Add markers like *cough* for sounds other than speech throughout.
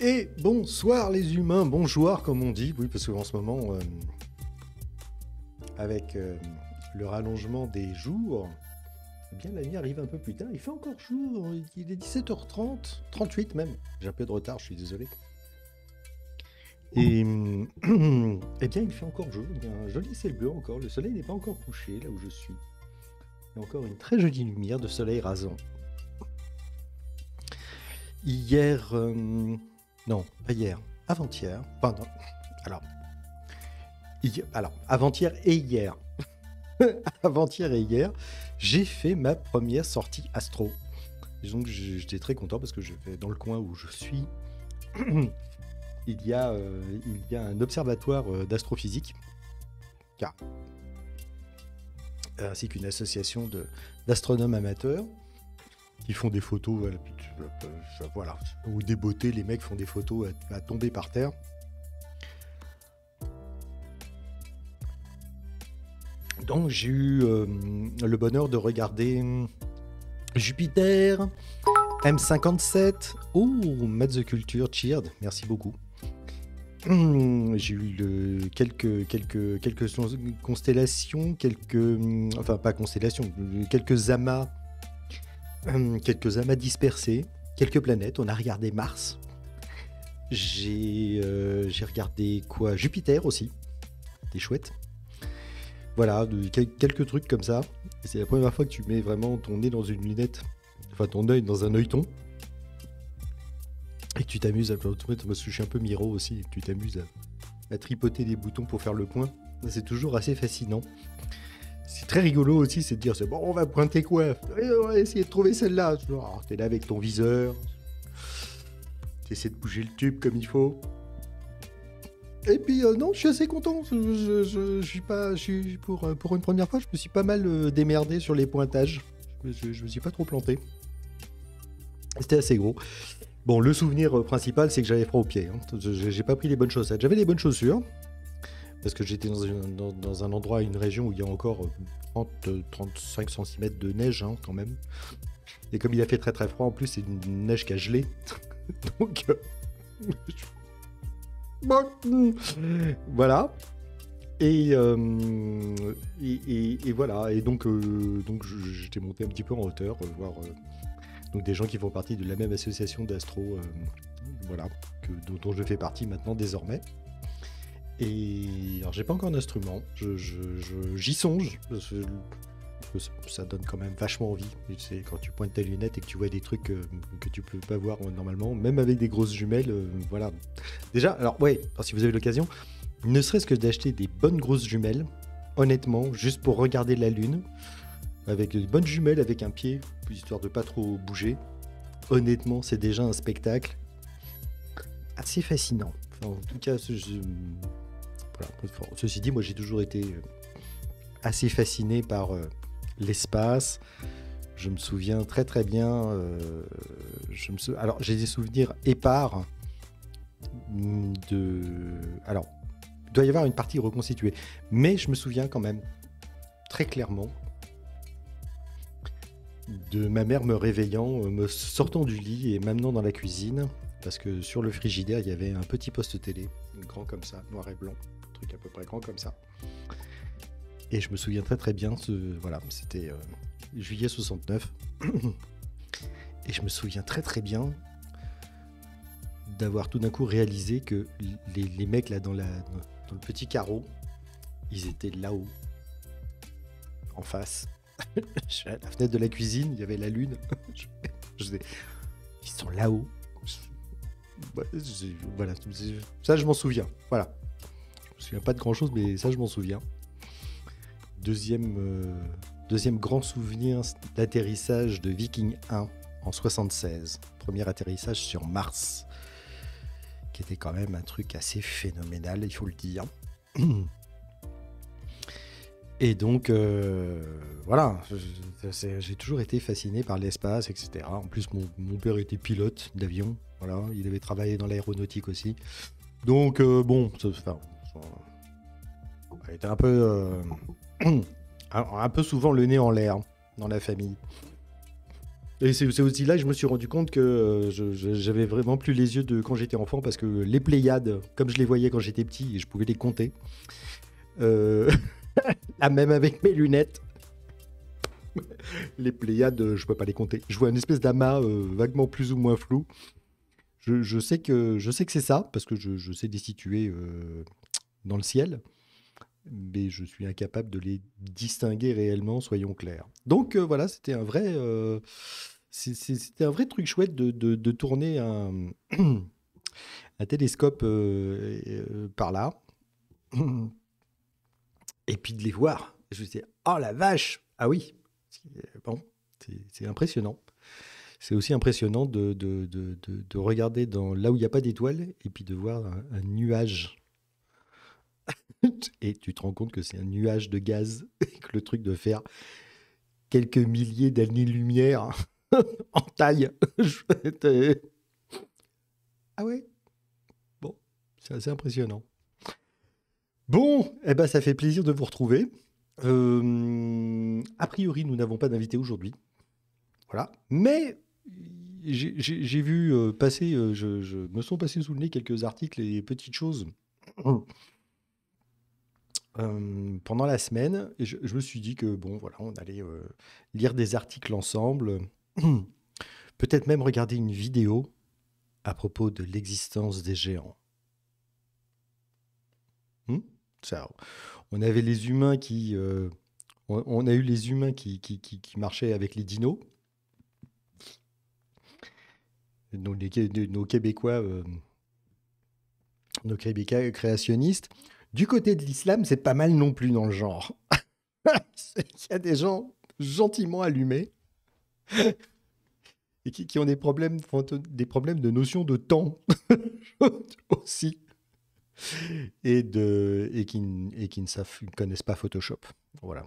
Et bonsoir les humains, bonjour comme on dit, oui parce qu'en ce moment, euh, avec euh, le rallongement des jours, eh bien la nuit arrive un peu plus tard, il fait encore jour, il est 17h30, 38 même, j'ai un peu de retard, je suis désolé. Et *clears throat* eh bien il fait encore jour, il y a un joli ciel bleu encore, le soleil n'est pas encore couché là où je suis. Il y a encore une très jolie lumière de soleil rasant. Hier, euh, non, pas hier, avant-hier. Pardon. Alors, alors avant-hier et hier. *laughs* avant-hier et hier, j'ai fait ma première sortie astro. Donc j'étais très content parce que je dans le coin où je suis. *clears throat* il, y a, euh, il un observatoire euh, d'astrophysique, car, ainsi euh, qu'une association d'astronomes amateurs. Ils font des photos, voilà, ou des beautés, les mecs font des photos à, tomber par terre. Donc j'ai eu euh, le bonheur de regarder Jupiter, M57, ou mets the Culture, Cheered, merci beaucoup. Hum, j'ai eu le, quelques, quelques, quelques constellations, quelques, hum, enfin pas constellations, quelques amas Quelques euh, quelques amas dispersés, quelques planètes. On a regardé Mars. J'ai euh, regardé quoi Jupiter aussi. des chouette. Voilà, quelques trucs comme ça. C'est la première fois que tu mets vraiment ton nez dans une lunette, enfin ton œil dans un œilleton. Et que tu t'amuses à. Parce que je suis un peu miro aussi, tu t'amuses à tripoter des boutons pour faire le point. C'est toujours assez fascinant c'est très rigolo aussi, c'est de dire bon, on va pointer quoi On va essayer de trouver celle-là. Tu es là avec ton viseur, tu essaies de bouger le tube comme il faut. Et puis euh, non, je suis assez content. Je, suis pas, je, pour, euh, pour une première fois, je me suis pas mal euh, démerdé sur les pointages. Je, je me suis pas trop planté. C'était assez gros. Bon, le souvenir principal, c'est que j'avais froid aux pieds. Hein. J'ai pas pris les bonnes chaussettes. J'avais les bonnes chaussures, parce que j'étais dans, un endroit, une région où il y a encore 30, 35 cm de neige hein, quand même. Et comme il a fait très très froid, en plus, c'est une neige qui a gelé. *laughs* Donc. Euh, *laughs* hmm. voilà. Euh, et, voilà. Et donc, euh, donc j'étais monté un petit peu en hauteur, voir donc des gens qui font partie de la même association d'astro, voilà, dont, je fais partie maintenant désormais. Et alors j'ai pas encore d'instrument, j'y songe, parce que ça donne quand même vachement envie. quand tu pointes ta lunette et que tu vois des trucs euh, que, tu peux pas voir euh, normalement, même avec des grosses jumelles, euh, voilà. Déjà, alors ouais, si vous avez l'occasion, ne serait-ce que d'acheter des bonnes grosses jumelles, honnêtement, juste pour regarder la lune, avec des bonnes jumelles, avec un pied, histoire de pas trop bouger. Honnêtement, c'est déjà un spectacle assez fascinant. en tout cas, je, Ceci dit, moi j'ai toujours été euh, assez fasciné par euh, l'espace. Je me souviens très très bien. Euh, alors j'ai des souvenirs épars mm, de. Alors, il doit y avoir une partie reconstituée. Mais je me souviens quand même très clairement de ma mère me réveillant, me sortant du lit et m'amenant dans la cuisine, parce que sur le frigidaire, il y avait un petit poste télé, grand comme ça, noir et blanc truc à peu près grand comme ça. Et je me souviens très très bien, ce, voilà, c'était euh, juillet 69. et je me souviens très très bien d'avoir tout d'un coup réalisé que les, les mecs là dans, la, dans le petit carreau, ils étaient là-haut, en face. *laughs* la fenêtre de la cuisine, il y avait la lune. *laughs* je, ils sont là-haut. Voilà, ça je m'en souviens. Voilà me souviens pas de grand chose, mais ça, je m'en souviens. Deuxième, euh, deuxième grand souvenir d'atterrissage de Viking 1 en 76. Premier atterrissage sur Mars, qui était quand même un truc assez phénoménal, il faut le dire. *clears throat* Et donc, euh, voilà, j'ai toujours été fasciné par l'espace, etc. En plus, mon, père était pilote d'avion, voilà, il avait travaillé dans l'aéronautique aussi. Donc, euh, bon, euh, elle était un peu, euh, *clears throat* un peu souvent le nez en l'air hein, dans la famille. Et c'est aussi là que je me suis rendu compte que euh, j'avais vraiment plus les yeux de quand j'étais enfant parce que les Pléiades, comme je les voyais quand j'étais petit et je pouvais les compter, euh... *laughs* même avec mes lunettes, les Pléiades, je peux pas les compter. Je vois une espèce d'amas vaguement plus ou moins flou. Je, sais que je sais que c'est ça parce que je, sais destituer euh, dans le ciel, mais je suis incapable de les distinguer réellement, soyons clairs. Donc euh, voilà, c'était un vrai, euh, c'était un vrai truc chouette de, de, tourner un, *clears throat* un télescope euh, par là, *clears throat* et puis de les voir. Je me disais, oh la vache, ah oui, bon, c'est impressionnant. C'est aussi impressionnant de, de, regarder dans là où il n'y a pas d'étoiles et puis de voir un nuage et tu te rends compte que c'est un nuage de gaz *laughs* et que le truc de faire quelques milliers d'années-lumière *laughs* en taille. *laughs* ah ouais Bon, c'est assez impressionnant. Bon, eh ben ça fait plaisir de vous retrouver. Euh, a priori, nous n'avons pas d'invité aujourd'hui. Voilà. Mais j'ai vu euh, passer, euh, je, je, me sont passés sous le nez quelques articles et petites choses euh, pendant la semaine je, me suis dit que bon voilà, on allait euh, lire des articles ensemble, *clears throat* peut-être même regarder une vidéo à propos de l'existence des géants. Hmm Ça, on avait les humains qui, euh, on, a eu les humains qui, marchaient avec les dinos. nos Québécois, nos Québécois créationnistes. Du côté de l'islam, c'est pas mal non plus dans le genre. *laughs* Il y a des gens gentiment allumés *laughs* et qui, ont des problèmes, des problèmes de notion de temps *laughs* aussi et, de, et qui, et qui ne, savent, connaissent pas Photoshop. Voilà.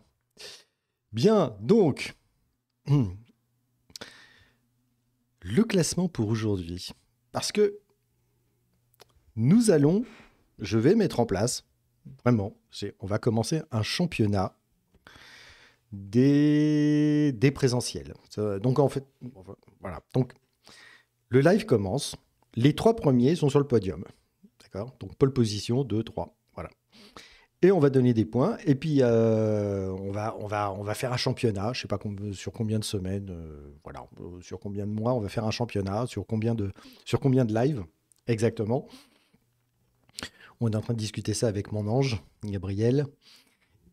Bien, donc, *clears throat* le classement pour aujourd'hui. Parce que nous allons, je vais mettre en place Vraiment, c'est, on va commencer un championnat des, présentiels. Donc, en fait, voilà. Donc, le live commence. Les trois premiers sont sur le podium. D'accord Donc, pole position, 2, 3. Voilà. Et on va donner des points. Et puis, euh, on, va, on, on va faire un championnat. Je ne sais pas sur combien de semaines, euh, voilà, sur combien de mois, on va faire un championnat, sur de, sur combien de lives exactement. On est en train de discuter ça avec mon ange, Gabriel.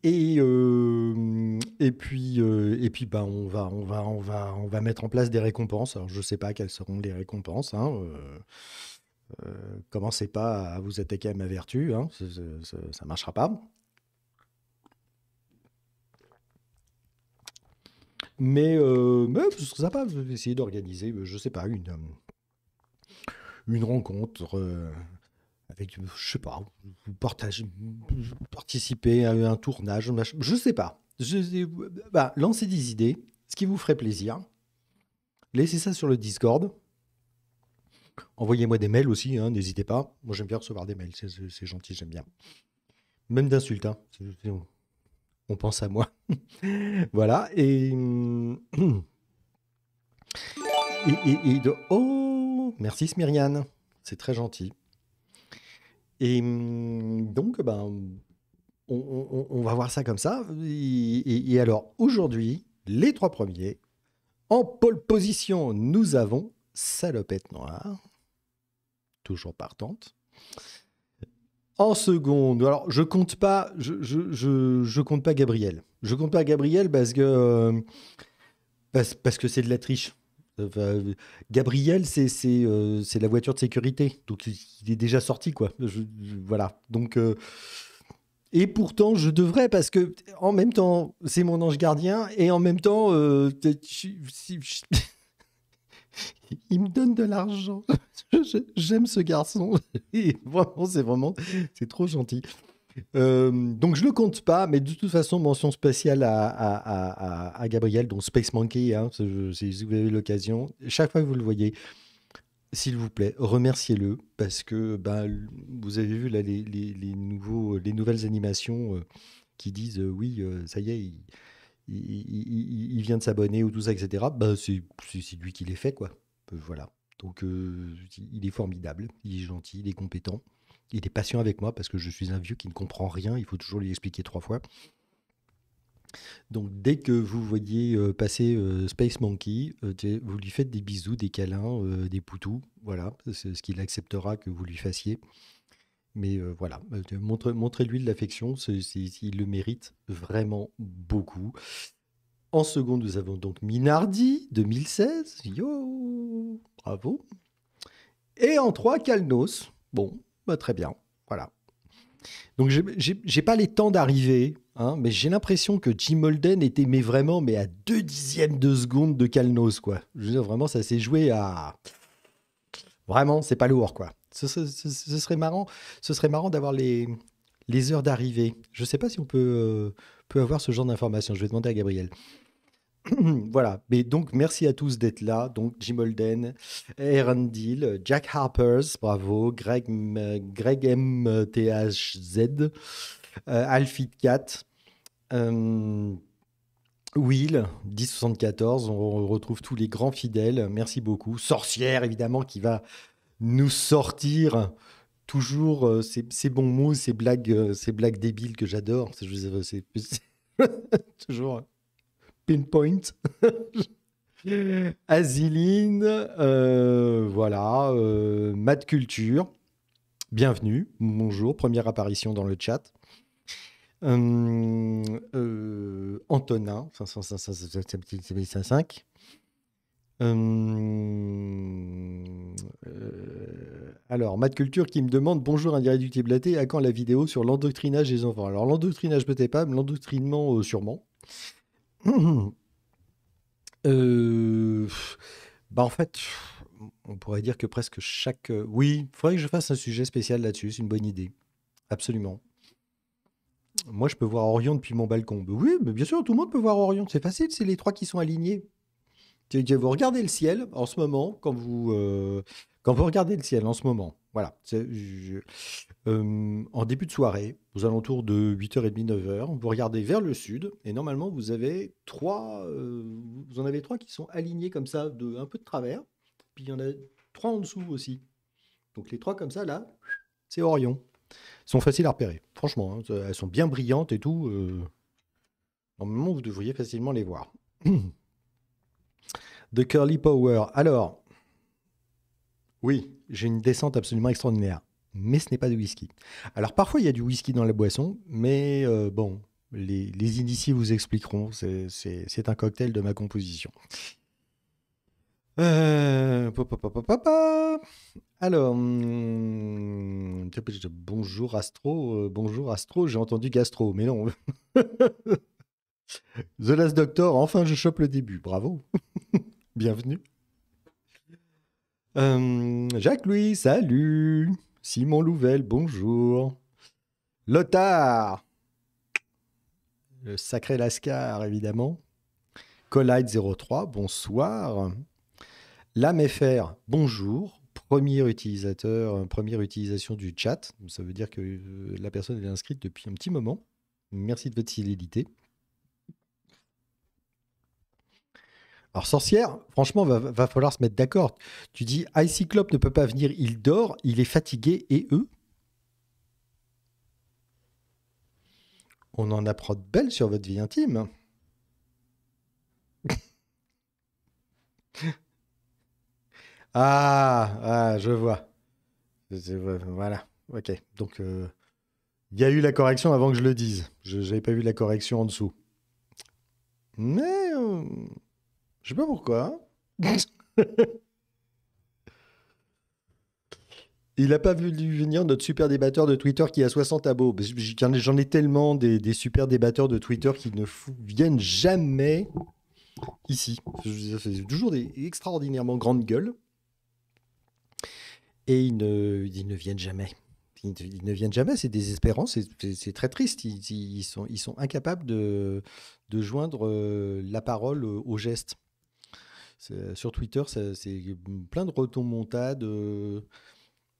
Et, euh, et puis, euh, et puis bah, on, va, on, va, on, va, on va mettre en place des récompenses. Alors, je ne sais pas quelles seront les récompenses. Hein, euh, commencez pas à vous attaquer à ma vertu. Hein, ça ne marchera pas. Mais, mais ce serait sympa d'essayer d'organiser, je ne sais pas, une, une rencontre avec, euh, je sais pas, participer à un tournage, je sais pas. Bah, lancez des idées, ce qui vous ferait plaisir. Laissez ça sur le Discord. Envoyez-moi des mails aussi, hein, n'hésitez pas. Moi, j'aime bien recevoir des mails, c'est gentil, j'aime bien. Même d'insultes, hein. on pense à moi. *laughs* voilà, et... Hum, oh, merci Smyriane, c'est très gentil. Et hum, donc, ben, on, va voir ça comme ça. Et, alors, aujourd'hui, les trois premiers, en pole position, nous avons Salopette Noire, toujours partante. En seconde, alors je compte pas, je, je, je, compte pas Gabriel. Je compte pas Gabriel parce que euh, parce que c'est de la triche. Euh, euh, Gabriel, euh, c'est la voiture de sécurité. Donc, il est déjà sorti, quoi. voilà. Donc. et pourtant, je devrais, parce que en même temps, c'est mon ange gardien, et en même temps, *laughs* il me donne de l'argent. *laughs* J'aime ce garçon. *laughs* c'est vraiment, c'est trop gentil. Euh, donc je le compte pas, mais de toute façon, mention spéciale à, Gabriel, donc Space Monkey, hein, si vous avez l'occasion, chaque fois que vous le voyez, s'il vous plaît, remerciez-le, parce que ben, vous avez vu là les, nouveaux, les nouvelles animations euh, qui disent euh, oui, ça y est, il, vient de s'abonner ou tout ça, etc. Ben, c'est lui qui les fait, quoi. voilà. Donc il est formidable, il est gentil, il est compétent il est patient avec moi parce que je suis un vieux qui ne comprend rien, il faut toujours lui expliquer trois fois. Donc dès que vous voyez euh, passer euh, Space Monkey, euh, vous lui faites des bisous, des câlins, des poutous, voilà, c'est ce qu'il acceptera que vous lui fassiez. Mais voilà, montrez-lui de l'affection, il le mérite vraiment beaucoup. En seconde, nous avons donc Minardi 2016, yo, bravo. Et en trois, Kalnos. Bon, bah, très bien, voilà. Donc j'ai pas les temps d'arriver, hein, mais j'ai l'impression que Jim Holden était mais vraiment mais à deux dixièmes de seconde de Kalnos quoi. Je veux dire vraiment ça s'est joué à vraiment c'est pas lourd quoi. Ce, serait marrant, ce serait marrant d'avoir les les heures d'arrivée. Je sais pas si on peut euh, peut avoir ce genre d'information Je vais demander à Gabriel. *clears throat* voilà. Mais donc, merci à tous d'être là. Donc, Jim Holden, Aaron Deal, Jack Harpers, bravo, Greg, Greg MTHZ, euh, Alfie Cat, euh, Will, 1074. On retrouve tous les grands fidèles. Merci beaucoup. Sorcière, évidemment, qui va nous sortir toujours euh, ces, bons mots, ces blagues, euh, ces blagues débiles que j'adore. C'est *laughs* toujours. Pinpoint. *laughs* Aziline, euh, voilà, euh, Culture, bienvenue, bonjour, première apparition dans le chat. Euh, euh, Antonin, 555. alors, Mad Culture qui me demande Bonjour Indirectible à quand la vidéo sur l'endoctrinage des enfants Alors, l'endoctrinage peut-être pas, mais l'endoctrinement sûrement. Mmh, mmh. Euh, bah en fait, on pourrait dire que presque chaque... Euh, oui, il faudrait que je fasse un sujet spécial là-dessus, c'est une bonne idée. Absolument. Moi, je peux voir Orion depuis mon balcon. Bah oui, mais bien sûr, tout le monde peut voir Orion. C'est facile, c'est les trois qui sont alignés. Vous regardez le ciel en ce moment, quand vous, euh, quand vous regardez le ciel en ce moment, voilà. Euh, en début de soirée, aux alentours de 8h30, 9h, vous regardez vers le sud et normalement vous avez trois, euh, vous en avez trois qui sont alignés comme ça, de, un peu de travers. Puis il y en a trois en dessous aussi. Donc les trois comme ça là, c'est Orion. Ils sont faciles à repérer. Franchement, hein, elles sont bien brillantes et tout. Euh, normalement, vous devriez facilement les voir. *coughs* The Curly Power. Alors, oui, j'ai une descente absolument extraordinaire. Mais ce n'est pas du whisky. Alors parfois, il y a du whisky dans la boisson, mais euh, bon, les, les, initiés vous expliqueront. C'est un cocktail de ma composition. Euh, Alors, hmm, bonjour Astro, euh, bonjour Astro, j'ai entendu Gastro, mais non. *laughs* The Last Doctor, enfin je chope le début, bravo. *laughs* Bienvenue. Euh, Jacques-Louis, salut. Simon Louvel, bonjour. Lothar. Le sacré Lascar, évidemment. Collide03, bonsoir. L'âme bonjour. Premier utilisateur, euh, première utilisation du chat. Ça veut dire que euh, la personne est inscrite depuis un petit moment. Merci de votre civilité. Alors sorcière, franchement, va, falloir se mettre d'accord. Tu dis, Icyclope ne peut pas venir, il dort, il est fatigué, et eux On en apprend de belles sur votre vie intime. *laughs* ah, ah je vois. Voilà, ok. Donc, euh, il y a eu la correction avant que je le dise. Je n'avais pas vu la correction en dessous. Mais... Euh, je sais pas pourquoi. *laughs* Il n'a pas voulu venir notre super débatteur de Twitter qui a 60 abos. J'en ai tellement des, super débatteurs de Twitter qui ne viennent jamais ici. C'est toujours des extraordinairement grandes gueules. Et ils ne, viennent jamais. Ils, ne viennent jamais, c'est désespérant, c'est très triste. Ils, sont, incapables de, de joindre euh, la parole euh, au geste. Euh, sur Twitter, c'est plein de retombées euh,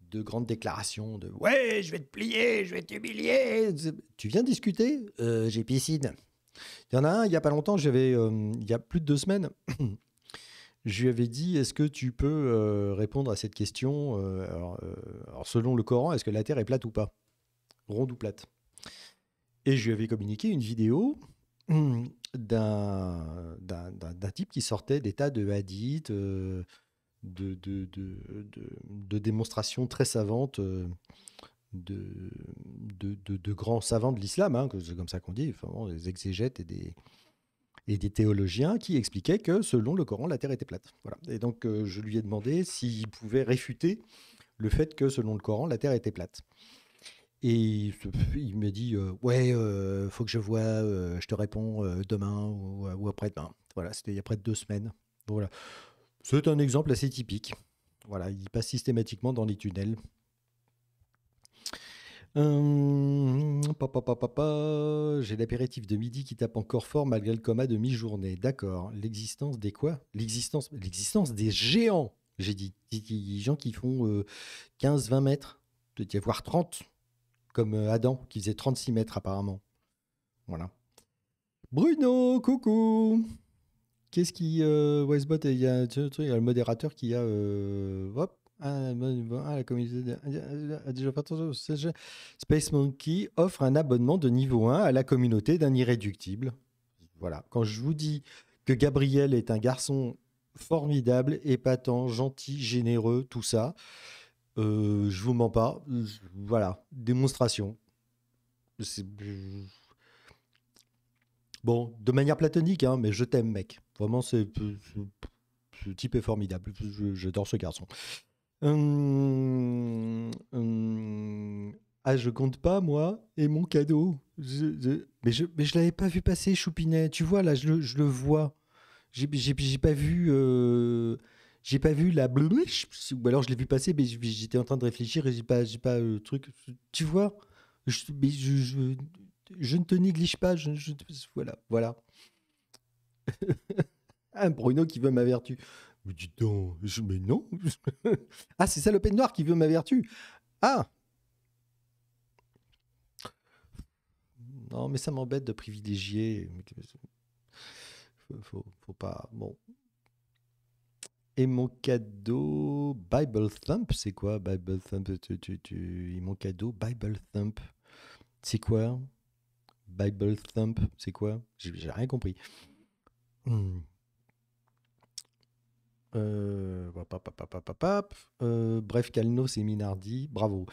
de, grandes déclarations de Ouais, je vais te plier, je vais t'humilier. Tu viens discuter euh, J'ai piscine. Il y en a un, il n'y a pas longtemps, j'avais, il y a plus de deux semaines, *coughs* je lui avais dit Est-ce que tu peux répondre à cette question selon le Coran, est-ce que la Terre est plate ou pas Ronde ou plate Et je lui avais communiqué une vidéo *clears throat* d'un type qui sortait des tas de hadiths, euh, de, de, démonstrations très savantes euh, de, grands savants de l'islam, hein, c'est comme ça qu'on dit, des exégètes et des, et des théologiens qui expliquaient que selon le Coran, la Terre était plate. Et donc euh, je lui ai demandé s'il pouvait réfuter le fait que selon le Coran, la Terre était plate. Et il, me dit euh, Ouais, il euh, faut que je vois, euh, je te réponds demain ou, après-demain. Voilà, c'était il y a près de deux semaines. Voilà. C'est un exemple assez typique. Voilà, il passe systématiquement dans les tunnels. papa, hum, j'ai l'apéritif de midi qui tape encore fort malgré le coma de mi-journée. D'accord. L'existence des quoi L'existence des géants, j'ai dit. Des gens qui font 15-20 mètres, peut-être y avoir 30 comme euh, Adam, qui faisait 36 mètres apparemment. Voilà. Bruno, coucou Qu'est-ce qui. Euh, il y, a, il y a le modérateur qui a. Euh, hop ah, la communauté Space Monkey offre un abonnement de niveau 1 à la communauté d'un irréductible. Voilà. Quand je vous dis que Gabriel est un garçon formidable, épatant, gentil, généreux, tout ça, euh, je vous mens pas. Voilà, démonstration. Bon, de manière platonique, hein, mais je t'aime, mec. Vraiment, Ce type est formidable. J'adore ce garçon. Hum, hum. ah, je compte pas, moi, et mon cadeau. mais je, mais l'avais pas vu passer, Choupinet. Tu vois, là, je, le vois. J'ai pas vu. Euh, j'ai pas vu la blush, ou alors je l'ai vu passer, mais j'étais en train de réfléchir et j'ai pas, j'ai pas le euh, truc. Tu vois, je, je, ne te néglige pas. Je, voilà, voilà. un *laughs* ah, Bruno qui veut ma vertu. Mais dis donc, mais non. *laughs* ah, c'est ça le Noir qui veut ma vertu. Ah. Non, mais ça m'embête de privilégier. Faut, faut, faut pas. Bon, et mon cadeau, Bible Thump, c'est quoi Bible Thump tu, tu, tu... mon cadeau, Bible Thump, c'est quoi Bible Thump, c'est quoi J'ai rien compris. Hmm. Euh, euh, bref, Calno, c'est Minardi. Bravo.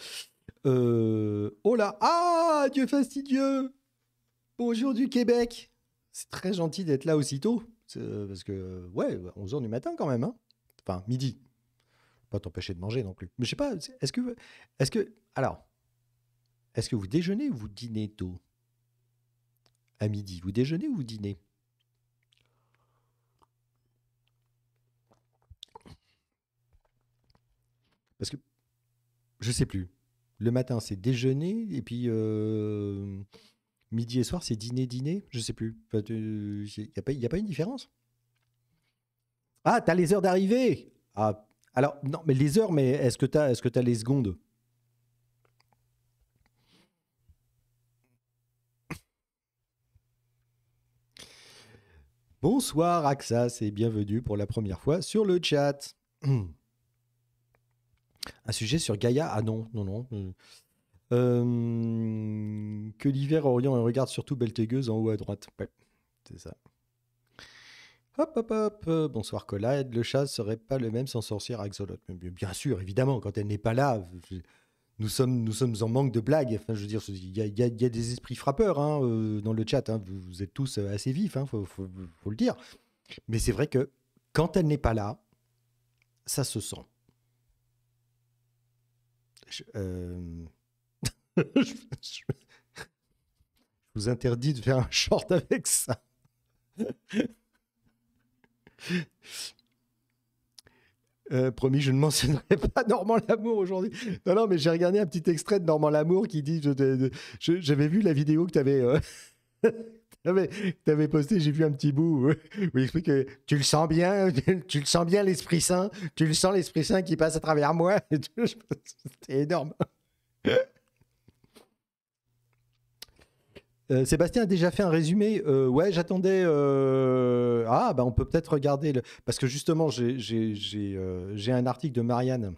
Euh, oh là Ah Dieu fastidieux Bonjour du Québec C'est très gentil d'être là aussitôt. Parce que, ouais, 11h du matin quand même. Hein enfin midi. Pas t'empêcher de manger non plus. Mais je sais pas, est-ce que, est-ce que, alors, est-ce que vous déjeunez ou vous dînez tôt À midi, vous déjeunez ou vous dînez Parce que je sais plus. Le matin, c'est déjeuner, et puis euh, midi et soir, c'est dîner, dîner. Je sais plus. Il n'y a, pas une différence ah, t'as les heures d'arrivée ah, Alors, non, mais les heures, mais est-ce que t'as est -ce que les secondes Bonsoir Axas et bienvenue pour la première fois sur le chat. Un sujet sur Gaïa Ah non, non, non. Euh, que l'hiver Orient et regarde surtout Beltegueuse en haut à droite. c'est ça. Hop, hop, hop, euh, bonsoir Collade, le chat serait pas le même sans sorcière Axolot. Bien sûr, évidemment, quand elle n'est pas là, nous sommes, en manque de blagues. je veux dire, il y, a, des esprits frappeurs hein, euh, dans le chat, hein. vous, êtes tous euh, assez vifs, il hein, faut, le dire. Mais c'est vrai que quand elle n'est pas là, ça se sent. je *laughs* vous interdis de faire un short avec ça. Euh, promis, je ne mentionnerai pas Normand Lamour aujourd'hui. Non, non, mais j'ai regardé un petit extrait de Normand Lamour qui dit J'avais vu la vidéo que tu avais, avais, postée, j'ai vu un petit bout où, euh, où il explique que tu le sens bien, *laughs* tu le sens bien l'Esprit Saint, tu le sens l'Esprit Saint qui passe à travers moi. C'était *laughs* énorme. Euh, Sébastien a déjà fait un résumé. Euh, ouais, j'attendais. Euh, ah, bah, on peut peut-être regarder. Parce que justement, j'ai un article de Marianne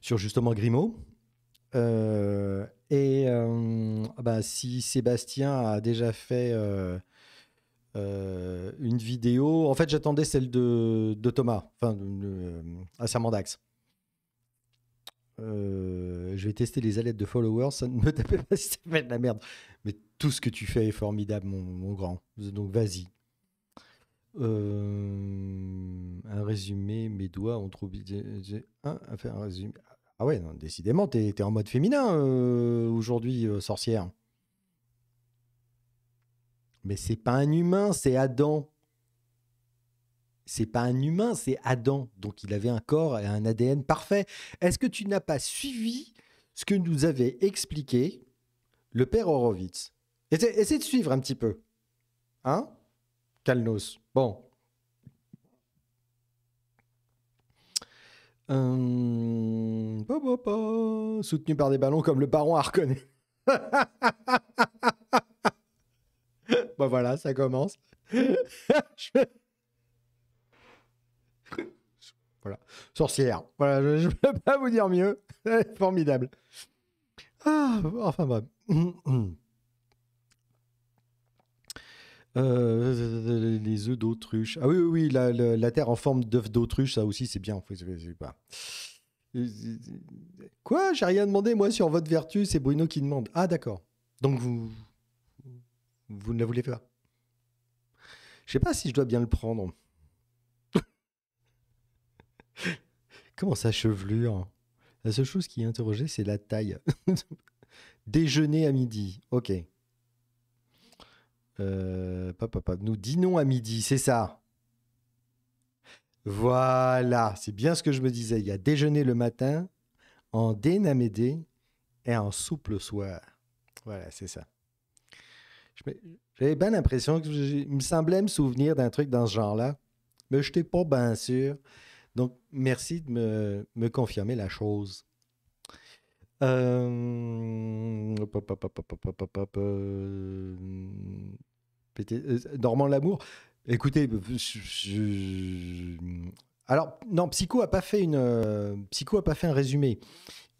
sur justement Grimaud. et bah, si Sébastien a déjà fait une vidéo, en fait, j'attendais celle de, de, Thomas, enfin, à Sermandax. Euh, je vais tester les alettes de followers, ça ne me pas si *laughs* ça fait de la merde. Mais tout ce que tu fais est formidable, mon, grand. Donc vas-y. Euh, un résumé, mes doigts ont trop. J'ai un faire Ah ouais, non, décidément, t'es es en mode féminin euh, aujourd'hui, sorcière. Mais c'est pas un humain, c'est Adam c'est pas un humain, c'est Adam. Donc il avait un corps et un ADN parfait. Est-ce que tu n'as pas suivi ce que nous avait expliqué le père Horowitz Essaie de suivre un petit peu. Hein Kalnos. Bon. Hum, Soutenu par des ballons comme le baron Harkonnen. *laughs* Bon, bah, voilà, ça commence. *laughs* Voilà. Sorcière. Voilà, je ne peux pas vous dire mieux. *laughs* Formidable. Ah, enfin bon. Bah. *clears throat* Euh, les œufs d'autruche. Ah oui, oui, oui la, terre en forme d'œuf d'autruche, ça aussi, c'est bien. pas. Quoi J'ai rien demandé, moi, sur votre vertu, c'est Bruno qui demande. Ah, d'accord. Donc vous. Vous ne la voulez pas Je sais pas si je dois bien le prendre. *laughs* Comment sa chevelure La seule chose qui est interrogée, c'est la taille. *laughs* Déjeuner à midi, ok. Euh, papa, nous dînons à midi, c'est ça. Voilà, c'est bien ce que je me disais. Il y a déjeuner le matin, en dénamédé et en soupe le soir. Voilà, c'est ça. J'avais bien l'impression que me semblait me souvenir d'un truc dans ce genre-là, mais je n'étais pas bien sûr. Donc, merci de me, confirmer la chose. Normand Lamour. Écoutez, alors non, Psycho a pas fait une Psycho a pas fait un résumé.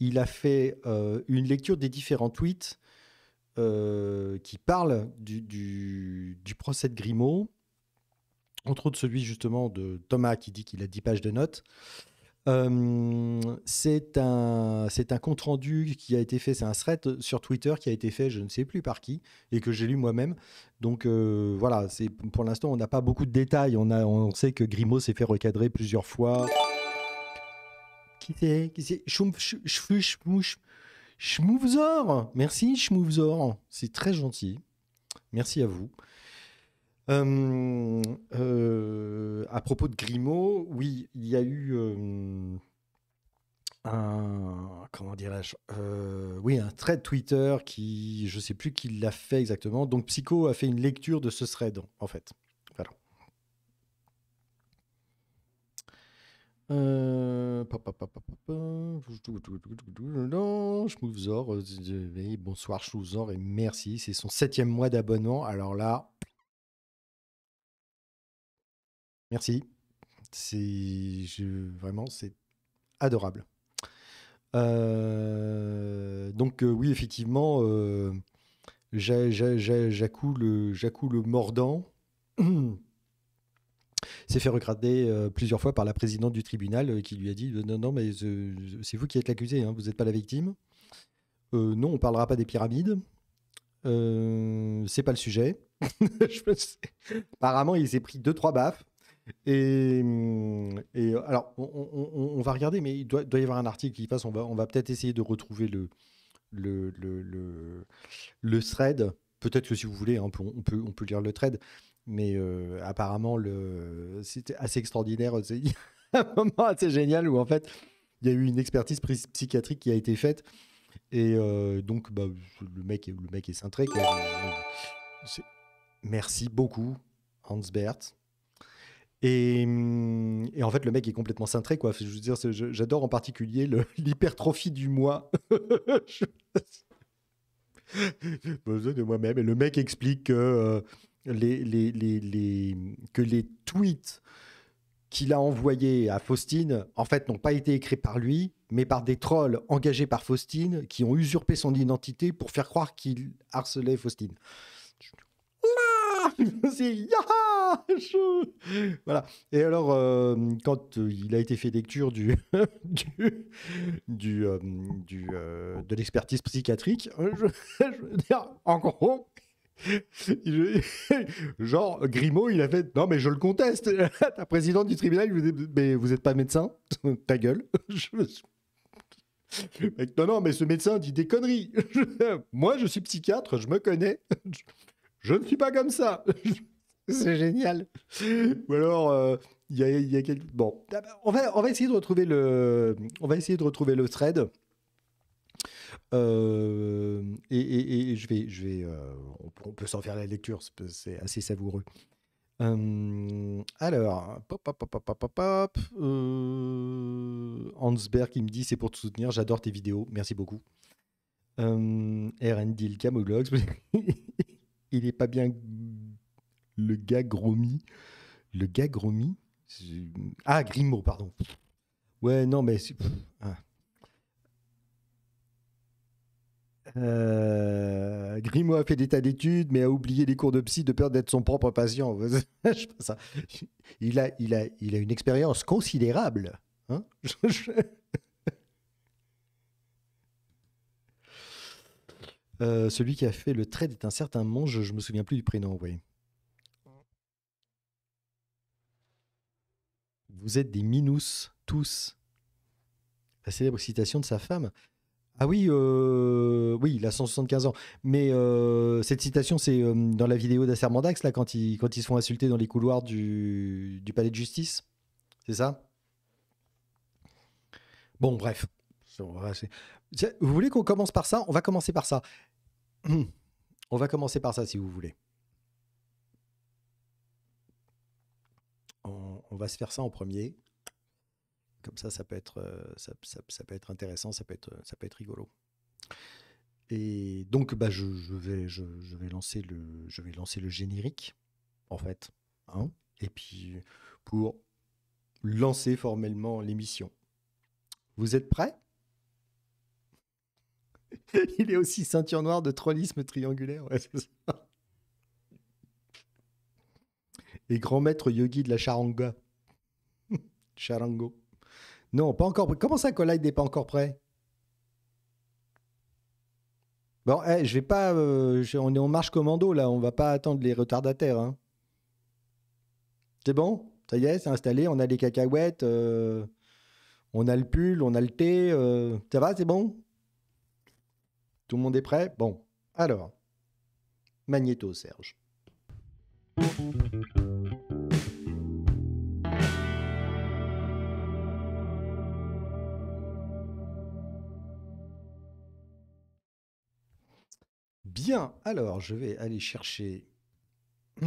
Il a fait euh, une lecture des différents tweets euh, qui parlent du, procès de Grimaud entre autres celui justement de Thomas qui dit qu'il a 10 pages de notes. Euh, c'est un, c'est un compte rendu qui a été fait, c'est un thread sur Twitter qui a été fait, je ne sais plus par qui, et que j'ai lu moi-même. Donc euh, voilà, c'est pour l'instant on n'a pas beaucoup de détails. On a, on sait que Grimaud s'est fait recadrer plusieurs fois. Qui c'est Qui Merci Schmouvzor, c'est très gentil. Merci à vous à propos de Grimaud, oui, il y a eu un comment dirais-je, oui, un thread Twitter qui, je sais plus qui l'a fait exactement. Donc Psycho a fait une lecture de ce thread en fait. Voilà. Bonsoir Chouzor et merci, c'est son septième mois d'abonnement. Alors là, Merci. C'est vraiment c'est adorable. Euh, donc euh, oui, effectivement, euh, Jacou le, mordant *clears throat* s'est fait regrader plusieurs fois par la présidente du tribunal qui lui a dit non non mais c'est vous qui êtes l'accusé, hein, vous n'êtes pas la victime. non, on parlera pas des pyramides. c'est pas le sujet. *laughs* Apparemment, il s'est pris deux trois baffes. Et, hum, euh, alors, on, va regarder, mais il doit, y avoir un article qui passe. On va, on va peut-être essayer de retrouver le, le, thread. Peut-être que si vous voulez, hein, on, peut, on, peut, lire le thread. Mais euh, apparemment, c'était assez extraordinaire. *laughs* Il un moment assez génial où, en fait, il y a eu une expertise psychiatrique qui a été faite. Et euh, donc, bah, le, mec, le mec est cintré. Merci beaucoup, Hans Berth. Hum, et, en fait, le mec est complètement cintré, quoi. Je veux dire, j'adore en particulier *laughs* l'hypertrophie du moi. *laughs* de moi-même. Et le mec explique que, euh, les, que les tweets qu'il a envoyés à Faustine, en fait, n'ont pas été écrits par lui, mais par des trolls engagés par Faustine qui ont usurpé son identité pour faire croire qu'il harcelait Faustine. *laughs* Voilà. Et alors, euh, quand euh, il a été fait lecture du, *laughs* du, du, euh, de l'expertise psychiatrique, *laughs* je, veux dire, en gros, genre, Grimaud, il a fait Non, mais je le conteste. Ta présidente du tribunal, il dit, Mais vous n'êtes pas médecin Ta gueule. non, non, mais ce médecin dit des conneries. Moi, je suis psychiatre, je me connais je ne suis pas comme ça. *laughs* c'est génial. Ou alors, euh, il y a, y a quelques... Bon, on va, on va essayer de retrouver le, on va essayer de retrouver le thread. Euh, et, je vais, je vais, euh, on, peut s'en faire la lecture, c'est assez savoureux. alors, pop, pop, pop, pop, pop, Hansberg qui me dit c'est pour te soutenir, j'adore tes vidéos, merci beaucoup. Euh, RND, le *laughs* il est pas bien. Le gars Gromi. Le gars Gromi Ah, Grimaud, pardon. Ouais, non, mais. Ah. Euh, Grimaud a fait des tas d'études, mais a oublié les cours de psy de peur d'être son propre patient. *laughs* il, a, il, a, il a une expérience considérable. Hein *laughs* Euh, celui qui a fait le trade est un certain Monge, je me souviens plus du prénom, oui. Vous êtes des minous, tous. La célèbre citation de sa femme. Ah oui, euh, oui, il a 175 ans. Mais euh, cette citation, c'est dans la vidéo d'Assermandax, là, quand ils, quand ils se font insulter dans les couloirs du, du palais de justice. C'est ça Bon, bref. Vous voulez qu'on commence par ça On va commencer par ça. Hmm. On va commencer par ça si vous voulez. On, va se faire ça en premier. Comme ça, ça peut être, euh, ça, peut être intéressant, ça peut être, euh, ça peut être rigolo. Et donc, bah, je, vais, je, vais lancer le, je vais lancer le générique, en fait. Hein. et puis, pour lancer formellement l'émission. Vous êtes prêts *laughs* Il est aussi ceinture noire de trollisme triangulaire. Ouais, ça. Et grand maître yogi de la charanga. *laughs* Charango. Non, pas encore. Comment ça, Collide n'est pas encore prêt Bon, eh, je vais pas. Euh, on est en marche commando là. On va pas attendre les retardataires. Hein. C'est bon. Ça y est, c'est installé. On a les cacahuètes. Euh, on a le pull. On a le thé. Euh, ça va, c'est bon. Tout le monde est prêt Bon, alors, Magnéto, Serge. Bien, alors je vais aller chercher *clears throat*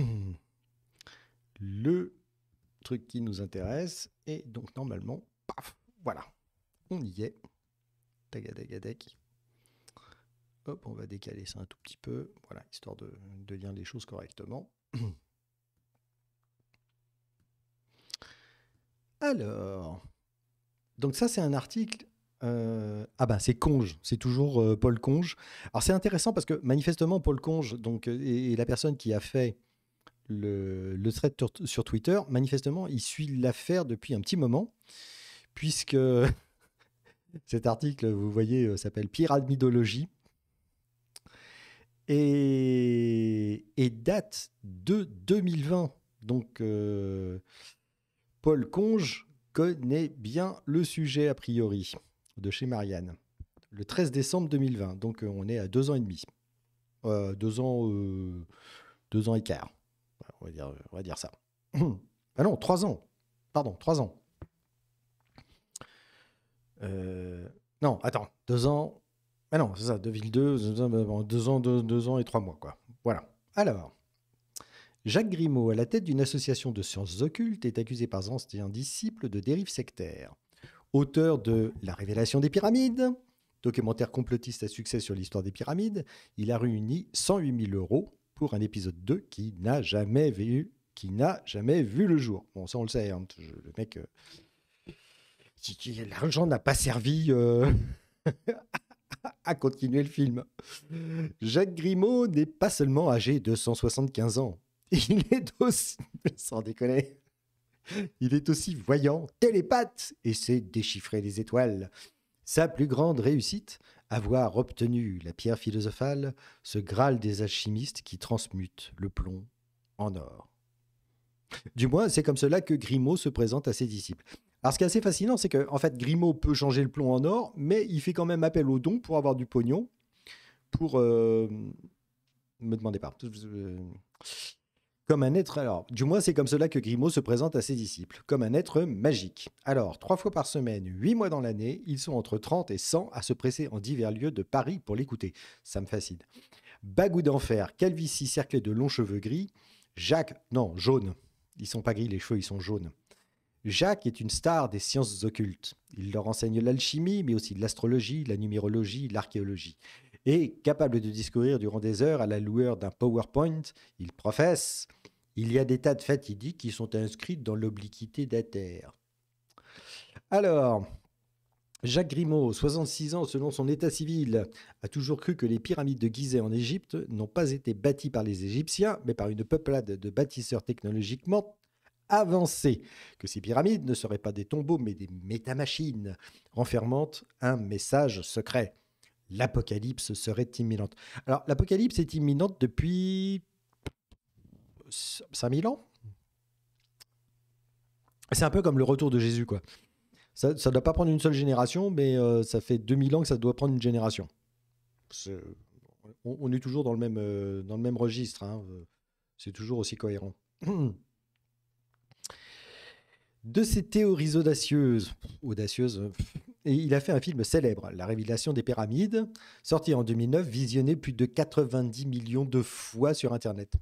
le truc qui nous intéresse. Et donc normalement, paf, voilà, on y est. Tagadagadec on va décaler ça un tout petit peu, voilà, histoire de, lire les choses correctement. *clears throat* Alors, donc ça c'est un article. Euh, ah ben c'est Conge, c'est toujours euh, Paul Conge. Alors c'est intéressant parce que manifestement Paul Conge, donc euh, est, la personne qui a fait le, le thread sur Twitter, manifestement il suit l'affaire depuis un petit moment, puisque *laughs* cet article, vous voyez, s'appelle Pyramidologie et, date de 2020. Donc, euh, Paul Conge connaît bien le sujet, a priori, de chez Marianne. Le 13 décembre 2020, donc euh, on est à deux ans et demi. Euh, deux ans, deux ans et quart. On va dire, on va dire ça. *clears throat* ah non, trois ans. Pardon, trois ans. non, attends, deux ans, mais non, c'est ça, 2002, deux ans, ans et trois mois, quoi. Voilà. Alors, Jacques Grimaud, à la tête d'une association de sciences occultes, est accusé par anciens disciples de dérive sectaire. Auteur de La révélation des pyramides, documentaire complotiste à succès sur l'histoire des pyramides, il a réuni 108 000 euros pour un épisode 2 qui n'a jamais vu, qui n'a jamais vu le jour. Bon, ça on le sait, hein, le mec, euh, l'argent n'a pas servi euh, *laughs* à continuer le film. Jacques Grimaud n'est pas seulement âgé de 175 ans, il est aussi, *laughs* sans déconner, il est aussi voyant, télépathe et sait déchiffrer les étoiles. Sa plus grande réussite, avoir obtenu la pierre philosophale, ce Graal des alchimistes qui transmute le plomb en or. Du moins, c'est comme cela que Grimaud se présente à ses disciples. Alors ce qui est assez fascinant, c'est que en fait Grimaud peut changer le plomb en or, mais il fait quand même appel aux dons pour avoir du pognon. Pour euh, me demandez pas. Euh, comme un être, alors, du moins c'est comme cela que Grimaud se présente à ses disciples, comme un être magique. Alors, trois fois par semaine, huit mois dans l'année, ils sont entre 30 et 100 à se presser en divers lieux de Paris pour l'écouter. Ça me fascine. Bagou d'enfer, calvitie cerclée de longs cheveux gris, Jacques, non, jaune. Ils sont pas gris, les cheveux, ils sont jaunes. Jacques est une star des sciences occultes. Il leur enseigne l'alchimie, mais aussi l'astrologie, la numérologie, l'archéologie. Et capable de discourir durant des heures à la lueur d'un PowerPoint, il professe Il y a des tas de fatidiques qui sont inscrits dans l'obliquité de Terre. Alors, Jacques Grimaud, 66 ans selon son état civil, a toujours cru que les pyramides de Gizeh en Égypte n'ont pas été bâties par les Égyptiens, mais par une peuplade de bâtisseurs technologiquement avancé que ces pyramides ne seraient pas des tombeaux mais des méta machines renfermant un message secret. L'apocalypse serait imminente. Alors l'apocalypse est imminente depuis 5000 ans C'est un peu comme le retour de Jésus quoi. Ça ne doit pas prendre une seule génération, mais euh, ça fait 2000 ans que ça doit prendre une génération. on, est toujours dans le même, euh, dans le même registre. Hein. C'est toujours aussi cohérent. *clears throat* de ses théories audacieuses, audacieuses et il a fait un film célèbre, La Révélation des Pyramides, sorti en 2009, visionné plus de 90 millions de fois sur Internet.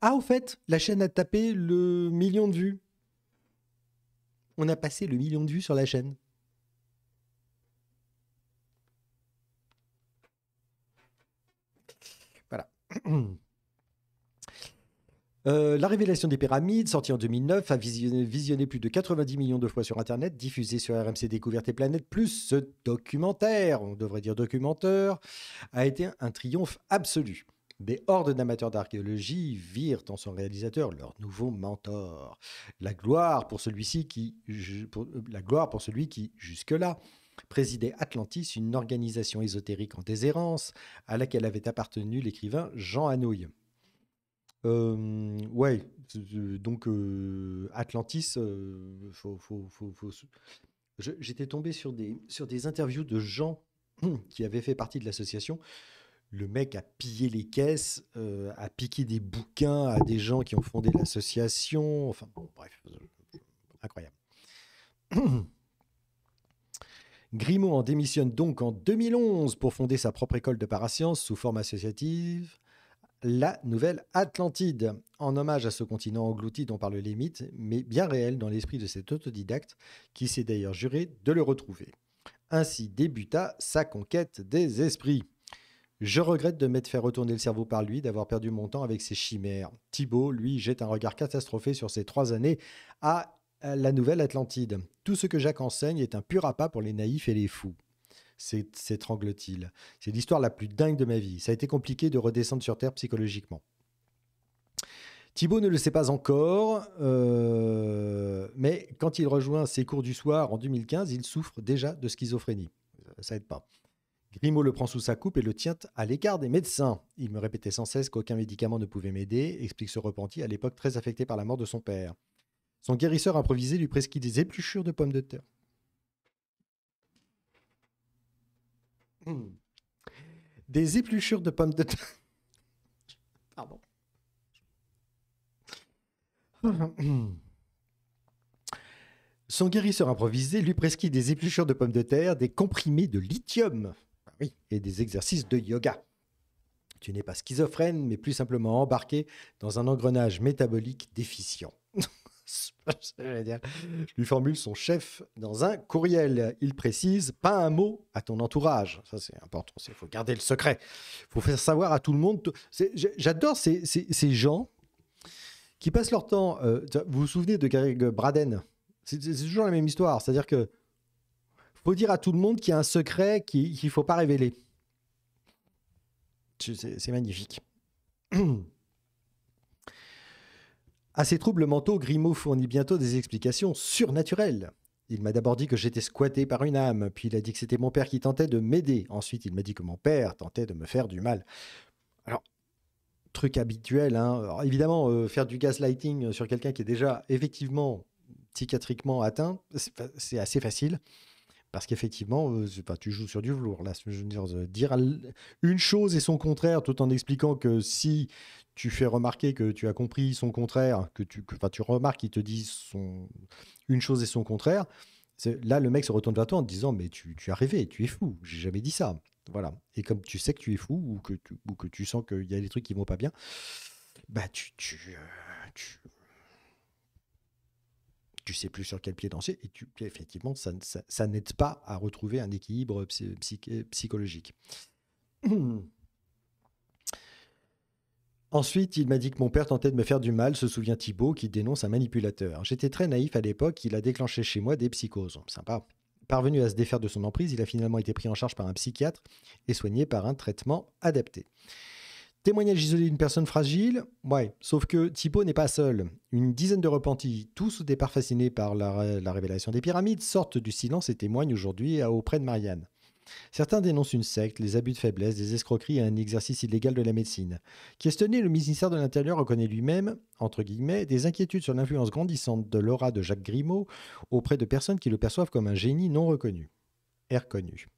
Ah, au fait, la chaîne a tapé le million de vues. On a passé le million de vues sur la chaîne. Voilà. *clears throat* Euh, la révélation des pyramides, sortie en 2009, a visionné, plus de 90 millions de fois sur Internet, diffusée sur RMC Découverte et Planète, plus ce documentaire, on devrait dire documentaire, a été un triomphe absolu. Des hordes d'amateurs d'archéologie virent en son réalisateur leur nouveau mentor. La gloire pour celui qui, euh, la gloire pour celui qui jusque-là, présidait Atlantis, une organisation ésotérique en déshérence à laquelle avait appartenu l'écrivain Jean Hanouille. Euh, ouais, donc euh, Atlantis, euh, faut, faut, j'étais tombé sur des, sur des interviews de gens *clears throat* qui avaient fait partie de l'association. Le mec a pillé les caisses, a piqué des bouquins à des gens qui ont fondé l'association. Enfin, bon, bref, incroyable. *clears throat* Grimaud en démissionne donc en 2011 pour fonder sa propre école de parasciences sous forme associative la nouvelle Atlantide, en hommage à ce continent englouti dont parle les mythes, mais bien réel dans l'esprit de cet autodidacte qui s'est d'ailleurs juré de le retrouver. Ainsi débuta sa conquête des esprits. Je regrette de m'être fait retourner le cerveau par lui, d'avoir perdu mon temps avec ses chimères. Thibault, lui, jette un regard catastrophé sur ces trois années à la nouvelle Atlantide. Tout ce que Jacques enseigne est un pur appât pour les naïfs et les fous s'étrangle-t-il. C'est l'histoire la plus dingue de ma vie. Ça a été compliqué de redescendre sur Terre psychologiquement. Thibaut ne le sait pas encore, euh, mais quand il rejoint ses cours du soir en 2015, il souffre déjà de schizophrénie. Ça aide pas. Grimaud le prend sous sa coupe et le tient à l'écart des médecins. Il me répétait sans cesse qu'aucun médicament ne pouvait m'aider, explique ce repenti à l'époque très affecté par la mort de son père. Son guérisseur improvisé lui prescrit des épluchures de pommes de terre. Hmm. Des épluchures de pommes de terre. Pardon. Hmm. Son guérisseur improvisé lui prescrit des épluchures de pommes de terre, des comprimés de lithium ah oui, et des exercices de yoga. Tu n'es pas schizophrène, mais plus simplement embarqué dans un engrenage métabolique déficient. *laughs* Je lui formule son chef dans un courriel. Il précise pas un mot à ton entourage. Ça, c'est important. Il faut garder le secret. Il faut faire savoir à tout le monde. J'adore ces, gens qui passent leur temps. Euh, vous vous souvenez de Greg Braden C'est toujours la même histoire. C'est-à-dire que faut dire à tout le monde qu'il y a un secret qu'il ne faut pas révéler. C'est magnifique. *clears throat* À ces troubles mentaux, Grimaud fournit bientôt des explications surnaturelles. Il m'a d'abord dit que j'étais squatté par une âme, puis il a dit que c'était mon père qui tentait de m'aider. Ensuite, il m'a dit que mon père tentait de me faire du mal. Alors, truc habituel, hein. évidemment, euh, faire du gaslighting sur quelqu'un qui est déjà effectivement psychiatriquement atteint, c'est assez facile. Parce qu'effectivement, euh, tu joues sur du velours. Là, je veux dire, euh, dire une chose et son contraire, tout en expliquant que si tu fais remarquer que tu as compris son contraire, que tu, que, enfin, tu remarques qu'il te dit son, une chose et son contraire, là, le mec se retourne vers toi en te disant Mais tu, tu as rêvé, tu es fou, j'ai jamais dit ça. Voilà. Et comme tu sais que tu es fou ou que tu, ou que tu sens qu'il y a des trucs qui vont pas bien, bah tu, tu, euh, tu, sais plus sur quel pied danser. Et tu, effectivement, ça, ça, n'aide pas à retrouver un équilibre psychologique. *clears throat* Ensuite, il m'a dit que mon père tentait de me faire du mal, se souvient Thibault, qui dénonce un manipulateur. J'étais très naïf à l'époque, il a déclenché chez moi des psychoses. Sympa. Parvenu à se défaire de son emprise, il a finalement été pris en charge par un psychiatre et soigné par un traitement adapté. Témoignage isolé d'une personne fragile Ouais, sauf que Thibaut n'est pas seul. Une dizaine de repentis, tous au départ fascinés par la, la révélation des pyramides, sortent du silence et témoignent aujourd'hui auprès de Marianne. Certains dénoncent une secte, les abus de faiblesse, des escroqueries et un exercice illégal de la médecine. Questionné, le ministère de l'Intérieur reconnaît lui-même, entre guillemets, des inquiétudes sur l'influence grandissante de l'aura de Jacques Grimaud auprès de personnes qui le perçoivent comme un génie non reconnu. connu.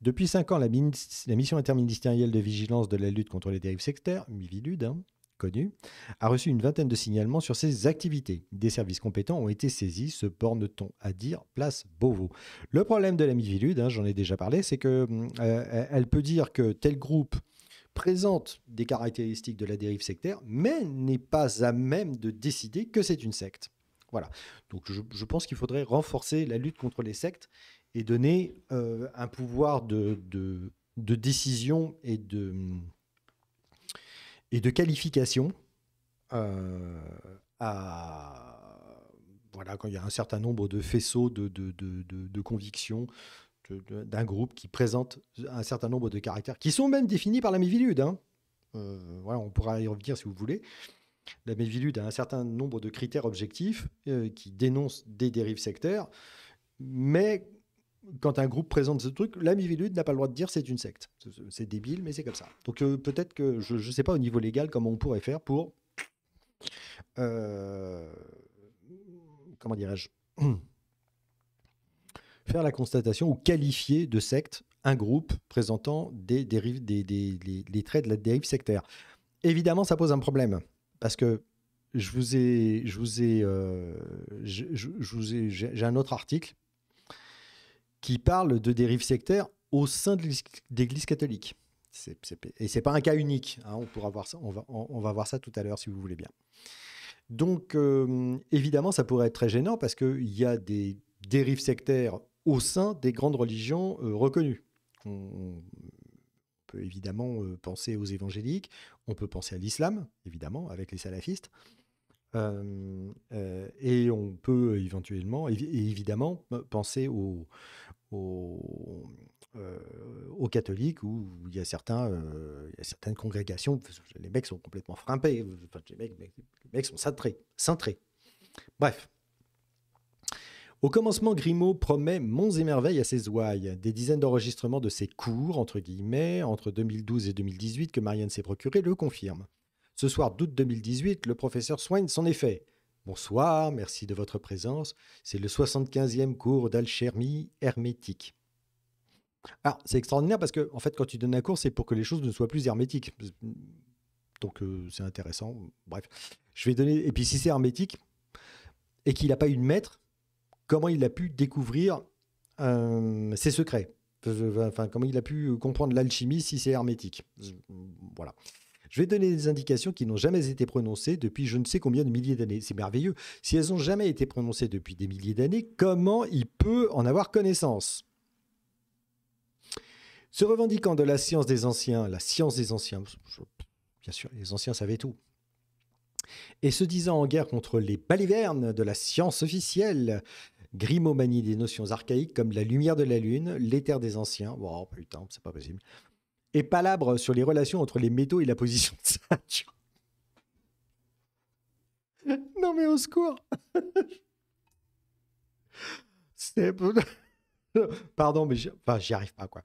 Depuis cinq ans, la, mission interministérielle de vigilance de la lutte contre les dérives sectaires, MIVILUD, hein, a reçu une vingtaine de signalements sur ses activités. Des services compétents ont été saisis, se borne-t-on à dire, place Beauvau. Le problème de la Mivilude, hein, j'en ai déjà parlé, c'est qu'elle hum, euh, peut dire que tel groupe présente des caractéristiques de la dérive sectaire, mais n'est pas à même de décider que c'est une secte. Voilà. Donc je, pense qu'il faudrait renforcer la lutte contre les sectes et donner euh, un pouvoir de, décision et de hum, et de qualification euh, à, voilà, quand il y a un certain nombre de faisceaux de, de, convictions d'un groupe qui présente un certain nombre de caractères, qui sont même définis par la mévilude Hein. Euh, voilà, on pourra y revenir si vous voulez. La mévilude a un certain nombre de critères objectifs euh, qui dénoncent des dérives sectaires, mais quand un groupe présente ce truc, la n'a pas le droit de dire c'est une secte. C'est débile, mais c'est comme ça. Donc euh, peut-être que je ne sais pas au niveau légal comment on pourrait faire pour. Euh, comment dirais-je *clears throat* Faire la constatation ou qualifier de secte un groupe présentant des, dérives, des, les, traits de la dérive sectaire. Évidemment, ça pose un problème parce que je vous ai, je euh, je vous ai, j'ai un autre article qui parle de dérives sectaires au sein de l'Église catholique. C est, et c'est pas un cas unique. Hein, on pourra voir ça. On va, on, va voir ça tout à l'heure si vous voulez bien. Donc euh, évidemment, ça pourrait être très gênant parce qu'il y a des dérives sectaires au sein des grandes religions euh, reconnues. On, peut évidemment euh, penser aux évangéliques, on peut penser à l'islam, évidemment, avec les salafistes. et on peut éventuellement, évidemment, penser aux, euh, aux, catholiques où il y a certains, euh, certaines congrégations, les mecs sont complètement frappés, les, mecs, sont cintrés, Bref. Au commencement, Grimaud promet monts et merveilles à ses ouailles, des dizaines d'enregistrements de ses cours, entre guillemets, entre 2012 et 2018 que Marianne s'est procuré le confirment. Ce soir d'août 2018, le professeur soigne son effet. Bonsoir, merci de votre présence. C'est le 75e cours d'alchimie hermétique. Alors, ah, c'est extraordinaire parce que, en fait, quand tu donnes un cours, c'est pour que les choses ne soient plus hermétiques. Donc, euh, c'est intéressant. Bref, je vais donner. Et puis, si c'est hermétique et qu'il n'a pas eu de maître, comment il a pu découvrir euh, ses secrets Enfin, comment il a pu euh, comprendre l'alchimie si c'est hermétique Voilà. Je vais donner des indications qui n'ont jamais été prononcées depuis je ne sais combien de milliers d'années. C'est merveilleux. Si elles n'ont jamais été prononcées depuis des milliers d'années, comment il peut en avoir connaissance Se revendiquant de la science des anciens, la science des anciens, bien sûr, les anciens savaient tout. Et se disant en guerre contre les balivernes de la science officielle, Grimaud des notions archaïques comme la lumière de la lune, l'éther des anciens. Oh putain, c'est pas possible et palabre sur les relations entre les métaux et la position de Saturne. Non mais au secours Pardon, mais j'y arrive pas, quoi.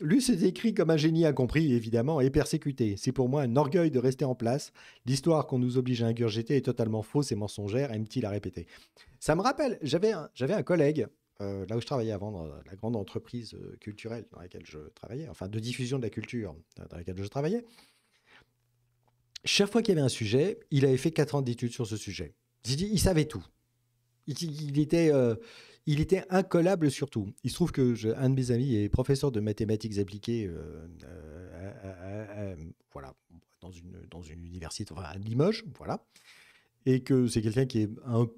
Lui s'est écrit comme un génie incompris, évidemment, et persécuté. C'est pour moi un orgueil de rester en place. L'histoire qu'on nous oblige à ingurgiter est totalement fausse et mensongère, aime-t-il à répéter. Ça me rappelle, j'avais un collègue euh, là où je travaillais avant, la grande entreprise euh, culturelle dans laquelle je travaillais, enfin de diffusion de la culture dans laquelle je travaillais, chaque fois qu'il y avait un sujet, il avait fait 4 ans d'études sur ce sujet. Il, savait tout. Il, était, euh, il était incollable sur tout. Il se trouve que un de mes amis est professeur de mathématiques appliquées voilà, dans, une, université, enfin à Limoges, voilà, et que c'est quelqu'un qui est un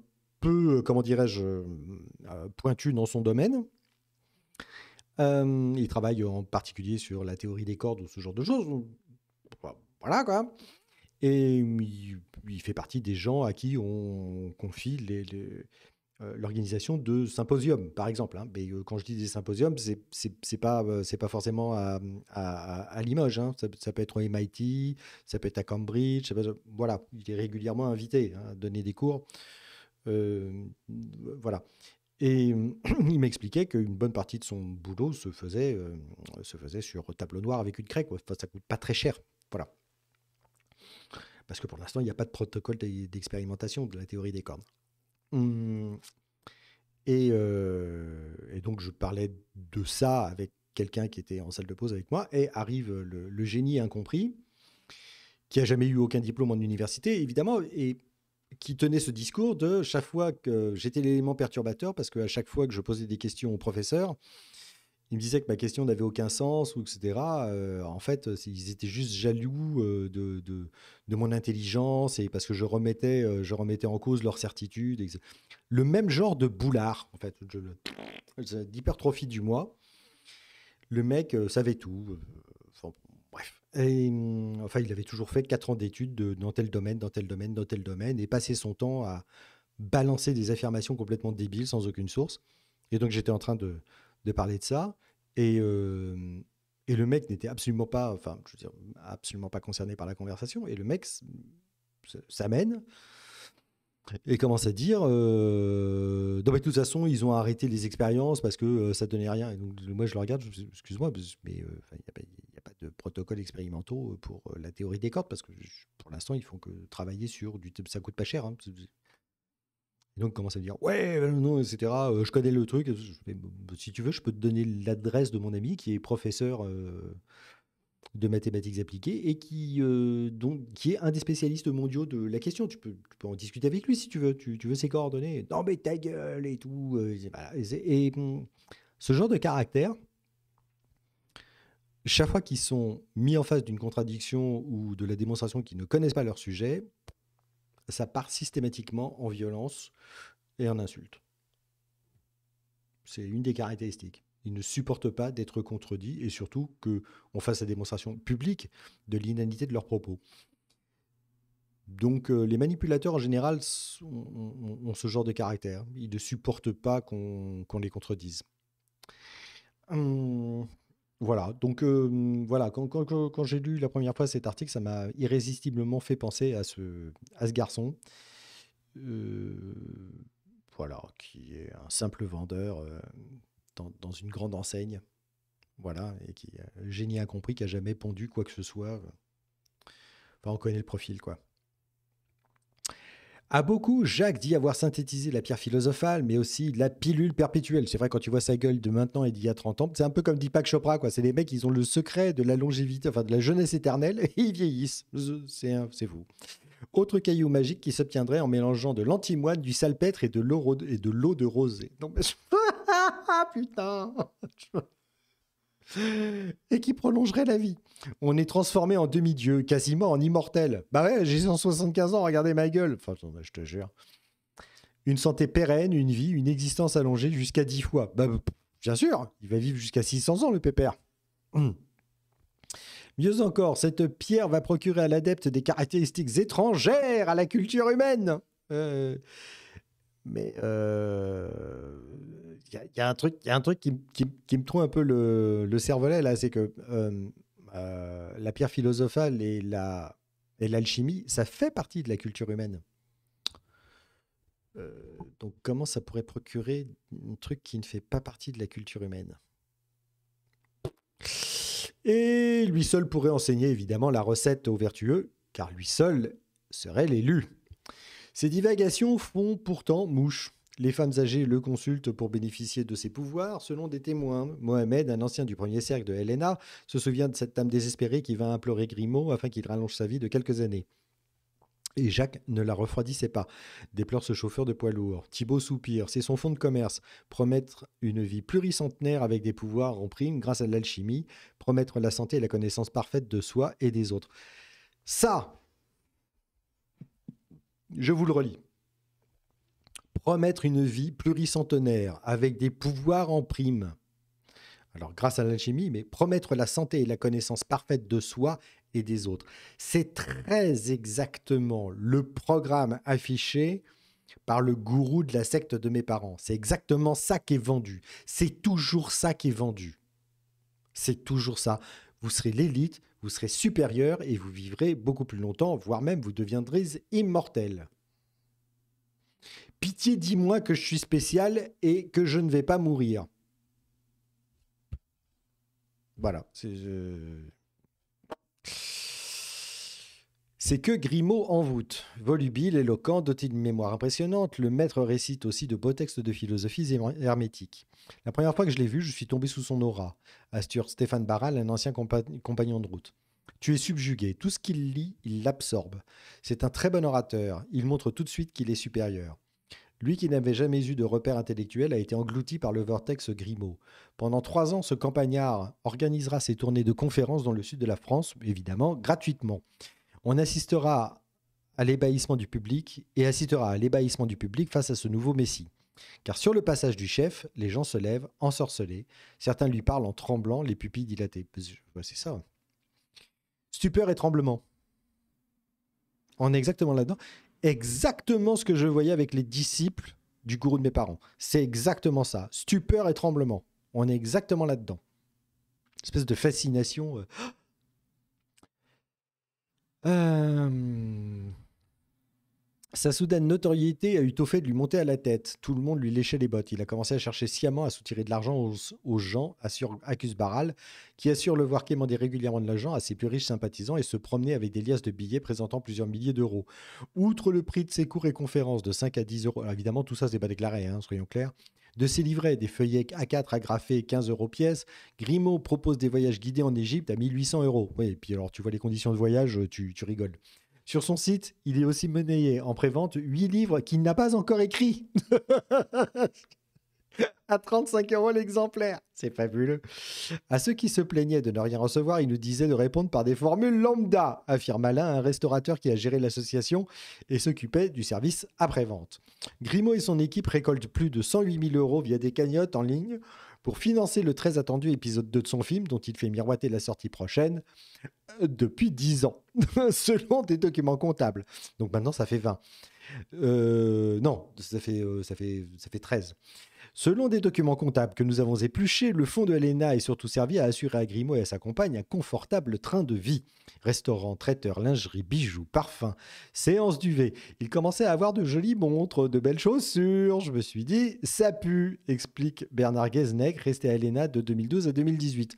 peu, euh, comment dirais-je, euh, euh, pointu dans son domaine. il travaille en particulier sur la théorie des cordes ou ce genre de choses. Bah, voilà quoi. Et il fait partie des gens à qui on confie l'organisation les, de symposiums, par exemple. Hein. Mais quand je dis des symposiums, c'est pas pas forcément à, l'image. Limoges. Hein. Ça, peut être au MIT, ça peut être à Cambridge. voilà, il est régulièrement invité hein, à donner des cours euh, voilà. Et *clears throat* il m'expliquait qu'une bonne partie de son boulot se faisait, euh, se faisait sur tableau noir avec une craie. Quoi. Enfin, ça coûte pas très cher. Voilà. Parce que pour l'instant, il n'y a pas de protocole d'expérimentation de la théorie des cordes. Hum, euh, et, donc, je parlais de ça avec quelqu'un qui était en salle de pause avec moi. Et arrive le, génie incompris, qui a jamais eu aucun diplôme en université, évidemment. Et qui tenait ce discours de chaque fois que j'étais l'élément perturbateur, parce qu'à chaque fois que je posais des questions au professeur, il me disait que ma question n'avait aucun sens, ou etc. Euh, en fait, ils étaient juste jaloux euh, de, de, mon intelligence et parce que je remettais, euh, je remettais en cause leur certitude. Le même genre de boulard, en fait, d'hypertrophie du moi. Le mec savait tout. bref. Et, mm, enfin, il avait toujours fait 4 ans d'études dans tel domaine, dans tel domaine, dans tel domaine, et passé son temps à balancer des affirmations complètement débiles sans aucune source. Et donc j'étais en train de, parler de ça, euh, et, le mec n'était absolument pas, enfin, je veux dire, absolument pas concerné par la conversation, et le mec s'amène et commence à dire euh, de toute façon ils ont arrêté les expériences parce que euh, ça donnait rien et donc moi je le regarde excuse-moi mais il n'y a, pas de protocoles expérimentaux euh, pour euh, la théorie des cordes, parce que pour l'instant, ils font que travailler sur du. Ça coûte pas cher. Hein. donc, commence à dire Ouais, euh, non, etc. je connais le truc. Bah, si tu veux, je peux te donner l'adresse de mon ami qui est professeur de mathématiques appliquées et qui, donc, qui est un des spécialistes mondiaux de la question. Tu peux, en discuter avec lui si tu veux. Tu, veux ses coordonnées. Non, mais ta gueule et tout. et hum, ce genre de caractère, chaque fois qu'ils sont mis en face d'une contradiction ou de la démonstration qu'ils ne connaissent pas leur sujet, ça part systématiquement en violence et en insulte. C'est une des caractéristiques. Ils ne supportent pas d'être contredits et surtout qu'on fasse la démonstration publique de l'inanité de leurs propos. Donc euh, les manipulateurs en général ont, ce genre de caractère. Ils ne supportent pas qu'on les contredise. Hum, voilà, donc voilà, quand, j'ai lu la première fois cet article, ça m'a irrésistiblement fait penser à ce, à ce garçon. voilà, qui est un simple vendeur euh, dans, une grande enseigne. Voilà, et qui, un euh, génie incompris, qui a jamais pondu quoi que ce soit. Enfin, on connaît le profil, quoi. À beaucoup, Jacques dit avoir synthétisé la pierre philosophale, mais aussi la pilule perpétuelle. C'est vrai, quand tu vois sa gueule de maintenant et d'il y a 30 ans, c'est un peu comme Deepak Chopra, quoi. C'est les mecs, ils ont le secret de la longévité, enfin de la jeunesse éternelle, *laughs* et ils vieillissent. C'est vous. Autre caillou magique qui s'obtiendrait en mélangeant de l'antimoine, du salpêtre et de l'eau de rosée. Donc, *laughs* ah, putain et qui prolongerait la vie. On est transformé en demi-dieu, quasiment en immortel. Bah ouais, j'ai 175 ans, regardez ma gueule. Enfin, je te jure. Une santé pérenne, une vie, une existence allongée jusqu'à 10 fois. Bah, bien sûr, il va vivre jusqu'à 600 ans, le pépère. Hum. Mieux encore, cette pierre va procurer à l'adepte des caractéristiques étrangères à la culture humaine. Euh, mais euh, il y, a un truc, un truc qui, me trouve un peu le, le là, c'est que euh, euh, la pierre philosophale et l'alchimie, ça fait partie de la culture humaine. Euh, donc comment ça pourrait procurer un truc qui ne fait pas partie de la culture humaine Et lui seul pourrait enseigner évidemment la recette aux vertueux, car lui seul serait l'élu. Ces divagations font pourtant mouche. Les femmes âgées le consultent pour bénéficier de ses pouvoirs, selon des témoins. Mohamed, un ancien du premier cercle de Helena, se souvient de cette dame désespérée qui va implorer Grimaud afin qu'il rallonge sa vie de quelques années. Et Jacques ne la refroidissait pas, déplore ce chauffeur de poids lourd. Thibault soupire, c'est son fonds de commerce. Promettre une vie pluricentenaire avec des pouvoirs en prime grâce à l'alchimie, promettre la santé et la connaissance parfaite de soi et des autres. Ça, je vous le relis promettre une vie pluricentenaire avec des pouvoirs en prime. Alors grâce à l'alchimie, mais promettre la santé et la connaissance parfaite de soi et des autres. C'est très exactement le programme affiché par le gourou de la secte de mes parents. C'est exactement ça qui est vendu. C'est toujours ça qui est vendu. C'est toujours ça. Vous serez l'élite, vous serez supérieur et vous vivrez beaucoup plus longtemps, voire même vous deviendrez immortel. Pitié, dis-moi que je suis spécial et que je ne vais pas mourir. Voilà. C'est que Grimaud en voûte, volubile, éloquent, doté d'une mémoire impressionnante. Le maître récite aussi de beaux textes de philosophie hermétique. La première fois que je l'ai vu, je suis tombé sous son aura. Asture Stéphane Barral, un ancien compagnon de route. Tu es subjugué. Tout ce qu'il lit, il l'absorbe. C'est un très bon orateur. Il montre tout de suite qu'il est supérieur. Lui qui n'avait jamais eu de repère intellectuel a été englouti par le vortex Grimaud. Pendant trois ans, ce campagnard organisera ses tournées de conférences dans le sud de la France, évidemment, gratuitement. On assistera à l'ébahissement du public et assistera à l'ébahissement du public face à ce nouveau Messie. Car sur le passage du chef, les gens se lèvent, ensorcelés. Certains lui parlent en tremblant, les pupilles dilatées. C'est ça. Stupeur et tremblement. On est exactement là-dedans exactement ce que je voyais avec les disciples du gourou de mes parents. C'est exactement ça. Stupeur et tremblement. On est exactement là-dedans. Espèce de fascination. Euh. *gasps* Euh, sa soudaine notoriété a eu au fait de lui monter à la tête. Tout le monde lui léchait les bottes. Il a commencé à chercher sciemment à soutirer de l'argent aux, gens, assure Barral, qui assure le voir quémander régulièrement de l'argent à ses plus riches sympathisants et se promener avec des liasses de billets présentant plusieurs milliers d'euros. Outre le prix de ses cours et conférences de 5 à 10 euros, évidemment tout ça c'est pas déclaré, hein, soyons clairs, de ses livrets, des feuillets A4 agrafés 15 euros pièce, Grimaud propose des voyages guidés en Égypte à 1800 euros. Oui, et puis alors tu vois les conditions de voyage, tu rigoles. Sur son site, il est aussi monnayé en prévente 8 livres qu'il n'a pas encore écrits. *laughs* à 35 euros l'exemplaire. C'est fabuleux. À ceux qui se plaignaient de ne rien recevoir, il nous disait de répondre par des formules lambda, affirme Alain, un restaurateur qui a géré l'association et s'occupait du service après-vente. Grimaud et son équipe récoltent plus de 108 000 euros via des cagnottes en ligne pour financer le très attendu épisode 2 de son film, dont il fait miroiter la sortie prochaine, euh, depuis 10 ans, *laughs* selon des documents comptables. Donc maintenant, ça fait 20. Euh, non, euh, ça fait, ça, fait, ça fait 13. Selon des documents comptables que nous avons épluchés, le fonds de Helena est surtout servi à assurer à Grimaud et à sa compagne un confortable train de vie. Restaurant, traiteur, lingerie, bijoux, parfums, séance V. Il commençait à avoir de jolies montres, de belles chaussures. Je me suis dit, ça pue, explique Bernard Guesneck, resté à Helena de 2012 à 2018.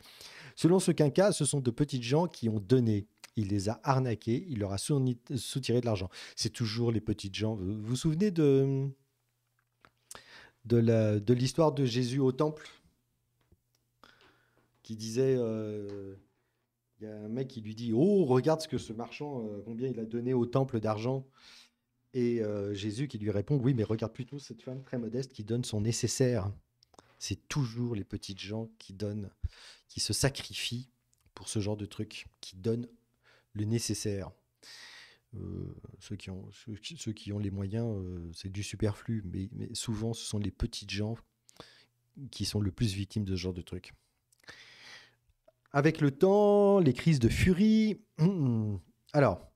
Selon ce quinca, ce sont de petites gens qui ont donné. Il les a arnaqués, il leur a soutiré de l'argent. C'est toujours les petites gens. Vous vous souvenez de de l'histoire de, Jésus au temple, qui disait, euh, il y a un mec qui lui dit, oh, regarde ce que ce marchand, euh, combien il a donné au temple d'argent. Et euh, Jésus qui lui répond, oui, mais regarde plutôt cette femme très modeste qui donne son nécessaire. C'est toujours les petites gens qui donnent, qui se sacrifient pour ce genre de truc, qui donnent le nécessaire. Euh, ceux, qui ont, ceux, qui ont les moyens, euh, c'est du superflu. Mais, souvent, ce sont les petites gens qui sont le plus victimes de ce genre de truc. Avec le temps, les crises de furie. *clears throat* Alors,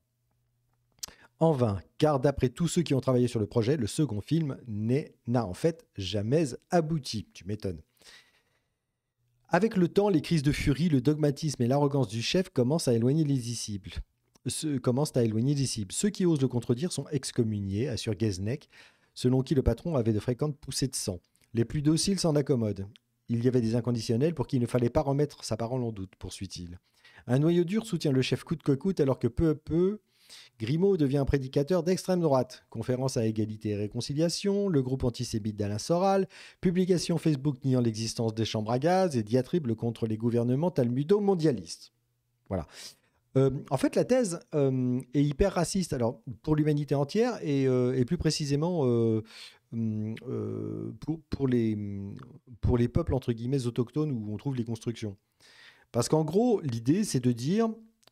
en vain, car d'après tous ceux qui ont travaillé sur le projet, le second film n'a en fait jamais abouti. Tu m'étonnes. Avec le temps, les crises de furie, le dogmatisme et l'arrogance du chef commencent à éloigner les disciples commencent à éloigner des cibles. Ceux qui osent le contredire sont excommuniés, assure Geznek, selon qui le patron avait de fréquentes poussées de sang. Les plus dociles s'en accommodent. Il y avait des inconditionnels pour qui il ne fallait pas remettre sa parole en doute, poursuit-il. Un noyau dur soutient le chef coûte que coûte, alors que peu à peu, Grimaud devient un prédicateur d'extrême droite. Conférence à égalité et réconciliation, le groupe antisémite d'Alain Soral, publication Facebook niant l'existence des chambres à gaz et diatrible contre les gouvernements talmudo-mondialistes. Voilà. Euh, en fait, la thèse euh, est hyper raciste, alors pour l'humanité entière et, euh, plus précisément pour, les, pour les peuples entre guillemets autochtones où on trouve les constructions. Parce qu'en gros, l'idée c'est de dire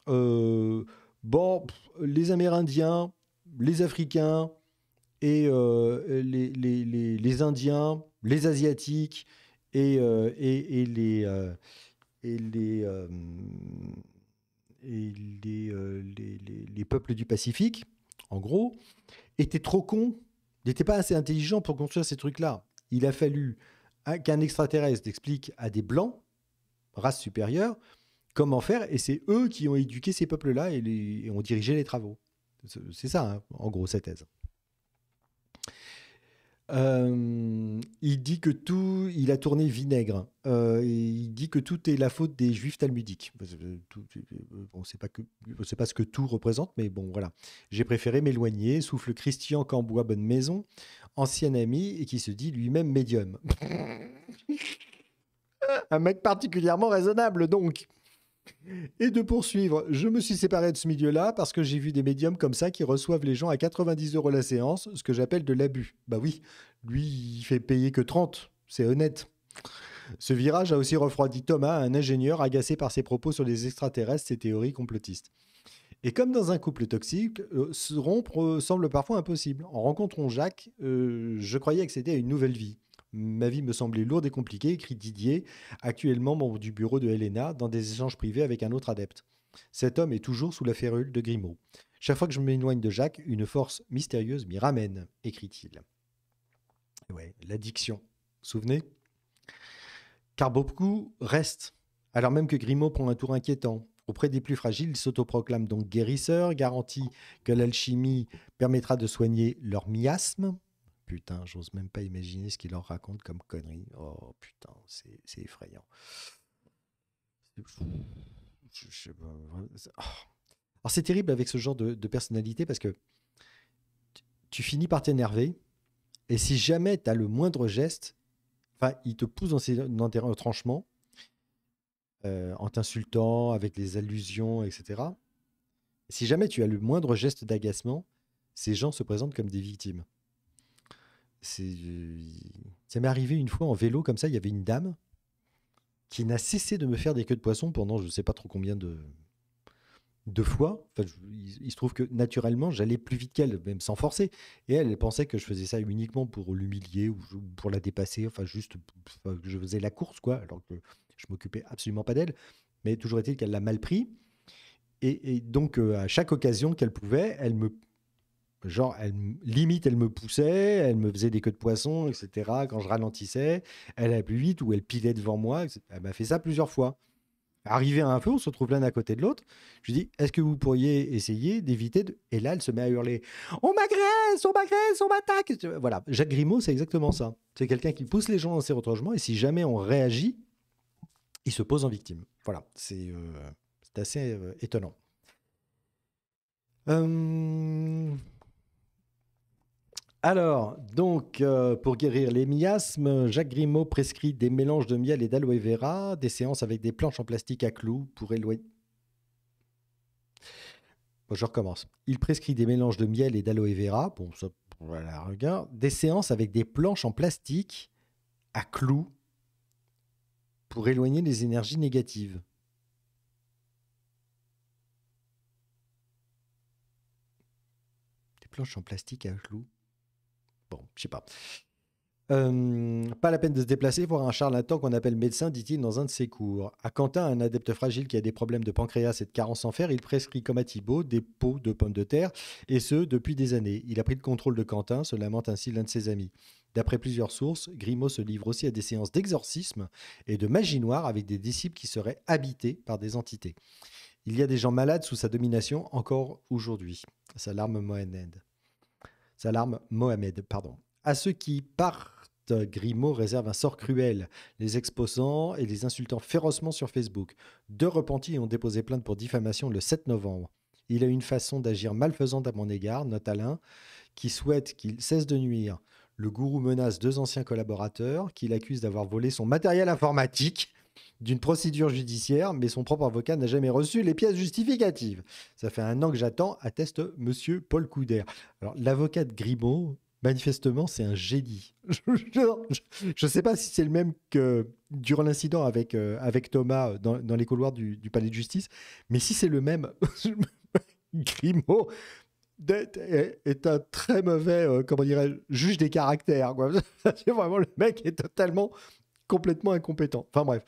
bon, les Amérindiens, les Africains et les, les, les, les, Indiens, les Asiatiques et, et les. et les et euh, les, les, peuples du Pacifique, en gros, étaient trop cons, n'étaient pas assez intelligents pour construire ces trucs-là. Il a fallu qu'un extraterrestre explique à des blancs, race supérieure, comment faire, et c'est eux qui ont éduqué ces peuples-là et, ont dirigé les travaux. C'est ça, hein, en gros, sa thèse. Euh, il dit que tout, il a tourné vinaigre. Euh, il dit que tout est la faute des juifs talmudiques. on ne sait pas pas ce que tout représente, mais bon, voilà. J'ai préféré m'éloigner. Souffle Christian Cambois bonne maison, ancien ami et qui se dit lui-même médium. *laughs* Un mec particulièrement raisonnable, donc. Et de poursuivre, je me suis séparé de ce milieu-là parce que j'ai vu des médiums comme ça qui reçoivent les gens à 90 euros la séance, ce que j'appelle de l'abus. Bah oui, lui, il fait payer que 30, c'est honnête. Ce virage a aussi refroidi Thomas, un ingénieur agacé par ses propos sur les extraterrestres, ses théories complotistes. Et comme dans un couple toxique, euh, se rompre euh, semble parfois impossible. En rencontrant Jacques, euh, je croyais accéder à une nouvelle vie ma vie me semblait lourde et compliquée, écrit Didier, actuellement membre du bureau de Helena, dans des échanges privés avec un autre adepte. Cet homme est toujours sous la férule de Grimaud. Chaque fois que je m'éloigne de Jacques, une force mystérieuse m'y ramène, écrit-il. Ouais, l'addiction. Souvenez Car beaucoup reste, alors même que Grimaud prend un tour inquiétant. Auprès des plus fragiles, il s'autoproclame donc guérisseur, garantit que l'alchimie permettra de soigner leur miasme, Putain, j'ose même pas imaginer ce qu'il leur raconte comme conneries. Oh putain, c'est effrayant. Je, je, oh. Alors c'est terrible avec ce genre de, personnalité parce que tu, finis par t'énerver et si jamais tu as le moindre geste, enfin, il te pousse dans, ses, dans tes retranchements euh, en t'insultant, avec les allusions, etc. Si jamais tu as le moindre geste d'agacement, ces gens se présentent comme des victimes ça m'est arrivé une fois en vélo comme ça, il y avait une dame qui n'a cessé de me faire des queues de poisson pendant je ne sais pas trop combien de, de fois. il, se trouve que naturellement, j'allais plus vite qu'elle, même sans forcer. Et elle, pensait que je faisais ça uniquement pour l'humilier ou pour la dépasser. Enfin, juste, que je faisais la course, quoi, alors que je m'occupais absolument pas d'elle. Mais toujours est-il qu'elle l'a mal pris. Et, donc, euh, à chaque occasion qu'elle pouvait, elle me genre, elle, limite, elle me poussait, elle me faisait des queues de poisson, etc. Quand je ralentissais, elle allait plus vite ou elle pilait devant moi. Elle m'a fait ça plusieurs fois. Arrivé à un feu, on se retrouve l'un à côté de l'autre. Je lui dis, est-ce que vous pourriez essayer d'éviter de... Et là, elle se met à hurler, on m'agresse, on m'agresse, on m'attaque. Voilà, Jacques Grimaud, c'est exactement ça. C'est quelqu'un qui pousse les gens dans ses retranchements et si jamais on réagit, il se pose en victime. Voilà, c'est euh, assez euh, étonnant. Hum. Alors, donc, euh, pour guérir les miasmes, Jacques Grimaud prescrit des mélanges de miel et d'aloe vera, des séances avec des planches en plastique à clous pour éloigner. Bon, je recommence. Il prescrit des mélanges de miel et d'aloe vera, bon, ça, voilà, regarde, des séances avec des planches en plastique à clous pour éloigner les énergies négatives. Des planches en plastique à clous. Bon, je sais pas. Euh, pas la peine de se déplacer, voir un charlatan qu'on appelle médecin, dit-il dans un de ses cours. À Quentin, un adepte fragile qui a des problèmes de pancréas et de carence en fer, il prescrit comme à Thibaut des pots de pommes de terre, et ce, depuis des années. Il a pris le contrôle de Quentin, se lamente ainsi l'un de ses amis. D'après plusieurs sources, Grimaud se livre aussi à des séances d'exorcisme et de magie noire avec des disciples qui seraient habités par des entités. Il y a des gens malades sous sa domination encore aujourd'hui. Sa larme S'alarme Mohamed, pardon. À ceux qui partent, Grimaud réserve un sort cruel, les exposant et les insultant férocement sur Facebook. Deux repentis ont déposé plainte pour diffamation le 7 novembre. Il a une façon d'agir malfaisante à mon égard, note Alain, qui souhaite qu'il cesse de nuire. Le gourou menace deux anciens collaborateurs qu'il accuse d'avoir volé son matériel informatique d'une procédure judiciaire, mais son propre avocat n'a jamais reçu les pièces justificatives. Ça fait un an que j'attends, atteste Monsieur Paul Couder. Alors, l'avocat de Grimaud, manifestement, c'est un génie. *laughs* je ne sais pas si c'est le même que durant l'incident avec, euh, avec Thomas euh, dans, les couloirs du, palais de justice, mais si c'est le même, *laughs* Grimaud est un très mauvais, euh, comment dirais juge des caractères. *laughs* vraiment, le mec est totalement complètement incompétent. Enfin bref.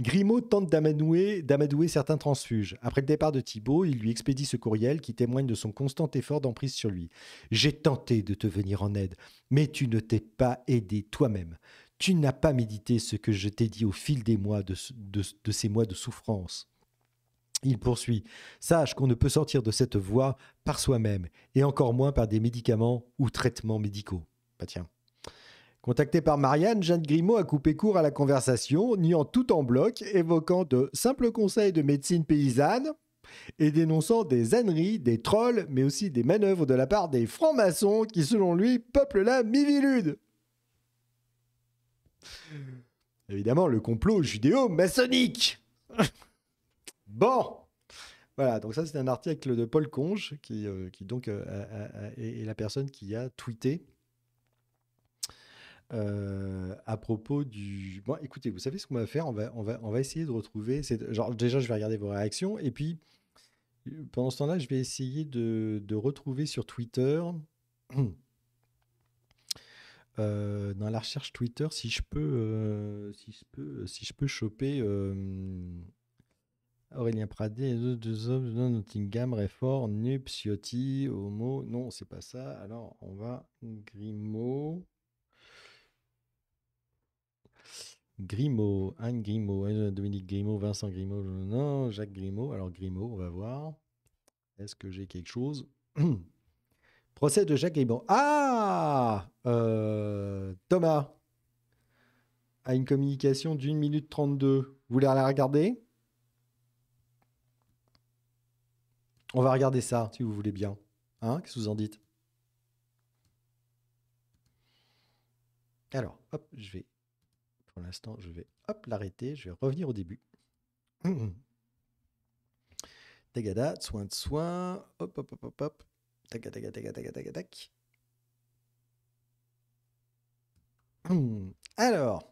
Grimaud tente d'amadouer, d'amadouer certains transfuges. Après le départ de Thibault, il lui expédie ce courriel qui témoigne de son constant effort d'emprise sur lui. J'ai tenté de te venir en aide, mais tu ne t'es pas aidé toi-même. Tu n'as pas médité ce que je t'ai dit au fil des mois de, de ces mois de souffrance. Il poursuit. Sache qu'on ne peut sortir de cette voie par soi-même, et encore moins par des médicaments ou traitements médicaux. Bah Contacté par Marianne, Jeanne Grimaud a coupé court à la conversation, niant tout en bloc, évoquant de simples conseils de médecine paysanne et dénonçant des âneries, des trolls, mais aussi des manœuvres de la part des francs-maçons qui, selon lui, peuplent la Mivilude. Évidemment, le complot judéo-maçonnique. *laughs* bon. Voilà, donc ça c'est un article de Paul Conge, qui, euh, donc euh, est la personne qui a tweeté euh, à propos du. Bon, écoutez, vous savez ce qu'on va faire on va, on, va, on essayer de retrouver. Genre, déjà, je vais regarder vos réactions. Et puis, euh, pendant ce temps-là, je vais essayer de, retrouver sur Twitter. *clears throat* Euh, dans la recherche Twitter, si je peux, si je peux, si je peux choper Aurélien Pradé, deux, deux hommes de Nottingham, Réfort, Nupciotti, Homo. Non, c'est pas ça. Alors, on va Grimaud. Grimaud, Anne Grimaud, euh, Dominique Grimaud, Vincent Grimaud, non, Jacques Grimaud. Alors Grimaud, on va voir. Est-ce que j'ai quelque chose *clears throat* Procès de Jacques Grimaud. Ah euh, Thomas a une communication d'une minute trente-deux. Vous voulez la regarder On va regarder ça, si vous voulez bien. Hein Qu'est-ce que vous en dites Alors, hop, je vais pour l'instant, je vais hop l'arrêter, je vais revenir au début. *clears throat* Tagada, soin de soin, hop hop hop hop hop, tac tac tac hmm. Alors,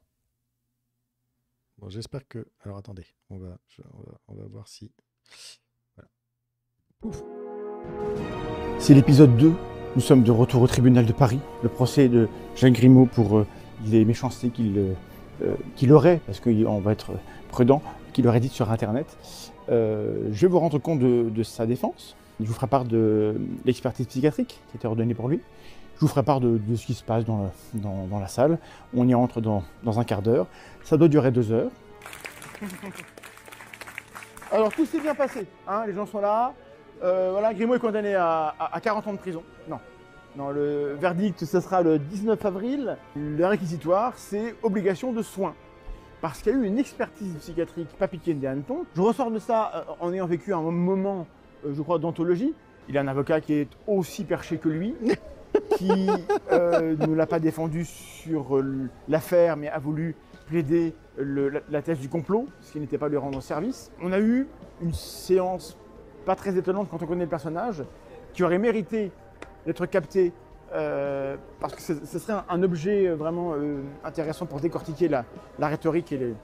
bon, j'espère que. Alors attendez, on va, on va, voir si. Voilà. Pouf. C'est l'épisode 2. Nous sommes de retour au tribunal de Paris. Le procès de Jean Grimaud pour euh, les méchancetés qu'il euh, euh, qu'il aurait, parce qu'on va être prudent, qu'il aurait dit sur Internet. Euh, je vais vous rendre compte de, sa défense. Je vous ferai part de l'expertise psychiatrique qui était ordonnée pour lui. Je vous ferai part de, ce qui se passe dans, la salle. On y rentre dans, un quart d'heure. Ça doit durer deux heures. *laughs* Alors tout s'est bien passé. Hein. les gens sont là. Euh, voilà, Grimaud est condamné à 40 ans de prison. Non, le verdict, ce sera le 19 avril. Le réquisitoire, c'est obligation de soins. Parce qu'il y a eu une expertise psychiatrique pas piquée des Je ressors de ça euh, en ayant vécu un moment, euh, je crois, d'anthologie. Il y a un avocat qui est aussi perché que lui, *laughs* qui euh, ne l'a pas défendu sur l'affaire, mais a voulu plaider la, la, thèse du complot, ce qui n'était pas lui rendre service. On a eu une séance pas très étonnante quand on connaît le personnage, qui aurait mérité d'être capté, euh, parce que ce serait un, objet euh, vraiment euh, intéressant pour décortiquer la, rhétorique et les,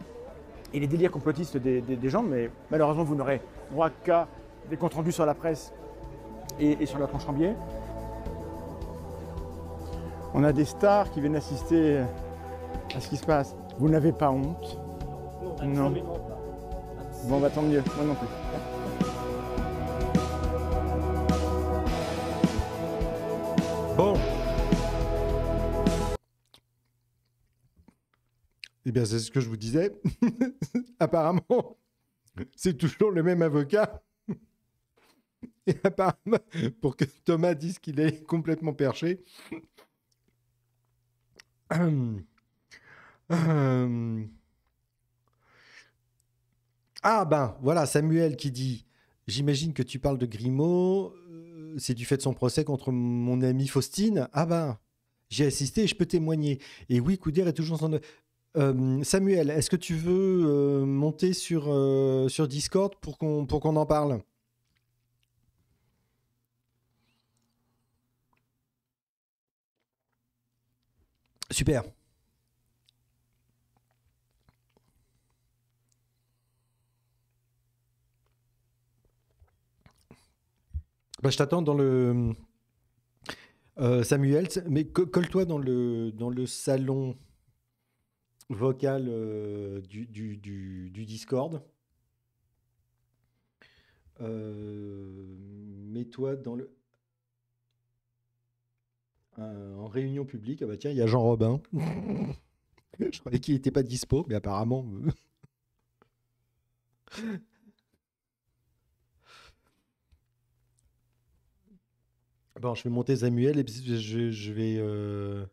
et les, délires complotistes des, gens, mais malheureusement, vous n'aurez droit qu'à des comptes rendus sur la presse et, sur la tranche en biais. On a des stars qui viennent assister à ce qui se passe. Vous n'avez pas honte Non. non. Bon, bah tant mieux, moi non plus. Et Eh bien, c'est ce que je vous disais. *laughs* apparemment, c'est toujours le même avocat. *laughs* Et apparemment, pour que Thomas dise qu'il est complètement perché. *coughs* Euh, euh, ah ben, voilà, Samuel qui dit J'imagine que tu parles de Grimaud c'est du fait de son procès contre mon ami Faustine. Ah ben j'ai assisté et je peux témoigner. Et oui, Couder est toujours en euh, Samuel, est-ce que tu veux euh, monter sur, euh, sur Discord pour qu'on en parle Super. Bah, je t'attends dans le. Euh, Samuel, mais colle-toi dans le, dans le salon vocal euh, du, du, Discord. Euh, mets-toi dans le. en réunion publique. Ah bah tiens, il y a Jean Robin. *laughs* Je croyais qu'il n'était pas dispo, mais apparemment. Bon, je vais monter Samuel et puis je, vais. je vais. Euh,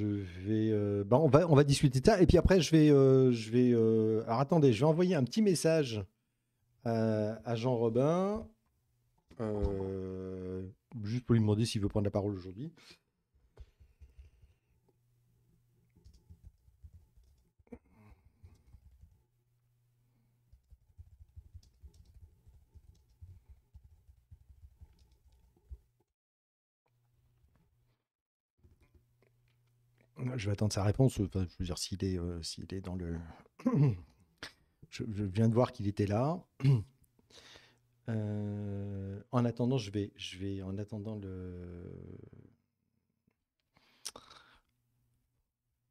euh, bah, on, va, on va discuter de ça. Et puis après, je vais. Euh, je vais alors attendez, je vais envoyer un petit message à, Jean Robin. juste pour lui demander s'il veut prendre la parole aujourd'hui. Je vais attendre sa réponse. je veux dire, s'il est, euh, s'il est dans le. *coughs* je, viens de voir qu'il était là. *coughs* Euh, en attendant, je vais, je vais, en attendant le.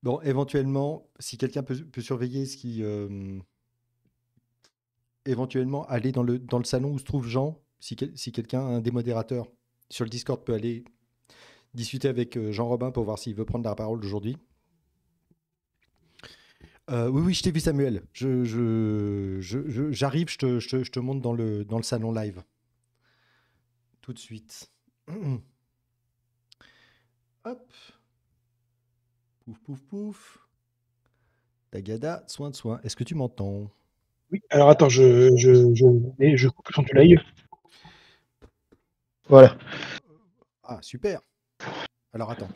Bon, éventuellement, si quelqu'un peut, surveiller ce qui. Euh, éventuellement, aller dans le, dans le salon où se trouve Jean, si, si quelqu'un, un des modérateurs sur le Discord, peut aller discuter avec euh, Jean Robin pour voir s'il veut prendre la parole aujourd'hui. Euh, oui, oui, je t'ai vu, Samuel. J'arrive, je, te, montre dans le, salon live. Tout de suite. *clears throat* Hop. Pouf, pouf, pouf. Tagada, soin de soin. Est-ce que tu m'entends Oui, alors attends, je, je, coupe le son du live. Voilà. Ah, super. Alors attends,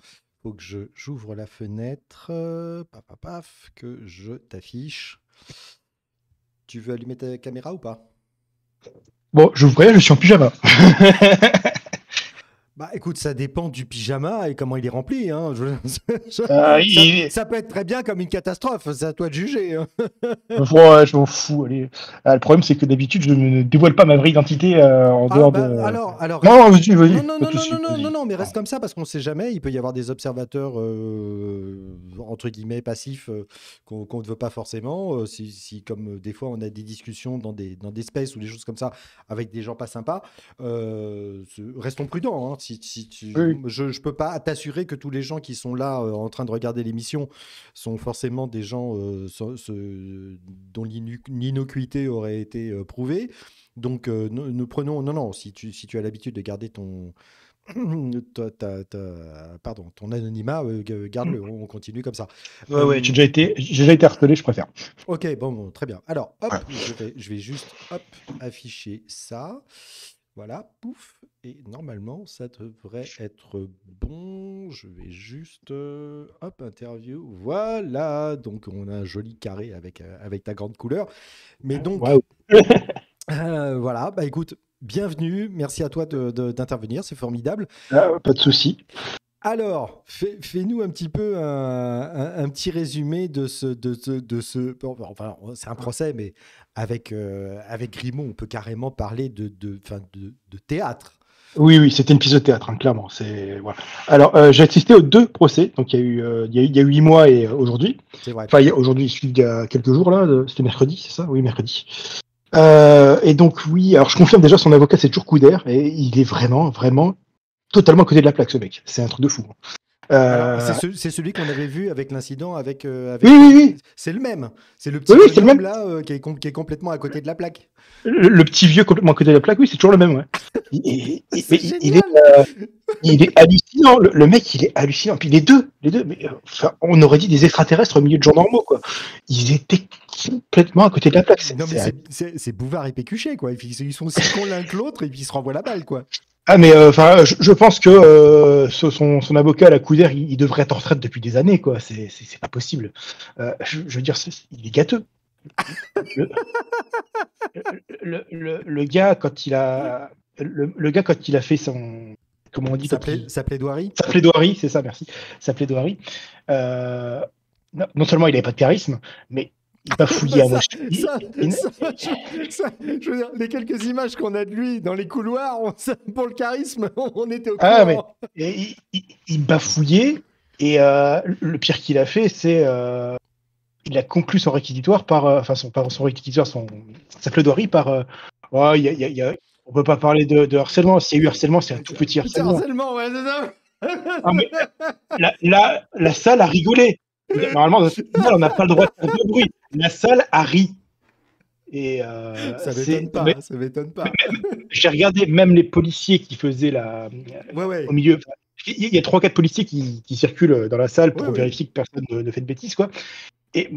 faut que j'ouvre la fenêtre, euh, paf, paf, paf, que je t'affiche. Tu veux allumer ta caméra ou pas Bon, je vous je suis en pyjama. *laughs* Bah écoute, ça dépend du pyjama et comment il est rempli. Hein. Euh, ça, peut être très bien comme une catastrophe, c'est à toi de juger. Hein. je m'en fous. Allez. Ah, le problème, c'est que d'habitude, je ne dévoile pas ma vraie identité euh, en ah, dehors bah, de. Alors, alors... Non, Non, non, non, non, non, non, mais reste ah. comme ça parce qu'on ne sait jamais. Il peut y avoir des observateurs, euh, entre guillemets, passifs qu'on ne veut pas forcément. Si, comme des fois, on a des discussions dans des, dans des spaces ou des choses comme ça avec des gens pas sympas, restons prudents. Hein, si si, tu... Je ne peux pas t'assurer que tous les gens qui sont là euh, en train de regarder l'émission sont forcément des gens euh, dont l'innocuité aurait été euh, prouvée. Donc, nous, prenons. Non, non, si tu, si tu as l'habitude de garder ton. *clears throat* pardon, ton anonymat, garde-le, mm. on continue comme ça. Ouais, ouais, j'ai déjà été, j'ai déjà été harcelé, je préfère. Ok, bon, bon très bien. Alors, je, vais, juste afficher ça. Voilà, pouf. Et normalement, ça devrait être bon. Je vais juste. Euh, hop, interview. Voilà. Donc, on a un joli carré avec, euh, avec ta grande couleur. Mais ah, donc, *laughs* euh, voilà. Bah écoute, bienvenue. Merci à toi de- d'intervenir. C'est formidable. Ah, pas de souci. Alors, fais- nous un petit peu un, un- petit résumé de ce. De, de ce enfin, c'est un procès, mais avec, avec Grimaud, on peut carrément parler de, de, de, de théâtre. Oui, oui, c'était une pièce de théâtre, hein, clairement. C'est voilà. Alors, euh, j'ai assisté aux deux procès, donc euh, il y a eu, il, y a eu huit mois et euh, aujourd'hui. C'est vrai. Enfin, aujourd'hui, il y a quelques jours là. C'était mercredi, c'est ça Oui, mercredi. et donc oui, alors je confirme déjà, son avocat c'est toujours d'air, et il est vraiment, vraiment totalement à côté de la plaque ce mec. C'est un truc de fou. Hein. Euh, c'est celui qu'on avait vu avec l'incident euh, avec, Oui, oui, oui. C'est le même. C'est le petit vieux là euh, qui, est complètement à côté de la plaque. Le, petit vieux complètement à côté de la plaque, oui, c'est toujours le même. *laughs* il, est, hallucinant. Le, mec, il est hallucinant. Puis les deux, les deux on aurait dit des extraterrestres au milieu de gens normaux. Quoi. Ils étaient complètement à côté de la plaque. C'est Bouvard et Pécuchet. Quoi. Ils sont aussi cons l'un que l'autre et puis ils se renvoient la balle. quoi. Ah mais euh, enfin, je, pense que euh, son, son, avocat à la Coudère, il, il, devrait être en retraite depuis des années, quoi. C'est pas possible. Euh, je, veux dire, il est gâteux. Le, le, le, gars quand il a le, gars quand il a fait son comment on dit sa, pla sa plaidoirie sa plaidoirie c'est ça merci sa plaidoirie non, non, seulement il n'avait pas de charisme mais il bafouillait *laughs* ça, les quelques images qu'on a de lui dans les couloirs, pour le charisme, *laughs* on était au ah, courant. il, bafouillait, et euh, le pire qu'il a fait, c'est. qu'il euh, il a conclu son réquisitoire par. Euh, enfin, son, son réquisitoire, sa plaidoirie par. on ne on peut pas parler de, harcèlement. S'il y a eu harcèlement, c'est un tout petit harcèlement. ouais, ah, la, la salle a rigolé. *laughs* Normalement, on n'a pas le droit de faire de bruit la salle a ri. Et euh, ça ne hein, m'étonne pas. J'ai regardé même les policiers qui faisaient la au milieu. Il y a trois quatre policiers qui, circulent dans la salle pour vérifier que personne ne, fait de bêtises quoi. Et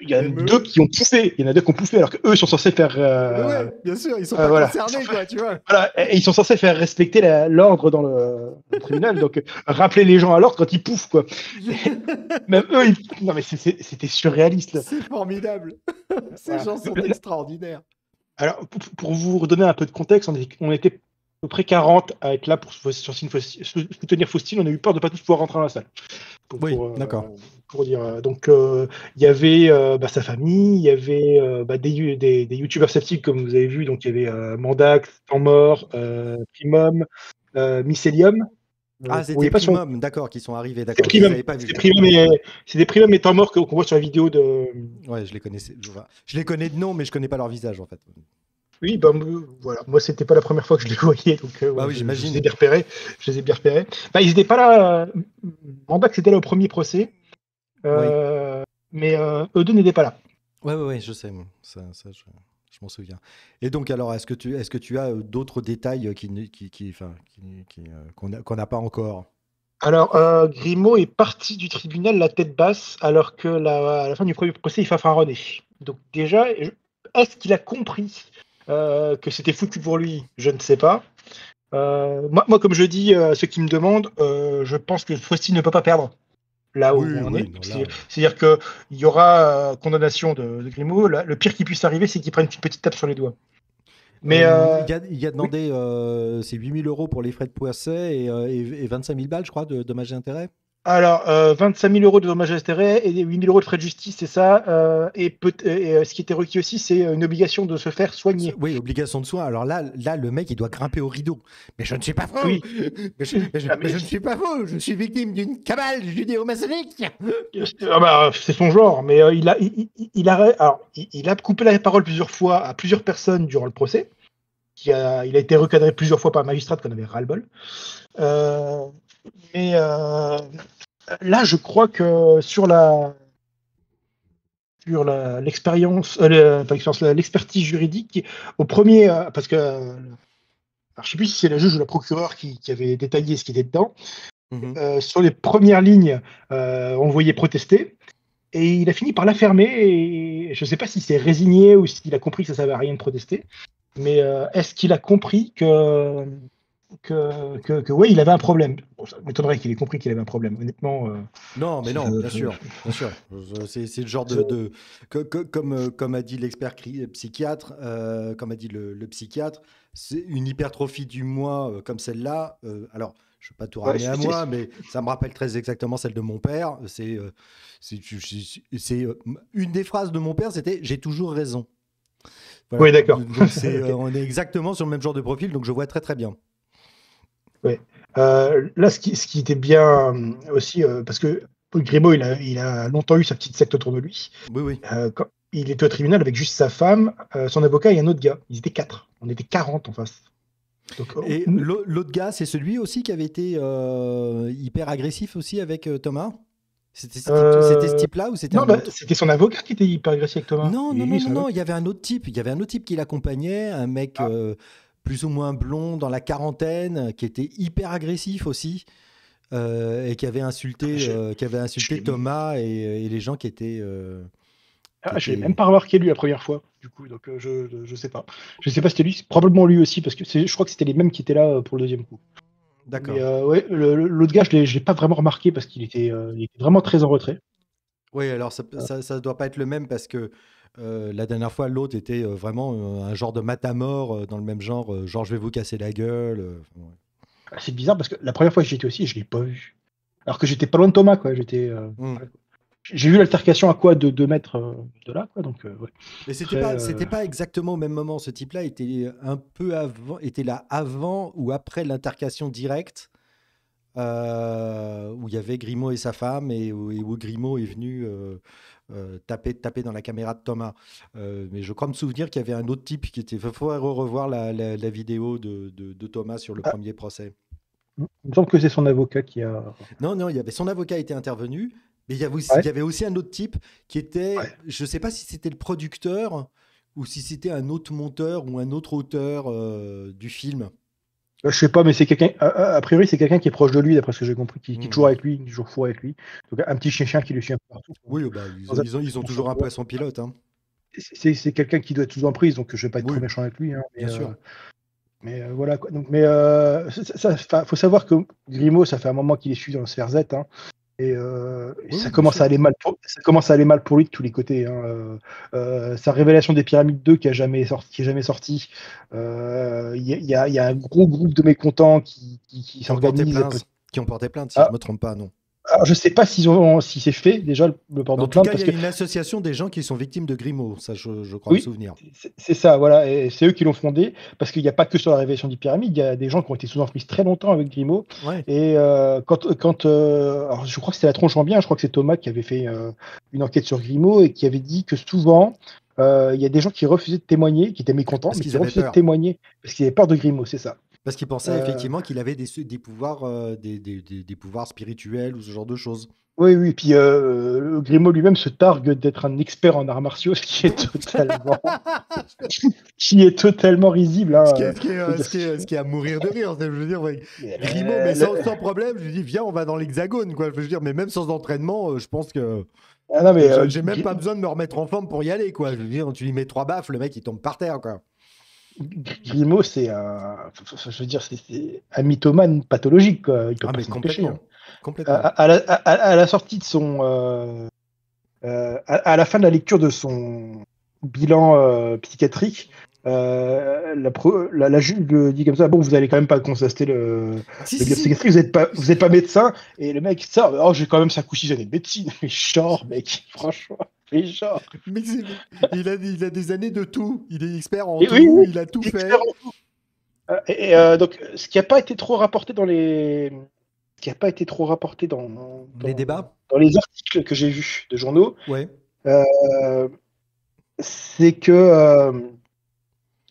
il y en a deux qui ont poussé. Il y en a deux qui ont alors qu'eux sont censés faire. Euh... bien sûr, ils sont euh, concernés, tu vois. Voilà, et ils sont censés faire respecter l'ordre dans le, tribunal. donc, euh, rappeler les gens à l'ordre quand ils pouffent, quoi. *laughs* Même eux, ils... Non, mais c'était surréaliste. C'est formidable. *laughs* Ces gens sont extraordinaires. Alors, pour, vous redonner un peu de contexte, on était à peu près 40 à être là pour soutenir Faustine. On a eu peur de pas tous pouvoir rentrer dans la salle. oui, euh, d'accord. pour dire. Euh, donc, euh, il y avait bah, sa famille, il y avait bah, des, des, youtubeurs sceptiques, comme vous avez vu. Donc, il y avait Mandax, Tamor, Primum, Mycelium. Ah, c'était Primum, d'accord, qui sont arrivés, d'accord. C'est des Primum et Tamor Mort qu'on voit sur la vidéo de. Ouais, je les connaissais, je les connais de nom, mais je connais pas leur visage, en fait. Oui, bah, moi, voilà. Moi, c'était pas la première fois que je les *laughs* voyais, donc euh, bah oui, je, les ai bien repérés. Je les ai bien repérés. Bah, ils n'étaient pas là. Euh, en bas, c'était là au premier procès, euh, mais eux deux n'étaient pas là. Oui, oui, je sais. Ça, je, m'en souviens. Et donc, alors, est-ce que tu, est que tu as d'autres détails qui, qui, qu'on n'a pas encore alors, Grimaud est parti du tribunal la tête basse, alors que la, à la fin du premier procès, il rené. Donc déjà, est-ce qu'il a compris euh, que c'était foutu pour lui, je ne sais pas. Euh, moi, comme je dis, à euh, ceux qui me demandent, je pense que Frosty ne peut pas perdre là où on est. C'est-à-dire qu'il y aura condamnation de, Grimaud. le pire qui puisse arriver, c'est qu'il prenne une petite tape sur les doigts. Mais il, a, demandé ces 8 000 8000 euros pour les frais de poisset et, 25 000 balles, je crois, de dommages et intérêts. Alors, euh, 25 000 euros de dommages et et 8 000 euros de frais de justice, c'est ça. Euh, et, euh, ce qui était requis aussi, c'est euh, une obligation de se faire soigner. Oui, obligation de soins. Alors là, là, le mec, il doit grimper au rideau. Mais je ne suis pas fou ah, Mais, je, ne suis pas faux. Je suis victime d'une cabale judéo-maçonnique. Ah, bah, c'est son genre. Mais il, a, il, a, il a coupé la parole plusieurs fois à plusieurs personnes durant le procès il a été recadré plusieurs fois par un magistrat qu'on avait ras-le-bol. Euh, mais euh, là, je crois que sur l'expérience, euh, l'expertise juridique, au premier, parce que je ne sais plus si c'est la juge ou la procureure qui, avait détaillé ce qui était dedans. Mhm. sur les premières lignes, on voyait protester. Et il a fini par la fermer. Et je ne sais pas si s'est résigné ou s'il a compris que ça ne servait à rien de protester. Mais euh, est-ce qu'il a compris que que, que, oui, il avait un problème. ça m'étonnerait qu'il ait compris qu'il avait un problème, honnêtement. Euh, non, mais non, bien sûr, bien sûr. C'est le genre de, que, que, comme, euh, comme a dit l'expert psychiatre, comme a dit le, psychiatre, c'est une hypertrophie du moi comme celle-là. alors, je ne vais pas tout ramener à moi, mais ça me rappelle très exactement celle de mon père. C'est c'est une des phrases de mon père, c'était j'ai toujours raison. Oui, d'accord. *laughs* Euh, on est exactement sur le même genre de profil, donc je vois très très bien. Oui. Euh, là, ce qui, était bien euh, aussi, parce que Paul Grimaud, il a, longtemps eu sa petite secte autour de lui. Oui, oui. il était au tribunal avec juste sa femme, son avocat et un autre gars. Ils étaient quatre. On était 40 en face. Oh. et l'autre gars, c'est celui aussi qui avait été hyper agressif aussi avec Thomas c'était ce euh, type-là ou c'était Non, bah, c'était son avocat qui était hyper agressif avec Thomas. Non, il y avait un autre type. Il y avait un autre type qui l'accompagnait, un mec ah. euh, plus ou moins blond dans la quarantaine, qui était hyper agressif aussi. Euh, et qui avait insulté, ah, qui avait insulté Thomas et, les gens qui étaient. Ah, je n'ai même pas remarqué lui la première fois, du coup, donc je ne sais pas. Je sais pas si c'était lui, probablement lui aussi, parce que je crois que c'était les mêmes qui étaient là pour le deuxième coup. D'accord. Euh, ouais, l'autre gars, je ne l'ai pas vraiment remarqué parce qu'il euh, était, vraiment très en retrait. Oui, alors ça ne ah. doit pas être le même parce que euh, la dernière fois, l'autre était vraiment un genre de matamor dans le même genre, genre je vais vous casser la gueule. C'est bizarre parce que la première fois que j'y étais aussi, je ne l'ai pas vu. Alors que j'étais pas loin de Thomas, quoi. J'étais. Mmh j'ai vu l'altercation à quoi de 2 mètres euh, de là, quoi. Donc, euh, ouais. Mais c'était pas, euh, pas, exactement au même moment. Ce type-là était un peu avant, était là avant ou après l'intercation directe où il y avait Grimaud et sa femme et, où, Grimaud est venu taper, taper dans la caméra de Thomas. mais je crois me souvenir qu'il y avait un autre type qui était. Il faudrait revoir la, la, vidéo de, de, Thomas sur le ah. premier procès. Il me semble que c'est son avocat qui a. Non, non, il y avait son avocat était intervenu. Mais il y avait aussi un autre type qui était, je ne sais pas si c'était le producteur ou si c'était un autre monteur ou un autre auteur euh, du film. Euh, je ne sais pas, mais c'est quelqu'un. Euh, a, priori, c'est quelqu'un qui est proche de lui, d'après ce que j'ai compris, qui, est hmm. toujours avec lui, qui toujours fou avec lui. Donc un petit chien chien qui le suit bah, un peu partout. Oui, ils, ont, toujours un peu à son pilote. Hein. C'est quelqu'un qui doit être toujours en prise, donc je ne vais pas être méchant avec lui. Hein, Bien sûr. Mais voilà. mais il faut savoir que Grimaud, ça fait un moment qu'il est suivi dans le sphère Z. Hein. Et euh, ça, commence à aller mal pour, commence à aller mal pour lui de tous les côtés. Hein. Euh, euh, sa révélation des pyramides 2 qui a jamais sorti, qui est jamais sorti. Il y, a un gros groupe de mécontents qui, qui, s'organisent. Qui ont porté plainte, si ah. je ne me trompe pas, non je ne sais pas si c'est fait déjà le, de port en tout Cas, il y a une association des gens qui sont victimes de Grimaud, ça je, crois me souvenir. C'est ça, voilà, et c'est eux qui l'ont fondé parce qu'il n'y a pas que sur la révélation du pyramide, il y a des gens qui ont été sous emprise très longtemps avec Grimaud. Et euh, quand, quand euh, alors, je crois que c'est la tronche en bien, je crois que c'est Thomas qui avait fait euh, une enquête sur Grimaud et qui avait dit que souvent il y a des gens qui refusaient de témoigner, qui étaient mécontents, mais qui refusaient de témoigner parce qu'ils avaient peur de Grimaud, c'est ça. Parce qu'il pensait euh. effectivement qu'il avait des, des pouvoirs, euh, des, pouvoirs spirituels ou ce genre de choses. Oui, oui, puis euh, Grimaud lui-même se targue d'être un expert en arts martiaux, ce qui est totalement, *laughs* qui est totalement risible. ce, qui est, à mourir de rire, je veux dire, Grimaud, mais sans, problème, je lui dis, viens, on va dans l'hexagone, quoi. Je veux dire, mais même sans entraînement, je pense que. Ah non, mais. J'ai même pas besoin de me remettre en forme pour y aller, quoi. Je veux dire, tu lui mets trois baffes, le mec, il tombe par terre, quoi. Grimaud, c'est un. veux dire, c'est un mythomane pathologique. Il peut ah, pas complètement. Hein. À, la, sortie de son. Euh, euh, à, la fin de la lecture de son bilan euh, psychiatrique, la, juge dit comme ça bon vous allez quand même pas constater le, psychiatrique vous n'êtes pas médecin et le mec sort oh j'ai quand même ça ou 6 années de médecine *laughs* genre mec franchement il a, des années de tout. Il est expert en tout. il a tout fait. Euh, et, euh, donc, ce qui n'a pas été trop rapporté dans les, ce qui n'a pas été trop rapporté dans, les débats, dans les articles que j'ai vus de journaux, euh, c'est que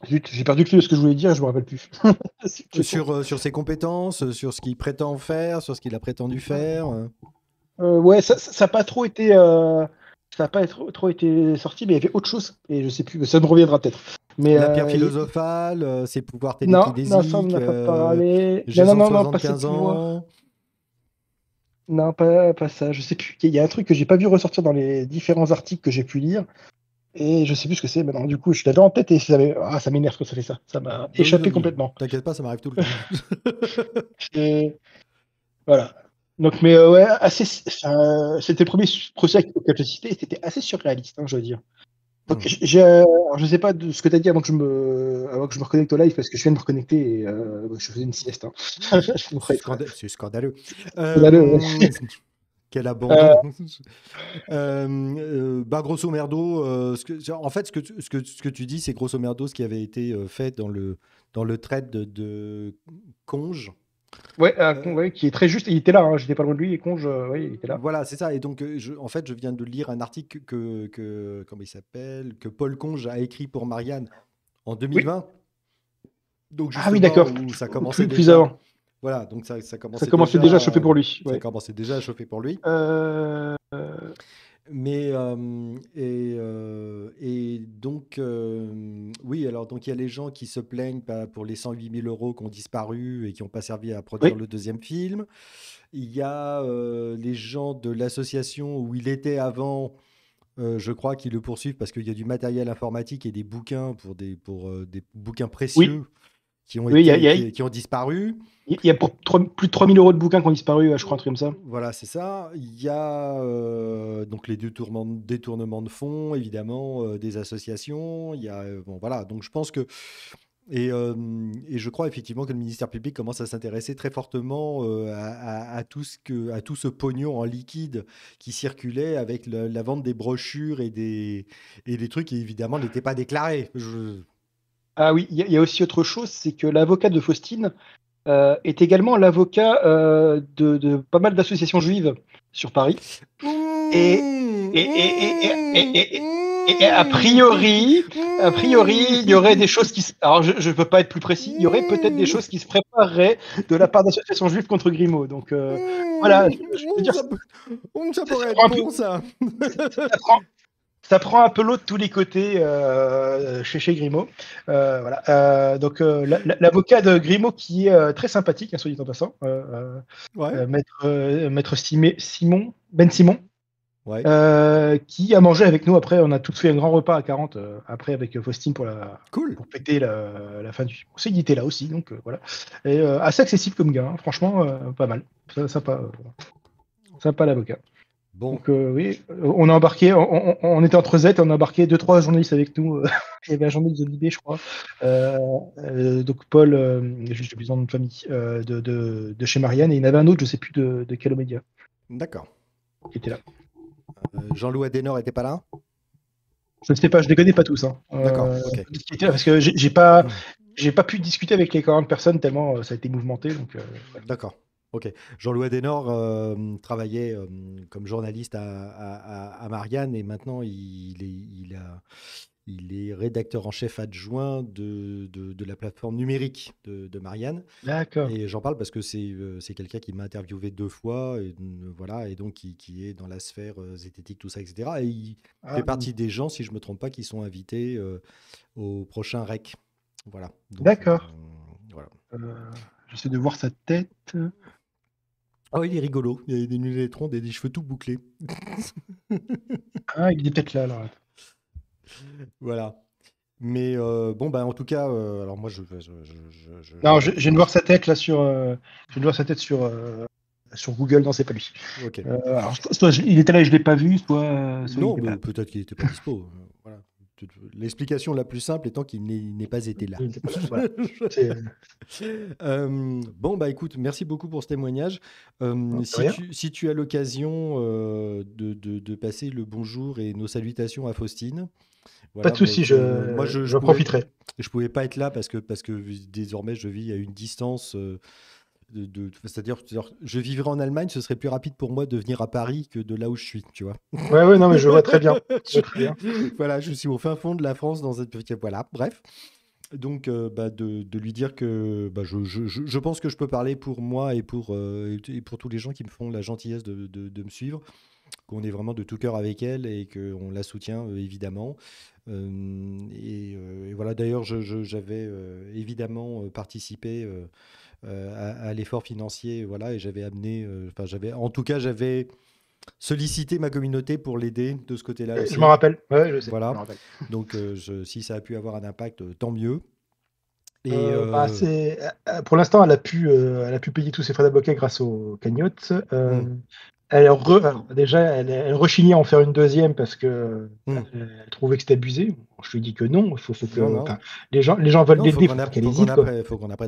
j'ai perdu le ce que je voulais dire, je ne me rappelle plus. *laughs* sur, sur ses compétences, sur ce qu'il prétend faire, sur ce qu'il a prétendu faire. ouais, ça n'a pas trop été ça n'a pas être, trop été sorti, mais il y avait autre chose, et je sais plus, ça me reviendra peut-être. Mais, la pierre euh, philosophale, euh, c'est pouvoir pouvoirs Non, non, ça, on pas euh, parlé. Non, non, non, pas Non, pas, ça, je sais plus. Il y a un truc que j'ai pas vu ressortir dans les différents articles que j'ai pu lire, et je sais plus ce que c'est maintenant. Du coup, je l'avais en tête et ça, ah, m'énerve que ça fait ça. Ça m'a échappé complètement. T'inquiète pas, ça m'arrive tout le temps. *laughs* *laughs* voilà. Donc, mais euh, ouais, c'était le premier procès que je cité, c'était assez surréaliste, hein, je veux dire. Hmm. je ne je sais pas de ce que tu as dit avant que, je me, je me reconnecte au live, parce que je viens de me reconnecter et euh, je faisais une sieste. Hein. *laughs* c'est, scandaleux. Euh, quel abandon. *laughs* bah, grosso merdo, en fait, ce que, tu, dis, c'est grosso merdo ce qui avait été fait dans le, dans le trade de, de Conge. Euh, ouais, qui est très juste. Il était là, hein, j'étais pas loin de lui, et Conge, il était là. Voilà, c'est ça. Et donc, euh, en fait, je viens de lire un article que, comment il s'appelle, que Paul Conge a écrit pour Marianne en 2020. Donc, ah oui, d'accord. Ça commençait plus, Voilà, donc ça, ça commençait, déjà, à chauffer pour lui. Ça commençait déjà à chauffer pour lui. Euh... Mais euh, et, euh, et, donc euh, oui, alors donc il y a les gens qui se plaignent bah, pour les 108 000 euros qui ont disparu et qui n'ont pas servi à produire le deuxième film. Il y a les gens de l'association où il était avant. je crois qu'ils le poursuivent parce qu'il y a du matériel informatique et des bouquins pour des pour des bouquins précieux qui ont qui, ont disparu. Il y a plus de 3000 euros de bouquins qui ont disparu, euh, je crois, un truc comme ça. Voilà, c'est ça. Il y a euh, donc les détournements de fonds, évidemment, euh, des associations. Il y a, bon, voilà. Donc je pense que. Et, je crois effectivement que le ministère public commence à s'intéresser très fortement à, tout ce que, à tout ce pognon en liquide qui circulait avec la vente des brochures et des, des trucs qui évidemment n'étaient pas déclarés. Ah oui, il y, a aussi autre chose, c'est que l'avocat de Faustine euh, est également l'avocat euh, de, pas mal d'associations juives sur Paris. Et, et, a priori, a priori, il y aurait des choses qui. Alors, je ne peux pas être plus précis. Il y aurait peut-être des choses qui se prépareraient de la part d'associations juives contre Grimaud. Donc euh, mmh. voilà, je, veux mmh. dire, ça, mmh, ça, ça, pourrait être bon, ça. *laughs* ça prend un peu l'eau de tous les côtés euh, chez, chez Grimaud. Euh, voilà. Euh, donc l'avocat de Grimaud qui est très sympathique, hein, dit en passant, maître, Simon, Ben Simon, qui a mangé avec nous. Après, on a tout fait un grand repas à 40 après avec Faustine pour la pour péter la, fin du conseil. Il était là aussi, donc voilà. Et, assez accessible comme gars, hein. franchement, pas mal, sympa, sympa l'avocat. Donc euh, oui, euh, on a embarqué, on, était entre Z, on a embarqué deux trois journalistes avec nous. *laughs* Il y avait un journaliste de l'IB, je crois. Euh, donc Paul, j'ai plus de famille, de, chez Marianne, et il y en avait un autre, je ne sais plus de, de quel média. D'accord. Qui était là. Jean-Louis Adenor n'était pas là. Je ne sais pas, je les connais pas tous. Hein. D'accord. là Parce que j'ai pas, hmm. j'ai pas pu discuter avec les 40 personnes tellement ça a été mouvementé. Donc. D'accord. Ok. Jean-Louis Adenor euh, travaillait euh, comme journaliste à, Marianne et maintenant il est, il, a, il est rédacteur en chef adjoint de, la plateforme numérique de, Marianne. D'accord. Et j'en parle parce que c'est euh, quelqu'un qui m'a interviewé deux fois et, voilà, et donc qui, est dans la sphère zététique, tout ça, etc. Et il ah fait partie des gens, si je ne me trompe pas, qui sont invités au prochain REC. Voilà. D'accord. voilà. J'essaie de voir sa tête. Ah oui, il est rigolo. Il y a des nuits électrons, des, des cheveux tout bouclés. *laughs* ah, il est peut-être là, alors. Voilà. Mais euh, bon, bah, en tout cas, euh, alors moi, je. je, je, je non, j'ai viens de voir sa tête là sur. Euh, sa tête sur. Google, non, c'est pas lui. Okay. alors, soit, il était là et je l'ai pas vu, soit. non, peut-être qu'il était pas dispo. voilà. L'explication la plus simple étant qu'il n'ait pas été là. *laughs* Euh, euh, bon, bah écoute, merci beaucoup pour ce témoignage. Euh, si, tu, as l'occasion de, passer le bonjour et nos salutations à Faustine. pas de souci, je, moi, je, je, pouvais, profiterai. Je pouvais pas être là parce que, parce que désormais je vis à une distance c'est-à-dire, je vivrais en Allemagne, ce serait plus rapide pour moi de venir à Paris que de là où je suis, tu vois. Ouais, ouais, non, mais je vois très bien. Je, *laughs* voilà, je suis au fin fond de la France dans cette petite. Voilà, bref. Donc, euh, bah, de, lui dire que bah, je, pense que je peux parler pour moi et pour, euh, pour tous les gens qui me font la gentillesse de, me suivre, qu'on est vraiment de tout cœur avec elle et qu'on la soutient, euh, évidemment. et, voilà, d'ailleurs, j'avais évidemment participé euh, à, l'effort financier, voilà, et j'avais amené, euh, enfin j'avais, en tout cas j'avais sollicité ma communauté pour l'aider de ce côté-là. Euh, je m'en rappelle, Voilà. Donc je, si ça a pu avoir un impact, tant mieux. Et bah, pour l'instant, elle, a pu, elle a pu payer tous ses frais d'avocat grâce aux cagnottes. Hmm elle déjà, elle, rechignait à en faire une deuxième parce que hmm. trouvait que c'était abusé. Je lui dis que non, faut, faut les gens, les gens veulent des faut, Il faut qu'on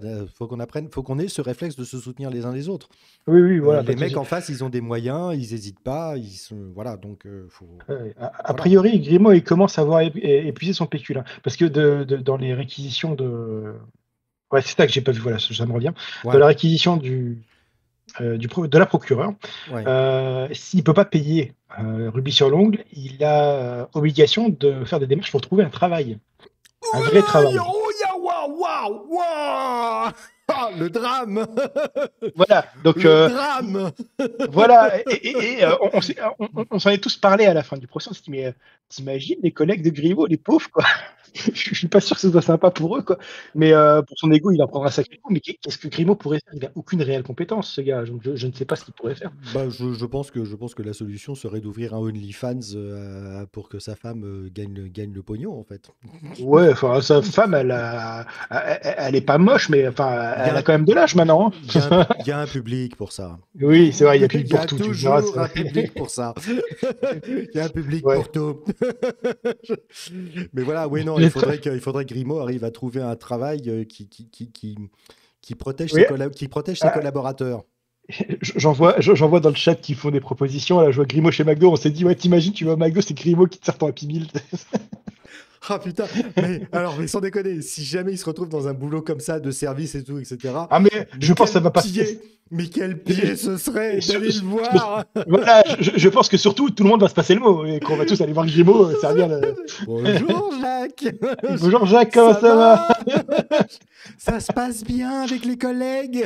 apprenne, faut qu'on ait ce réflexe de se soutenir les uns les autres. Oui, oui, voilà. Euh, les mecs en face, ils ont des moyens, ils n'hésitent pas, ils voilà, donc euh, euh, a, priori, Grimaud, il commence à avoir épuisé son pécule, hein. parce que dans les réquisitions de, ouais, c'est ça que j'ai pas vu. Voilà, ça me revient. De la réquisition du euh, de la procureure. Euh, s'il ne peut pas payer euh, rubis sur l'ongle, il a obligation de faire des démarches pour trouver un travail. un vrai travail. *laughs* Ah, le drame *laughs* Voilà, donc... Le drame *laughs* Voilà, et, on, s'en est tous parlé à la fin du procès, on s'est dit, mais t'imagines les collègues de Griveaux, les pauvres, quoi *laughs* je suis pas sûr que ce soit sympa pour eux, quoi. Mais euh, pour son ego, il en prendra sacré Mais qu'est-ce que Grimaud pourrait faire Il n'a aucune réelle compétence, ce gars. Donc je, ne sais pas ce qu'il pourrait faire. Bah, je, pense que, je pense que la solution serait d'ouvrir un OnlyFans euh, pour que sa femme euh, gagne, gagne le pognon, en fait. *laughs* Ouais, enfin, sa femme, elle, n'est elle, est pas moche, mais enfin, elle a, quand même de l'âge maintenant. Hein. *laughs* Il y, a un public pour ça. Oui, c'est vrai, il y a public pour Il y a toujours un hein. public pour ça. Il y a un public pour tout. Mais voilà, oui, non, il, faudrait que, faudrait Grimaud arrive à trouver un travail qui, qui, qui, qui, qui protège, ses, qui protège ses collaborateurs. J'en vois, vois, dans le chat qui font des propositions. Là, je vois Grimaud chez McDo. On s'est dit, ouais, t'imagines, tu vas au McDo, c'est Grimaud qui te sert ton Happy Meal. Ah putain, mais alors, mais sans déconner, si jamais il se retrouve dans un boulot comme ça de service et tout, etc. Ah, mais, je pense que ça va pas passer. Mais quel pied ce serait d'aller le voir Voilà, je, pense que surtout tout le monde va se passer le mot et qu'on va tous aller voir le euh, servir le... Bonjour Jacques *laughs* Bonjour Jacques, comment ça, va Ça se passe bien avec les collègues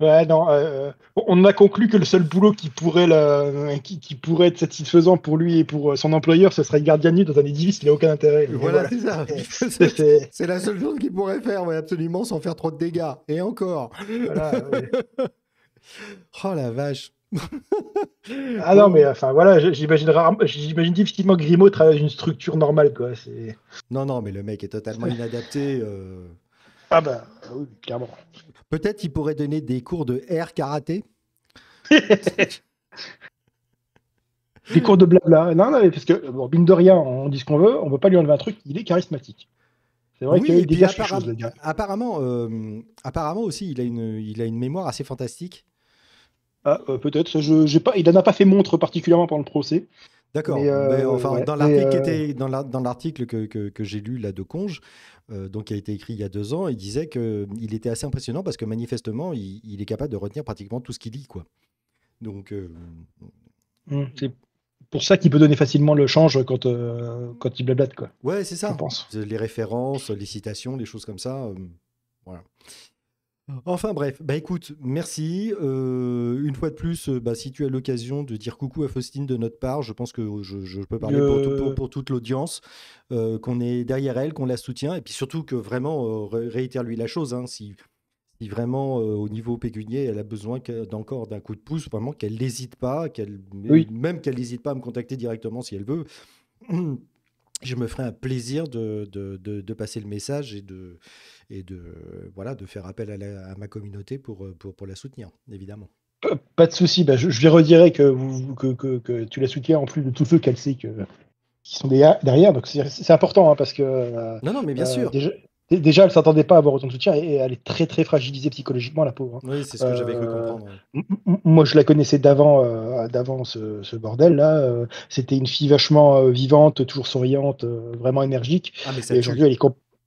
Ouais, non. Euh, euh, on a conclu que le seul boulot qui pourrait, euh, qui, pourrait être satisfaisant pour lui et pour son employeur, ce serait gardien de nuit dans un édifice. Il n'a aucun intérêt. Voilà, c'est ça. *laughs* c'est la seule chose qu'il pourrait faire, mais absolument, sans faire trop de dégâts. Et encore. *laughs* oh la vache. ah non, mais enfin voilà, j'imagine, j'imagine difficilement Grimaud travaille une structure normale. quoi. Non, non, mais le mec est totalement inadapté. Ah bah, oui, clairement. Peut-être il pourrait donner des cours de air karaté. *laughs* des cours de blabla. Non, non, parce que, bon, de rien, on dit ce qu'on veut, on ne peut pas lui enlever un truc, il est charismatique. C'est vrai qu'il dégage quelque chose, Apparemment, euh, apparemment aussi, il a, une, il a une mémoire assez fantastique. Ah, euh, peut-être. Je, j'ai pas, il n'en a pas fait montre particulièrement pendant le procès. D'accord. enfin, dans l'article, que, j'ai lu là de Conge, euh, donc qui a été écrit il y a deux ans, il disait qu'il était assez impressionnant parce que manifestement, il, est capable de retenir pratiquement tout ce qu'il lit. Quoi. Donc. Euh, mmh, c'est pour ça qu'il peut donner facilement le change quand, euh, quand il blablate. Quoi, ouais, c'est ça. Les références, les citations, les choses comme ça. voilà. Enfin bref, bah écoute, merci. Euh, une fois de plus, euh, bah, si tu as l'occasion de dire coucou à Faustine de notre part, je pense que euh, je, peux parler pour, toute l'audience, qu'on est derrière elle, qu'on la soutient, et puis surtout que vraiment réitère-lui la chose. Hein, si, vraiment au niveau pégunier, elle a besoin d'encore d'un coup de pouce, vraiment qu'elle n'hésite pas, qu'elle même qu'elle n'hésite pas à me contacter directement si elle veut. *clears throat* Je me ferai un plaisir de, de passer le message et de, et de, voilà, de faire appel à, ma communauté euh, pour, pour, la soutenir, évidemment. Pas de souci, bah, je, lui redirai que, que, tu la soutiens en plus de tous ceux qu'elle sait que, qui sont derrière. Donc c'est important hein, parce que. non, non, mais bien euh, sûr. Déjà, elle ne s'attendait pas à avoir autant de soutien et, elle est très très fragilisée psychologiquement, la pauvre. Hein. Oui, c'est ce que j'avais cru euh, comprendre. Moi, je la connaissais d'avant d'avant ce, bordel-là. C'était une fille vachement vivante, toujours souriante, vraiment énergique. Ah, et aujourd'hui, elle est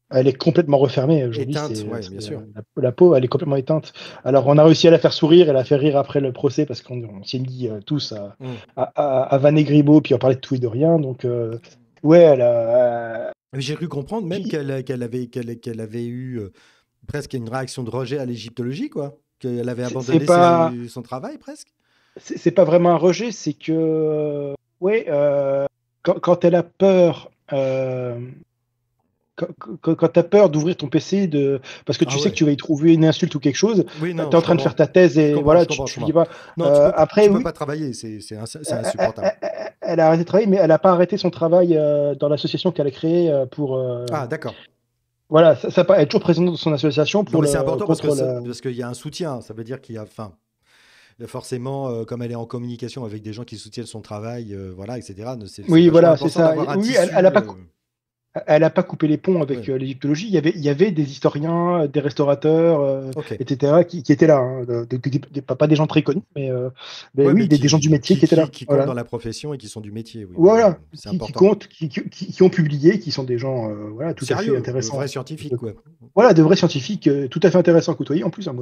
elle est complètement refermée aujourd'hui. Éteinte, ouais, sûr. La, peau, elle est complètement éteinte. Alors, on a réussi à la faire sourire elle la faire rire après le procès parce qu'on s'est mis euh, tous à, mm. à, Van puis on parlait de tout et de rien. Donc, euh, ouais, elle a. Euh, j'ai cru comprendre même qu'elle avait, qu'elle avait eu presque une réaction de rejet à l'égyptologie, quoi. Qu'elle avait abandonné son travail presque. C'est pas vraiment un rejet, c'est que. Ouais, quand, quand, elle a peur quand, tu as peur d'ouvrir ton PC de, parce que tu ah sais que tu vas y trouver une insulte ou quelque chose, oui, tu es en train de faire ta thèse et voilà, tu, ne peux, euh, pas travailler, c'est insupportable. Elle, a arrêté de travailler, mais elle n'a pas arrêté son travail euh, dans l'association qu'elle a créée euh, pour. ah, d'accord. Voilà, ça, ça, elle est toujours présente dans son association pour. C'est important parce qu'il y a un soutien, ça veut dire qu'il y a. forcément, comme elle est en communication avec des gens qui soutiennent son travail, voilà, etc. oui, voilà, c'est ça. Oui, elle, pas, elle n'a pas coupé les ponts avec euh, l'égyptologie. Il y, avait, y avait des historiens, euh, des restaurateurs, euh, etc., qui, étaient là. Hein, pas des gens très connus, mais, oui, des, gens du métier qui, étaient là. Qui voilà. comptent dans la profession et qui sont du métier. Voilà, qui Comptent, qui, ont publié, qui sont des gens voilà, tout à fait intéressants. De vrais scientifiques, Voilà, de vrais scientifiques tout à fait intéressants à côtoyer. En plus, hein,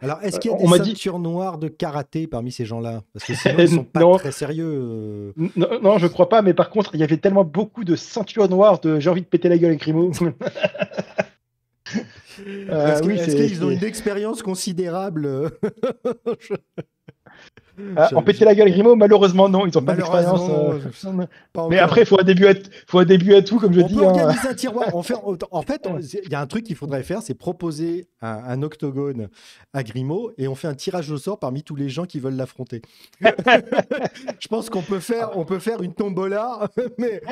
Alors, est-ce qu'il y a des ceintures noires de karaté parmi ces gens-là Parce que sinon, *laughs* sont pas très sérieux. Non, je je crois pas, mais par contre, il y avait tellement beaucoup de ceintures noires de j'ai de péter la gueule avec Rimo. *laughs* Euh, est-ce qu'ils ont une expérience considérable euh, *laughs* Ah, en péter la gueule Grimaud, malheureusement non, ils ont pas d'expérience. Euh. Mais après, il faut un début à, tout, comme je on dis. Peut hein. organiser un tiroir. *laughs* en fait, il y a un truc qu'il faudrait faire, c'est proposer un, octogone à Grimaud et on fait un tirage au sort parmi tous les gens qui veulent l'affronter. *laughs* je pense qu'on peut faire, on peut faire une tombola, *laughs* mais,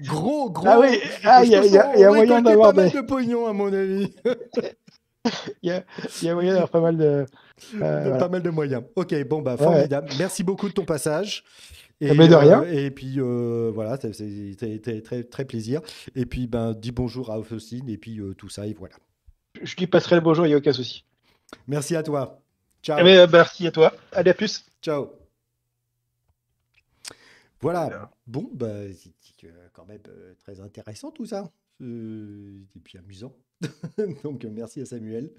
gros, gros. Ah oui, ah, il y a, moyen d'avoir de pognon à mon avis. Il y, a, y a moyen d'avoir pas mal de. Euh, Pas mal de moyens. Ok, bon, bah, formidable. Merci beaucoup de ton passage. Et, Mais de rien. Euh, et puis euh, voilà, c'était très, très plaisir. Et puis ben, dis bonjour à Austin et puis tout ça, et voilà. Je lui passerai le bonjour, il n'y a aucun souci. Merci à toi. Ciao. Eh ben, merci à toi. Allez, à plus. Ciao. Voilà. Bon, bah quand même très intéressant tout ça. et puis amusant. *laughs* Donc merci à Samuel.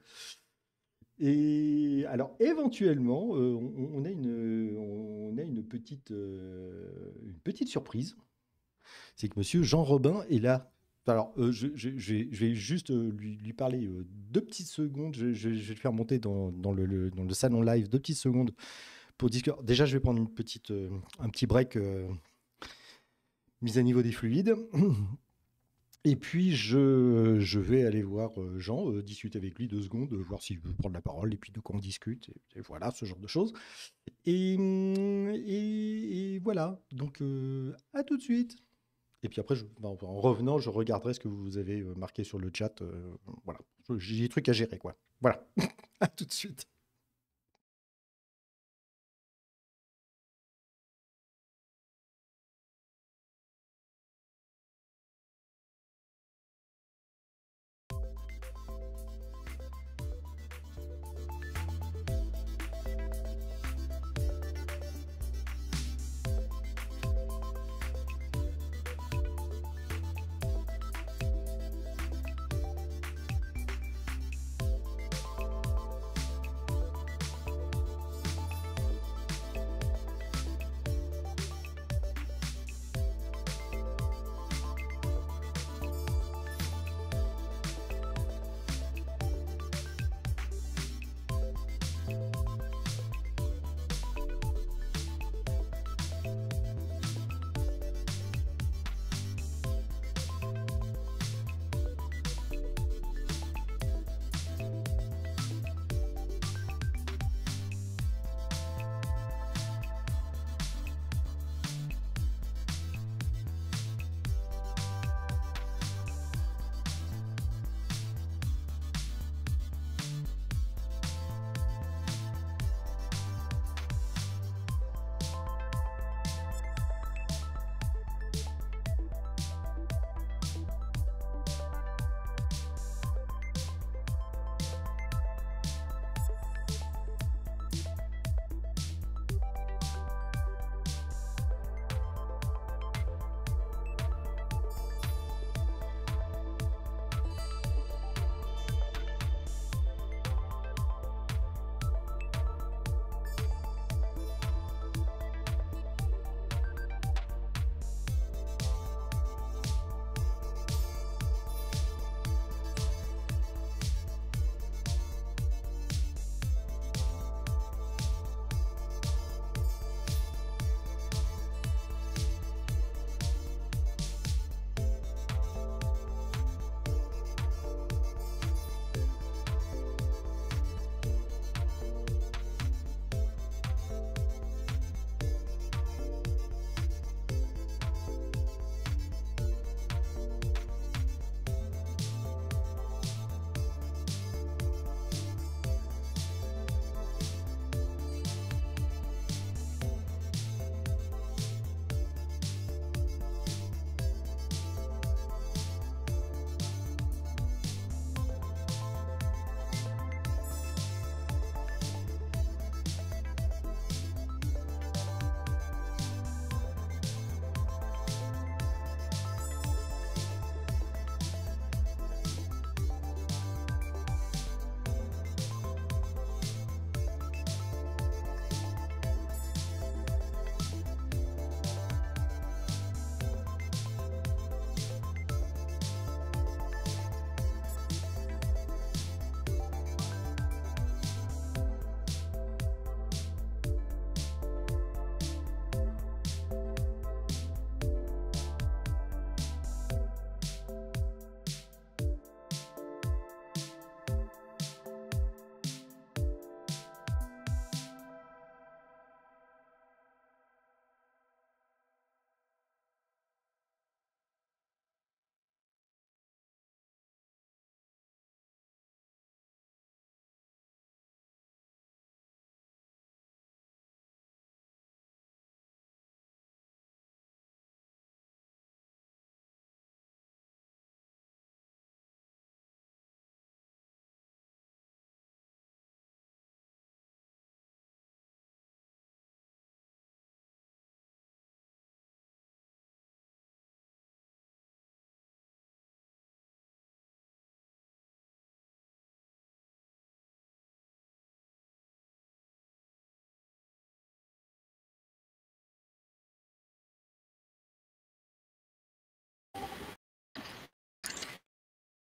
Et alors éventuellement, euh, on, a une, euh, on a une petite, euh, une petite surprise. C'est que Monsieur Jean Robin est là. Alors, je, vais juste lui, parler deux petites secondes. Je, vais le faire monter dans, dans le, dans le salon live deux petites secondes pour discuter. Déjà, je vais prendre une petite, un petit break mise à niveau des fluides. Et puis, je, vais aller voir euh, Jean, euh, discuter avec lui deux secondes, euh, voir s'il veut prendre la parole, et puis de quoi on discute, et, voilà, ce genre de choses. Et, mm, voilà, donc à tout de suite. Et puis après, bah, en revenant, je regarderai ce que vous avez marqué sur le chat. voilà, j'ai des trucs à gérer, quoi. Voilà, *laughs* à tout de suite.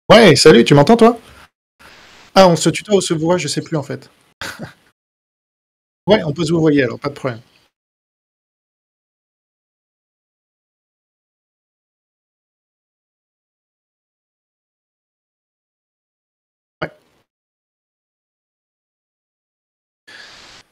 Ouais, salut, tu m'entends toi Ah, on se tutoie ou se voit, je sais plus en fait. *laughs* ouais, on peut se vous alors, pas de problème.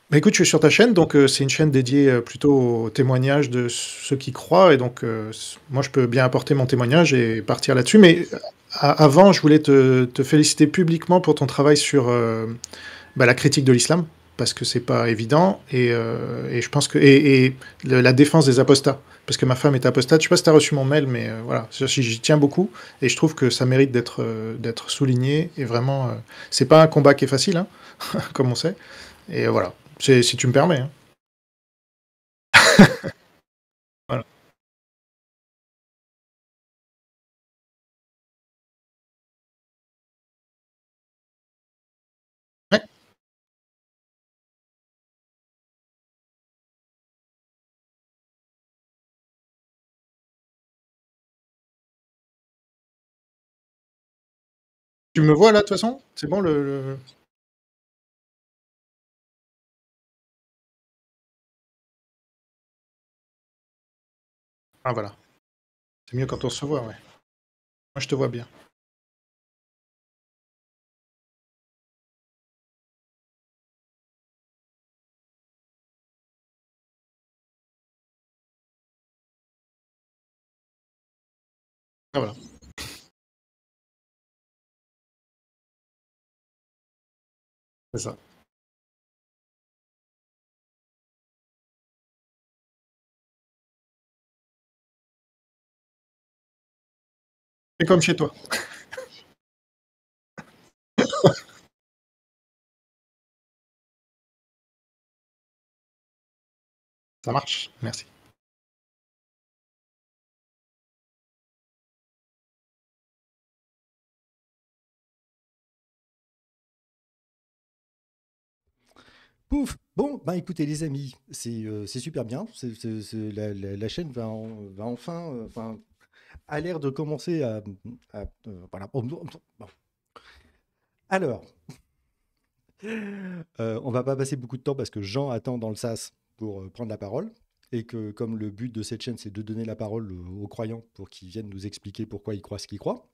Bah, écoute, je suis sur ta chaîne, donc euh, c'est une chaîne dédiée euh, plutôt au témoignage de ceux qui croient, et donc euh, moi je peux bien apporter mon témoignage et partir là-dessus. Mais avant, je voulais te, féliciter publiquement pour ton travail sur bah, la critique de l'islam, parce que c'est pas évident, et, je pense que et, la défense des apostats, parce que ma femme est apostate. Je sais pas si tu as reçu mon mail, mais voilà, j'y tiens beaucoup, et je trouve que ça mérite d'être d'être souligné. Et vraiment, c'est pas un combat qui est facile, hein, *laughs* comme on sait. Et voilà, c'est si tu me permets. Hein. *laughs* voilà. Tu me vois là de toute façon C'est bon le... Ah voilà. C'est mieux quand on se voit, ouais. Moi je te vois bien. Ah, voilà. C'est ça. C'est comme chez toi. *laughs* Ça marche, merci. Pouf Bon, ben écoutez les amis, c'est euh, super bien. la, chaîne va, va enfin, euh, enfin a l'air de commencer à. Alors, On on va pas passer beaucoup de temps parce que Jean attend dans le SAS pour euh, prendre la parole et que comme le but de cette chaîne c'est de donner la parole aux croyants pour qu'ils viennent nous expliquer pourquoi ils croient ce qu'ils croient.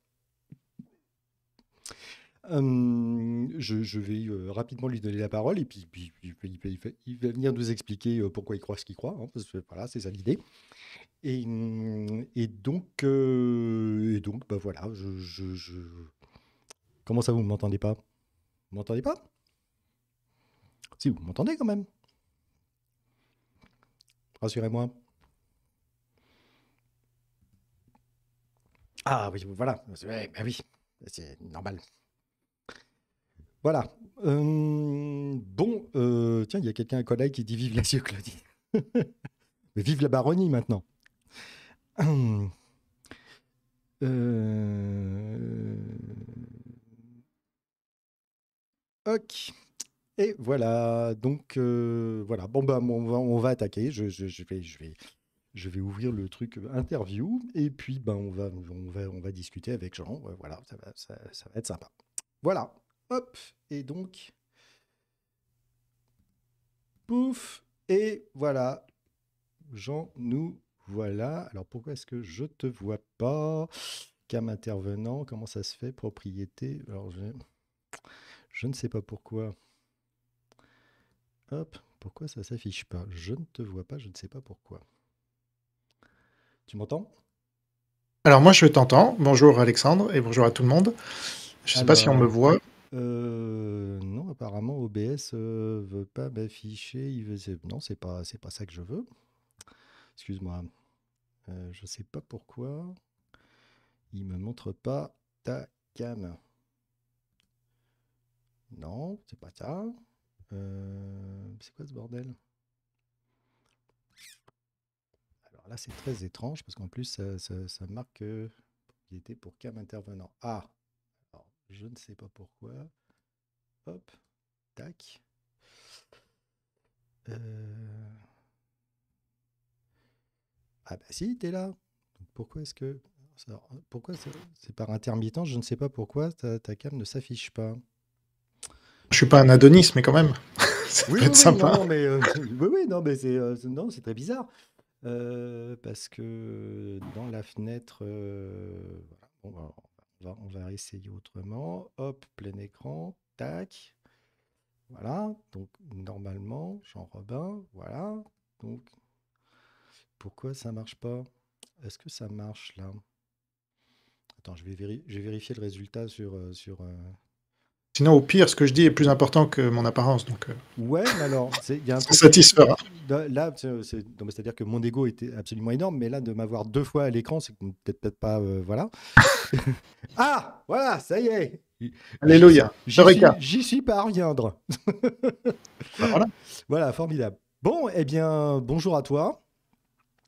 Hum, je, vais euh, rapidement lui donner la parole et puis, il, va venir nous expliquer euh, pourquoi il croit ce qu'il croit, hein, que voilà, c'est ça l'idée. Et, hum, donc, euh, donc bah voilà, Comment ça, vous ne m'entendez pas Vous m'entendez pas Si, vous m'entendez quand même. Rassurez-moi. Ah oui, voilà, bah oui, c'est normal. Voilà. Euh, bon, euh, tiens, il y a quelqu'un, à collègue, qui dit Vive la Claudie. *laughs* Mais vive la baronnie maintenant. *clears throat* Euh, ok. Et voilà. Donc, voilà. Bon, bah, on va, on va attaquer. Je, vais. Je vais... Je vais ouvrir le truc interview et puis ben on va on va on va discuter avec Jean voilà ça va, ça va être sympa voilà Hop, et donc, pouf, et voilà. Jean, nous voilà. Alors pourquoi est-ce que je te vois pas Cam intervenant, comment ça se fait Propriété. Alors je, je ne sais pas pourquoi. Hop, pourquoi ça s'affiche pas Je ne te vois pas, je ne sais pas pourquoi. Tu m'entends Alors moi je t'entends. Bonjour Alexandre et bonjour à tout le monde. Je ne sais pas si on me voit. Euh, non, apparemment, OBS ne euh, veut pas m'afficher. Non, c'est pas, c'est pas ça que je veux. Excuse-moi. Euh, je sais pas pourquoi. Il me montre pas ta cam. Non, c'est pas ça. Euh, c'est quoi ce bordel Alors là, c'est très étrange parce qu'en plus, ça, marque qu'il était pour cam intervenant. Ah, je ne sais pas pourquoi. Hop, tac. Euh, ah bah si, t'es là. pourquoi est-ce que... Pourquoi c'est par intermittent Je ne sais pas pourquoi ta, ta cam ne s'affiche pas. Je suis pas un Adonis, mais quand même. *laughs* Ça peut sympa. Non, mais, euh, oui, oui, non, mais c'est euh, très bizarre. parce que dans la fenêtre, bon, bah, on va essayer autrement. Hop, plein écran, tac. Voilà, donc normalement, Jean Robin, voilà. Donc, pourquoi ça marche pas Est-ce que ça marche là Attends, je vais, vérifier le résultat sur, euh, sur, euh, Sinon, au pire, ce que je dis est plus important que mon apparence. Donc, euh, Ouais, mais alors, *laughs* il y a un Là, c'est-à-dire que mon ego était absolument énorme, mais là, de m'avoir deux fois à l'écran, c'est peut-être pas. Euh, voilà. *laughs* ah, voilà, ça y est. Alléluia. J'y suis, pas *laughs* à bah, voilà. voilà, formidable. Bon, eh bien, bonjour à toi.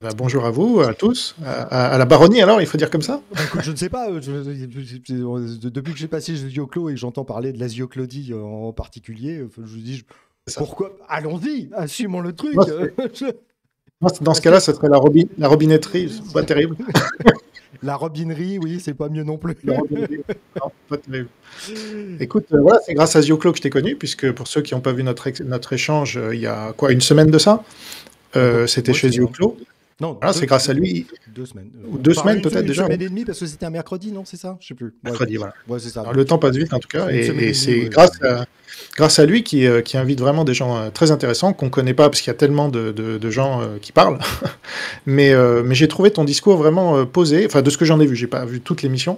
Bah, bonjour à vous, à tous, à, la baronnie alors, il faut dire comme ça bah, Écoute, Je ne sais pas, euh, depuis que j'ai passé chez ZioClo et j'entends parler de la Zioclodie euh, en particulier, euh, je vous dis, pourquoi Allons-y, assumons ah, le truc *laughs* Dans ce cas-là, ce serait la, robin... la robinetterie, pas terrible. *laughs* La robinerie, oui, c'est pas mieux non plus. Écoute, voilà, c'est grâce à Zioclo que je t'ai connu, puisque pour ceux qui n'ont pas vu notre, notre échange, il y a quoi, une semaine de ça C'était chez Zioclo. Hein. Non, ah, c'est grâce à lui. Deux semaines. deux semaines peut-être déjà. Une semaine et demie parce que c'était un mercredi, non C'est ça Je sais plus. Mercredi, voilà. ça. le temps passe vite en tout cas. Et, c'est grâce, à, grâce à lui qui, euh, invite vraiment des gens euh, très intéressants qu'on ne connaît pas parce qu'il y a tellement de, gens euh, qui parlent. *laughs* mais mais j'ai trouvé ton discours vraiment posé. Enfin, de ce que j'en ai vu, j'ai pas vu toute l'émission,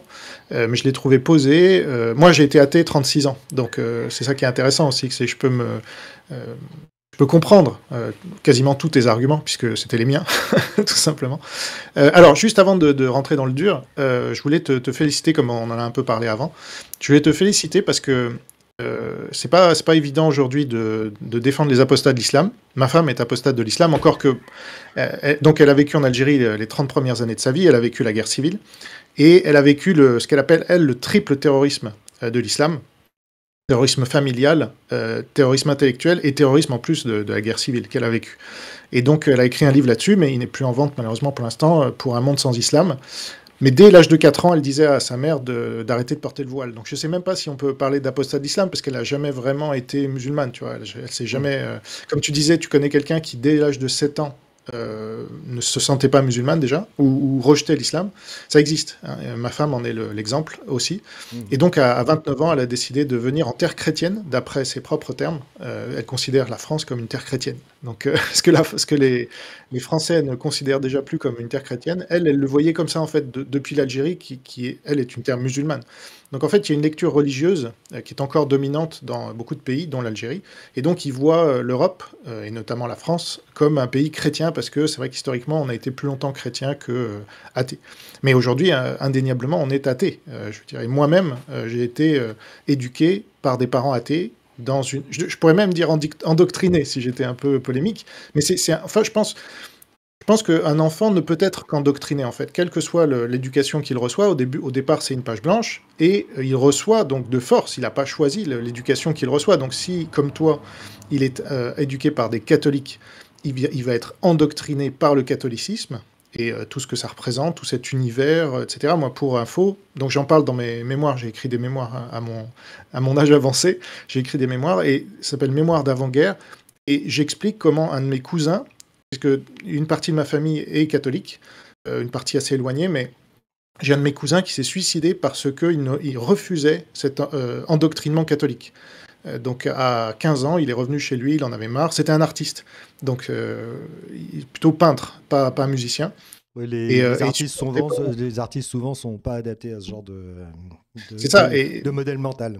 mais je l'ai trouvé posé. moi, j'ai été athée 36 ans. Donc, c'est ça qui est intéressant aussi, c'est que je peux me je peux comprendre euh, quasiment tous tes arguments, puisque c'était les miens, *laughs* tout simplement. Euh, alors, juste avant de, rentrer dans le dur, euh, je voulais te, féliciter, comme on en a un peu parlé avant, je voulais te féliciter parce que c'est pas, pas évident aujourd'hui de, défendre les apostats de l'islam. Ma femme est apostate de l'islam, encore que. donc, elle a vécu en Algérie les 30 premières années de sa vie, elle a vécu la guerre civile, et elle a vécu le, ce qu'elle appelle, elle, le triple terrorisme de l'islam, terrorisme familial, euh, terrorisme intellectuel et terrorisme en plus de, la guerre civile qu'elle a vécue. Et donc elle a écrit un livre là-dessus, mais il n'est plus en vente malheureusement pour l'instant, euh, pour un monde sans islam. Mais dès l'âge de 4 ans, elle disait à sa mère d'arrêter de, porter le voile. Donc je ne sais même pas si on peut parler d'apostat d'islam, parce qu'elle n'a jamais vraiment été musulmane, tu vois. Elle, jamais... Euh, comme tu disais, tu connais quelqu'un qui, dès l'âge de 7 ans, euh, ne se sentait pas musulmane déjà, ou, ou l'islam, ça existe. Hein. Ma femme en est l'exemple aussi. Mhm. Et donc à, 29 ans, elle a décidé de venir en terre chrétienne, d'après ses propres termes. Euh, elle considère la France comme une terre chrétienne. Donc euh, *laughs* ce que, la, ce que les, les Français ne considèrent déjà plus comme une terre chrétienne. Elle, elle le voyait comme ça, en fait, depuis l'Algérie, qui, est, elle, est une terre musulmane. Donc, en fait, il y a une lecture religieuse euh, qui est encore dominante dans beaucoup de pays, dont l'Algérie. Et donc, ils voient euh, l'Europe, euh, et notamment la France, comme un pays chrétien, parce que c'est vrai qu'historiquement, on a été plus longtemps chrétien que athée. Mais aujourd'hui, indéniablement, on est athée. je veux moi-même, j'ai été éduqué par des parents athées une. Je, pourrais même dire endoctriné si j'étais un peu polémique, mais c'est. Enfin, je pense. Je pense qu'un enfant ne peut être qu'endoctriné, en fait, quelle que soit l'éducation qu'il reçoit. Au, début, au départ, c'est une page blanche, et euh, il reçoit donc de force, il n'a pas choisi l'éducation qu'il reçoit. Donc si, comme toi, il est euh, éduqué par des catholiques, il, il va être endoctriné par le catholicisme, et euh, tout ce que ça représente, tout cet univers, euh, etc. Moi, pour info, donc j'en parle dans mes mémoires, j'ai écrit des mémoires à mon, à mon âge avancé, j'ai écrit des mémoires, et ça s'appelle Mémoires d'avant-guerre, et j'explique comment un de mes cousins, puisque une partie de ma famille est catholique, euh, une partie assez éloignée, mais j'ai un de mes cousins qui s'est suicidé parce qu'il il refusait cet endoctrinement catholique. Euh, donc à 15 ans, il est revenu chez lui, il en avait marre. C'était un artiste, donc euh, plutôt peintre, pas, musicien. les, artistes souvent, ne sont pas adaptés à ce genre de, modèle mental.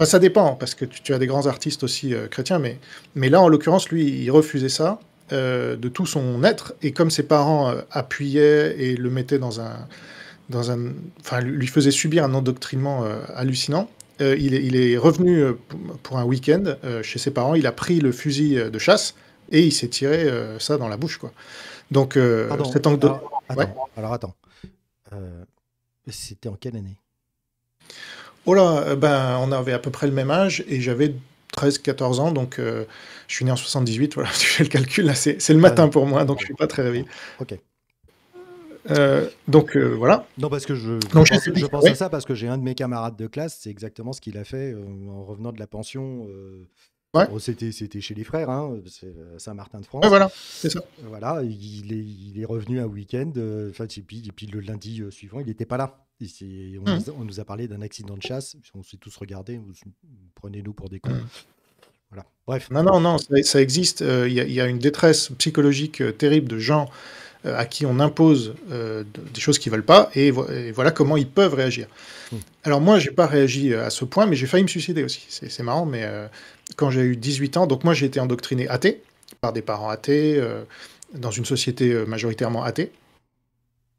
Bah, ça dépend, parce que tu, as des grands artistes aussi euh, chrétiens, mais, là, en l'occurrence, lui, il refusait ça de tout son être, et comme ses parents appuyaient et le mettaient dans un... lui faisait subir un endoctrinement hallucinant, euh, il, est, revenu euh, pour un week-end euh, chez ses parents, il a pris le fusil de chasse et il s'est tiré ça dans la bouche. Quoi. Donc, cet angle alors, attends, alors attends. C'était en quelle année Oh là, ben, on avait à peu près le même âge et j'avais 13-14 ans, donc je suis né en 78, voilà, *laughs* tu fais le calcul, là, c'est le matin pour moi, donc je suis pas très réveillé. Ok. Euh, donc euh, voilà. Non, parce que je, je pense, à ça parce que j'ai un de mes camarades de classe, c'est exactement ce qu'il a fait euh, en revenant de la pension. c'était, c'était chez les frères, hein, Saint-Martin de France. voilà, c'est ça. Voilà, il est, il est revenu un week-end, et, puis, le lundi suivant, il n'était pas là. Mmh. on, nous a, parlé d'un accident de chasse, on s'est tous regardés, prenez-nous pour des cons. Mmh. Voilà. Bref. Non, non, non, ça, existe. Il y, y, a une détresse psychologique terrible de gens euh, à qui on impose euh, des choses qu'ils veulent pas, et, voilà comment ils peuvent réagir. Hmm. Alors moi, j'ai pas réagi euh, à ce point, mais j'ai failli me suicider aussi. C'est marrant, mais quand j'ai eu 18 ans, donc moi j'ai été endoctriné athée par des parents athées dans une société majoritairement athée.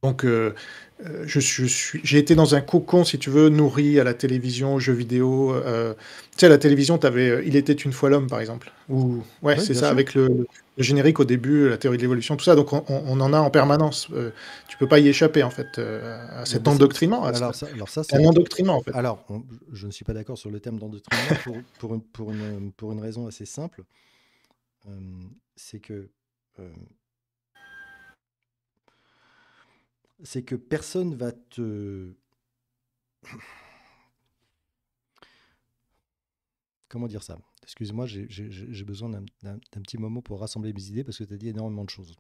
Donc, euh, je, suis, j'ai été dans un cocon, si tu veux, nourri à la télévision, aux jeux vidéo. Euh, tu sais, à la télévision, tu avais euh, Il était une fois l'homme, par exemple. Ou, ouais, c'est ça, avec le, générique au début, la théorie de l'évolution, tout ça. Donc, on, en a en permanence. Tu tu peux pas y échapper, en fait, à cet endoctrinement. Alors, ça, c'est un endoctrinement, Alors, je ne suis pas d'accord sur le thème d'endoctrinement *laughs* pour, pour, pour, une, raison assez simple. c'est que c'est que personne va te... Comment dire ça Excuse-moi, j'ai besoin d'un petit moment pour rassembler mes idées parce que tu as dit énormément de choses.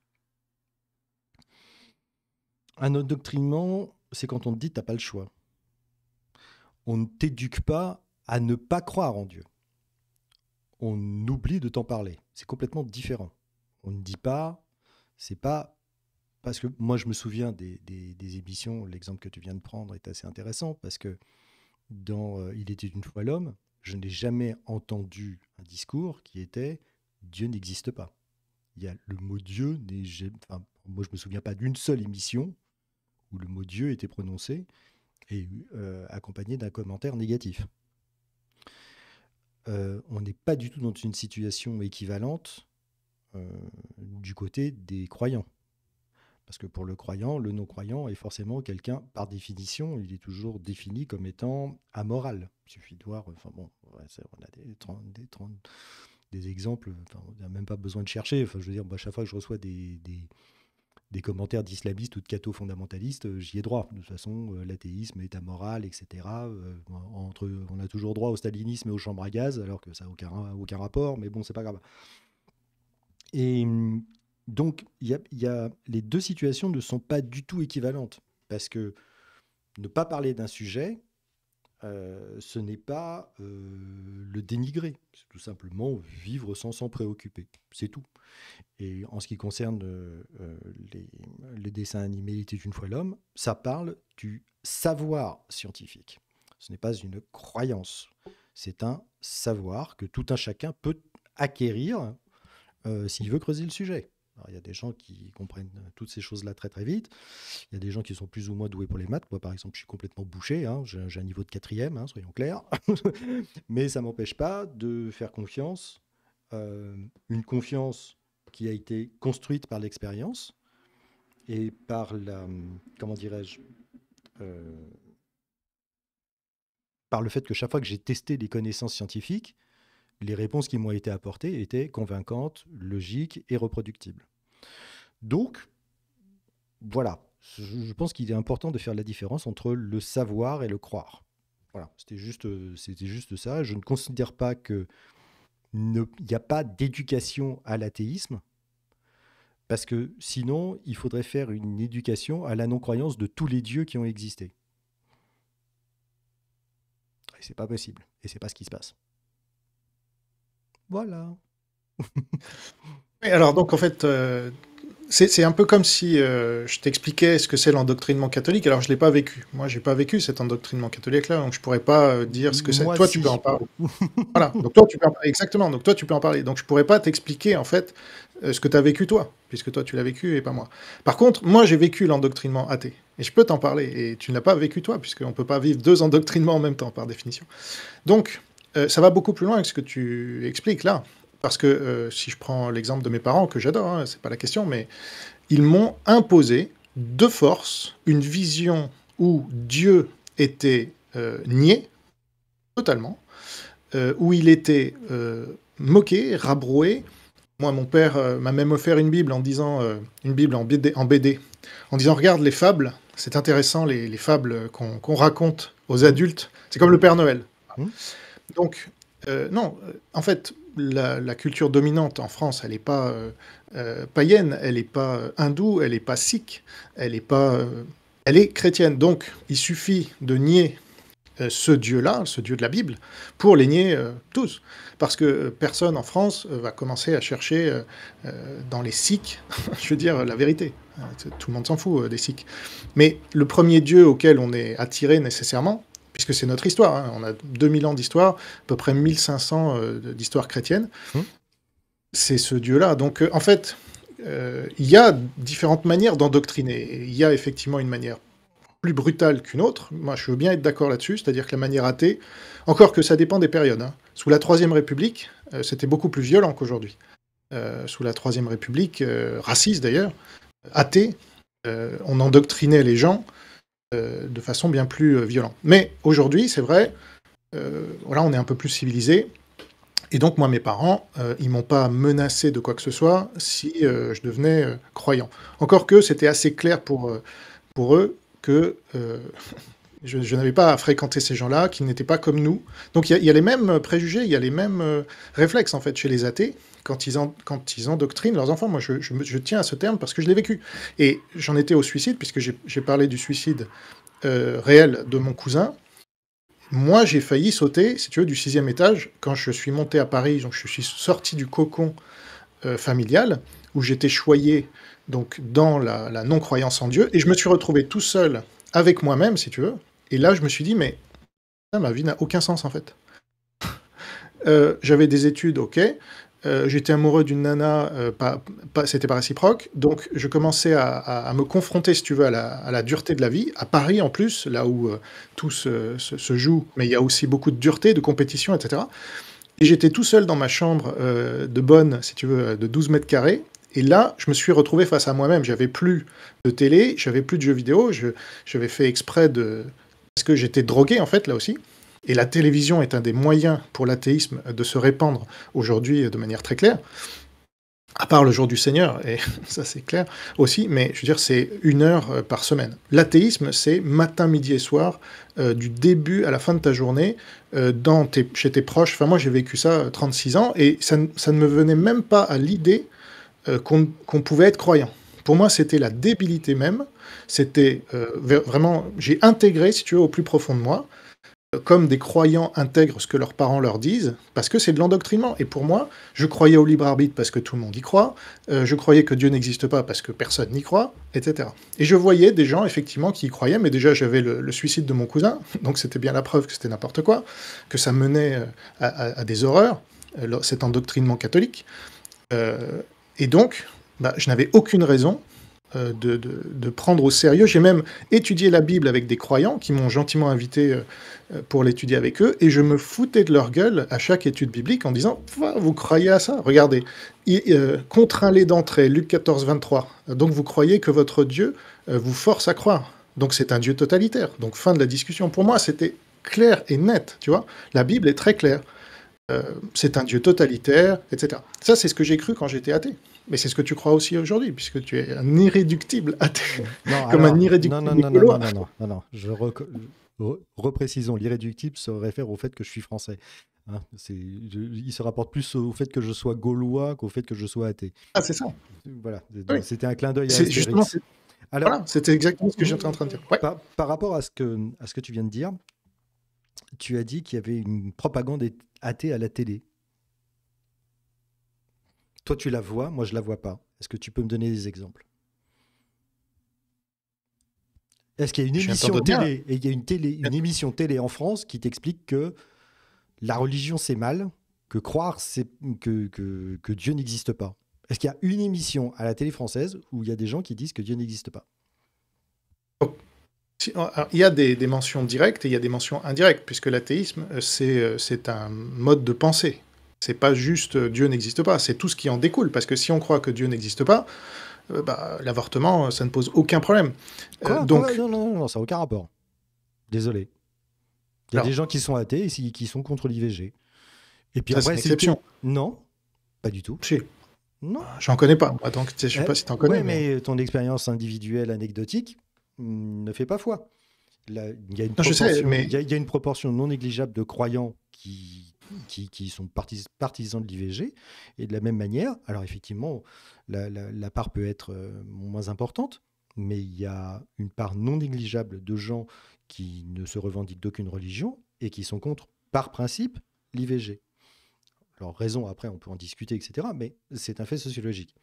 Un endoctrinement, c'est quand on te dit t'as pas le choix. On ne t'éduque pas à ne pas croire en Dieu. On oublie de t'en parler. C'est complètement différent. On ne dit pas, c'est pas parce que moi, je me souviens des, émissions, l'exemple que tu viens de prendre est assez intéressant, parce que dans euh, Il était une fois l'homme, je n'ai jamais entendu un discours qui était Dieu n'existe pas. Il y a le mot Dieu, enfin, moi je ne me souviens pas d'une seule émission où le mot Dieu était prononcé et euh, accompagné d'un commentaire négatif. Euh, on n'est pas du tout dans une situation équivalente du côté des croyants. Parce que pour le croyant, le non-croyant est forcément quelqu'un, par définition, il est toujours défini comme étant amoral. Il suffit de voir, enfin bon, on a des exemples, on n'a même pas besoin de chercher. Enfin, je veux dire, à chaque fois que je reçois des, des, commentaires d'islamistes ou de cathos fondamentalistes, euh, j'y ai droit. De toute façon, euh, l'athéisme est amoral, etc. Euh, entre, on a toujours droit au stalinisme et aux chambres à gaz, alors que ça n'a aucun, aucun rapport, mais bon, c'est pas grave. Et hum, donc, y les deux situations ne sont pas du tout équivalentes. Parce que ne pas parler d'un sujet, euh, ce n'est pas euh, le dénigrer. C'est tout simplement vivre sans s'en préoccuper. C'est tout. Et en ce qui concerne euh, les, les, dessins animés Il était une fois l'homme, ça parle du savoir scientifique. Ce n'est pas une croyance. C'est un savoir que tout un chacun peut acquérir s'il veut creuser le sujet il y a des gens qui comprennent toutes ces choses-là très très vite. Il y a des gens qui sont plus ou moins doués pour les maths. Moi, par exemple, je suis complètement bouché. Hein. J'ai un niveau de quatrième, hein, soyons clairs. *laughs* Mais ça m'empêche pas de faire confiance, euh, une confiance qui a été construite par l'expérience et par la, comment dirais-je, euh, par le fait que chaque fois que j'ai testé des connaissances scientifiques, les réponses qui m'ont été apportées étaient convaincantes, logiques et reproductibles. Donc, voilà, je pense qu'il est important de faire la différence entre le savoir et le croire. Voilà, c'était juste, euh, c'était juste ça. Je ne considère pas que n'y a pas d'éducation à l'athéisme, parce que sinon, il faudrait faire une éducation à la non-croyance de tous les dieux qui ont existé. Et c'est pas possible, et c'est pas ce qui se passe. Voilà. alors donc en fait, euh, c'est un peu comme si euh, je t'expliquais ce que c'est l'endoctrinement catholique. Alors je l'ai pas vécu. Moi je n'ai pas vécu cet endoctrinement catholique-là, donc je ne pourrais pas euh, dire ce que c'est. *laughs* Toi tu peux en parler. voilà. Donc toi tu peux exactement. Donc toi tu peux en parler. Donc je pourrais pas t'expliquer en fait ce que tu as vécu toi, puisque toi tu l'as vécu et pas moi. Par contre, moi j'ai vécu l'endoctrinement athée et je peux t'en parler. Et tu ne l'as pas vécu toi, puisqu'on peut pas vivre deux endoctrinements en même temps par définition. Donc euh, ça va beaucoup plus loin que ce que tu expliques là. Parce que euh, si je prends l'exemple de mes parents, que j'adore, hein, c'est pas la question, mais ils m'ont imposé de force une vision où Dieu était euh, nié totalement, où il était moqué, rabroué. Moi, mon père m'a même offert une Bible en disant, une Bible en BD, en disant Regarde les fables, c'est intéressant les, fables qu'on raconte aux adultes. C'est comme le Père Noël. Mmh. Donc, euh, non, euh, en fait, la, culture dominante en France, elle n'est pas euh, païenne, elle n'est pas hindoue, elle n'est pas sikh, elle est pas... elle est chrétienne. Donc, il suffit de nier ce Dieu-là, ce Dieu de la Bible, pour les nier tous. Parce que personne en France va commencer à chercher dans les sikhs, *laughs* je veux dire, la vérité. Tout le monde s'en fout des sikhs. Mais le premier Dieu auquel on est attiré nécessairement, puisque c'est notre histoire. Hein. On a 2000 ans d'histoire, à peu près 1500 euh, d'histoire chrétienne. Mmh. C'est ce Dieu-là. Donc, euh, en fait, euh, il y a différentes manières d'endoctriner. Il y a effectivement une manière plus brutale qu'une autre. Moi, je veux bien être d'accord là-dessus, c'est-à-dire que la manière athée, encore que ça dépend des périodes. Hein. Sous la Troisième République, c'était beaucoup plus violent qu'aujourd'hui. sous la Troisième République, raciste d'ailleurs, athée, on endoctrinait les gens euh, de façon bien plus euh, violente. Mais aujourd'hui, c'est vrai, euh, voilà, on est un peu plus civilisé. Et donc, moi, mes parents, ils m'ont pas menacé de quoi que ce soit si je devenais croyant. Encore que c'était assez clair pour, pour eux que *laughs* je, n'avais pas à fréquenter ces gens-là, qui n'étaient pas comme nous. Donc il y, a les mêmes préjugés, il y a les mêmes réflexes en fait chez les athées, quand ils, en, quand ils endoctrinent leurs enfants. Moi, je, tiens à ce terme parce que je l'ai vécu. Et j'en étais au suicide, puisque j'ai parlé du suicide euh, réel de mon cousin. Moi, j'ai failli sauter, si tu veux, du sixième étage quand je suis monté à Paris. Donc, je suis sorti du cocon euh, familial où j'étais choyé donc dans la, non-croyance en Dieu et je me suis retrouvé tout seul avec moi-même, si tu veux. Et là, je me suis dit, mais ma vie n'a aucun sens en fait. *laughs* Euh, j'avais des études, ok, euh, j'étais amoureux d'une nana, euh, c'était pas réciproque, donc je commençais à, me confronter, si tu veux, à la, dureté de la vie, à Paris en plus, là où euh, tout se, joue, mais il y a aussi beaucoup de dureté, de compétition, etc. Et j'étais tout seul dans ma chambre de bonne, si tu veux, de 12 mètres carrés, et là, je me suis retrouvé face à moi-même. J'avais plus de télé, j'avais plus de jeux vidéo. Je, j'avais fait exprès de. Parce que j'étais drogué, en fait, là aussi et la télévision est un des moyens pour l'athéisme de se répandre aujourd'hui de manière très claire, à part le jour du Seigneur, et *laughs* ça c'est clair aussi, mais je veux dire, c'est une heure euh, par semaine. L'athéisme, c'est matin, midi et soir, euh, du début à la fin de ta journée, euh, dans chez tes proches. Enfin, moi j'ai vécu ça 36 ans, et ça, ne me venait même pas à l'idée qu'on pouvait être croyant. Pour moi, c'était la débilité même. C'était vraiment, j'ai intégré, si tu veux, au plus profond de moi, comme des croyants intègrent ce que leurs parents leur disent, parce que c'est de l'endoctrinement. Et pour moi, je croyais au libre arbitre parce que tout le monde y croit, euh, je croyais que Dieu n'existe pas parce que personne n'y croit, etc. Et je voyais des gens, effectivement, qui y croyaient, mais déjà j'avais le, suicide de mon cousin, *laughs* donc c'était bien la preuve que c'était n'importe quoi, que ça menait euh, à, des horreurs, euh, cet endoctrinement catholique. et donc, bah, je n'avais aucune raison euh, de, prendre au sérieux. J'ai même étudié la Bible avec des croyants qui m'ont gentiment invité euh, euh, pour l'étudier avec eux, et je me foutais de leur gueule à chaque étude biblique en disant Vous croyez à ça Regardez, contraint-les d'entrée, Luc 14, 23. Donc vous croyez que votre Dieu vous force à croire. Donc c'est un Dieu totalitaire. Donc fin de la discussion. Pour moi, c'était clair et net, tu vois. La Bible est très claire. c'est un Dieu totalitaire, etc. Ça, c'est ce que j'ai cru quand j'étais athée. Mais c'est ce que tu crois aussi aujourd'hui, puisque tu es un irréductible athée, non, *laughs* comme un irréductible. Non, non, non, non, non, non, non, Je reprécisons, l'irréductible se réfère au fait que je suis français. Hein, il se rapporte plus au fait que je sois gaulois qu'au fait que je sois athée. Ah, c'est ça. Voilà. C'était un clin d'œil à justement, Alors, voilà, c'était exactement ce que j'étais en train de dire. Par, rapport à ce, que, à ce que tu viens de dire, tu as dit qu'il y avait une propagande athée à la télé. Toi, tu la vois, moi, je la vois pas. Est-ce que tu peux me donner des exemples Est-ce qu'il y a une émission télé, hein. il une, télé, une *laughs* émission télé en France qui t'explique que la religion, c'est mal, que croire, c'est que, que, Dieu n'existe pas Est-ce qu'il y a une émission à la télé française où il y a des gens qui disent que Dieu n'existe pas oh. il y a des, des, mentions directes et il y a des mentions indirectes, puisque l'athéisme, euh, euh, c'est un mode de pensée. C'est pas juste euh, Dieu n'existe pas, c'est tout ce qui en découle. Parce que si on croit que Dieu n'existe pas, euh, bah, l'avortement, euh, ça ne pose aucun problème. donc... non, non, non, ça n'a aucun rapport. Désolé. Il y a des gens qui sont athées et qui sont contre l'IVG. Et puis après, exception. Non, pas du tout. Si. Non. Ah, j'en connais pas. Je ne sais eh, pas si tu en connais. mais... ton expérience individuelle anecdotique mm, ne fait pas foi. Il y, a une proportion non négligeable de croyants qui, qui, sont partisans de l'IVG. Et de la même manière, alors effectivement, la, la part peut être euh, moins importante, mais il y a une part non négligeable de gens qui ne se revendiquent d'aucune religion et qui sont contre, par principe, l'IVG. Alors raison, après, on peut en discuter, etc., mais c'est un fait sociologique.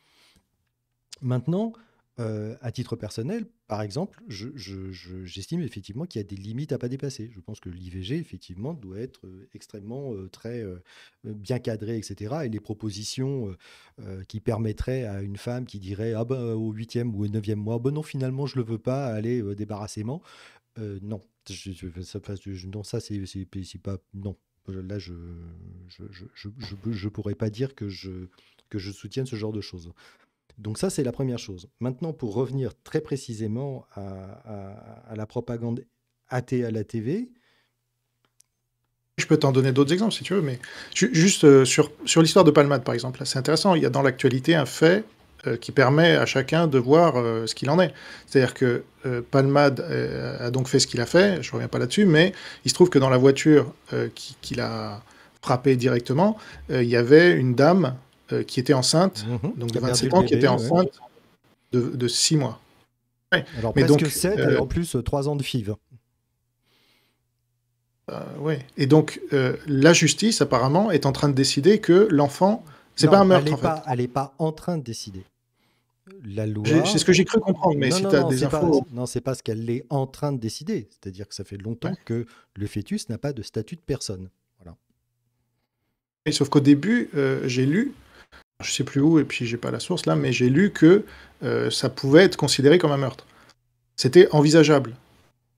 Maintenant, euh, à titre personnel, par exemple, j'estime effectivement qu'il y a des limites à pas dépasser. Je pense que l'IVG, effectivement, doit être euh, extrêmement euh, très bien cadré, etc. Et les propositions qui permettraient à une femme qui dirait ah ben, au huitième ou au neuvième mois, bon non, finalement, je le veux pas, aller débarrassément. non, ça, non, ça c'est pas non. Là, je je, pourrais pas dire que je que je soutienne ce genre de choses. Donc ça, c'est la première chose. Maintenant, pour revenir très précisément à, la propagande athée à la TV, je peux t'en donner d'autres exemples si tu veux, mais juste euh, sur, sur l'histoire de Palmade, par exemple, c'est intéressant. Il y a dans l'actualité un fait euh, qui permet à chacun de voir euh, ce qu'il en est. C'est-à-dire que Palmade a donc fait ce qu'il a fait, je ne reviens pas là-dessus, mais il se trouve que dans la voiture qu'il a frappée directement, il y avait une dame euh, qui était enceinte, mhm. donc de 27 ans, qui était enceinte de, 6 mois. Ouais. Alors, Mais donc, 7, euh, en plus 3 ans de FIV. Euh, ouais. Et donc, la justice, apparemment, est en train de décider que l'enfant. C'est pas un meurtre, en fait. Pas, elle n'est pas en train de décider. La loi. C'est ce que j'ai cru comprendre, mais si tu as des infos. non, c'est pas ce qu'elle est en train de décider. C'est-à-dire que ça fait longtemps que le fœtus n'a pas de statut de personne. Voilà. Et sauf qu'au début, j'ai lu je sais plus où, et puis j'ai pas la source là, mais j'ai lu que euh, ça pouvait être considéré comme un meurtre. C'était envisageable.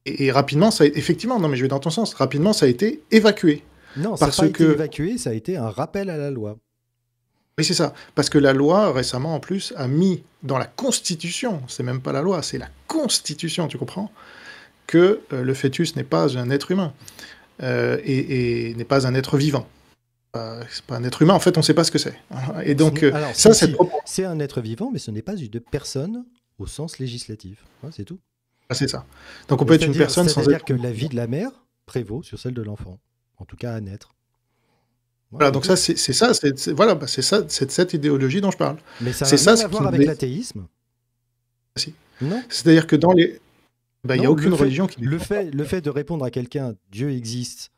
Et, rapidement, ça a, effectivement, non mais je vais dans ton sens, rapidement ça a été évacué. Non, parce que... évacué, ça a été un rappel à la loi. Oui, c'est ça. Parce que la loi, récemment en plus, a mis dans la Constitution, c'est même pas la loi, c'est la Constitution, tu comprends, que euh, le fœtus n'est pas un être humain euh, et n'est pas un être vivant c'est pas un être humain, en fait, on ne sait pas ce que c'est. Et donc, euh, ça, c'est un être vivant, mais ce n'est pas une personne au sens législatif. c'est tout. Ah, c'est ça. Donc, on peut être une personne sans C'est-à-dire que la vie de la mère prévaut sur celle de l'enfant, en tout cas à naître. Voilà, donc ça, c'est ça, c'est voilà, bah, c'est ça, c'est cette idéologie dont je parle. Mais ça n'a rien à voir avec l'athéisme. Ah, si. Non. C'est-à-dire que dans les, bah, il n'y a aucune religion qui. Le fait, le fait de répondre à quelqu'un Dieu existe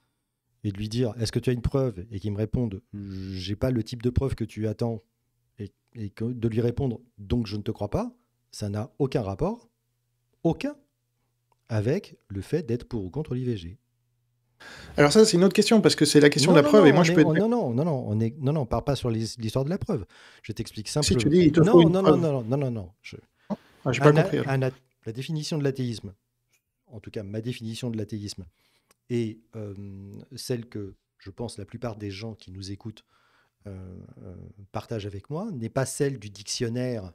et de lui dire est-ce que tu as une preuve et qu'il me réponde j'ai pas le type de preuve que tu attends et, de lui répondre donc je ne te crois pas, ça n'a aucun rapport, aucun, avec le fait d'être pour ou contre l'IVG. Alors ça, c'est une autre question, parce que c'est la question de la preuve, non, et moi je peux... Non, non, non, non, on est... non, non, parle pas sur l'histoire de la preuve. Je t'explique simplement... Si tu dis, non, non, non, non, non, non, non, je... Ah, pas la définition de l'athéisme, en tout cas ma définition de l'athéisme, et euh, celle que je pense la plupart des gens qui nous écoutent euh, euh, partagent avec moi, n'est pas celle du dictionnaire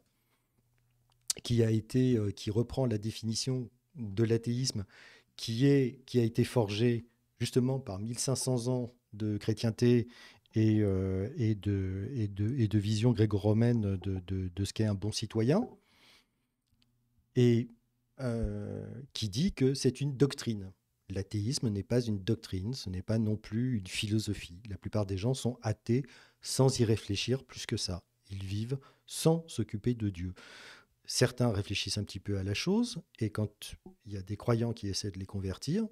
qui a été, qui reprend la définition de l'athéisme qui, est, qui a été forgé justement par 1500 ans de chrétienté et, de, et, de, vision gréco-romaine de, ce qu'est un bon citoyen, et qui dit que c'est une doctrine. L'athéisme n'est pas une doctrine, ce n'est pas non plus une philosophie. La plupart des gens sont athées sans y réfléchir plus que ça. Ils vivent sans s'occuper de Dieu. Certains réfléchissent un petit peu à la chose, et quand il y a des croyants qui essaient de les convertir,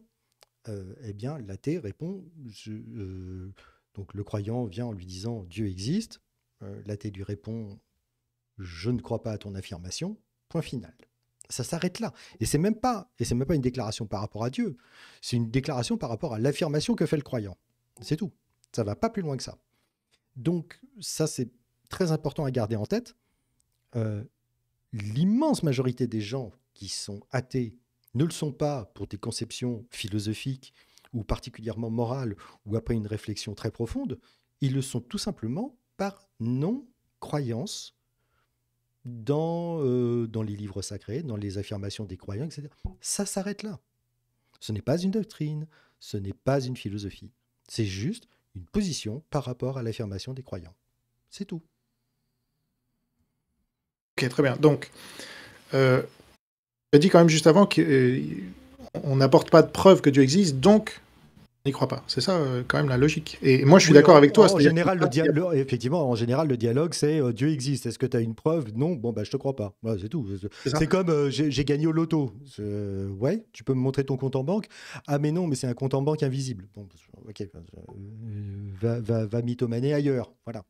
euh, eh bien, l'athée répond. Euh, donc le croyant vient en lui disant Dieu existe. Euh, l'athée lui répond Je ne crois pas à ton affirmation. Point final ça s'arrête là. Et c'est même pas, et c'est même pas une déclaration par rapport à Dieu. C'est une déclaration par rapport à l'affirmation que fait le croyant. C'est tout. Ça va pas plus loin que ça. Donc ça, c'est très important à garder en tête. Euh, l'immense majorité des gens qui sont athées ne le sont pas pour des conceptions philosophiques ou particulièrement morales ou après une réflexion très profonde. Ils le sont tout simplement par non-croyance euh, dans, les livres sacrés, dans les affirmations des croyants, etc. Ça s'arrête là. Ce n'est pas une doctrine, ce n'est pas une philosophie. C'est juste une position par rapport à l'affirmation des croyants. C'est tout. Ok, très bien. Donc, euh, dis dit quand même juste avant qu'on euh, n'apporte pas de preuve que Dieu existe, donc n'y croit pas. C'est ça euh, quand même la logique. Et moi je suis d'accord avec toi. En, général, le dialogue, effectivement, en général, le dialogue, c'est euh, Dieu existe. Est-ce que tu as une preuve Non, bon, bah, je te crois pas. c'est tout. C'est comme euh, j'ai gagné au loto. ouais, tu peux me montrer ton compte en banque. Ah, mais non, mais c'est un compte en banque invisible. Bon, ok, va, va, va mythomaner ailleurs. Voilà.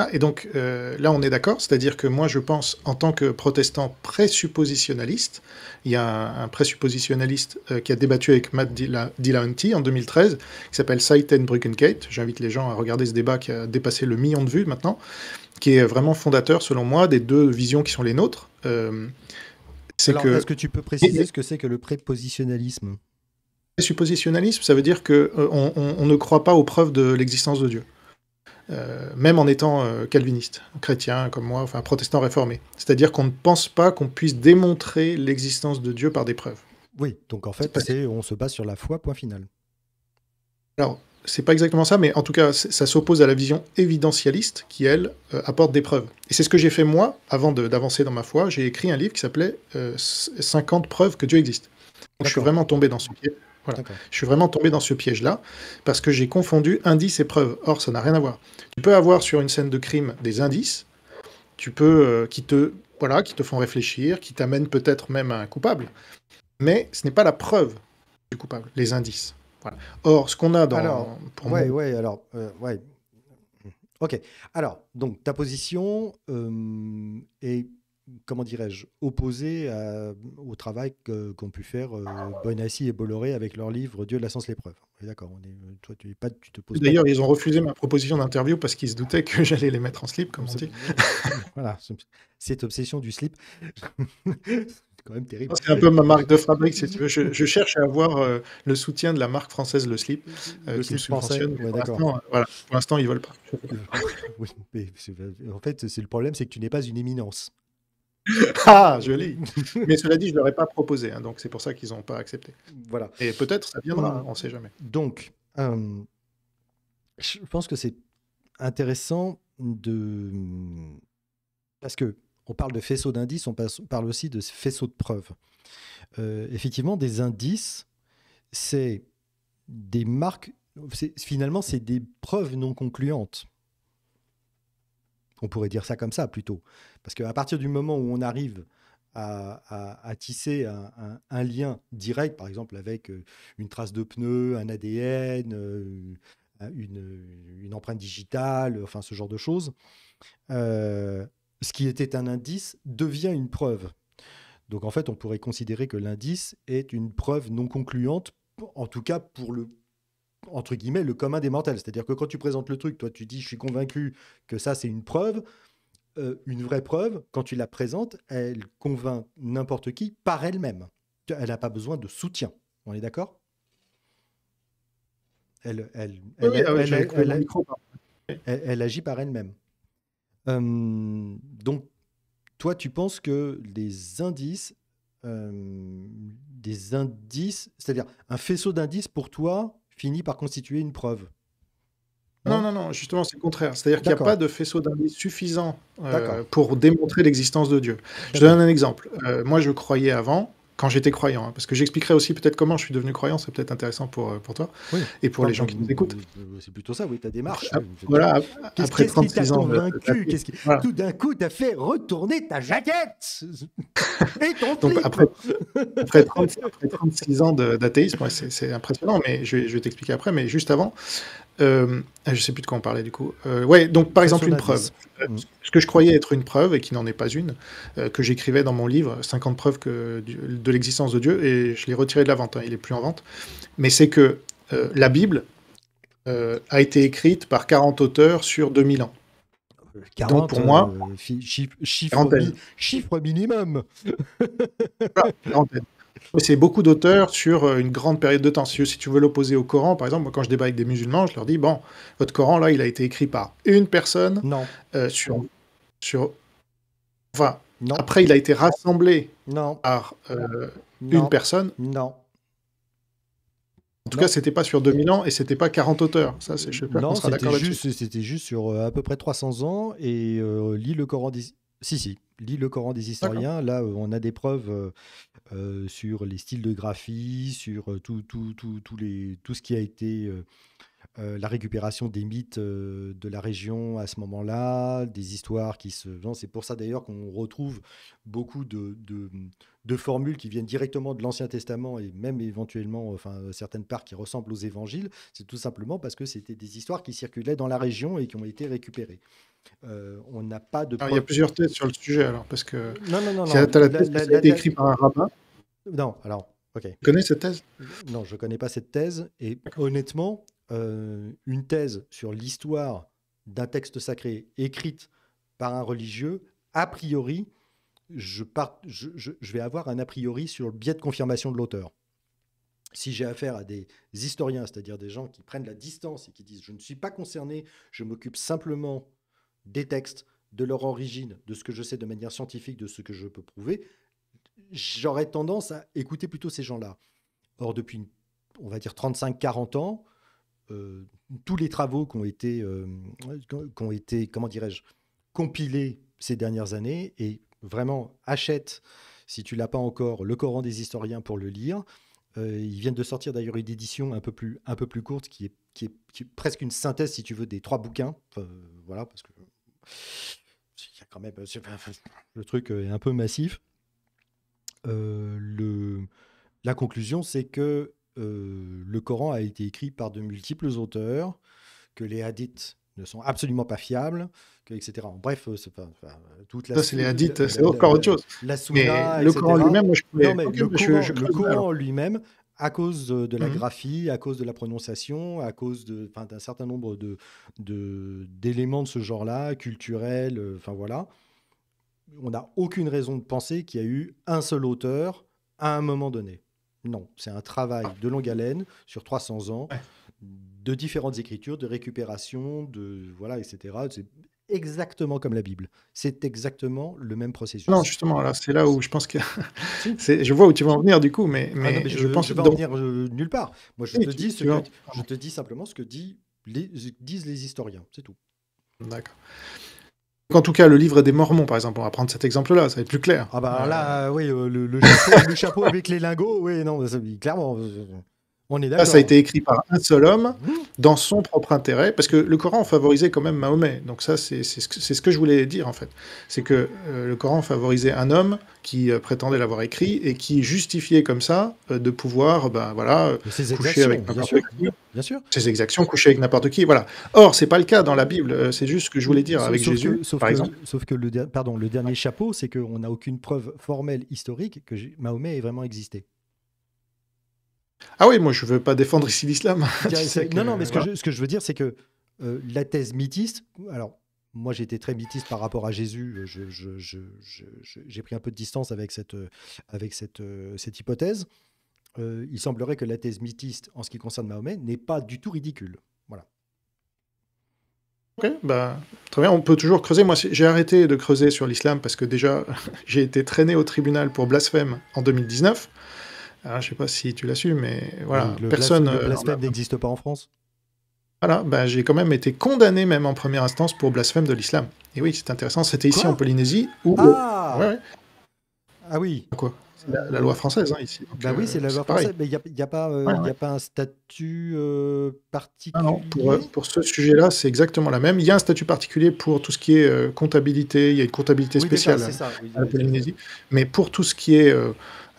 Ah, et donc euh, là, on est d'accord, c'est-à-dire que moi, je pense, en tant que protestant présuppositionnaliste, il y a un, présuppositionnaliste euh, qui a débattu avec Matt Dillahunty en 2013, qui s'appelle Saiten Brückenkate. J'invite les gens à regarder ce débat qui a dépassé le million de vues maintenant, qui est vraiment fondateur, selon moi, des deux visions qui sont les nôtres. Euh, c'est que... est-ce que tu peux préciser ce que c'est que le prépositionnalisme Présuppositionnalisme, ça veut dire qu'on on ne croit pas aux preuves de l'existence de Dieu. Euh, même en étant euh, calviniste, chrétien comme moi, enfin protestant réformé. C'est-à-dire qu'on ne pense pas qu'on puisse démontrer l'existence de Dieu par des preuves. Oui, donc en fait, on se base sur la foi, point final. Alors, c'est pas exactement ça, mais en tout cas, ça s'oppose à la vision évidentialiste qui, elle, euh, apporte des preuves. Et c'est ce que j'ai fait moi, avant d'avancer dans ma foi, j'ai écrit un livre qui s'appelait 50 preuves que Dieu existe. je suis vraiment tombé dans ce pied. Je suis vraiment tombé dans ce piège-là parce que j'ai confondu indice et preuve. Or, ça n'a rien à voir. Tu peux avoir sur une scène de crime des indices, tu peux euh, qui te voilà, qui te font réfléchir, qui t'amènent peut-être même à un coupable, mais ce n'est pas la preuve du coupable, les indices. Or, ce qu'on a dans pour ouais, ouais, alors, euh, ouais. Ok. Alors, donc ta position est euh, comment dirais-je, opposé au travail qu'ont pu faire euh, Bonassi et Bolloré avec leur livre Dieu de la science l'épreuve. D'accord, toi tu, te poses. D'ailleurs, ils ont refusé ma proposition d'interview parce qu'ils se doutaient que j'allais les mettre en slip, comme on dit. voilà, cette obsession du slip. c'est quand même terrible. C'est un peu ma marque de fabrique, si tu veux. Je, cherche à avoir euh, le soutien de la marque française Le Slip, euh, qui me subventionne. Euh, pour l'instant, ils ne veulent pas. *laughs* en fait, c'est le problème, c'est que tu n'es pas une éminence ah, *laughs* joli. *laughs* Mais cela dit, je ne leur pas proposé, hein, donc c'est pour ça qu'ils n'ont pas accepté. Voilà. Et peut-être ça viendra, on ne sait jamais. Donc, euh, je pense que c'est intéressant de parce que on parle de faisceaux d'indices, on parle aussi de faisceau de preuves. Euh, effectivement, des indices, c'est des marques. Finalement, c'est des preuves non concluantes. On pourrait dire ça comme ça plutôt. Parce qu'à partir du moment où on arrive à, tisser un, lien direct, par exemple avec euh, une trace de pneu, un ADN, euh, une, empreinte digitale, enfin ce genre de choses, euh, ce qui était un indice devient une preuve. Donc en fait, on pourrait considérer que l'indice est une preuve non concluante, en tout cas pour le entre guillemets le commun des mortels. C'est-à-dire que quand tu présentes le truc, toi tu dis je suis convaincu que ça c'est une preuve, euh, une vraie preuve, quand tu la présentes, elle convainc n'importe qui par elle-même. Elle n'a pas besoin de soutien. On est d'accord elle, agit par elle-même. Euh, donc, toi, tu penses que les indices, euh, des indices, c'est-à-dire un faisceau d'indices pour toi finit par constituer une preuve non, non, non, justement, c'est le contraire. C'est-à-dire qu'il n'y a pas de faisceau d'indices suffisant euh, pour démontrer l'existence de Dieu. Je donne un exemple. Euh, moi, je croyais avant, quand j'étais croyant, hein, parce que j'expliquerai aussi peut-être comment je suis devenu croyant, c'est peut-être intéressant pour, euh, pour toi et pour les gens qui nous écoutent. C'est plutôt ça, oui, ah, ta démarche. voilà, après 36 ans. Convaincu, de... Tout d'un coup, tu as fait retourner ta jaquette *laughs* et ton Donc, après, après, 36 ans d'athéisme, c'est impressionnant, mais je, je vais t'expliquer après, mais juste avant, euh, ah, je ne sais plus de quoi on parlait du coup. Euh, ouais, donc par exemple une preuve. Euh, ce que je croyais être une preuve et qui n'en est pas une, que j'écrivais dans mon livre, 50 preuves de l'existence de Dieu, et je l'ai retiré de la vente, hein. il n'est plus en vente. Mais c'est que la Bible a été écrite par 40 auteurs sur 2000 ans. donc pour moi, chiffre, chiffre, chiffre minimum. voilà, ah, c'est beaucoup d'auteurs sur euh, une grande période de temps. Si, tu veux l'opposer au Coran, par exemple, moi, quand je débat avec des musulmans, je leur dis bon, votre Coran, là, il a été écrit par une personne. Non. Euh, sur, sur. Enfin, non. après, il a été rassemblé non. par euh, une personne. Non. En tout cas, c'était pas sur 2000 ans et c'était pas 40 auteurs. Ça, je sais pas. Non, c'était juste, sur à peu près 300 ans et euh, lit le Coran d'ici. Si, si. Lis le Coran des historiens. Là, euh, on a des preuves euh, euh, sur les styles de graphie, sur tout, tout, tout, tout ce qui a été la récupération des mythes de la région à ce moment-là, des histoires qui se. C'est pour ça d'ailleurs qu'on retrouve beaucoup de, de, formules qui viennent directement de l'Ancien Testament et même éventuellement enfin, certaines parts qui ressemblent aux évangiles. C'est tout simplement parce que c'était des histoires qui circulaient dans la région et qui ont été récupérées. Euh, on n'a pas de. il y a plusieurs thèses sur le sujet, alors, parce que. Non, non, non. la thèse écrite par un rabbin. Non, alors, ok. Tu connais cette thèse Non, je ne connais pas cette thèse. Et honnêtement, euh, une thèse sur l'histoire d'un texte sacré écrite par un religieux, a priori, je, je, je, je vais avoir un a priori sur le biais de confirmation de l'auteur. Si j'ai affaire à des historiens, c'est-à-dire des gens qui prennent la distance et qui disent je ne suis pas concerné, je m'occupe simplement des textes, de leur origine, de ce que je sais de manière scientifique, de ce que je peux prouver, j'aurais tendance à écouter plutôt ces gens-là. Or, depuis, on va dire, 35-40 ans, euh, tous les travaux qui ont été, euh, ont été comment dirais-je, compilés ces dernières années, et vraiment achète, si tu l'as pas encore, le Coran des historiens pour le lire. Euh, ils viennent de sortir d'ailleurs une édition un peu plus, un peu plus courte qui est, qui est, presque une synthèse, si tu veux, des trois bouquins. voilà, parce que quand même, *laughs* le truc euh, est un peu massif. Euh, le, la conclusion, c'est que euh, le Coran a été écrit par de multiples auteurs, que les hadiths ne sont absolument pas fiables, que, etc. Bref, c'est pas toute la. Ça, c'est les hadiths, c'est encore autre chose. La, le Coran lui-même, je, le Coran lui-même à cause de la mmh graphie, à cause de la prononciation, à cause d'un certain nombre d'éléments de, de ce genre-là, culturels, euh, enfin voilà, on n'a aucune raison de penser qu'il y a eu un seul auteur à un moment donné. Non, c'est un travail de longue haleine sur 300 ans, de différentes écritures, de récupération, de voilà, etc exactement comme la Bible. C'est exactement le même processus. Non, justement, là, c'est là où je pense que. *laughs* je vois où tu vas en venir du coup, mais, ah mais, je, pense en venir euh, nulle part. Moi, je, te, dis je te dis simplement ce que les, disent les historiens, c'est tout. D'accord. En tout cas, le livre des Mormons, par exemple, on va prendre cet exemple-là, ça va être plus clair. Ah bah euh, là, oui, euh, le, chapeau, le, chapeau, *laughs* avec les lingots, oui, non, clairement ça, a été écrit par un seul homme mmh. dans son propre intérêt, parce que le Coran favorisait quand même Mahomet. Donc ça, c'est ce que je voulais dire en fait. C'est que euh, le Coran favorisait un homme qui euh, prétendait l'avoir écrit et qui justifiait comme ça euh, de pouvoir, ben voilà, coucher avec n'importe qui. Bien sûr. Ses exactions, coucher avec n'importe qui, voilà. Or, c'est pas le cas dans la Bible. C'est juste ce que je voulais dire avec Jésus, sauf par que, exemple. Sauf que le, pardon, le dernier chapeau, c'est qu'on n'a aucune preuve formelle historique que Mahomet ait vraiment existé. Ah oui, moi je veux pas défendre ici l'islam. *laughs* non, non, mais ce, que je, veux dire, c'est que euh, la thèse mythiste, alors moi j'étais très mythiste par rapport à Jésus, euh, j'ai pris un peu de distance avec cette, euh, hypothèse. il semblerait que la thèse mythiste en ce qui concerne Mahomet n'est pas du tout ridicule. Voilà. Ok, bah, très bien, on peut toujours creuser. Moi, j'ai arrêté de creuser sur l'islam parce que déjà, *laughs* j'ai été traîné au tribunal pour blasphème en 2019. Ah, je ne sais pas si tu l'as su, mais voilà, personne. le euh, blasphème bah, n'existe pas en France voilà, bah, j'ai quand même été condamné, même en première instance, pour blasphème de l'islam. Et oui, c'est intéressant, c'était ici en Polynésie. Où, ah, ah oui Quoi la, loi française, hein, ici. Bah oui, euh, c'est la loi française, mais il n'y a, pas, euh, a pas un statut ah particulier. pour, ce sujet-là, c'est exactement la même. Il y a un statut particulier pour tout ce qui est comptabilité, il y a une comptabilité spéciale à la Polynésie. Mais pour tout ce qui est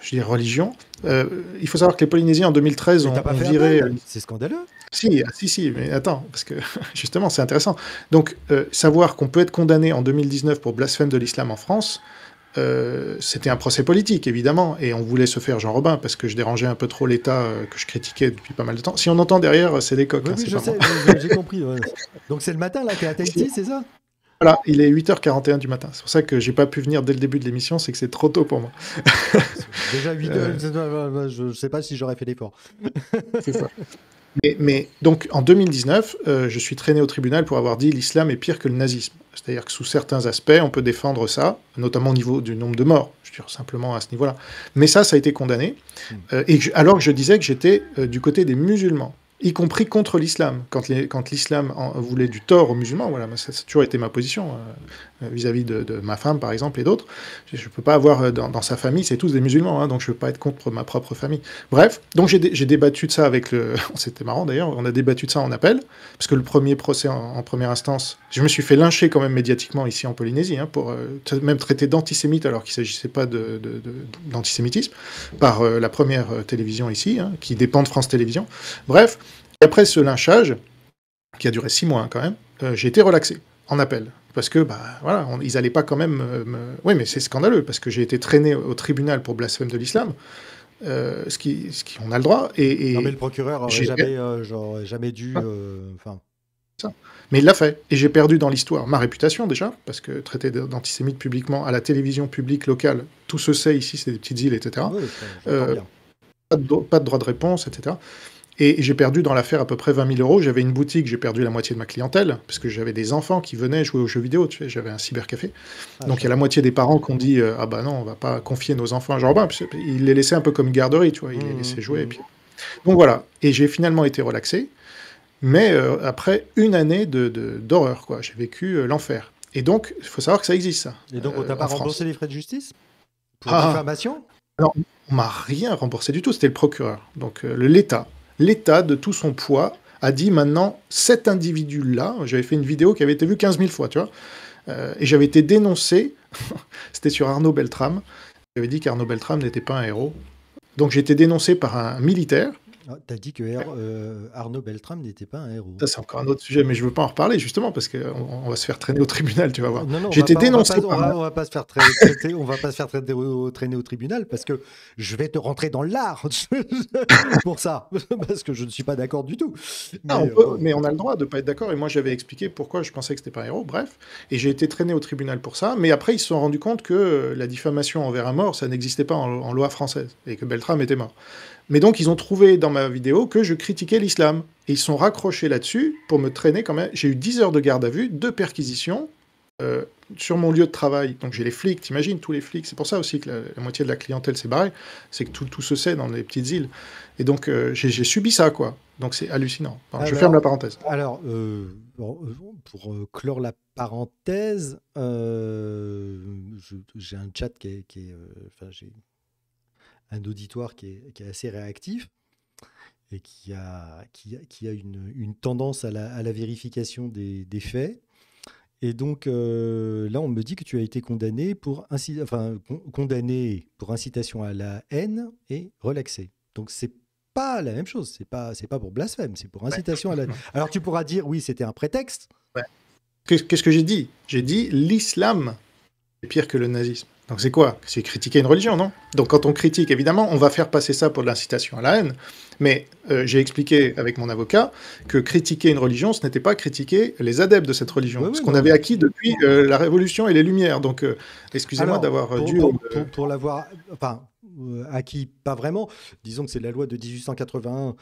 je dis religion. Euh, il faut savoir que les Polynésiens en 2013 ont, pas viré. Euh, c'est scandaleux. Si, ah, si, si, mais attends, parce que *laughs* justement, c'est intéressant. Donc, euh, savoir qu'on peut être condamné en 2019 pour blasphème de l'islam en France, c'était un procès politique, évidemment, et on voulait se faire Jean Robin parce que je dérangeais un peu trop l'État que je critiquais depuis pas mal de temps. Si on entend derrière, c'est des coques. Oui, hein, je sais, j'ai compris. Donc c'est le matin là, est *laughs* à Tahiti, c'est ça voilà, il est 8h41 du matin. C'est pour ça que j'ai pas pu venir dès le début de l'émission, c'est que c'est trop tôt pour moi. *laughs* Déjà 8h, euh. je je sais pas si j'aurais fait l'effort. *laughs* c'est Mais, donc en 2019, euh, je suis traîné au tribunal pour avoir dit l'islam est pire que le nazisme. C'est-à-dire que sous certains aspects, on peut défendre ça, notamment au niveau du nombre de morts, je veux simplement à ce niveau-là. Mais ça, ça a été condamné. Hmm. Euh, et alors que je disais que j'étais du côté des musulmans y compris contre l'islam. Quand, les, quand l'islam voulait du tort aux musulmans, voilà, ça, a toujours été ma position. Euh, euh, vis-à-vis de, ma femme, par exemple, et d'autres. Je ne peux pas avoir euh, dans, sa famille, c'est tous des musulmans, hein, donc je ne peux pas être contre ma propre famille. Bref, donc j'ai, débattu de ça avec le. C'était *laughs* marrant d'ailleurs, on a débattu de ça en appel, parce que le premier procès en, première instance, je me suis fait lyncher quand même médiatiquement ici en Polynésie, hein, pour euh, même traiter d'antisémite alors qu'il ne s'agissait pas d'antisémitisme, par la première télévision ici, hein, qui dépend de France Télévisions. Bref, après ce lynchage, qui a duré six mois quand même, j'ai été relaxé en appel parce que ben voilà, ils n'allaient pas quand même. Euh, oui, mais c'est scandaleux parce que j'ai été traîné au tribunal pour blasphème de l'islam. Euh, ce qui, ce qui, on a le droit. Et, mais le procureur n'aurait jamais, euh, jamais dû. Enfin. Ça. Mais il l'a fait. Et j'ai perdu dans l'histoire ma réputation déjà, parce que traité d'antisémite publiquement à la télévision publique locale, tout se sait ici, c'est des petites îles, etc. pas, de, pas, de droit de réponse, etc. Et j'ai perdu dans l'affaire à peu près 20 000 euros. J'avais une boutique, j'ai perdu la moitié de ma clientèle, parce que j'avais des enfants qui venaient jouer aux jeux vidéo. Tu j'avais un cybercafé. Ah, donc il y a la moitié des parents qui ont dit euh, Ah bah non, on va pas confier nos enfants à Jean-Robin. Il les laissait un peu comme une garderie, tu vois. Il les mmh, laissait jouer. Mmh. Donc voilà. Et j'ai finalement été relaxé. Mais euh, après une année d'horreur, de, d'horreur, quoi. J'ai vécu euh, l'enfer. Et donc, il faut savoir que ça existe, ça. Et donc, on t'a pas remboursé les frais de justice Pour ah. diffamation Non, on m'a rien remboursé du tout. C'était le procureur, donc l'État, l'État de tout son poids a dit maintenant cet individu-là, j'avais fait une vidéo qui avait été vue 15 000 fois, tu vois, euh, et j'avais été dénoncé, *laughs* c'était sur Arnaud Beltrame, j'avais dit qu'Arnaud Beltrame n'était pas un héros, donc j'ai été dénoncé par un militaire ah, tu as dit que euh, Arnaud Beltrame n'était pas un héros. Ça, c'est encore un autre sujet, mais je ne veux pas en reparler justement parce qu'on on va se faire traîner au tribunal, tu vas voir. Non, non, J'étais dénoncé. On va, pas, va pas se faire traîner, *laughs* va pas se faire traîner au, tribunal parce que je vais te rentrer dans l'art *laughs* pour ça, *laughs* parce que je ne suis pas d'accord du tout. Ah, euh, mais, on a le droit de ne pas être d'accord. Et moi, j'avais expliqué pourquoi je pensais que c'était pas un héros. Bref, et j'ai été traîné au tribunal pour ça. Mais après, ils se sont rendus compte que la diffamation envers un mort, ça n'existait pas en, en loi française et que Beltrame était mort. Mais donc, ils ont trouvé dans ma vidéo que je critiquais l'islam. Et ils sont raccrochés là-dessus pour me traîner quand même. J'ai eu 10 heures de garde à vue, deux perquisitions euh, sur mon lieu de travail. Donc, j'ai les flics, t'imagines, tous les flics. C'est pour ça aussi que la, moitié de la clientèle s'est barrée. C'est que tout, tout, se sait dans les petites îles. Et donc, euh, j'ai subi ça, quoi. Donc, c'est hallucinant. je ferme la parenthèse. Alors, euh, pour clore la parenthèse, j'ai un chat qui est un auditoire qui est, assez réactif et qui a, qui une, tendance à la, vérification des, faits. Et donc euh, là, on me dit que tu as été condamné pour, enfin, condamné pour incitation à la haine et relaxé. Donc c'est pas la même chose, c'est pas, c'est pas pour blasphème, c'est pour incitation à la... Alors tu pourras dire, oui, c'était un prétexte. Qu'est-ce que j'ai dit J'ai dit l'islam est pire que le nazisme. Donc c'est quoi C'est critiquer une religion, non Donc quand on critique, évidemment, on va faire passer ça pour de l'incitation à la haine, mais euh, j'ai expliqué avec mon avocat que critiquer une religion, ce n'était pas critiquer les adeptes de cette religion, ce qu'on avait acquis depuis euh, la Révolution et les Lumières. Donc, euh, excusez-moi d'avoir dû... Pour, l'avoir... Enfin, acquis, pas vraiment. Disons que c'est la loi de 1881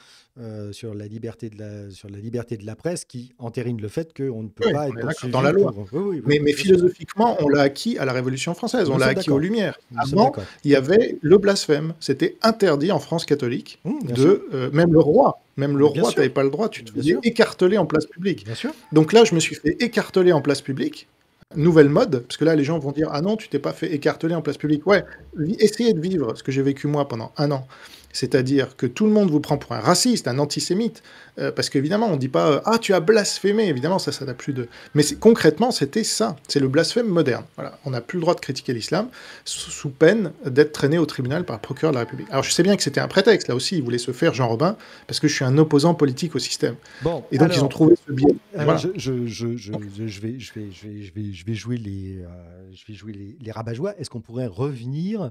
sur, la liberté de la, sur la liberté de la presse qui entérine le fait qu'on ne peut pas être dans la loi. mais, philosophiquement, on l'a acquis à la Révolution française, on l'a acquis aux Lumières. Avant, il y avait le blasphème. C'était interdit en France catholique mmh, de euh, même le roi, même le roi, tu n'avais pas le droit, tu te faisais écarteler en place publique. Bien sûr. Donc là, je me suis fait écarteler en place publique, nouvelle mode, parce que là, les gens vont dire Ah non, tu t'es pas fait écarteler en place publique. Ouais, essayez de vivre ce que j'ai vécu moi pendant un an. C'est-à-dire que tout le monde vous prend pour un raciste, un antisémite, euh, parce qu'évidemment, on ne dit pas euh, Ah, tu as blasphémé !» Évidemment, ça, ça n'a plus de... Mais concrètement, c'était ça, c'est le blasphème moderne. Voilà. On n'a plus le droit de critiquer l'islam sous, peine d'être traîné au tribunal par le procureur de la République. Alors, je sais bien que c'était un prétexte, là aussi, ils voulaient se faire Jean Robin, parce que je suis un opposant politique au système. Bon, Et donc, ils ont trouvé ce biais. Je, vais, jouer les, euh, je vais jouer les, Est-ce qu'on pourrait revenir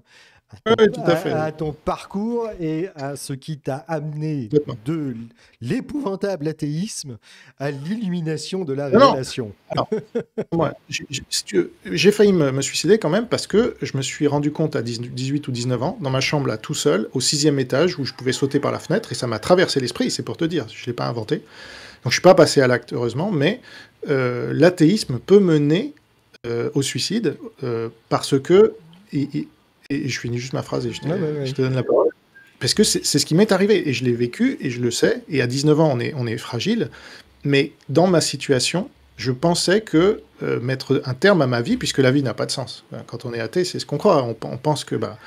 à ton, parcours à ce qui t'a amené de l'épouvantable athéisme à l'illumination de la révélation. *laughs* j'ai failli me, suicider quand même parce que je me suis rendu compte à 18 ou 19 ans, dans ma chambre là, tout seul, au sixième étage, où je pouvais sauter par la fenêtre, et ça m'a traversé l'esprit, c'est pour te dire, je ne l'ai pas inventé. Donc je ne suis pas passé à l'acte, heureusement, mais euh, l'athéisme peut mener euh, au suicide euh, parce que... et je finis juste ma phrase et je Je te donne la parole. Parce que c'est ce qui m'est arrivé, et je l'ai vécu, et je le sais, et à 19 ans, on est, on fragile, mais dans ma situation, je pensais que euh, mettre un terme à ma vie, puisque la vie n'a pas de sens. Quand on est athée, c'est ce qu'on croit, on, pense que... Bah,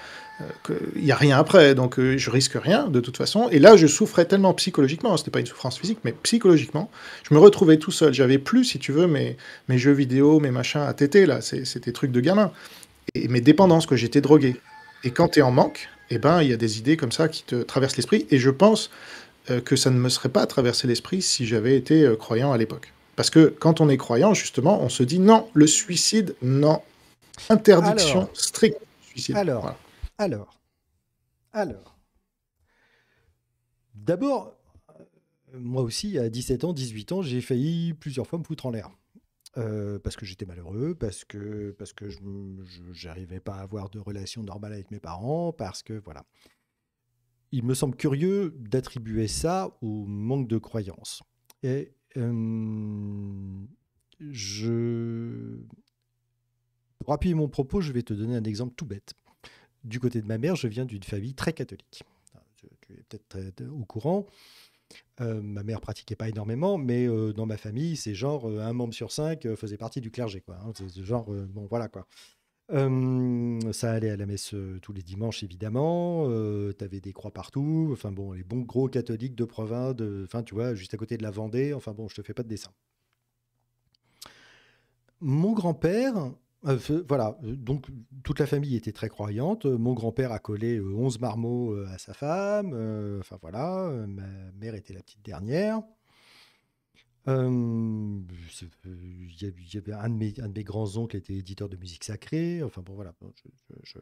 euh, qu'il n'y a rien après, donc euh, je risque rien de toute façon. Et là, je souffrais tellement psychologiquement, Ce n'était pas une souffrance physique, mais psychologiquement, je me retrouvais tout seul. J'avais plus, si tu veux, mes, mes jeux vidéo, mes machins à téter, là, c'était truc de gamin. Et mes dépendances, que j'étais drogué. Et quand tu es en manque, eh ben, il y a des idées comme ça qui te traversent l'esprit. Et je pense euh, que ça ne me serait pas traversé l'esprit si j'avais été euh, croyant à l'époque. Parce que quand on est croyant, justement, on se dit non, le suicide, non. Interdiction stricte suicide. Alors, alors, alors. D'abord, euh, moi aussi, à 17 ans, 18 ans, j'ai failli plusieurs fois me foutre en l'air. Euh, parce que j'étais malheureux, parce que, parce je n'arrivais pas à avoir de relations normales avec mes parents, parce que voilà. Il me semble curieux d'attribuer ça au manque de croyance. Et Pour appuyer mon propos, je vais te donner un exemple tout bête. Du côté de ma mère, je viens d'une famille très catholique. Ah, tu es peut-être au courant. Euh, ma mère pratiquait pas énormément, mais euh, dans ma famille, c'est genre euh, un membre sur cinq faisait partie du clergé, quoi. Hein. genre bon, voilà quoi. Hum, ça allait à la messe tous les dimanches évidemment. tu avais des croix partout. Enfin bon, les bons gros catholiques de province, de, enfin tu vois, juste à côté de la Vendée. Enfin bon, je te fais pas de dessin. Mon grand-père, euh, voilà, euh, donc toute la famille était très croyante. Euh, mon grand-père a collé 11 marmots à sa femme. enfin voilà, ma mère était la petite dernière. un, de mes, grands oncles était éditeur de musique sacrée. Enfin bon, voilà. Je,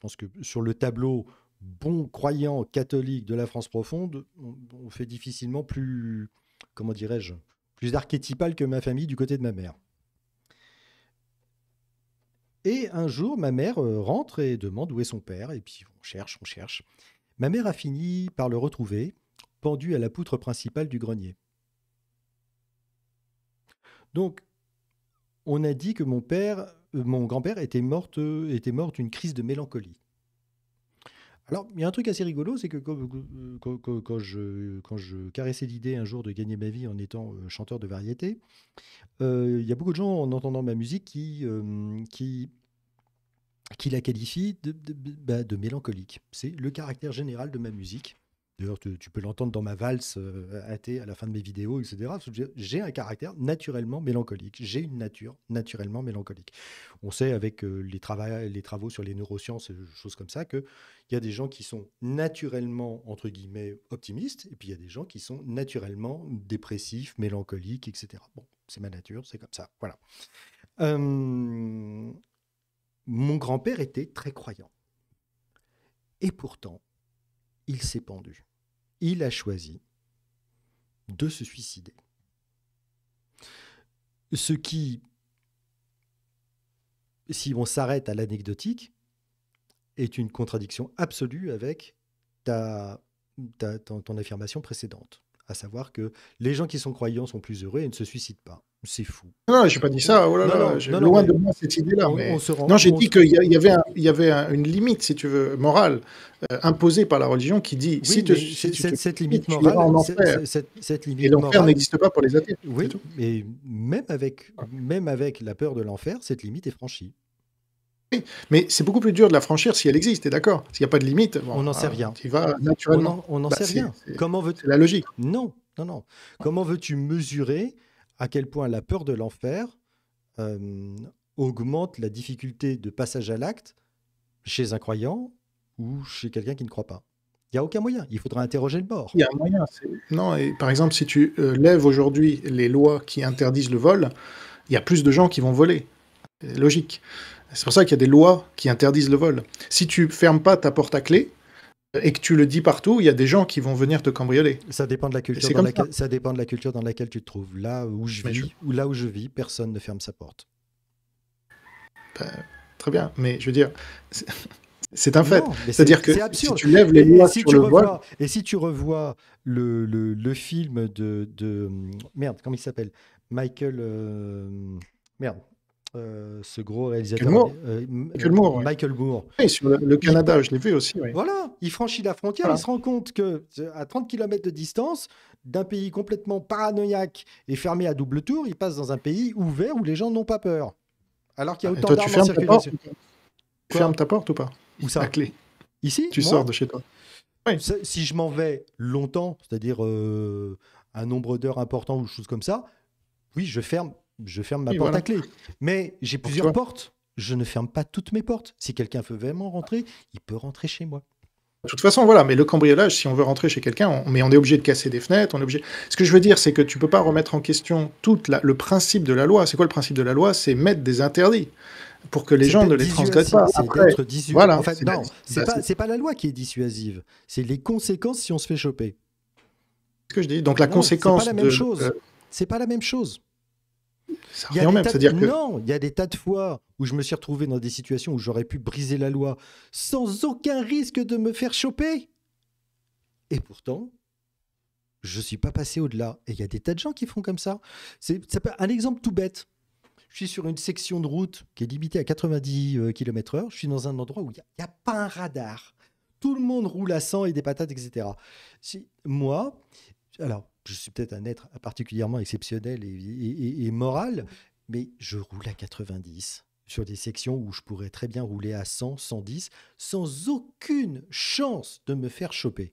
pense que sur le tableau bon croyant catholique de la France profonde, on fait difficilement plus, comment dirais-je, plus archétypal que ma famille du côté de ma mère. Et un jour, ma mère euh, rentre et demande où est son père. Et puis on cherche, on cherche. Ma mère a fini par le retrouver, pendu à la poutre principale du grenier. Donc, on a dit que mon père, euh, mon grand-père était, morte, euh, était mort d'une crise de mélancolie. Alors, il y a un truc assez rigolo, c'est que euh, quand, je, caressais l'idée un jour de gagner ma vie en étant euh, chanteur de variété, euh, il y a beaucoup de gens, en entendant ma musique, qui, qui, la qualifient de, bah, de mélancolique. C'est le caractère général de ma musique. D'ailleurs, tu, peux l'entendre dans ma valse euh, athée à la fin de mes vidéos, etc. J'ai un caractère naturellement mélancolique. J'ai une nature naturellement mélancolique. On sait avec euh, les, travaux, sur les neurosciences et choses comme ça qu'il y a des gens qui sont naturellement, entre guillemets, optimistes, et puis il y a des gens qui sont naturellement dépressifs, mélancoliques, etc. Bon, c'est ma nature, c'est comme ça. Voilà. Hum, mon grand-père était très croyant. Et pourtant, il s'est pendu il a choisi de se suicider. Ce qui, si on s'arrête à l'anecdotique, est une contradiction absolue avec ta, ton affirmation précédente à savoir que les gens qui sont croyants sont plus heureux et ne se suicident pas. C'est fou. Non, je n'ai pas dit ça. Oh loin de moi cette idée-là. non, j'ai dit qu'il y, avait, y avait une limite, si tu veux, morale euh, imposée par la religion qui dit si, cette, limite morale, en enfer. Cette, limite et l'enfer n'existe pas pour les athées. Oui, mais même avec, même avec la peur de l'enfer, cette limite est franchie. Mais c'est beaucoup plus dur de la franchir si elle existe, d'accord S'il n'y a pas de limite, on n'en bah, sait rien. Tu vas naturellement. On n'en bah, sait rien. Comment veux la logique. Non, non, non. Comment veux-tu mesurer à quel point la peur de l'enfer euh, augmente la difficulté de passage à l'acte chez un croyant ou chez quelqu'un qui ne croit pas il n'y a aucun moyen. Il faudra interroger le bord. Il y a un moyen. Non, et par exemple, si tu euh, lèves aujourd'hui les lois qui interdisent le vol, il y a plus de gens qui vont voler. Logique. C'est pour ça qu'il y a des lois qui interdisent le vol. Si tu fermes pas ta porte à clé, euh, et que tu le dis partout, il y a des gens qui vont venir te cambrioler. Ça dépend de la culture, dans laquelle, ça. dépend de la culture dans laquelle tu te trouves. Là où je vis, ou là où je vis, personne ne ferme sa porte. Bah, très bien, mais je veux dire, c'est *laughs* un fait. C'est-à-dire que absurde. si tu lèves les lois sur le vol... et si tu revois le, le, film de, de, merde, comment il s'appelle, Michael, euh, merde, euh, ce gros réalisateur. Euh, euh, Michael Moore. Michael sur le, Canada, je l'ai vu aussi. Voilà, il franchit la frontière, il se rend compte que à 30 km de distance, d'un pays complètement paranoïaque et fermé à double tour, il passe dans un pays ouvert où les gens n'ont pas peur. Alors qu'il y a ah, autant d'armes en circulation. Tu fermes ta porte ou pas Où ça clé. Ici Tu sors de chez toi. Si je m'en vais longtemps, c'est-à-dire un nombre d'heures important ou choses comme ça, oui, je ferme je ferme ma porte à clé. Mais j'ai plusieurs portes. Je ne ferme pas toutes mes portes. Si quelqu'un veut vraiment rentrer, il peut rentrer chez moi. De toute façon, voilà, mais le cambriolage, si on veut rentrer chez quelqu'un, on, mais on est obligé de casser des fenêtres, on Ce que je veux dire, c'est que tu ne peux pas remettre en question le principe de la loi. C'est quoi le principe de la loi C'est mettre des interdits pour que les gens ne les transgressent pas. voilà, en fait, non, c'est pas, pas, la loi qui est dissuasive, c'est les conséquences si on se fait choper. Ce que je dis. Donc la conséquence. C'est pas la même euh, C'est pas la même chose. Non, il y a des tas de fois où je me suis retrouvé dans des situations où j'aurais pu briser la loi sans aucun risque de me faire choper. Et pourtant, je ne suis pas passé au-delà. Et il y a des tas de gens qui font comme ça. C'est un exemple tout bête. Je suis sur une section de route qui est limitée à 90 euh, km/h. Je suis dans un endroit où il n'y a, pas un radar. Tout le monde roule à 100 et des patates, etc. Si, moi, alors, je suis peut-être un être particulièrement exceptionnel et, moral, mais je roule à 90 sur des sections où je pourrais très bien rouler à 100, 110, sans aucune chance de me faire choper.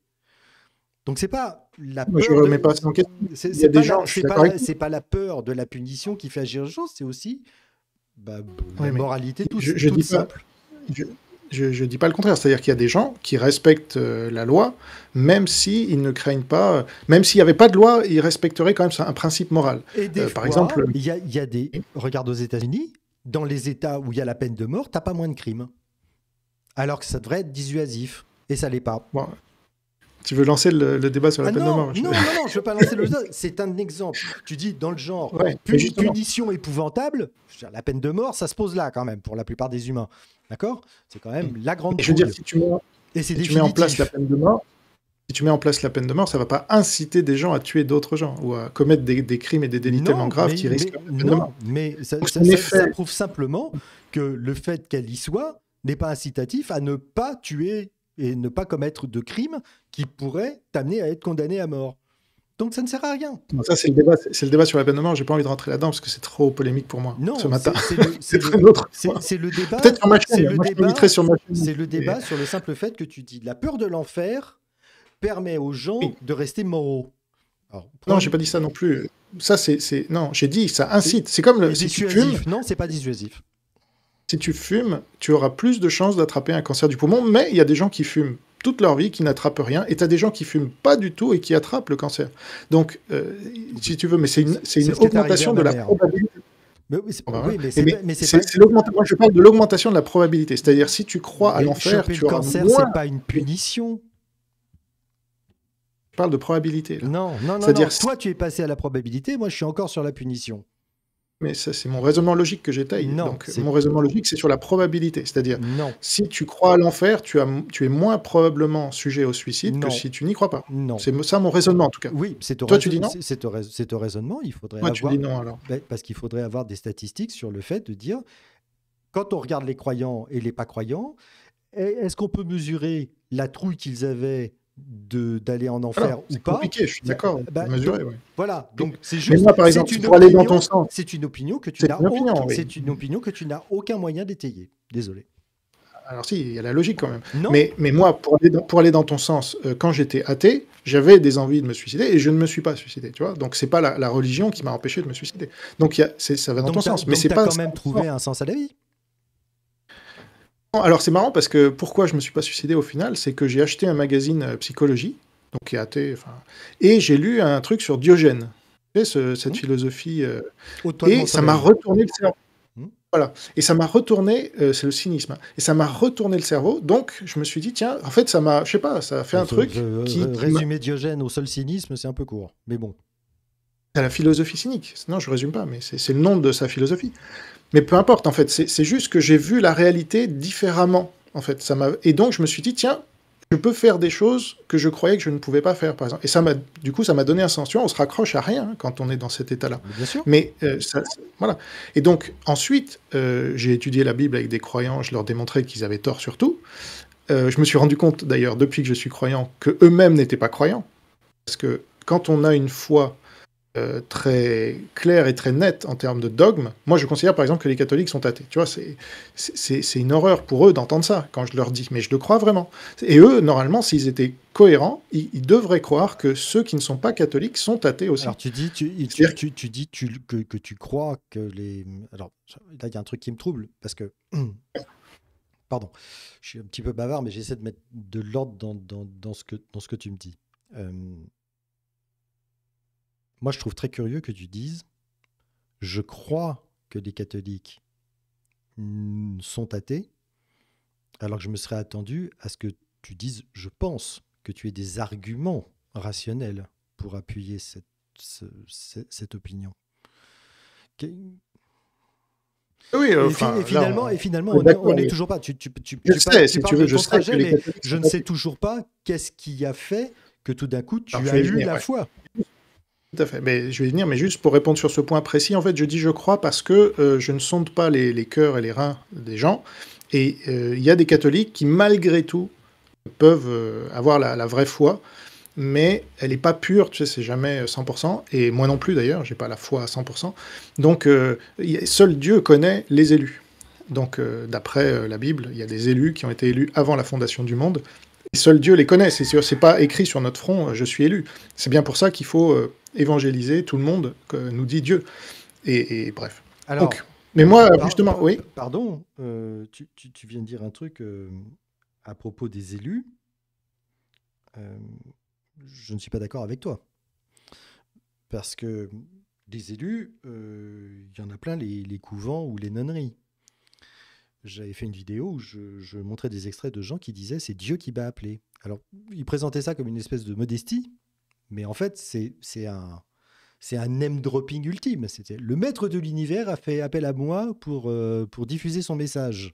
Donc c'est pas la peur. pas la, pas, pas, la peur de la punition qui fait agir les c'est aussi bah, la moralité tout, je, dis simple. Je ne dis pas le contraire. C'est-à-dire qu'il y a des gens qui respectent euh, la loi, même s'ils ils ne craignent pas, euh, même s'il n'y avait pas de loi, ils respecteraient quand même un principe moral. Et euh, par exemple, il y, a des. Regarde aux États-Unis, dans les États où il y a la peine de mort, n'as pas moins de crimes. Alors que ça devrait être dissuasif. Et ça l'est pas. Tu veux lancer le, débat sur la ah peine de mort Non, non, non, je veux pas lancer le débat. C'est un exemple. Tu dis dans le genre punition épouvantable. la peine de mort, ça se pose là quand même pour la plupart des humains. D'accord C'est quand même la grande. Et je veux dire, si tu, mets, en place la peine de mort, si tu mets en place la peine de mort, ça va pas inciter des gens à tuer d'autres gens ou à commettre des, crimes et des délits tellement graves qui risquent la peine de mort. Mais ça, ça, prouve simplement que le fait qu'elle y soit n'est pas incitatif à ne pas tuer et ne pas commettre de crimes qui pourrait t'amener à être condamné à mort. Donc ça ne sert à rien. Ça, c'est le débat, sur la peine de mort. J'ai pas envie de rentrer là-dedans parce que c'est trop polémique pour moi non, ce matin. C'est le, *laughs* C'est le débat. sur Le C'est le débat sur le simple fait que tu dis la peur de l'enfer permet aux gens de rester moraux. Alors, non, j'ai pas dit ça non plus. Ça, c'est non. J'ai dit ça incite. C'est comme le si tu fumes. Non, c'est pas dissuasif. Si tu fumes, tu auras plus de chances d'attraper un cancer du poumon. Mais il y a des gens qui fument toute leur vie qui n'attrapent rien, et tu as des gens qui fument pas du tout et qui attrapent le cancer. Donc, euh, si tu veux, mais c'est une, augmentation de la probabilité. Mais c'est l'augmentation. Je parle de l'augmentation de la probabilité. C'est-à-dire, si tu crois à l'enfer, tu le cancer, c'est pas une punition. Je parle de probabilité. Non, non, non. C'est-à-dire, toi, tu es passé à la probabilité. Moi, je suis encore sur la punition. Mais c'est mon raisonnement logique que j'étaye. Donc, mon raisonnement logique, c'est sur la probabilité. C'est-à-dire, si tu crois à l'enfer, tu, es moins probablement sujet au suicide que si tu n'y crois pas. Non. C'est ça mon raisonnement, en tout cas. Oui, c'est Toi, tu dis non C'est ton, raisonnement. Il faudrait tu dis non, alors. Bah, parce qu'il faudrait avoir des statistiques sur le fait de dire, quand on regarde les croyants et les pas croyants, est-ce qu'on peut mesurer la trouille qu'ils avaient d'aller en enfer ou pas. C'est compliqué, je suis bah, d'accord. Bah, ouais. Voilà, donc c'est juste. par exemple, une opinion, dans ton sens. C'est une opinion que tu n'as aucun, une opinion que tu n'as aucun moyen d'étayer. Désolé. Alors si, il y a la logique quand même. Mais, mais moi, pour aller, dans, ton sens, euh, quand j'étais athée, j'avais des envies de me suicider et je ne me suis pas suicidé, tu vois. Donc c'est pas la, religion qui m'a empêché de me suicider. Donc ça va dans ton sens. Mais c'est pas. quand même trouvé un sens à la vie. Alors c'est marrant parce que pourquoi je me suis pas suicidé au final, c'est que j'ai acheté un magazine euh, psychologie, donc qui athée, enfin, et j'ai lu un truc sur Diogène, cette mmh. philosophie, euh, et ça m'a retourné le cerveau. Mmh. Voilà. Et ça m'a retourné, euh, c'est le cynisme, hein, et ça m'a retourné le cerveau. Donc, je me suis dit, tiens, en fait, ça m'a, je sais pas, ça a fait un truc. qui, résumer Diogène au seul cynisme, c'est un peu court, mais bon. C'est la philosophie cynique. Non, je résume pas, mais c'est le nom de sa philosophie. Mais peu importe, en fait, c'est juste que j'ai vu la réalité différemment, en fait. Ça et donc, je me suis dit, tiens, je peux faire des choses que je croyais que je ne pouvais pas faire, par exemple. Et ça m'a, du coup, ça m'a donné un sens. Tu vois, on se raccroche à rien hein, quand on est dans cet état-là. Bien sûr. Mais euh, voilà. Et donc, ensuite, euh, j'ai étudié la Bible avec des croyants. Je leur démontrais qu'ils avaient tort surtout. Euh, je me suis rendu compte, d'ailleurs, depuis que je suis croyant, que eux-mêmes n'étaient pas croyants, parce que quand on a une foi euh, très clair et très nette en termes de dogme. Moi, je considère par exemple que les catholiques sont athées. Tu vois, c'est une horreur pour eux d'entendre ça quand je leur dis, mais je le crois vraiment. Et eux, normalement, s'ils étaient cohérents, ils, devraient croire que ceux qui ne sont pas catholiques sont athées aussi. Alors, tu dis, tu, tu, tu, tu dis que, que, tu crois que les. Alors, là, il y a un truc qui me trouble parce que. *clears throat* Pardon, je suis un petit peu bavard, mais j'essaie de mettre de l'ordre dans, dans, dans, ce que, dans ce que tu me dis. Euh, moi, je trouve très curieux que tu dises, je crois que les catholiques sont athées, alors que je me serais attendu à ce que tu dises, je pense, que tu aies des arguments rationnels pour appuyer cette, opinion. Oui, enfin, et, finalement, on... et finalement, on n'est toujours pas. Tu, je sais, si tu veux, je ne sais toujours pas qu'est-ce qui a fait que tout d'un coup tu as eu la foi fait. Mais je vais y venir, mais juste pour répondre sur ce point précis, en fait, je dis je crois parce que euh, je ne sonde pas les, les, cœurs et les reins des gens. Et euh, il y a des catholiques qui, malgré tout, peuvent euh, avoir la, vraie foi, mais elle n'est pas pure, tu sais, c'est jamais 100%. Et moi non plus, d'ailleurs, j'ai pas la foi à 100%. Donc, seul Dieu connaît les élus. Donc, d'après la Bible, il y a des élus qui ont été élus avant la fondation du monde. Et seul Dieu les connaît. C'est pas écrit sur notre front, je suis élu. C'est bien pour ça qu'il faut évangéliser tout le monde, que nous dit Dieu. Et, bref. Alors, mais moi, justement, oui. Pardon, euh, tu, tu, viens de dire un truc euh, à propos des élus. Euh, je ne suis pas d'accord avec toi. Parce que des élus, il y en a plein les, les couvents ou les nonneries j'avais fait une vidéo où je, je, montrais des extraits de gens qui disaient c'est Dieu qui m'a appelé. Alors, ils présentaient ça comme une espèce de modestie, mais en fait, c'est un, un name dropping ultime. C'était le maître de l'univers a fait appel à moi pour, euh, pour diffuser son message.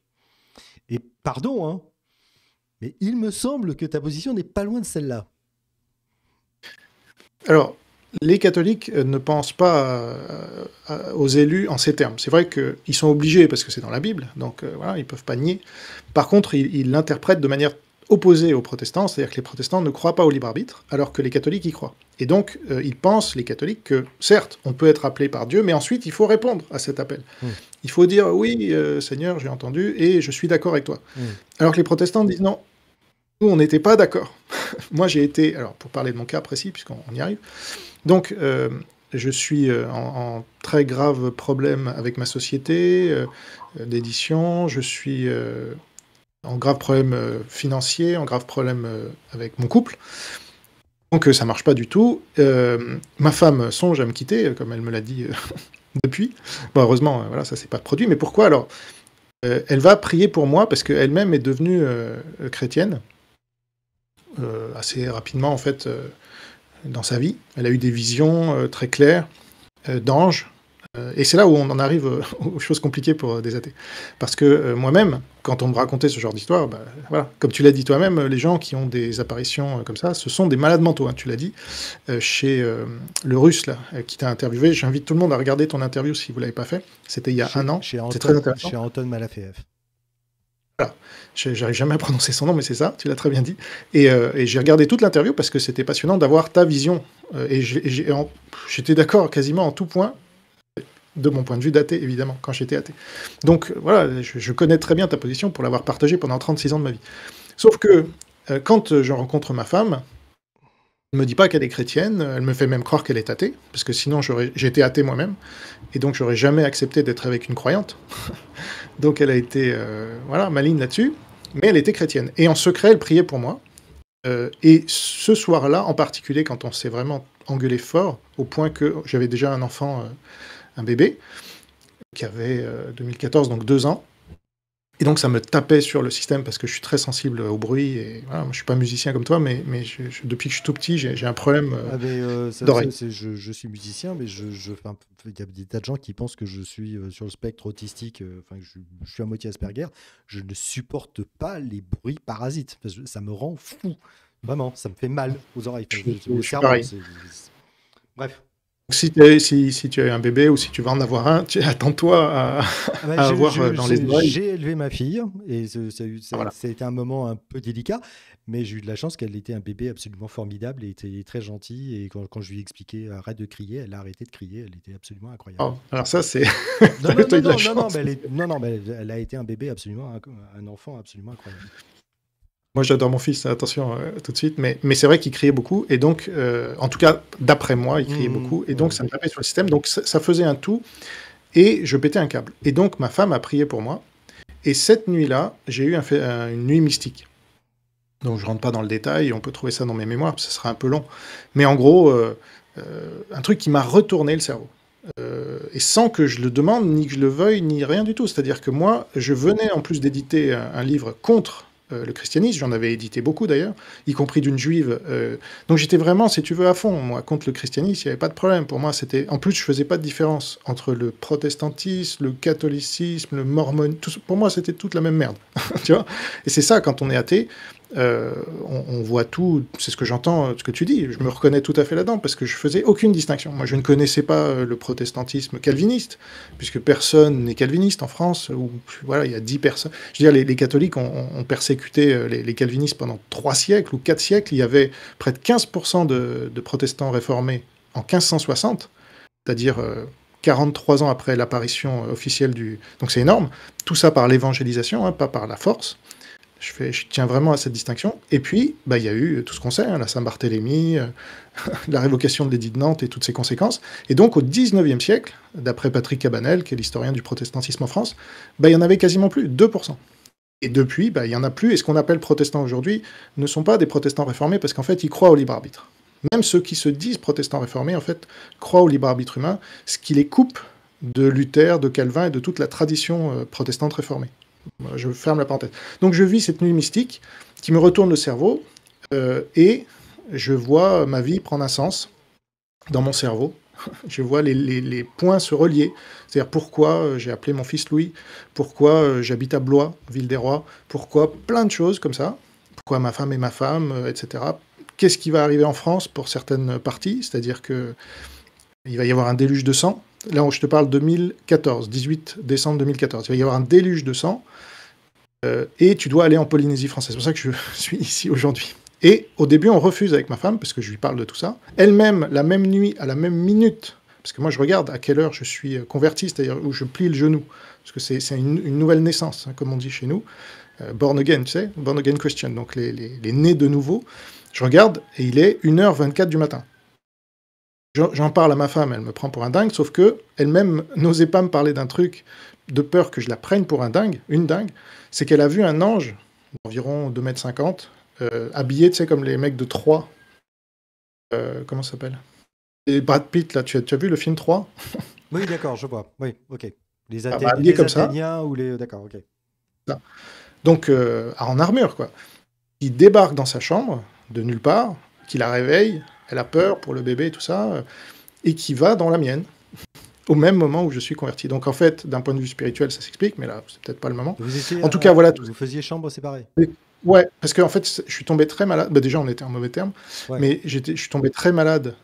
Et pardon, hein, mais il me semble que ta position n'est pas loin de celle-là. Alors, les catholiques euh, ne pensent pas euh, aux élus en ces termes. C'est vrai qu'ils sont obligés parce que c'est dans la Bible, donc voilà, ils ne peuvent pas nier. Par contre, ils l'interprètent de manière opposé aux protestants, c'est-à-dire que les protestants ne croient pas au libre arbitre, alors que les catholiques y croient. Et donc, euh, ils pensent, les catholiques, que certes, on peut être appelé par Dieu, mais ensuite, il faut répondre à cet appel. Hmm. Il faut dire, oui, euh, Seigneur, j'ai entendu, et je suis d'accord avec toi. Hmm. Alors que les protestants disent, non, nous, on n'était pas d'accord. *laughs* Moi, j'ai été, alors pour parler de mon cas précis, puisqu'on y arrive, donc, euh, je suis en, très grave problème avec ma société d'édition, je suis en grave problème financiers, euh, financier, en grave problème euh, avec mon couple. Donc euh, ça marche pas du tout. ma femme songe à me quitter, comme elle me l'a dit *laughs* depuis. Bon, heureusement, voilà, ça s'est pas produit. Mais pourquoi alors Elle va prier pour moi parce qu'elle-même est devenue chrétienne assez rapidement en fait dans sa vie. Elle a eu des visions très claires d'anges euh, et c'est là où on en arrive euh, aux choses compliquées pour euh, des athées. Parce que moi-même, quand on me racontait ce genre d'histoire, bah, voilà, comme tu l'as dit toi-même, les gens qui ont des apparitions comme ça, ce sont des malades mentaux, hein, tu l'as dit, chez le russe là, qui t'a interviewé. J'invite tout le monde à regarder ton interview si vous ne l'avez pas fait. C'était il y a un an. Chez très intéressant. Chez Anton Malafeev. Voilà. Ah, j'arrive jamais à prononcer son nom, mais c'est ça, tu l'as très bien dit. Et, j'ai regardé toute l'interview parce que c'était passionnant d'avoir ta vision. et j'étais d'accord quasiment en tout point de mon point de vue, d'athée, évidemment, quand j'étais athée. Donc euh, voilà, je, connais très bien ta position pour l'avoir partagée pendant 36 ans de ma vie. Sauf que euh, quand je rencontre ma femme, elle ne me dit pas qu'elle est chrétienne, elle me fait même croire qu'elle est athée, parce que sinon j'étais athée moi-même, et donc j'aurais jamais accepté d'être avec une croyante. *laughs* donc elle a été euh, voilà, maligne là-dessus, mais elle était chrétienne. Et en secret, elle priait pour moi. et ce soir-là, en particulier, quand on s'est vraiment engueulé fort, au point que j'avais déjà un enfant un bébé qui avait 2014, euh, donc deux ans. Et donc ça me tapait sur le système parce que je suis très sensible au bruit. Et je suis pas musicien comme toi, mais, mais depuis que je suis tout petit, j'ai un problème euh, avec ah, euh, d'oreille. Je, suis musicien, mais je, il y a des tas de gens qui pensent que je suis sur le spectre autistique. Enfin, je, suis à moitié Asperger. Je ne supporte pas les bruits parasites. ça me rend fou. Vraiment, ça me fait mal aux oreilles. Bref si, si, tu as un bébé ou si tu vas en avoir un, *laughs* attends-toi à, ah bah, avoir euh, dans les doigts. J'ai élevé ma fille et ça, un moment un peu délicat, mais j'ai eu de la chance qu'elle était un bébé absolument formidable et était très gentille. Et quand, je lui ai expliqué arrête de crier, elle a arrêté de crier, elle était absolument incroyable. Oh, alors ça, c'est. non, *laughs* non, non, elle, non, non, mais elle a été un bébé absolument, un enfant absolument incroyable. Moi, j'adore mon fils, attention euh, tout de suite, mais, mais c'est vrai qu'il criait beaucoup, et donc, euh, en tout cas, d'après moi, il criait mmh, beaucoup, et donc ça me tapait sur le système, donc ça, faisait un tout, et je pétais un câble. Et donc, ma femme a prié pour moi, et cette nuit-là, j'ai eu un une nuit mystique. Donc, je rentre pas dans le détail, on peut trouver ça dans mes mémoires, parce ça sera un peu long. Mais en gros, euh, un truc qui m'a retourné le cerveau. et sans que je le demande, ni que je le veuille, ni rien du tout. C'est-à-dire que moi, je venais en plus d'éditer un livre contre euh, le christianisme, j'en avais édité beaucoup d'ailleurs, y compris d'une juive. Euh, donc j'étais vraiment, si tu veux, à fond, moi, contre le christianisme, il n'y avait pas de problème. Pour moi, c'était. En plus, je faisais pas de différence entre le protestantisme, le catholicisme, le mormonisme. Pour moi, c'était toute la même merde. *laughs* tu vois Et c'est ça, quand on est athée, euh, on, voit tout, c'est ce que j'entends, ce que tu dis, je me reconnais tout à fait là-dedans, parce que je faisais aucune distinction. Moi, je ne connaissais pas euh, le protestantisme calviniste, puisque personne n'est calviniste en France, voilà, il y a dix personnes. Je veux dire, les, catholiques ont, persécuté euh, les, calvinistes pendant trois siècles ou quatre siècles, il y avait près de 15% de, protestants réformés en 1560, c'est-à-dire... 43 ans après l'apparition officielle du... Donc c'est énorme, tout ça par l'évangélisation, hein, pas par la force. Je, tiens vraiment à cette distinction. Et puis, bah, il y a eu tout ce qu'on sait, hein, la Saint-Barthélemy, euh, *laughs* la révocation de l'édit de Nantes et toutes ses conséquences. Et donc, au 19e siècle, d'après Patrick Cabanel, qui est l'historien du protestantisme en France, bah, il y en avait quasiment plus, 2%. Et depuis, bah, il n'y en a plus. Et ce qu'on appelle protestants aujourd'hui ne sont pas des protestants réformés parce qu'en fait, ils croient au libre arbitre. Même ceux qui se disent protestants réformés, en fait, croient au libre arbitre humain, ce qui les coupe de Luther, de Calvin et de toute la tradition euh, protestante réformée. Je ferme la parenthèse. Donc je vis cette nuit mystique qui me retourne le cerveau euh, et je vois ma vie prendre un sens dans mon cerveau. *laughs* Je vois les, points se relier. C'est-à-dire pourquoi euh, j'ai appelé mon fils Louis, pourquoi euh, j'habite à Blois, ville des rois, pourquoi plein de choses comme ça, pourquoi ma femme est ma femme, etc. Qu'est-ce qui va arriver en France pour certaines parties C'est-à-dire que il va y avoir un déluge de sang Là, où je te parle 2014, 18 décembre 2014. Il va y avoir un déluge de sang euh, et tu dois aller en Polynésie française. C'est pour ça que je *laughs* suis ici aujourd'hui. Et au début, on refuse avec ma femme parce que je lui parle de tout ça. Elle-même, la même nuit, à la même minute, parce que moi je regarde à quelle heure je suis euh, converti, c'est-à-dire où je plie le genou, parce que c'est une, nouvelle naissance, hein, comme on dit chez nous. Euh, born again, tu sais, born again Christian, donc les, les nés de nouveau. Je regarde et il est 1h24 du matin. J'en parle à ma femme, elle me prend pour un dingue, sauf que elle-même *laughs* n'osait pas me parler d'un truc de peur que je la prenne pour un dingue, une dingue, c'est qu'elle a vu un ange d'environ 2m50, euh, habillé, tu sais, comme les mecs de 3. Euh, comment ça s'appelle Et Brad Pitt, là, tu as, tu as, vu le film 3 *laughs* Oui, d'accord, je vois. Oui, ok. Les, ah, bah, comme Athéniens ça. ou les... D'accord, ok. Donc, euh, en armure, quoi. Il débarque dans sa chambre, de nulle part, qui la réveille, elle a peur pour le bébé et tout ça, euh, et qui va dans la mienne au même moment où je suis converti. Donc en fait, d'un point de vue spirituel, ça s'explique, mais là, c'est peut-être pas le moment. Vous en tout cas, voilà. Vous faisiez chambre séparée. Ouais, parce qu'en en fait, je suis tombé très malade. Bah, déjà, on était en mauvais terme, mais j'étais, je suis tombé très malade,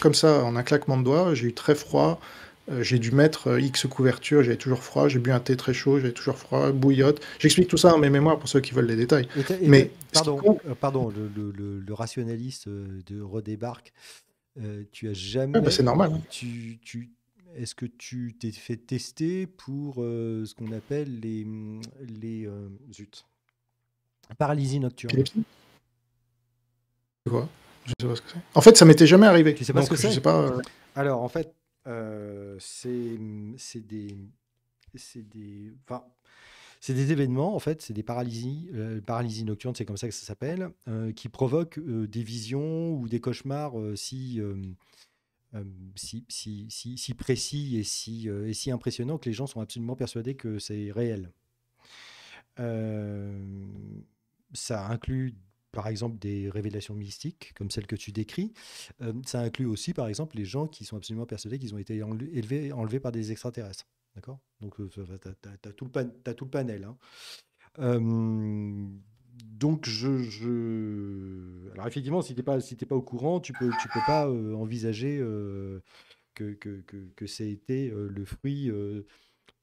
comme ça, en un claquement de doigts. J'ai eu très froid. Euh, j'ai dû mettre euh, X couverture, j'avais toujours froid, j'ai bu un thé très chaud, j'avais toujours froid, bouillotte. J'explique tout ça en mes mémoires pour ceux qui veulent les détails. mais pardon, euh, pardon le, rationaliste de redébarque. tu as jamais. Ah, bah, c'est normal. Hein. Tu, tu, Est-ce que tu t'es fait tester pour ce qu'on appelle les. Mm, les zut. Paralysie nocturne. Quoi Je sais pas ce que c'est. En fait, ça m'était jamais arrivé. Alors, en fait, euh, mmh, c'est des, des, enfin, des événements, en fait, c'est des paralysies, euh, nocturnes, paralysie nocturne, c'est comme ça que ça s'appelle, euh, qui provoquent des visions ou des cauchemars si, si, précis et si, et si impressionnants que les gens sont absolument persuadés que c'est réel. ça inclut par exemple des révélations mystiques comme celles que tu décris. Euh, ça inclut aussi, par exemple, les gens qui sont absolument persuadés qu'ils ont été élevés, enlevés par des extraterrestres. D'accord Donc, euh, tu as, tout le panel. Hein. Euh, donc, je, Alors, effectivement, si tu n'es pas, si pas au courant, tu peux, tu peux pas envisager que, que, que, été le fruit.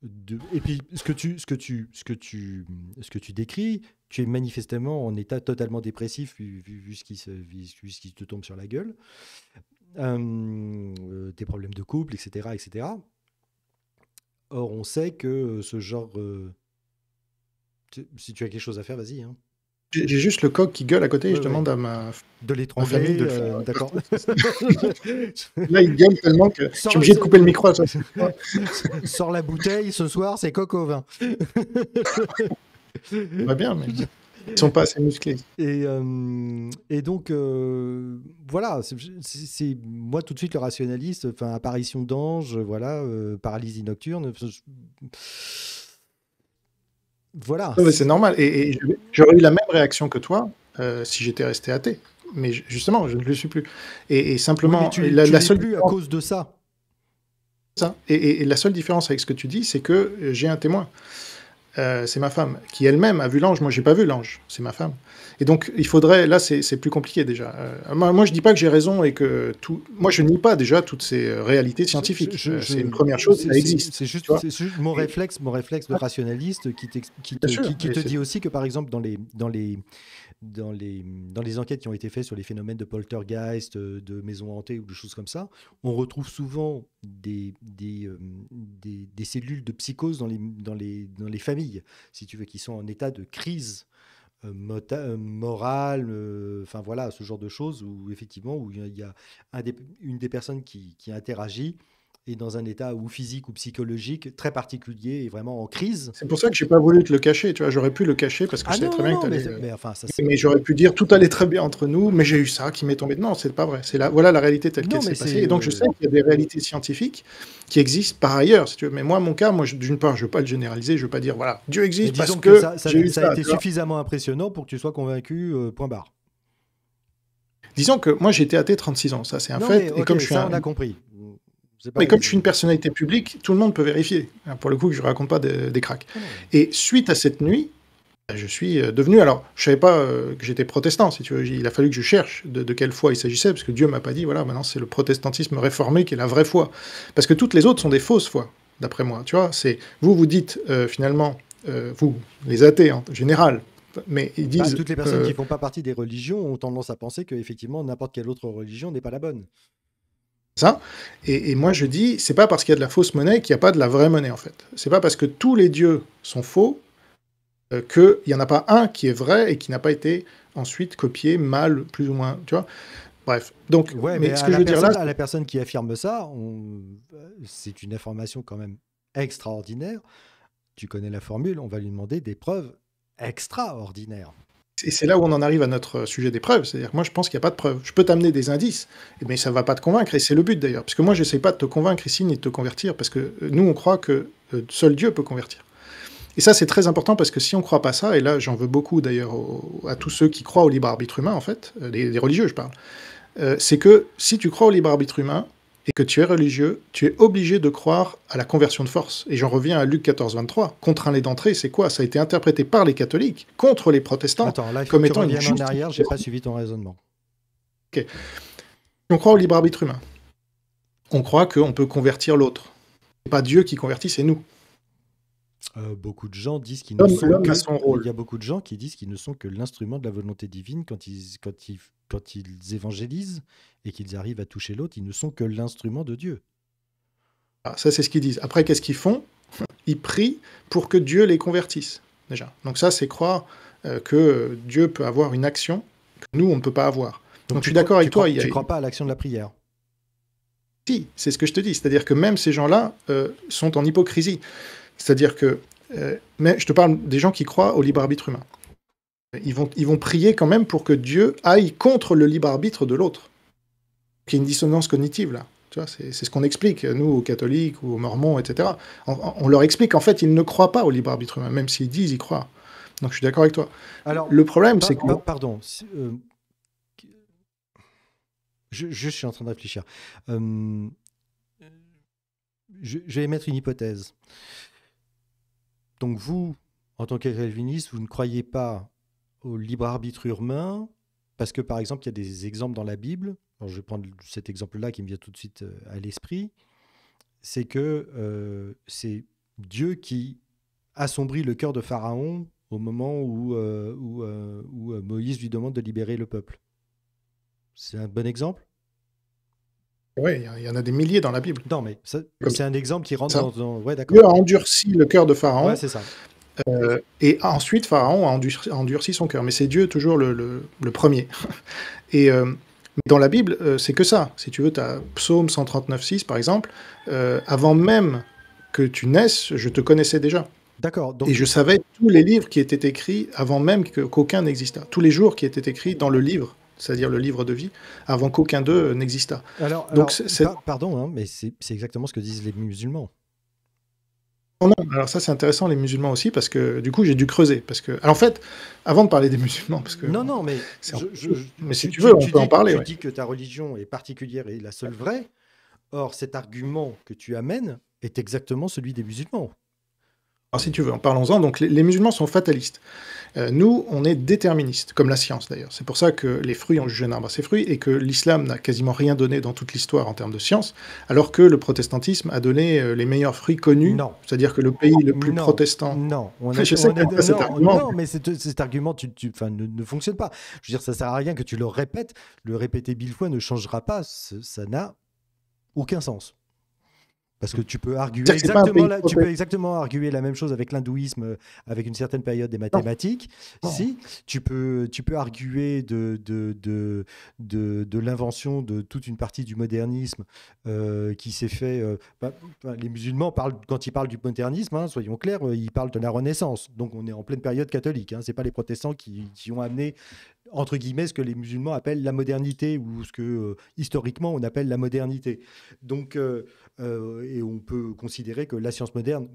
De... Et puis ce que tu, ce que tu, ce que tu, ce que tu décris, tu es manifestement en état totalement dépressif vu, ce, qui se, vu, ce qui te tombe sur la gueule, hum, euh, tes problèmes de couple, etc., etc. Or, on sait que ce genre... Euh, si tu as quelque chose à faire, vas-y. Hein. J'ai juste le coq qui gueule à côté et je demande à ma de l'étranger famille de euh, *laughs* D'accord. *laughs* Là, il gueule tellement que je suis obligé de couper le micro. *laughs* Sors la bouteille, ce soir, c'est coq au vin va bien, mais ils sont pas assez musclés. Et, euh, et donc, euh, voilà, c'est moi tout de suite le rationaliste, enfin, apparition d'ange, voilà, euh, paralysie nocturne. Voilà. C'est normal. Et, j'aurais eu la même réaction que toi si j'étais resté athée. Mais justement, je ne le suis plus. Et, simplement, tu, la, seule. plus à cause de ça. ça. Et, et la seule différence avec ce que tu dis, c'est que j'ai un témoin. Euh, c'est ma femme, qui elle-même a vu l'ange. Moi, j'ai pas vu l'ange, c'est ma femme. Et donc, il faudrait, là, c'est plus compliqué déjà. Euh, moi, je dis pas que j'ai raison et que tout. Moi, je nie pas déjà toutes ces euh, réalités scientifiques. C'est une première chose, ça existe. C'est juste, mon, réflexe, mon réflexe de ah. rationaliste qui, te, qui te dit aussi que, par exemple, dans les, dans les, dans les, dans les enquêtes qui ont été faites sur les phénomènes de poltergeist, euh, de maisons hantées ou de choses comme ça, on retrouve souvent des, euh, des, des, cellules de psychose dans les, dans, les, dans les familles, si tu veux, qui sont en état de crise euh, morale, enfin voilà, ce genre de choses où effectivement, où il y a une des personnes qui, qui interagit et dans un état ou physique ou psychologique très particulier et vraiment en crise. C'est pour ça que j'ai pas voulu te le cacher, tu vois, j'aurais pu le cacher parce que ah je savais très bien que mais, euh, mais, j'aurais pu dire tout allait très bien entre nous, mais j'ai eu ça qui m'est tombé. Non, c'est pas vrai. C'est voilà la réalité telle qu'elle s'est passée. Et donc je sais qu'il y a des réalités scientifiques qui existent par ailleurs, si tu veux. Mais moi, mon cas, moi, d'une part, je veux pas le généraliser, je veux pas dire voilà, Dieu existe parce que, j'ai ça, a été suffisamment impressionnant pour que tu sois convaincu. Euh, point barre. Disons que moi j'ai été athée 36 ans, ça c'est un fait. et comme je suis ça, un... on a compris. Mais comme je suis une personnalité publique, tout le monde peut vérifier. Hein, pour le coup, je je raconte pas des, des cracks. Ah Et suite à cette nuit, ben, je suis euh, devenu. Alors, je savais pas euh, que j'étais protestant. Si il a fallu que je cherche de, quelle foi il s'agissait, parce que Dieu m'a pas dit. Voilà, maintenant c'est le protestantisme réformé qui est la vraie foi, parce que toutes les autres sont des fausses foi, d'après moi. Tu vois, c'est vous vous dites euh, finalement vous les athées en général. Mais ils bah, disent. toutes les personnes qui qui font pas partie des religions ont tendance à penser que effectivement n'importe quelle autre religion n'est pas la bonne. Et, moi je dis, c'est pas parce qu'il y a de la fausse monnaie qu'il n'y a pas de la vraie monnaie en fait. C'est pas parce que tous les dieux sont faux euh, qu'il n'y en a pas un qui est vrai et qui n'a pas été ensuite copié mal, plus ou moins, tu vois. Bref, donc, ouais, mais, ce que je veux dire là. À la personne qui affirme ça, c'est une information quand même extraordinaire. Tu connais la formule, on va lui demander des preuves extraordinaires. Et c'est là où on en arrive à notre sujet des preuves. C'est-à-dire que moi, je pense qu'il n'y a pas de preuves. Je peux t'amener des indices, mais ça ne va pas te convaincre. Et c'est le but d'ailleurs. Parce que moi, je n'essaie pas de te convaincre ici ni de te convertir. Parce que euh, nous, on croit que euh, seul Dieu peut convertir. Et ça, c'est très important parce que si on ne croit pas ça, et là, j'en veux beaucoup d'ailleurs à tous ceux qui croient au libre arbitre humain, en fait, les, euh, les religieux, je parle, c'est que si tu crois au libre arbitre humain, et que tu es religieux, tu es obligé de croire à la conversion de force. Et j'en reviens à Luc 14, 23. Contraint d'entrée, c'est quoi Ça a été interprété par les catholiques contre les protestants Attends, là, comme étant une en arrière, j'ai pas suivi ton raisonnement. Ok. On croit au libre arbitre humain. On croit qu'on peut convertir l'autre. C'est pas Dieu qui convertit, c'est nous. Euh, beaucoup de gens disent qu'ils ne sont que... son rôle. Il y a beaucoup de gens qui disent qu'ils ne sont que l'instrument de la volonté divine quand ils, quand ils, quand ils évangélisent et qu'ils arrivent à toucher l'autre, ils ne sont que l'instrument de Dieu. Ah, ça, c'est ce qu'ils disent. Après, qu'est-ce qu'ils font Ils prient pour que Dieu les convertisse, déjà. Donc ça, c'est croire euh, que Dieu peut avoir une action que nous, on ne peut pas avoir. Donc, tu je suis d'accord avec toi. je Tu ne crois pas à l'action de la prière Si, c'est ce que je te dis. C'est-à-dire que même ces gens-là euh, sont en hypocrisie. C'est-à-dire que... Euh, mais je te parle des gens qui croient au libre arbitre humain. Ils vont, ils vont prier quand même pour que Dieu aille contre le libre arbitre de l'autre. Qui y une dissonance cognitive là. C'est ce qu'on explique, nous, aux catholiques ou aux mormons, etc. On, leur explique, en fait, ils ne croient pas au libre arbitre humain, même s'ils disent, ils croient. Donc je suis d'accord avec toi. Alors, le problème, c'est que. Pardon. Euh, je, suis en train de réfléchir. Hum, je, vais mettre une hypothèse. Donc vous, en tant que vous ne croyez pas au libre arbitre humain, parce que par exemple, il y a des exemples dans la Bible je vais prendre cet exemple-là qui me vient tout de suite euh, à l'esprit, c'est que euh, c'est Dieu qui assombrit le cœur de Pharaon au moment où, euh, Moïse lui demande de libérer le peuple. C'est un bon exemple oui, il y en a des milliers dans la Bible. Non, mais c'est un exemple qui rentre dans, Dieu a endurci le cœur de Pharaon. c'est ça. et ensuite, Pharaon a endurci, son cœur. Mais c'est Dieu toujours le, premier. *laughs* et mais dans la Bible, euh, c'est que ça. Si tu veux, tu as Psaume 139.6, par exemple. Euh, avant même que tu naisses, je te connaissais déjà. D'accord. Et je savais tous les livres qui étaient écrits avant même qu'aucun n'existât. Tous les jours qui étaient écrits dans le livre c'est-à-dire le livre de vie, avant qu'aucun d'eux n'existât. Alors, Donc, pardon, hein, mais c'est exactement ce que disent les musulmans non, alors ça c'est intéressant les musulmans aussi parce que du coup j'ai dû creuser parce que en fait avant de parler des *laughs* musulmans parce que non non mais mais si tu, veux on peut en parler. Tu dis que ta religion est particulière et la seule vraie. Or cet argument que tu amènes est exactement celui des musulmans. Alors, si tu veux, en parlons-en. Donc, les, musulmans sont fatalistes. Euh, nous, on est déterministes, comme la science d'ailleurs. C'est pour ça que les fruits ont jugé un arbre à ses fruits et que l'islam n'a quasiment rien donné dans toute l'histoire en termes de science, alors que le protestantisme a donné euh, les meilleurs fruits connus. Non. C'est-à-dire que le pays le plus protestant. Non, *laughs* on non, mais cet, argument ne, fonctionne pas. Je veux dire, ça sert à rien que tu le répètes. Le répéter mille fois ne changera pas. Ça n'a aucun sens. Parce que tu peux arguer exactement, la, tu peux exactement arguer la même chose avec l'hindouisme, euh, avec une certaine période des mathématiques. Si tu peux, tu peux arguer de de, de, de, l'invention de toute une partie du modernisme euh, qui s'est fait. Euh, bah, les musulmans parlent quand ils parlent du modernisme, hein, soyons clairs, ils parlent de la Renaissance. Donc on est en pleine période catholique. Hein, c'est pas les protestants qui, qui ont amené entre guillemets ce que les musulmans appellent la modernité ou ce que historiquement on appelle la modernité. Donc euh, et on peut considérer que la science moderne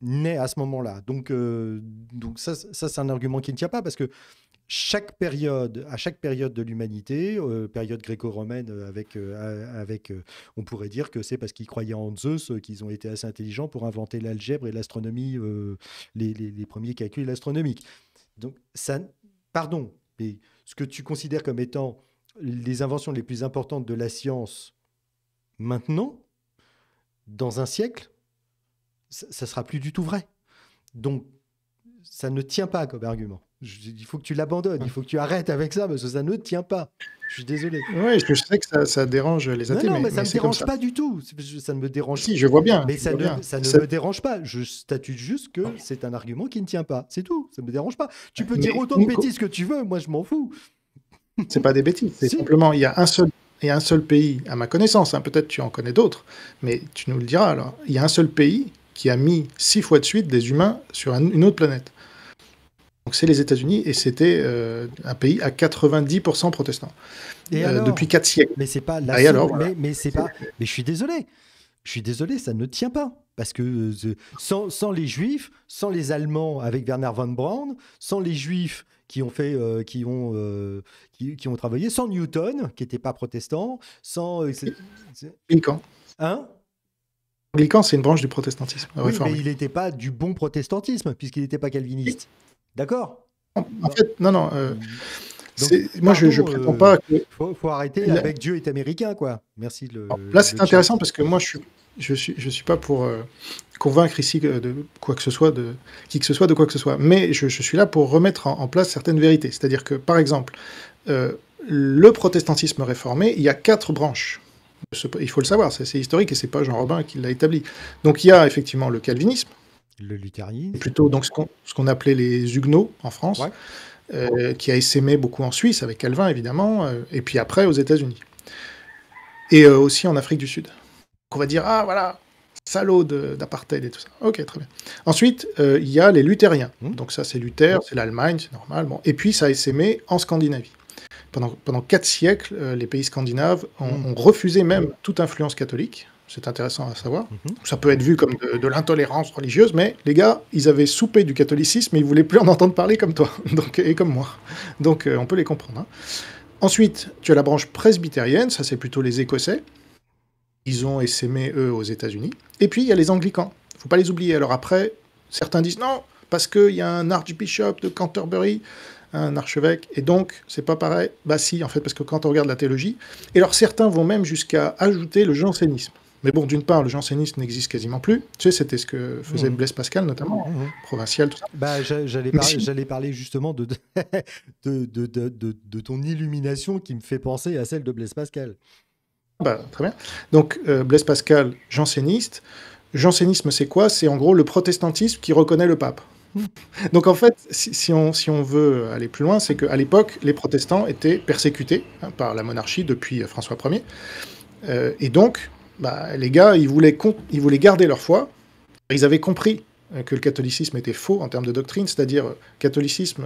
naît à ce moment-là. Donc, euh, donc ça, ça c'est un argument qui ne tient pas parce que chaque période, à chaque période de l'humanité, euh, période gréco-romaine avec, avec on pourrait dire que c'est parce qu'ils croyaient en Zeus qu'ils ont été assez intelligents pour inventer l'algèbre et l'astronomie, les, premiers calculs astronomiques. Donc ça, pardon, mais ce que tu considères comme étant les inventions les plus importantes de la science maintenant, dans un siècle, ça sera plus du tout vrai. Donc, ça ne tient pas comme argument. il faut que tu l'abandonnes, il faut que tu arrêtes avec ça, parce que ça ne tient pas. Je suis désolé. Oui, je sais que ça, dérange les athées. Non, non mais, ça ne me dérange pas du tout. Ça ne me dérange Si, je vois bien. Mais ça ne, ça ne, me dérange pas. Je statue juste que c'est un argument qui ne tient pas. C'est tout. Ça ne me dérange pas. Tu peux dire autant de bêtises que tu veux. Moi, je m'en fous. C'est pas des bêtises. C'est simplement, il y a un seul il y a un seul pays, à ma connaissance, hein, peut-être tu en connais d'autres, mais tu nous le diras alors, il y a un seul pays qui a mis six fois de suite des humains sur une autre planète. Donc c'est les États-Unis et c'était euh, un pays à 90% protestants euh, depuis quatre siècles. Mais c'est pas la mais, mais c'est pas mais je suis désolé. Je suis désolé, ça ne tient pas parce que euh, sans, les juifs, sans les allemands avec Bernard von Braun, sans les juifs qui ont fait, euh, qui ont, euh, qui, ont travaillé, sans Newton, qui n'était pas protestant, sans. Euh, Lincoln. Hein Anglican, c'est une branche du protestantisme. mais il n'était pas du bon protestantisme, puisqu'il n'était pas calviniste. D'accord En fait, non, non. moi, je ne prétends pas Il faut, arrêter avec Dieu est américain, quoi. Merci. Le, là, c'est intéressant parce que moi, je suis je ne suis, je suis pas pour euh, convaincre ici euh, de quoi que ce soit, de qui que ce soit, de quoi que ce soit. Mais je, suis là pour remettre en, place certaines vérités. C'est-à-dire que, par exemple, euh, le protestantisme réformé, il y a quatre branches. il faut le savoir, c'est historique et c'est pas Jean Robin qui l'a établi. Donc il y a effectivement le calvinisme, le luthérisme, plutôt donc ce qu'on appelait les huguenots en France, qui a essaimé beaucoup en Suisse avec Calvin évidemment, et puis après aux États-Unis et aussi en Afrique du Sud. On va dire ah voilà salaud d'apartheid et tout ça. Ok, très bien. Ensuite, euh, il y a les luthériens. Hmm. Donc ça, c'est Luther, c'est l'Allemagne, c'est normal. Et puis, ça a essaimé en Scandinavie. Pendant, pendant quatre siècles, euh, les pays scandinaves hmm. ont, refusé même toute influence catholique. C'est intéressant à savoir. Hmm. Ça peut être vu comme de, l'intolérance religieuse, mais les gars, ils avaient soupé du catholicisme et ils voulaient plus en entendre parler comme toi *laughs* donc, et comme moi. Donc euh, on peut les comprendre. Hein. Ensuite, tu as la branche presbytérienne, ça c'est plutôt les Écossais ils ont essaimé, eux, aux États-Unis. Et puis, il y a les anglicans. Il ne faut pas les oublier. Alors après, certains disent non, parce qu'il y a un archbishop de Canterbury, un archevêque, et donc, c'est pas pareil. Bah si, en fait, parce que quand on regarde la théologie, et alors certains vont même jusqu'à ajouter le jansénisme. Mais bon, d'une part, le jansénisme n'existe quasiment plus. Tu sais, c'était ce que faisait mmh. Blaise Pascal, notamment, mmh, mmh. provincial, Bah, j'allais, parler justement de... de, de, de, de ton illumination qui me fait penser à celle de Blaise Pascal. Bah, très bien. Donc, euh, Blaise Pascal, janséniste. Jansénisme, c'est quoi C'est en gros le protestantisme qui reconnaît le pape. Hmm. Donc en fait, si, on, si on veut aller plus loin, c'est qu'à l'époque, les protestants étaient persécutés hein, par la monarchie depuis euh, François Ier. Euh, et donc, bah, les gars, ils voulaient, ils voulaient garder leur foi. Ils avaient compris que le catholicisme était faux en termes de doctrine, c'est-à-dire catholicisme,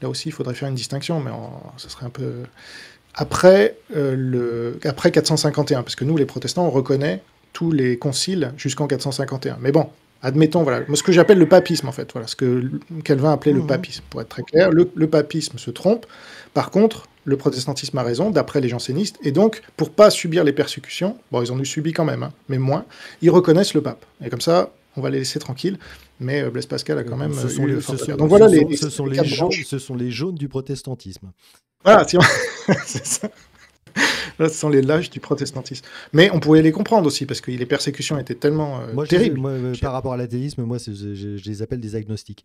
là aussi, il faudrait faire une distinction, mais ce ça serait un peu après, euh, le, après 451, parce que nous, les protestants, on reconnaît tous les conciles jusqu'en 451. Mais bon, admettons, voilà, ce que j'appelle le papisme, en fait, voilà, ce que Calvin appelait le mhm. papisme, pour être très clair, le, papisme se trompe. Par contre, le protestantisme a raison, d'après les jansénistes, et donc, pour pas subir les persécutions, bon, ils en ont subi quand même, hein, mais moins, ils reconnaissent le pape. Et comme ça, on va les laisser tranquilles mais euh, Blaise Pascal a quand euh, même. Ce euh, sont, les, sont, Donc voilà, ce les, sont les, jaunes, ce sont les jaunes du protestantisme. Voilà, *laughs* c'est ça. Là, ce sont les lâches du protestantisme. Mais on pouvait les comprendre aussi, parce que les persécutions étaient tellement terribles. Moi, par rapport à l'athéisme, moi, je, les appelle des agnostiques.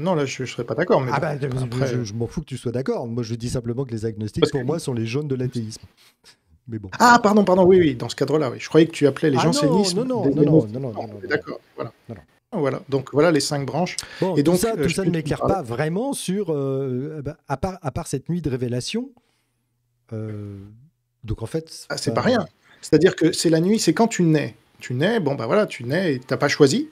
non, là, je ne serais pas d'accord. Ah bah, Je, m'en fous que tu sois d'accord. Moi, je dis simplement que les agnostiques, pour moi, sont les jaunes de l'athéisme bon. Ah, pardon, pardon, oui, oui, dans ce cadre-là, oui. Je croyais que tu appelais les ah jansénistes. Non, non, non, non, non, non, non D'accord, voilà. Voilà, donc voilà les cinq branches. et donc, euh, tout ça, tout ça ne m'éclaire pas vraiment sur, euh, euh, bah, à, part, à part cette nuit de révélation. donc en fait, ah, c'est pas rien. C'est-à-dire que c'est la nuit, c'est quand tu nais. Tu nais, bon bah voilà, tu nais et t'as pas choisi.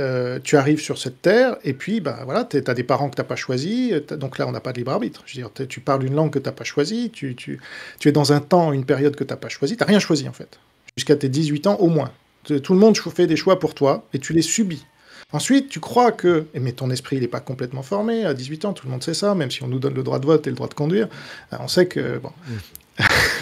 Euh, tu arrives sur cette terre, et puis, ben voilà, tu as des parents que tu n'as pas choisi donc là, on n'a pas de libre arbitre. Je veux dire, tu parles une langue que tu n'as pas choisie, tu, tu, tu, es dans un temps, une période que tu n'as pas choisi, tu n'as rien choisi, en fait. Jusqu'à tes 18 ans, au moins. Tout le monde fait des choix pour toi, et tu les subis. Ensuite, tu crois que, mais ton esprit, il n'est pas complètement formé, à 18 ans, tout le monde sait ça, même si on nous donne le droit de vote et le droit de conduire, euh, on sait que, bon, mmh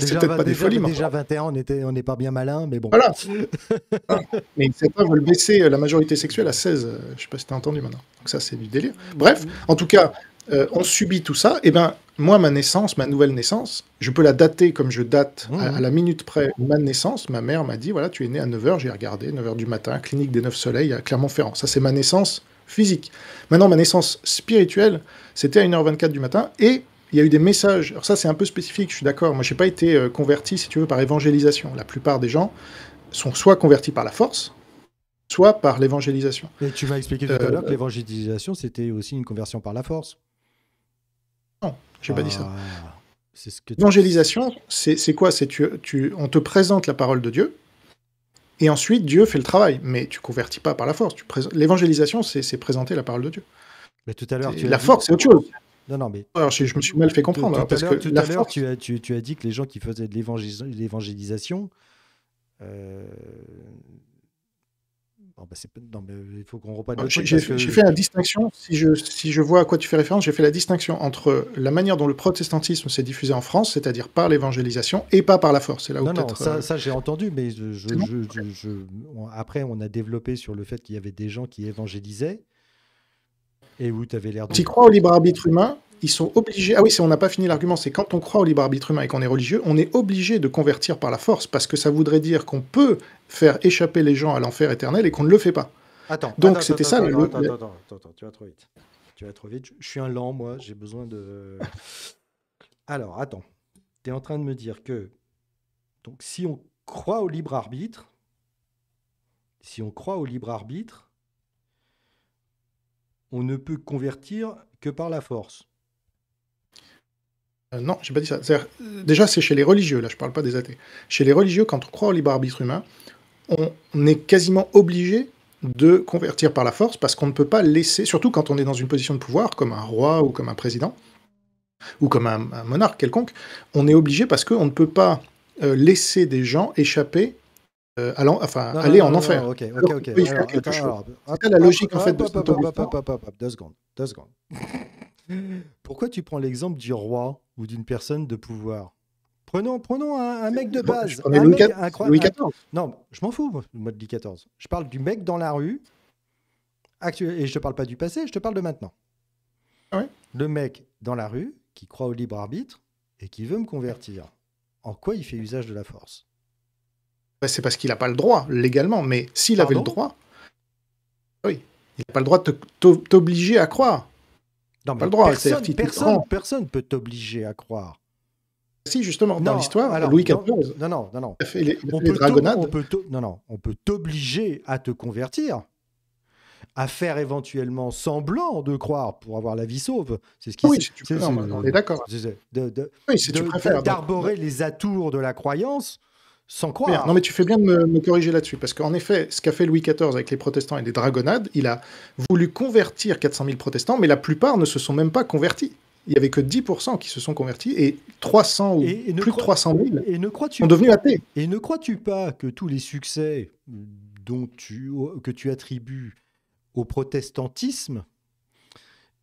c'est peut-être pas des folies. Mais déjà 21, on était, on n'est pas bien malin, mais bon. Voilà. ne *laughs* ah, mais pas veulent baisser euh, la majorité sexuelle à 16. Euh, je ne sais pas si as entendu maintenant. Donc ça, c'est du délire. Bref, en tout cas, euh, on subit tout ça. Et eh ben, moi, ma naissance, ma nouvelle naissance, je peux la dater comme je date à, mmh. la minute près ma naissance. Ma mère m'a dit voilà, tu es né à 9h, j'ai regardé, 9h du matin, clinique des 9 soleils à Clermont-Ferrand. Ça, c'est ma naissance physique. Maintenant, ma naissance spirituelle, c'était à 1h24 du matin et il y a eu des messages. Alors ça, c'est un peu spécifique, je suis d'accord. Moi, je n'ai pas été euh, converti, si tu veux, par évangélisation. La plupart des gens sont soit convertis par la force, soit par l'évangélisation. Et tu m'as expliqué tout à l'heure que euh, l'évangélisation, c'était aussi une conversion par la force. Non, j'ai n'ai pas dit ça. L'évangélisation, ah, c'est quoi C'est tu, on te présente la parole de Dieu, et ensuite Dieu fait le travail. Mais tu convertis pas par la force. L'évangélisation, c'est présenter la parole de Dieu. Mais tout à l'heure, la force, c'est autre chose. Non, non, mais. Alors, je, me suis mal fait comprendre. parce que tu, as, tu, as dit que les gens qui faisaient de l'évangélisation. Euh, bah, non, mais euh, il faut qu'on reprenne. J'ai fait la distinction, si je, si je vois à quoi tu fais référence, j'ai fait la distinction entre la manière dont le protestantisme s'est diffusé en France, c'est-à-dire par l'évangélisation et pas par la force. C'est là où non, non, euh, ça, j'ai entendu, mais après, on a développé sur le fait qu'il y avait des gens qui évangélisaient et vous, tu l'air de. Tu crois au libre arbitre humain ils sont obligés. Ah oui, on n'a pas fini l'argument. C'est quand on croit au libre arbitre humain et qu'on est religieux, on est obligé de convertir par la force parce que ça voudrait dire qu'on peut faire échapper les gens à l'enfer éternel et qu'on ne le fait pas. Attends. Donc c'était ça. Attends, le... attends, attends, attends, tu vas trop vite. Tu vas trop vite. Je suis un lent, moi. J'ai besoin de. *laughs* Alors, attends. Tu es en train de me dire que donc si on croit au libre arbitre, si on croit au libre arbitre, on ne peut convertir que par la force. Euh, non, j'ai pas dit ça. Euh, déjà, c'est chez les religieux, là, je parle pas des athées. Chez les religieux, quand on croit au libre arbitre humain, on est quasiment obligé de convertir par la force parce qu'on ne peut pas laisser, surtout quand on est dans une position de pouvoir, comme un roi ou comme un président, ou comme un monarque quelconque, on est obligé parce qu'on ne peut pas euh, laisser des gens échapper euh, enfin, aller en enfer. ok, ok, la logique en fait de Deux secondes, deux secondes. *laughs* Pourquoi tu prends l'exemple du roi ou d'une personne de pouvoir Prenons, prenons un, mec de base. Louis, non, je m'en fous, moi, de Louis Je parle du mec dans la rue, actuel, et je te parle pas du passé, je te parle de maintenant. Ah Le mec dans la rue qui croit au libre arbitre et qui veut me convertir, en quoi il fait usage de la force ben, c'est parce qu'il n'a pas le droit légalement, mais s'il avait le droit, oui, il n'a pas le droit de t'obliger à croire. Non, pas le droit. Personne, personne, peut t'obliger à croire. Si, justement, dans l'histoire, Louis XIV. Non, non, non. on, peut t'obliger à te convertir, à faire éventuellement semblant de croire pour avoir la vie sauve. C'est ce qui Oui, tu on est d'accord. Oui, si tu préfères. D'arborer les atours de la croyance sans croire. Non, mais tu fais bien de me, corriger là-dessus, parce qu'en effet, ce qu'a fait Louis XIV avec les protestants et les dragonnades, il a voulu convertir 400 000 protestants, mais la plupart ne se sont même pas convertis. Il n'y avait que 10% qui se sont convertis et 300 ou plus de 300 000 et ne crois -tu sont devenus athées. Et ne crois-tu pas que tous les succès dont tu, que tu attribues au protestantisme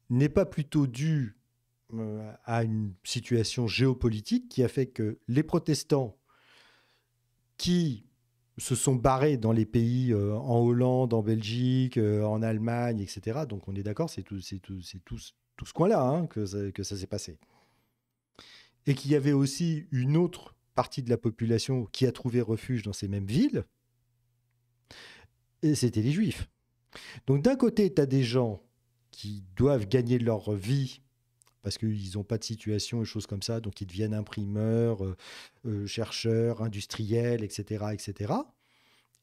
n'est pas plutôt dû euh, à une situation géopolitique qui a fait que les protestants qui se sont barrés dans les pays euh, en Hollande, en Belgique, euh, en Allemagne, etc. Donc on est d'accord, c'est tout, c'est tout, c'est tout, tout ce coin-là hein, que ça, que ça s'est passé. Et qu'il y avait aussi une autre partie de la population qui a trouvé refuge dans ces mêmes villes, et c'était les juifs. Donc d'un côté, tu as des gens qui doivent gagner leur vie parce qu'ils n'ont pas de situation et choses comme ça, donc ils deviennent imprimeurs, euh, euh, chercheurs, industriels, etc., etc.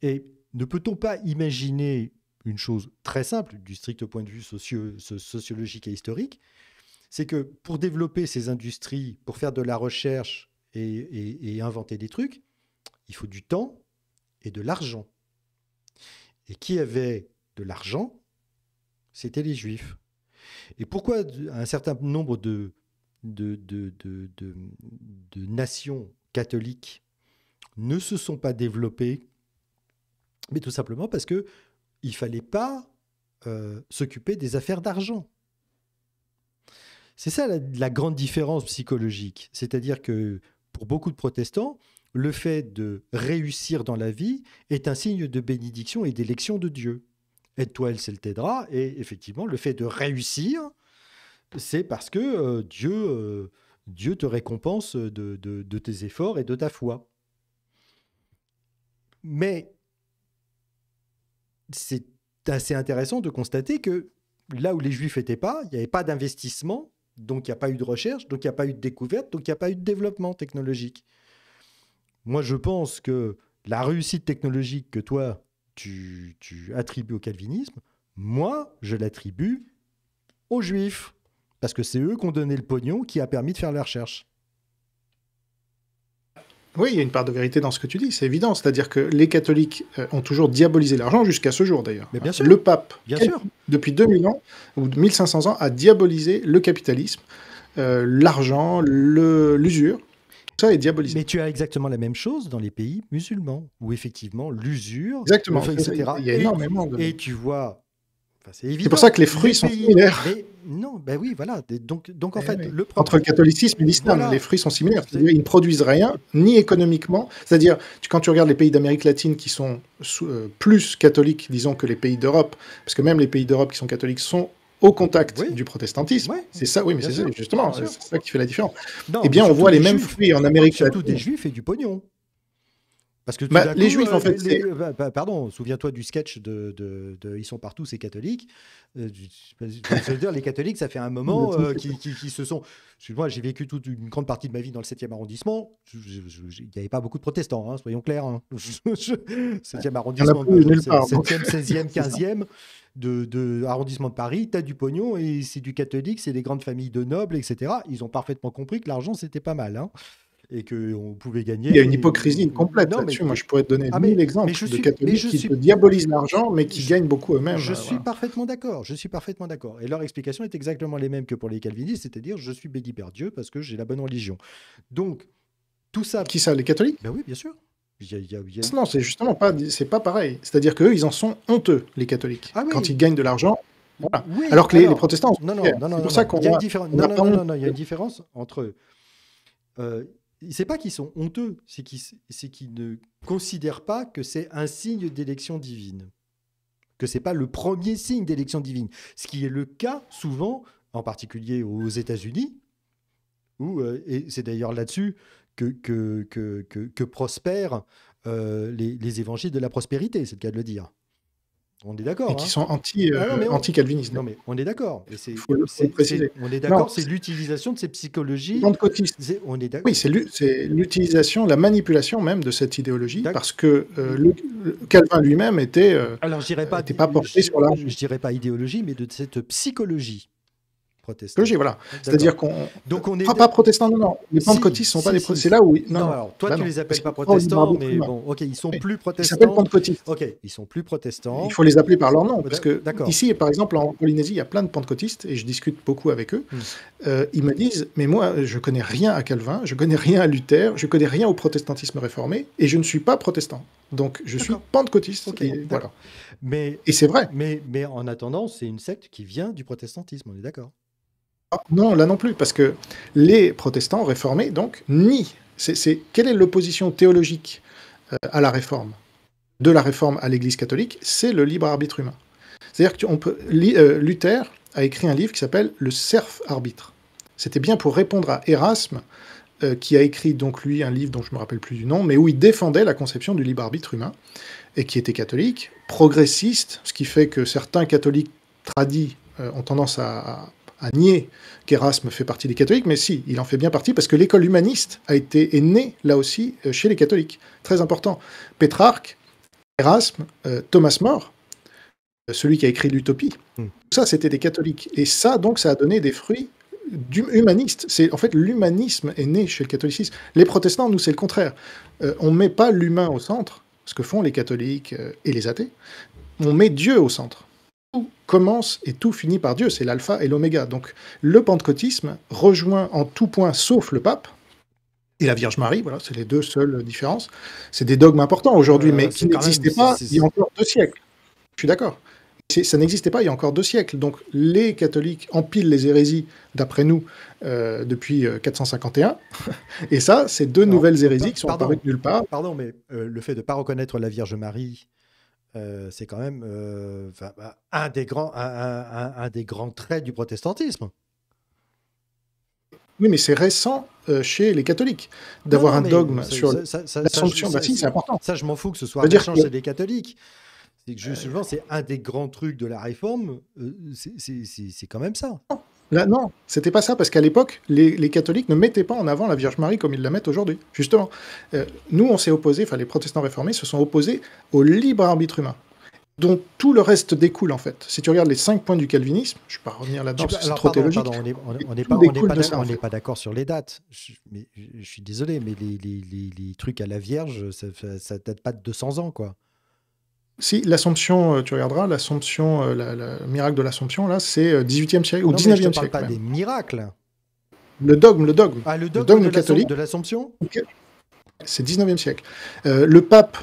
Et ne peut-on pas imaginer une chose très simple du strict point de vue sociologique et historique, c'est que pour développer ces industries, pour faire de la recherche et, et inventer des trucs, il faut du temps et de l'argent. Et qui avait de l'argent, c'était les Juifs. Et pourquoi un certain nombre de, nations catholiques ne se sont pas développées Mais tout simplement parce qu'il ne fallait pas euh, s'occuper des affaires d'argent. C'est ça la, grande différence psychologique. C'est-à-dire que pour beaucoup de protestants, le fait de réussir dans la vie est un signe de bénédiction et d'élection de Dieu. Aide-toi, c'est le t'aidera. Et effectivement, le fait de réussir, c'est parce que euh, Dieu, euh, Dieu te récompense de, de, tes efforts et de ta foi. Mais c'est assez intéressant de constater que là où les Juifs n'étaient pas, il n'y avait pas d'investissement, donc il n'y a pas eu de recherche, donc il n'y a pas eu de découverte, donc il n'y a pas eu de développement technologique. Moi, je pense que la réussite technologique que toi, tu, attribues au calvinisme, moi, je l'attribue aux juifs, parce que c'est eux qui ont donné le pognon qui a permis de faire la recherche. Oui, il y a une part de vérité dans ce que tu dis, c'est évident. C'est-à-dire que les catholiques euh, ont toujours diabolisé l'argent jusqu'à ce jour d'ailleurs. Mais bien hein. sûr. Le pape, bien sûr. depuis 2000 ans ou 1500 ans, a diabolisé le capitalisme, euh, l'argent, l'usure ça est diabolisé. Mais tu as exactement la même chose dans les pays musulmans, où effectivement l'usure, exactement. etc. Il y a énormément de... Et tu vois, c'est C'est pour ça que les fruits sont similaires. non, ben oui, voilà. Donc, donc en eh fait, le entre le catholicisme et l'islam, les fruits sont similaires. Ils ne produisent rien, ni économiquement. C'est-à-dire, quand tu regardes les pays d'Amérique latine qui sont euh, plus catholiques, disons, que les pays d'Europe, parce que même les pays d'Europe qui sont catholiques sont au contact du protestantisme. C'est ça, oui, mais c'est justement, c'est ça qui fait la différence. et eh bien, on voit les mêmes fruits en Amérique latine. Surtout des juifs et du pognon. Parce que bah, les juifs, en euh, fait. pardon, souviens-toi du sketch de, Ils sont partout, c'est catholiques. je euh, veux dire, les catholiques, ça fait un moment *laughs* euh, qui, qui, se sont. Moi, j'ai vécu toute une grande partie de ma vie dans le 7e arrondissement. Il n'y avait pas beaucoup de protestants, hein, soyons clairs. Hein. 7e *laughs* arrondissement, 16e, 15e. *laughs* De, arrondissement de Paris, t'as du pognon et c'est du catholique, c'est des grandes familles de nobles, etc. Ils ont parfaitement compris que l'argent, c'était pas mal. Hein et qu'on pouvait gagner. Il y a une hypocrisie complète là-dessus. Moi, je pourrais te donner ah, mille exemples de catholiques qui se diabolisent l'argent, mais qui gagnent beaucoup eux-mêmes. Je suis parfaitement d'accord. Je suis parfaitement d'accord. Et leur explication est exactement les mêmes que pour les calvinistes, c'est-à-dire je suis béni par Dieu parce que j'ai la bonne religion. Donc, tout ça. Qui ça, les catholiques Ben oui, bien sûr. Non, c'est justement pas, c'est pas pareil. C'est-à-dire qu'eux, ils en sont honteux, les catholiques. Ah Quand ils gagnent de l'argent, alors que les, protestants. Non, non, non, pour ça qu'on. Il différence. Non, non, il y a une différence entre. Euh, n'est pas qu'ils sont honteux, c'est qu'ils ne considèrent pas que c'est un signe d'élection divine. Que c'est pas le premier signe d'élection divine. Ce qui est le cas souvent, en particulier aux États-Unis, où, euh, et c'est d'ailleurs là-dessus que, que, prospèrent euh, les, les évangiles de la prospérité, c'est le cas de le dire. On est d'accord. Et qui hein. sont euh, anti-calvinistes. non, mais on est d'accord. On est d'accord, c'est l'utilisation de ces psychologies. on est oui, c'est l'utilisation, la manipulation même de cette idéologie, parce que euh, le, Calvin lui-même était. Euh, Alors, je pas, pas porté sur la. Je dirais pas idéologie, mais de cette psychologie protestants. voilà. C'est-à-dire qu'on. Donc on est. pas protestants, non, non. Les pentecôtistes sont pas C'est là où. Non, alors toi, bah tu ne les appelles pas protestants, mais bon, ok, ils sont plus protestants. Ils s'appellent pentecôtistes. Ok, ils sont plus protestants. Il faut les appeler par leur nom, bah, parce que ici, par exemple, en Polynésie, il y a plein de pentecôtistes, et je discute beaucoup avec eux. Hmm. Euh, ils me disent, mais moi, je connais rien à Calvin, je connais rien à Luther, je connais rien au protestantisme réformé, et je ne suis pas protestant. Donc, je suis pentecôtiste. et Mais, et c'est vrai. Mais, mais en attendant, c'est une secte qui vient du protestantisme, on est d'accord ah, non, là non plus, parce que les protestants réformés, donc, nient. C'est, quelle est l'opposition théologique euh, à la réforme, de la réforme à l'Église catholique C'est le libre arbitre humain. C'est-à-dire que on peut, euh, Luther a écrit un livre qui s'appelle Le Cerf Arbitre. C'était bien pour répondre à Erasme, euh, qui a écrit donc lui un livre dont je ne me rappelle plus du nom, mais où il défendait la conception du libre arbitre humain, et qui était catholique, progressiste, ce qui fait que certains catholiques tradis ont tendance à, nier qu'Erasme fait partie des catholiques, mais si, il en fait bien partie parce que l'école humaniste a été, est née là aussi euh, chez les catholiques. Très important. Pétrarque, Erasme, euh, Thomas More, euh, celui qui a écrit l'Utopie, hmm. ça c'était des catholiques. Et ça donc ça a donné des fruits humanistes. C'est en fait l'humanisme est né chez le catholicisme. Les protestants, nous c'est le contraire. On on met pas l'humain au centre, ce que font les catholiques et les athées. On met Dieu au centre tout commence et tout finit par Dieu, c'est l'alpha et l'oméga. Donc le pentecôtisme rejoint en tout point, sauf le pape, et la Vierge Marie, voilà, c'est les deux seules différences. C'est des dogmes importants aujourd'hui, euh, mais qui n'existaient pas il y a encore deux siècles. Je suis d'accord. Ça n'existait pas il y a encore deux siècles. Donc les catholiques empilent les hérésies, d'après nous, euh, depuis 451. Euh, *laughs* et ça, c'est deux nouvelles hérésies qui sont apparues de nulle part. Pardon, mais le fait de ne pas reconnaître la Vierge Marie euh, c'est quand même euh, bah, un, des grands, un, des grands traits du protestantisme. Oui, mais c'est récent euh, chez les catholiques d'avoir un dogme sur l'assomption. Bah, c'est important. Ça, je m'en fous que ce soit récent chez les catholiques. C'est c'est un des grands trucs de la réforme. c'est quand même ça non, c'était pas ça, parce qu'à l'époque, les, catholiques ne mettaient pas en avant la Vierge Marie comme ils la mettent aujourd'hui, justement. Euh, nous, on s'est opposés, enfin, les protestants réformés se sont opposés au libre arbitre humain, dont tout le reste découle, en fait. Si tu regardes les cinq points du calvinisme, je ne vais pas revenir là-dedans, c'est trop théologique. on n'est pas, d'accord sur les dates. Je, mais, je suis désolé, mais les, trucs à la Vierge, ça, ça date pas de 200 ans, quoi. Si, l'Assomption, euh, tu regarderas, l'Assomption, euh, le miracle de l'Assomption, là, c'est 18e euh, siècle, ou 19e siècle. je te parle pas des miracles. Le dogme, le dogme. Ah, le dogme, de catholique. De l'Assomption C'est 19e siècle. le pape,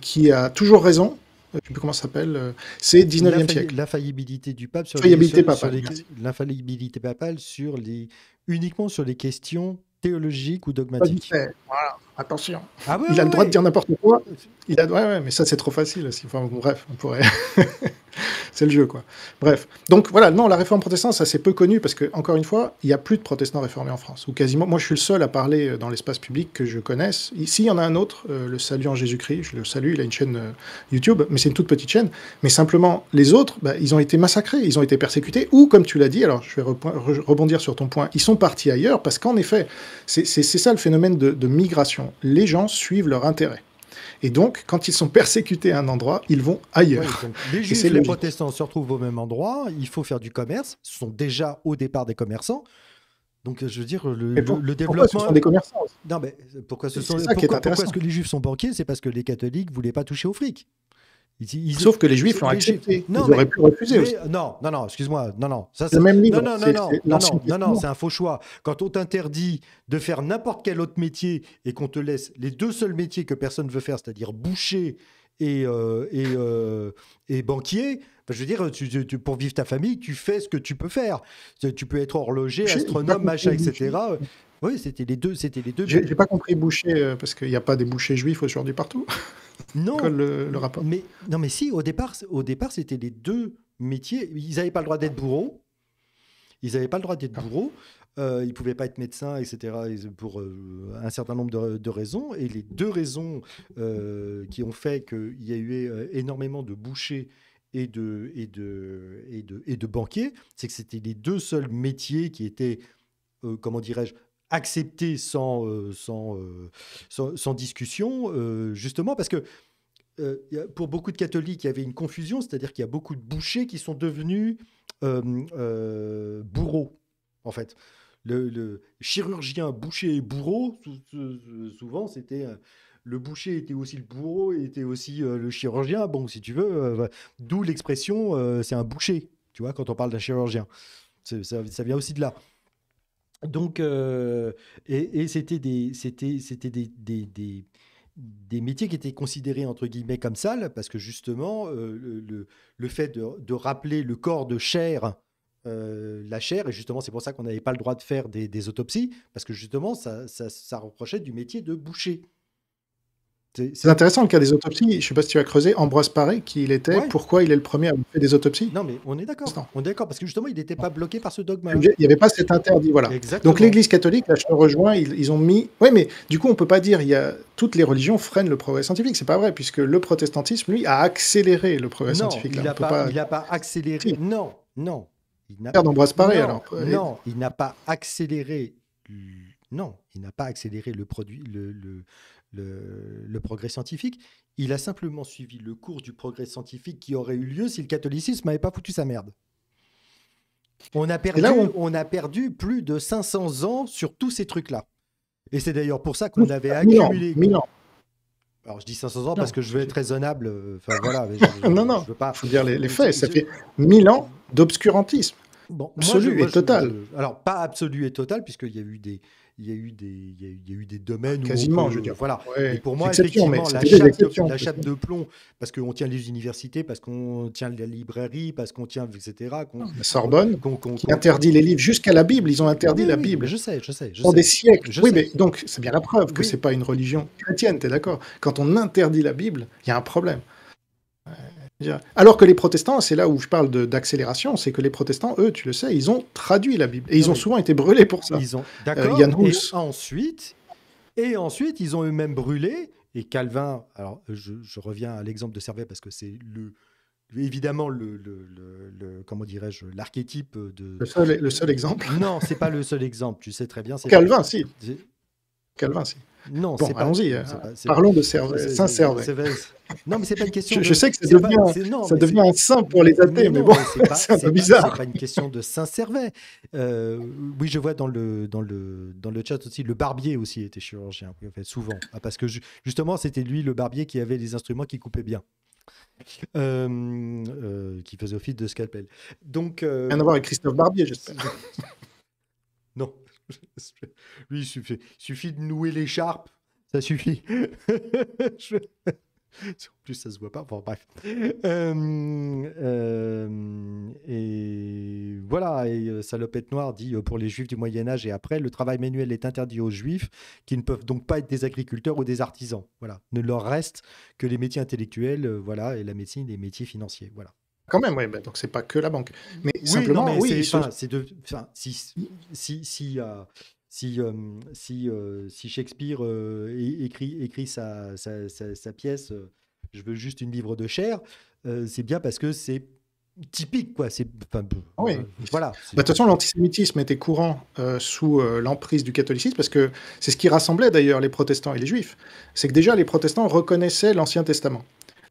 qui a toujours raison, tu peux sais comment ça s'appelle, c'est 19e siècle. L'infaillibilité du pape sur, les, L'infaillibilité papale, l'infaillibilité papale sur les, uniquement sur les questions théologique ou dogmatique. Attention. Ah il a le droit de dire n'importe quoi. Il a... Ouais, mais ça, c'est trop facile. bref, on pourrait. *laughs* *laughs* c'est le jeu, quoi. Bref. Donc voilà, non, la réforme protestante, ça c'est peu connu parce qu'encore une fois, il n'y a plus de protestants réformés en France. Ou quasiment. Moi, je suis le seul à parler euh, dans l'espace public que je connaisse. Ici, il y en a un autre, euh, le Salut en Jésus-Christ. Je le salue, il a une chaîne euh, YouTube, mais c'est une toute petite chaîne. Mais simplement, les autres, bah, ils ont été massacrés, ils ont été persécutés. Ou, comme tu l'as dit, alors je vais rebondir sur ton point, ils sont partis ailleurs parce qu'en effet, c'est ça le phénomène de migration. Les gens suivent leur intérêt. Et donc, quand ils sont persécutés à un endroit, ils vont ailleurs. les juifs les protestants se retrouvent au même endroit, il faut faire du commerce, ce sont déjà au départ des commerçants. Donc, je veux dire, le, développement. Pourquoi ce sont des commerçants Non, mais pourquoi ce sont. est ce que les juifs sont banquiers C'est parce que les catholiques voulaient pas toucher aux fric. Sauf que les Juifs l'ont accepté. ils auraient pu refuser aussi. Non, non, non, excuse-moi. Non, non, ça, c'est le même livre. Non, non, non, non, c'est un faux choix. Quand on t'interdit de faire n'importe quel autre métier et qu'on te laisse les deux seuls métiers que personne ne veut faire, c'est-à-dire boucher et, euh, euh, et, banquier, ben, je veux dire, tu, pour vivre ta famille, tu fais ce que tu peux faire. Tu peux être horloger, astronome, machin, etc. Oui, c'était les deux. C'était les deux. J'ai pas compris boucher euh, parce qu'il n'y a pas des bouchers juifs aujourd'hui partout non, le, Mais, non, mais si, au départ, au départ c'était les deux métiers. Ils n'avaient pas le droit d'être bourreaux. Ils n'avaient pas le droit d'être ah. bourreaux. Euh, ils ne pouvaient pas être médecins, etc., pour euh, un certain nombre de, raisons. Et les deux raisons euh, qui ont fait qu'il y a eu énormément de bouchers et de banquiers, c'est que c'était les deux seuls métiers qui étaient, comment dirais-je, accepté euh, euh, sans, sans, discussion, euh, justement parce que pour beaucoup de catholiques, il y avait une confusion, c'est-à-dire qu'il y a beaucoup de bouchers qui sont devenus bourreaux, en fait. Le, chirurgien, boucher et bourreau, souvent, c'était. le boucher était aussi le bourreau était aussi le chirurgien. Bon, si tu veux, d'où l'expression c'est un boucher, tu vois, quand on parle d'un chirurgien. ça, vient aussi de là. Donc, euh, et, c'était des, c'était, c'était des, des, métiers qui étaient considérés entre guillemets comme sales, parce que justement, euh, le, le, fait de, rappeler le corps de chair, euh, la chair, et justement, c'est pour ça qu'on n'avait pas le droit de faire des, autopsies, parce que justement, ça, ça reprochait du métier de boucher. C'est intéressant le cas des autopsies. Je ne sais pas si tu as creusé Ambroise Paré, qui il était, pourquoi il est le premier à faire des autopsies. Non, mais on est d'accord. On est d'accord, parce que justement, il n'était pas bloqué par ce dogme. Il n'y avait pas cet interdit. Voilà. Donc l'Église catholique, là, je te rejoins, ils, ont mis. Oui, mais du coup, on ne peut pas dire il a... toutes les religions freinent le progrès scientifique. C'est pas vrai, puisque le protestantisme, lui, a accéléré le progrès scientifique. il n'a pas, accéléré. Non, non. Il n'a pas... d'Ambroise Paré, non, alors. Euh, non, il n'a pas accéléré. Non, il n'a pas accéléré le, produit, le, le, le, progrès scientifique. Il a simplement suivi le cours du progrès scientifique qui aurait eu lieu si le catholicisme n'avait pas foutu sa merde. On a perdu, on... a perdu plus de 500 ans sur tous ces trucs-là. Et c'est d'ailleurs pour ça qu'on avait accumulé. Alors je dis 500 ans parce que je veux être raisonnable. Enfin voilà. *laughs* Je, non non. Je veux pas. Faut dire les, faits. Ça fait 1000 ans d'obscurantisme. Bon, absolu et total. alors pas absolu et total puisqu'il y a eu des, il y a eu des, il y a eu, des ah, domaines quasiment, où je veux dire. Voilà. et pour moi, effectivement, la chape, de, de, plomb, parce qu'on tient les universités, parce qu'on tient les librairies, parce qu'on tient, etc. Ah, la Sorbonne, qui interdit les livres jusqu'à la Bible. Ils ont interdit la Bible. Je sais, je sais. Pendant des siècles. Je oui, mais donc c'est bien la preuve que c'est pas une religion chrétienne. es d'accord Quand on interdit la Bible, il y a un problème. Alors que les protestants, c'est là où je parle d'accélération, c'est que les protestants, eux, tu le sais, ils ont traduit la Bible. Et ils ont souvent été brûlés pour ça. Ils ont, euh, d'accord. et ensuite, et ensuite, ils ont eux-mêmes brûlé. Et Calvin, alors je, reviens à l'exemple de Servet parce que c'est le, évidemment le, le, comment dirais-je l'archétype de le seul, exemple. Non, c'est pas le seul exemple. Tu sais très bien. Calvin, si. Calvin, si. Non, bon, allons-y. Hein. Parlons de Saint servais Non, mais c'est pas une question. Je, sais que ça devient, un saint pour les athées, mais, bon, *laughs* c'est un peu bizarre. C'est pas une question de Saint servais euh, oui, je vois dans le dans le dans le chat aussi le barbier aussi était chirurgien souvent, ah, parce que justement c'était lui le barbier qui avait les instruments qui coupaient bien. Euh, euh, qui faisait office de scalpel. Donc, Rien à voir avec Christophe Barbier, j'espère. non. Lui, il suffit, de nouer l'écharpe. Ça suffit. *laughs* En plus, ça se voit pas. Enfin, bref. Euh, euh, et voilà. Et euh, Salopette Noire dit pour les juifs du Moyen-Âge et après, le travail manuel est interdit aux juifs qui ne peuvent donc pas être des agriculteurs ou des artisans. Voilà. Ne leur reste que les métiers intellectuels, voilà, et la médecine les métiers financiers. Voilà. Quand même, oui, bah, donc c'est pas que la banque. Mm. Mais oui, simplement, mais c'est de, enfin, si, si, si, euh, euh, euh, si, Shakespeare écrit, écrit sa, sa, pièce, je veux juste une livre de chair, c'est bien parce que c'est typique, quoi. C'est enfin, oui. voilà. Bah, de toute façon, l'antisémitisme était courant sous l'emprise du catholicisme parce que c'est ce qui rassemblait d'ailleurs les protestants et les juifs. C'est que déjà les protestants reconnaissaient l'Ancien Testament,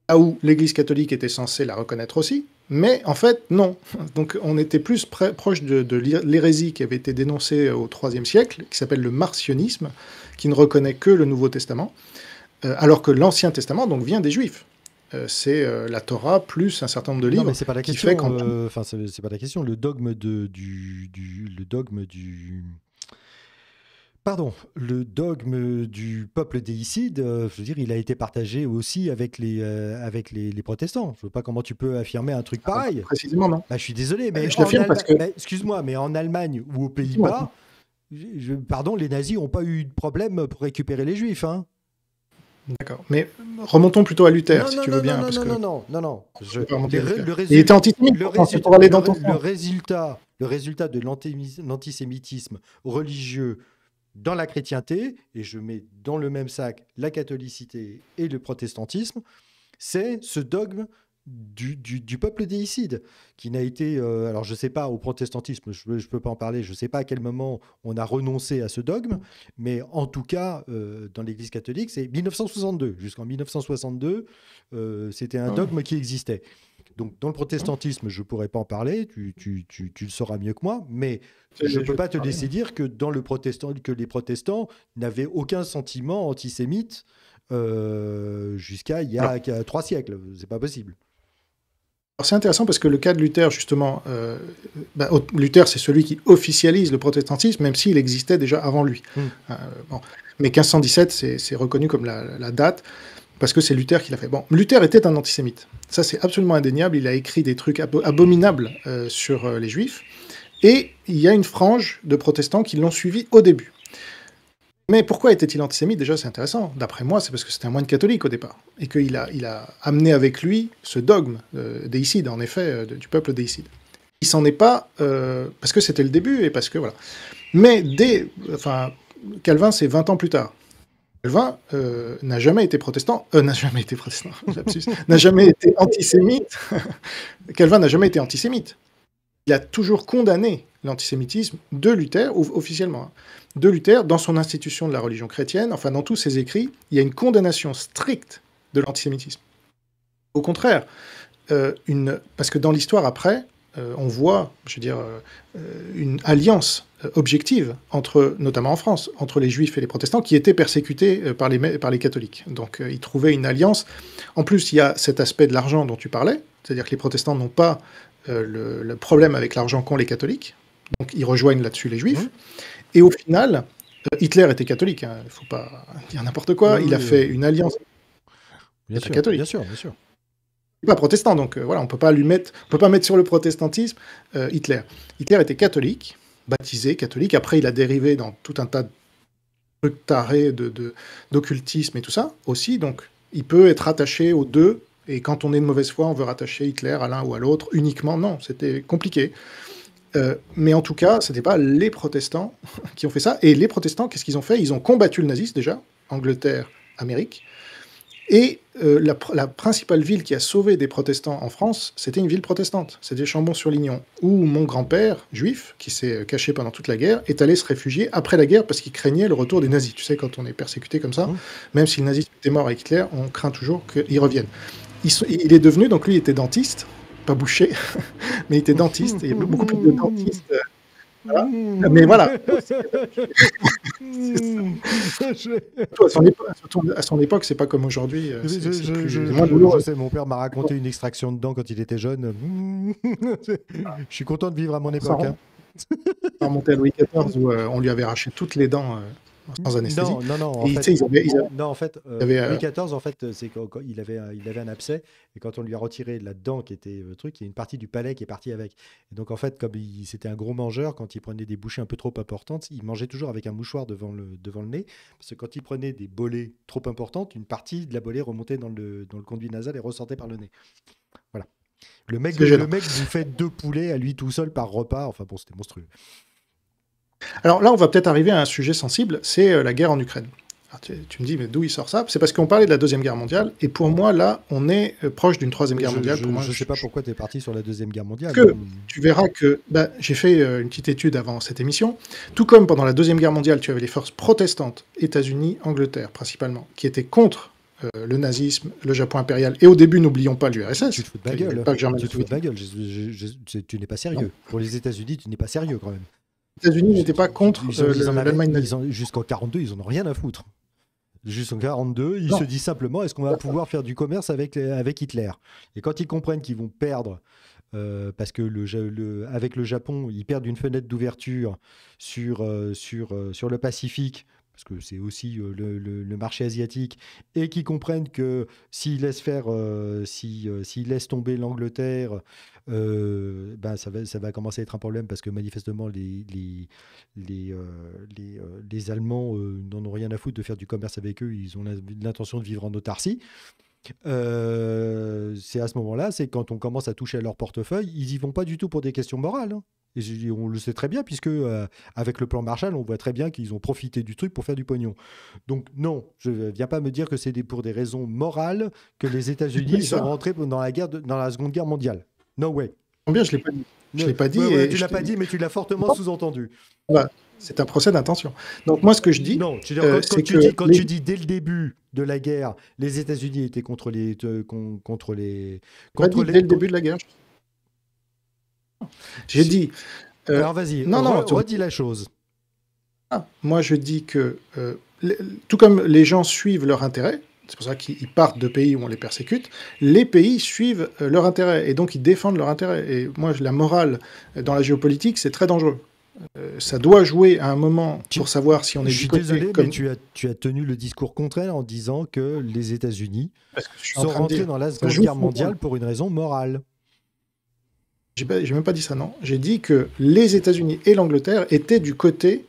là où l'Église catholique était censée la reconnaître aussi. Mais en fait, non. *laughs* Donc on était plus proche de, l'hérésie qui avait été dénoncée au IIIe siècle, qui s'appelle le marcionisme, qui ne reconnaît que le Nouveau Testament, euh, alors que l'Ancien Testament donc, vient des Juifs. Euh, c'est euh, la Torah plus un certain nombre de livres. qui mais c'est pas la question. Enfin, c'est pas la question. Le dogme le dogme du Pardon, le dogme du peuple déicide, euh, je veux dire, il a été partagé aussi avec les, euh, avec les, protestants. Je ne vois pas comment tu peux affirmer un truc ah, pareil. précisément, non. Bah, je suis désolé, mais. je parce que. Excuse-moi, mais en Allemagne ou aux Pays-Bas, pardon, les nazis n'ont pas eu de problème pour récupérer les juifs. Hein. D'accord. Mais remontons plutôt à Luther, si tu veux bien. parce que... non, non, non, non. Je... Le, il était antisémite. Le, pour aller dans le, résultat, le résultat de l'antisémitisme religieux dans la chrétienté, et je mets dans le même sac la catholicité et le protestantisme, c'est ce dogme du, peuple déicide, qui n'a été, euh, alors je ne sais pas, au protestantisme, je ne peux pas en parler, je ne sais pas à quel moment on a renoncé à ce dogme, mais en tout cas, euh, dans l'Église catholique, c'est 1962. Jusqu'en 1962, euh, c'était un ah dogme qui existait. Donc, dans le protestantisme, je ne pourrais pas en parler, tu, tu, le sauras mieux que moi, mais je ne peux pas te laisser dire que, dans le protestant, que les protestants n'avaient aucun sentiment antisémite euh, jusqu'à il y a trois siècles. C'est pas possible. C'est intéressant parce que le cas de Luther, justement, euh, bah, Luther, c'est celui qui officialise le protestantisme, même s'il existait déjà avant lui. Hmm. Euh, mais 1517, c'est reconnu comme la date parce que c'est Luther qui l'a fait. Bon, Luther était un antisémite. Ça, c'est absolument indéniable. Il a écrit des trucs abominables euh, sur euh, les juifs. Et il y a une frange de protestants qui l'ont suivi au début. Mais pourquoi était-il antisémite Déjà, c'est intéressant. D'après moi, c'est parce que c'était un moine catholique au départ. Et qu'il a, il a amené avec lui ce dogme euh, déicide, en effet, euh, du peuple déicide. Il s'en est pas, parce que c'était le début et parce que voilà. Mais dès, enfin, Calvin, c'est 20 ans plus tard. Calvin euh, n'a jamais été protestant, euh, n'a jamais été protestant, *laughs* n'a jamais été antisémite. Calvin *laughs* n'a jamais été antisémite. Il a toujours condamné l'antisémitisme de Luther, officiellement, hein, de Luther dans son institution de la religion chrétienne, enfin dans tous ses écrits, il y a une condamnation stricte de l'antisémitisme. Au contraire, euh, parce que dans l'histoire après, euh, on voit, je veux dire, euh, une alliance euh, objective entre, notamment en France, entre les juifs et les protestants qui étaient persécutés par les, par les catholiques. Donc ils trouvaient une alliance. En plus, il y a cet aspect de l'argent dont tu parlais, c'est-à-dire que les protestants n'ont pas le, problème avec l'argent qu'ont les catholiques, donc ils rejoignent là-dessus les juifs. Mmh. Et au final, Hitler était catholique, hein. il ne faut pas dire n'importe quoi, il a fait une alliance bien Bien sûr, bien sûr pas protestant, donc euh, voilà, on peut pas lui mettre, peut pas mettre sur le protestantisme euh, Hitler. Hitler était catholique, baptisé catholique. Après, il a dérivé dans tout un tas de trucs tarés de d'occultisme et tout ça aussi. Donc, il peut être attaché aux deux. Et quand on est de mauvaise foi, on veut rattacher Hitler à l'un ou à l'autre uniquement. Non, c'était compliqué. Euh, mais en tout cas, ce n'était pas les protestants *laughs* qui ont fait ça. Et les protestants, qu'est-ce qu'ils ont fait Ils ont combattu le nazisme déjà, Angleterre, Amérique. Et euh, la, principale ville qui a sauvé des protestants en France, c'était une ville protestante, c'était Chambon-sur-Lignon, où mon grand-père, juif, qui s'est euh, caché pendant toute la guerre, est allé se réfugier après la guerre parce qu'il craignait le retour des nazis. Tu sais, quand on est persécuté comme ça, mmh. même si le nazis était mort avec Hitler, on craint toujours qu'ils reviennent. Il, est devenu, donc lui il était dentiste, pas boucher, *laughs* mais il était dentiste, et il y a beaucoup plus de dentistes euh, Mmh. Mais voilà. *laughs* Mmh. à, son époque, c'est pas comme aujourd'hui. mon père m'a raconté une extraction de dents quand il était jeune. Mmh. *laughs* je suis content de vivre à mon époque. Hein. Euh, on lui avait arraché toutes les dents. Euh, non, non, non. En fait, en fait euh, euh, Louis c'est il, avait, il avait un abcès, et quand on lui a retiré la dent qui était le euh, truc, il y a une partie du palais qui est partie avec. donc, en fait, comme il, c'était un gros mangeur, quand il prenait des bouchées un peu trop importantes, il mangeait toujours avec un mouchoir devant le, devant le nez, parce que quand il prenait des bolées trop importantes, une partie de la bolée remontait dans le, dans le conduit nasal et ressortait par le nez. Voilà. Le mec, le mec vous fait deux poulets à lui tout seul par repas. Enfin bon, c'était monstrueux. Alors là, on va peut-être arriver à un sujet sensible, c'est euh, la guerre en Ukraine. tu, me dis, mais d'où il sort ça C'est parce qu'on parlait de la Deuxième Guerre mondiale, et pour moi, là, on est euh, proche d'une Troisième Guerre mondiale. Je ne sais pas pourquoi tu es parti sur la Deuxième Guerre mondiale. tu verras que bah, j'ai fait euh, une petite étude avant cette émission. Tout comme pendant la Deuxième Guerre mondiale, tu avais les forces protestantes, États-Unis, Angleterre principalement, qui étaient contre le nazisme, le Japon impérial, et au début, n'oublions pas l'URSS. Tu te fous tu te fous de ma gueule. tu n'es pas sérieux. Pour les États-Unis, tu n'es pas sérieux quand même. États-Unis n'étaient pas contre l'Allemagne euh, Jusqu'en 42, ils n'en ont rien à foutre. Jusqu'en 42, ils se disent simplement est-ce qu'on va pouvoir faire du commerce avec, avec Hitler Et quand ils comprennent qu'ils vont perdre euh, parce que le, avec le Japon, ils perdent une fenêtre d'ouverture sur, euh, sur, sur le Pacifique, parce que c'est aussi le, marché asiatique, et qu'ils comprennent que s'ils laissent faire, s'ils laissent tomber l'Angleterre, euh, ben ça, va, ça va commencer à être un problème parce que manifestement, les, les, les, euh, euh, les, Allemands n'en ont rien à foutre de faire du commerce avec eux. Ils ont l'intention de vivre en autarcie. c'est à ce moment-là, c'est quand on commence à toucher à leur portefeuille, ils y vont pas du tout pour des questions morales. Hein. Et on le sait très bien, puisque avec le plan Marshall, on voit très bien qu'ils ont profité du truc pour faire du pognon. Donc non, je ne viens pas me dire que c'est pour des raisons morales que les États-Unis sont rentrés dans la, guerre dans la Seconde Guerre mondiale. No way. Combien je l'ai pas dit. Je l'ai pas dit. tu l'as pas dit, mais tu l'as fortement sous-entendu. C'est un procès d'intention. Donc moi, ce que je dis, non, euh, quand, tu, que dis, quand tu dis dès le début de la guerre, les États-Unis étaient contre les contre les contre les... dès le début de la guerre. J'ai dit. Euh, Alors vas-y. Non, non, redis la chose. Ah, moi, je dis que euh, tout comme les gens suivent leur intérêt, c'est pour ça qu'ils partent de pays où on les persécute, les pays suivent euh, leur intérêt, et donc ils défendent leur intérêt. Et moi, la morale euh, dans la géopolitique, c'est très dangereux. Euh, ça doit jouer à un moment pour savoir si on est je suis du désolé, tu as, tu as tenu le discours contraire en disant que les États-Unis sont rentrés dans la Seconde Guerre mondiale pour une raison morale. J'ai même pas dit ça, non. J'ai dit que les États-Unis et l'Angleterre étaient du côté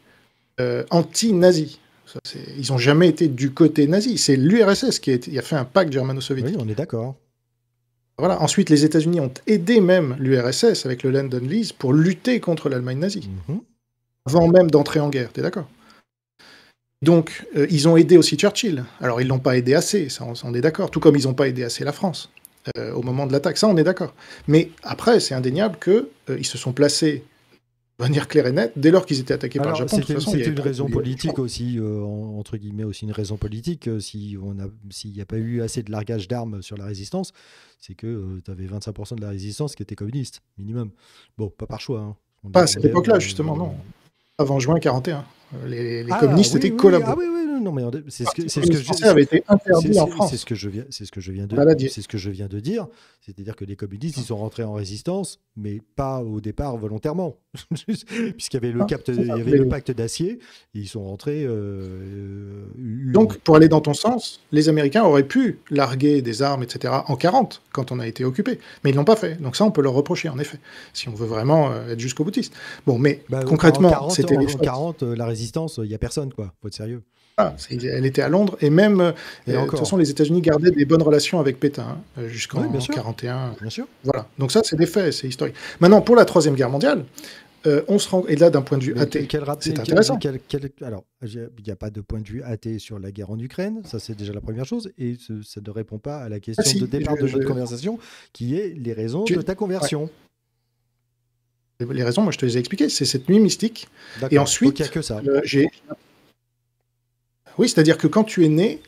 anti-nazi ils n'ont jamais été du côté nazi. C'est l'URSS qui a, fait un pacte germano-soviétique. Oui, on est d'accord. Voilà. Ensuite, les États-Unis ont aidé même l'URSS avec le London Lease pour lutter contre l'Allemagne nazie, mhm. avant même d'entrer en guerre. Tu es d'accord Donc, euh, ils ont aidé aussi Churchill. Alors, ils l'ont pas aidé assez, ça, on, est d'accord. Tout comme ils n'ont pas aidé assez la France euh, au moment de l'attaque, ça, on est d'accord. Mais après, c'est indéniable qu'ils euh, ils se sont placés de manière et dès lors qu'ils étaient attaqués par le Japon. C'était, de c'était une raison politique aussi, euh, entre guillemets, aussi une raison politique. Euh, si on a, s'il n'y a pas eu assez de largage d'armes sur la résistance, c'est que tu avais 25% de la résistance qui était communiste, minimum. Bon, pas par choix. Hein. pas à cette époque-là, euh, justement, non. Avant juin 41. Les, communistes étaient non, mais c'est ce que, je, en France. C'est ce que je viens, c'est ce que je viens de, c'est ce que je viens de dire. C'est-à-dire que les communistes, ils sont rentrés en résistance, mais pas au départ volontairement, *laughs* puisqu'il y avait le, ah, le pacte d'acier. Ils sont rentrés. Euh, euh, Donc, pour aller dans ton sens, les Américains auraient pu larguer des armes, etc. en 40 quand on a été occupé, mais ils l'ont pas fait. Donc ça, on peut leur reprocher, en effet, si on veut vraiment euh, être jusqu'au boutiste. Bon, mais bah, concrètement, c'était en 40, la résistance il n'y a personne, quoi. Faut être sérieux. Ah, elle était à Londres et même, euh, euh, de toute façon, les États-Unis gardaient des bonnes relations avec Pétain hein, jusqu'en 1941. sûr. voilà. Donc ça, c'est des faits, c'est historique. Maintenant, pour la Troisième Guerre mondiale, euh, on se rend et là d'un point de vue athée, c'est intéressant. alors, il n'y a pas de point de vue athée sur la guerre en Ukraine, ça c'est déjà la première chose, et ça ne répond pas à la question ah, de départ de notre conversation, qui est les raisons de ta conversion. Les raisons, moi, je te les ai expliquées. C'est cette nuit mystique. Et ensuite, il y a que ça. Euh, oui, c'est-à-dire que quand tu es né,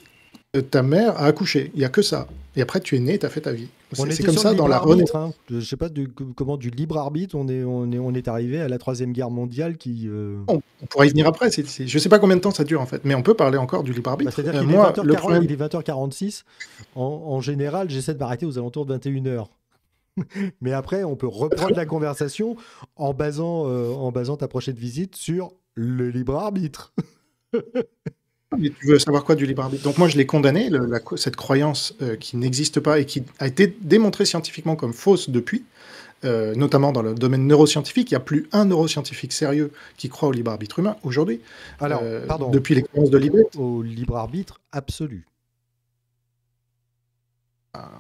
euh, ta mère a accouché. Il n'y a que ça. Et après, tu es né, tu as fait ta vie. C'est, comme ça dans la hein. Je sais pas du, comment du libre arbitre on est, on est, on est arrivé à la troisième guerre mondiale qui. Euh, on, pourrait y venir après. Je ne Je sais pas combien de temps ça dure en fait, mais on peut parler encore du libre bah, arbitre. c'est-à-dire le problème... est 20h46. En, en général, j'essaie de m'arrêter aux alentours de 21h. *laughs* Mais après, on peut reprendre la conversation en basant, euh, en basant ta prochaine visite sur le libre arbitre. *laughs* tu veux savoir quoi du libre arbitre Donc moi, je l'ai condamné, cette croyance euh, qui n'existe pas et qui a été démontrée scientifiquement comme fausse depuis, euh, notamment dans le domaine neuroscientifique. Il n'y a plus un neuroscientifique sérieux qui croit au libre arbitre humain aujourd'hui. Alors, pardon. Depuis les croyances de Libet. Au libre arbitre absolu. Ah.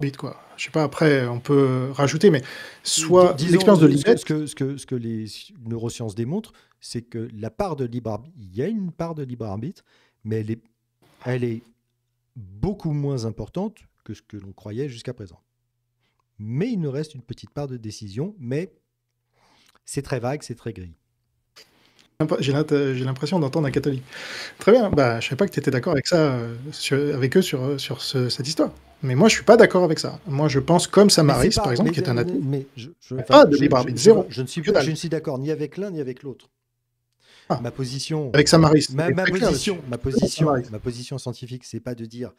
Je quoi. Je sais pas, après, on peut rajouter, mais soit l'expérience de Ce que, ce, que, ce que les neurosciences démontrent, c'est que la part de libre arbitre, il y a une part de libre arbitre, mais elle est, elle est beaucoup moins importante que ce que l'on croyait jusqu'à présent. Mais il nous reste une petite part de décision, mais c'est très vague, c'est très gris. J'ai l'impression d'entendre un catholique. Très bien, bah, je ne savais pas que tu étais d'accord avec ça, euh, avec eux sur, sur cette histoire. Mais moi, je suis pas d'accord avec ça. Moi, je pense comme Samaris, par exemple, qui est un athlète. Mais je, ah, de libre arbitre, zéro. Je, ne suis, pas, d'accord ni avec l'un ni avec l'autre. Ah. ma position. Avec Samaris. Ma, position, ma, position ma position scientifique, c'est pas de dire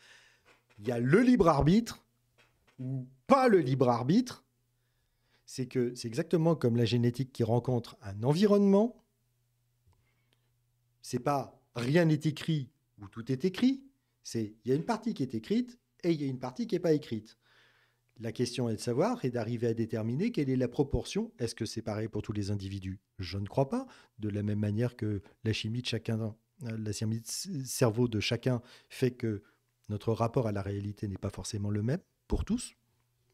il y a le libre arbitre ou pas le libre arbitre. C'est que c'est exactement comme la génétique qui rencontre un environnement. C'est pas rien n'est écrit ou tout est écrit. C'est il y a une partie qui est écrite et il y a une partie qui n'est pas écrite. La question est de savoir et d'arriver à déterminer quelle est la proportion. Est-ce que c'est pareil pour tous les individus Je ne crois pas. De la même manière que la chimie de chacun, euh, la chimie cerveau de chacun fait que notre rapport à la réalité n'est pas forcément le même pour tous.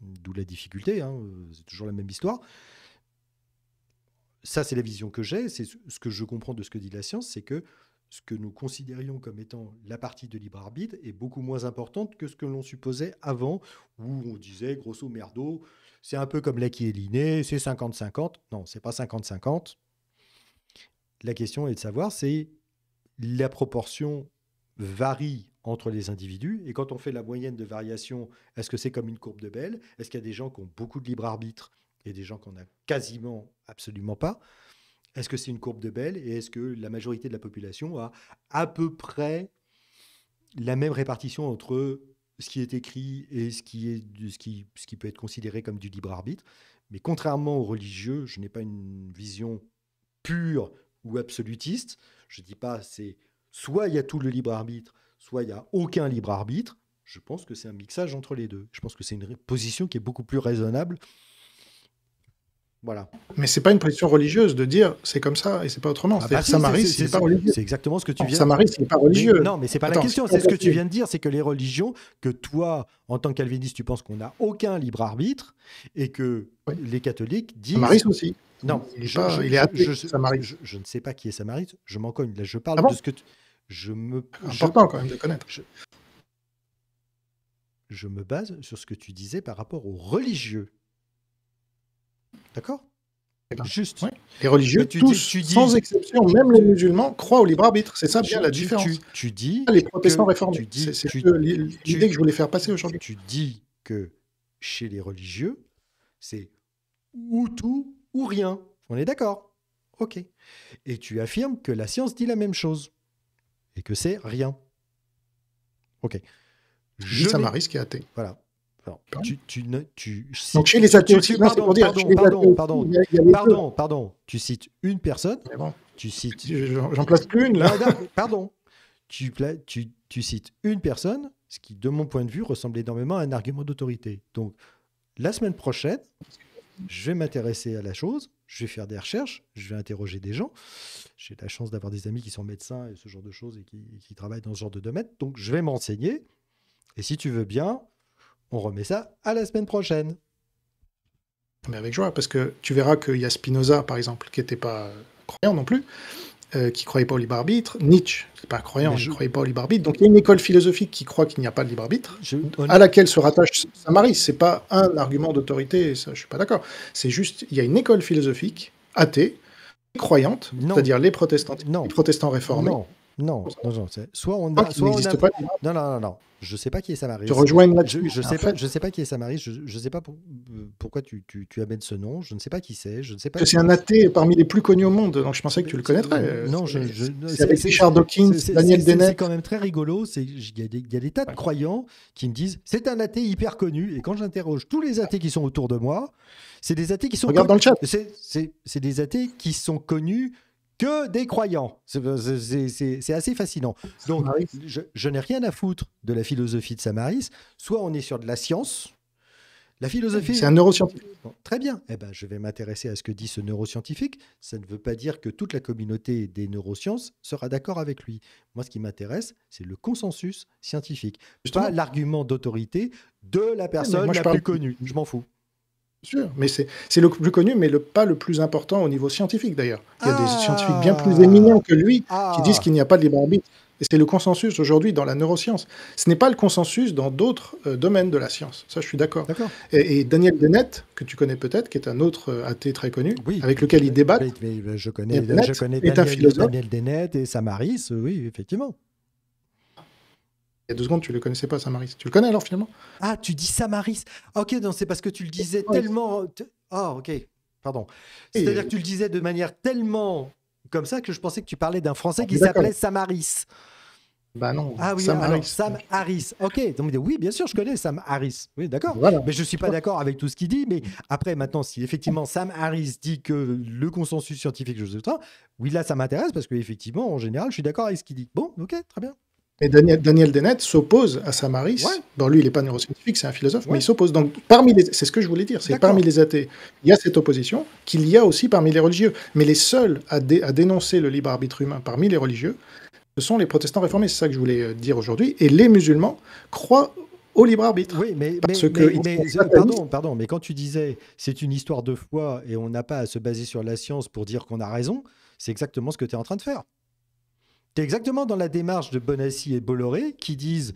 D'où la difficulté. Hein, euh, c'est toujours la même histoire. Ça, c'est la vision que j'ai. C'est ce que je comprends de ce que dit la science, c'est que ce que nous considérions comme étant la partie de libre arbitre est beaucoup moins importante que ce que l'on supposait avant, où on disait grosso merdo, c'est un peu comme qui est c'est 50-50. Non, c'est pas 50-50. La question est de savoir, c'est la proportion varie entre les individus. Et quand on fait la moyenne de variation, est-ce que c'est comme une courbe de Bell Est-ce qu'il y a des gens qui ont beaucoup de libre arbitre et des gens qui en ont quasiment absolument pas est-ce que c'est une courbe de Bell et est-ce que la majorité de la population a à peu près la même répartition entre ce qui est écrit et ce qui, est, ce ce qui peut être considéré comme du libre arbitre Mais contrairement aux religieux, je n'ai pas une vision pure ou absolutiste. Je ne dis pas c'est soit il y a tout le libre arbitre, soit il n'y a aucun libre arbitre. Je pense que c'est un mixage entre les deux. Je pense que c'est une position qui est beaucoup plus raisonnable voilà. Mais c'est pas une position religieuse de dire c'est comme ça et c'est pas autrement. Ah bah c'est pas religieux. C'est exactement ce que tu viens. de c'est pas religieux. non, mais c'est pas la question. C'est ce que tu viens de dire, c'est que les religions que toi, en tant que calviniste, tu penses qu'on n'a aucun libre arbitre et que les catholiques disent. Samarie aussi. Non, il est, je, je, ne sais pas qui est Samarite, Je m'en cogne. je parle ah de ce que tu... je me. Important quand même de connaître. je me base sur ce que tu disais par rapport aux religieux. D'accord Juste. Les religieux, tous, sans exception, même les musulmans, croient au libre arbitre. C'est ça bien la différence. Tu, dis ah, les protestants que, réformés. C'est l'idée que je voulais faire passer aujourd'hui. Tu dis que chez les religieux, c'est ou tout ou rien. On est d'accord. Ok. Et tu affirmes que la science dit la même chose et que c'est rien. Ok. Je ça m'a qui est athée. Voilà tu, cites, pardon, tu cites une personne, tu cites, j'en place qu'une là. Ah, pardon, tu, cites une personne, ce qui de mon point de vue ressemble énormément à un argument d'autorité. Donc la semaine prochaine, je vais m'intéresser à la chose, je vais faire des recherches, je vais interroger des gens. J'ai la chance d'avoir des amis qui sont médecins et ce genre de choses et qui, qui travaillent dans ce genre de domaine, donc je vais m'enseigner. Et si tu veux bien, on remet ça à la semaine prochaine. Mais avec joie, parce que tu verras qu'il y a Spinoza, par exemple, qui n'était pas croyant non plus, euh, qui ne croyait pas au libre arbitre, Nietzsche, qui n'est pas croyant, je... ne croyait pas au libre arbitre. Donc il y a une école philosophique qui croit qu'il n'y a pas de libre arbitre, à laquelle se rattache Samaris. Ce n'est pas un argument d'autorité, ça, je ne suis pas d'accord. C'est juste, il y a une école philosophique athée, croyante, c'est-à-dire les protestants, les protestants réformés. Non, non, non. Soit on ah, a. Ah, soit on Pas, non, non, non, non. Je sais pas qui est Samaris. Tu rejoins je, je, sais pas, je sais pas qui est Samaris. Je, ne sais pas pourquoi tu, tu, amènes ce nom. Je ne sais pas qui c'est. Je ne sais pas. C'est un athée parmi les plus connus au monde. Donc je pensais que tu le connaîtrais. Non, je. je c'est avec Richard Dawkins, Daniel Dennett. C'est quand même très rigolo. C'est il y, a des tas de croyants qui me disent c'est un athée hyper connu. Et quand j'interroge tous les athées qui sont autour de moi, c'est des athées qui sont. Regarde dans le chat. C'est des athées qui sont connus que des croyants. C'est assez fascinant. Donc, je, n'ai rien à foutre de la philosophie de Samaris. Soit on est sur de la science. La philosophie. C'est un neuroscientifique. très bien. Eh ben, je vais m'intéresser à ce que dit ce neuroscientifique. Ça ne veut pas dire que toute la communauté des neurosciences sera d'accord avec lui. Moi, ce qui m'intéresse, c'est le consensus scientifique, pas l'argument d'autorité de la personne la plus connue. Je m'en fous sûr, mais c'est le plus connu, mais le, pas le plus important au niveau scientifique d'ailleurs. Il y a des ah. scientifiques bien plus éminents que lui qui ah. disent qu'il n'y a pas de libre arbitre. Et c'est le consensus aujourd'hui dans la neuroscience. Ce n'est pas le consensus dans d'autres euh, domaines de la science. Ça, je suis d'accord. Et, et, Daniel Dennett, que tu connais peut-être, qui est un autre euh, athée très connu, avec lequel il débat. Euh, je connais, Dennett, je connais Daniel, Daniel Dennett et Samaris, oui, effectivement il y a deux secondes, tu le connaissais pas, Samaris. Tu le connais alors finalement Ah, tu dis Samaris. Ok, non, c'est parce que tu le disais tellement. oh, ok. Pardon. C'est-à-dire que tu le disais de manière tellement comme ça que je pensais que tu parlais d'un Français ah, qui s'appelait Samaris. Bah non. Ah oui, Sam, Sam Harris. Ok, donc oui, bien sûr, je connais Sam Harris. Oui, d'accord. Mais je ne suis pas d'accord avec tout ce qu'il dit. Mais après, maintenant, si effectivement Sam Harris dit que le consensus scientifique, je sais pas, oui, là, ça m'intéresse parce qu'effectivement, en général, je suis d'accord avec ce qu'il dit. Bon, ok, très bien. Mais Daniel, Dennett s'oppose à Samaris. lui, il n'est pas neuroscientifique, c'est un philosophe, mais il s'oppose. Donc, parmi les, c'est ce que je voulais dire, c'est parmi les athées, il y a cette opposition qu'il y a aussi parmi les religieux. Mais les seuls à, dénoncer le libre arbitre humain parmi les religieux, ce sont les protestants réformés. C'est ça que je voulais euh, dire aujourd'hui. Et les musulmans croient au libre arbitre. Oui, mais, mais euh, pardon, pardon, mais quand tu disais c'est une histoire de foi et on n'a pas à se baser sur la science pour dire qu'on a raison, c'est exactement ce que tu es en train de faire. Tu exactement dans la démarche de Bonassi et Bolloré qui disent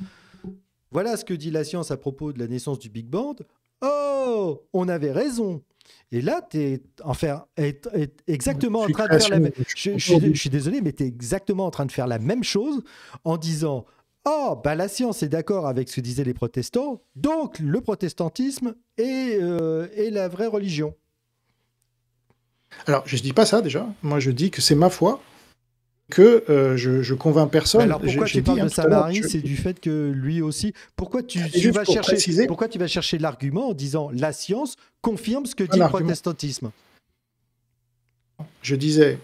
voilà ce que dit la science à propos de la naissance du Big Bang. Oh, on avait raison. Et là, tu es, exactement en train de faire la même je, suis désolé, mais tu es exactement en train de faire la même chose en disant Oh, bah la science est d'accord avec ce que disaient les protestants, donc le protestantisme est, euh, est la vraie religion. Alors, je ne dis pas ça déjà. Moi, je dis que c'est ma foi que euh, je, je convainc personne. alors pourquoi tu parles de Samarie, C'est du fait que lui aussi. Pourquoi tu, vas chercher Pourquoi tu vas chercher l'argument en disant la science confirme ce que dit le protestantisme Je disais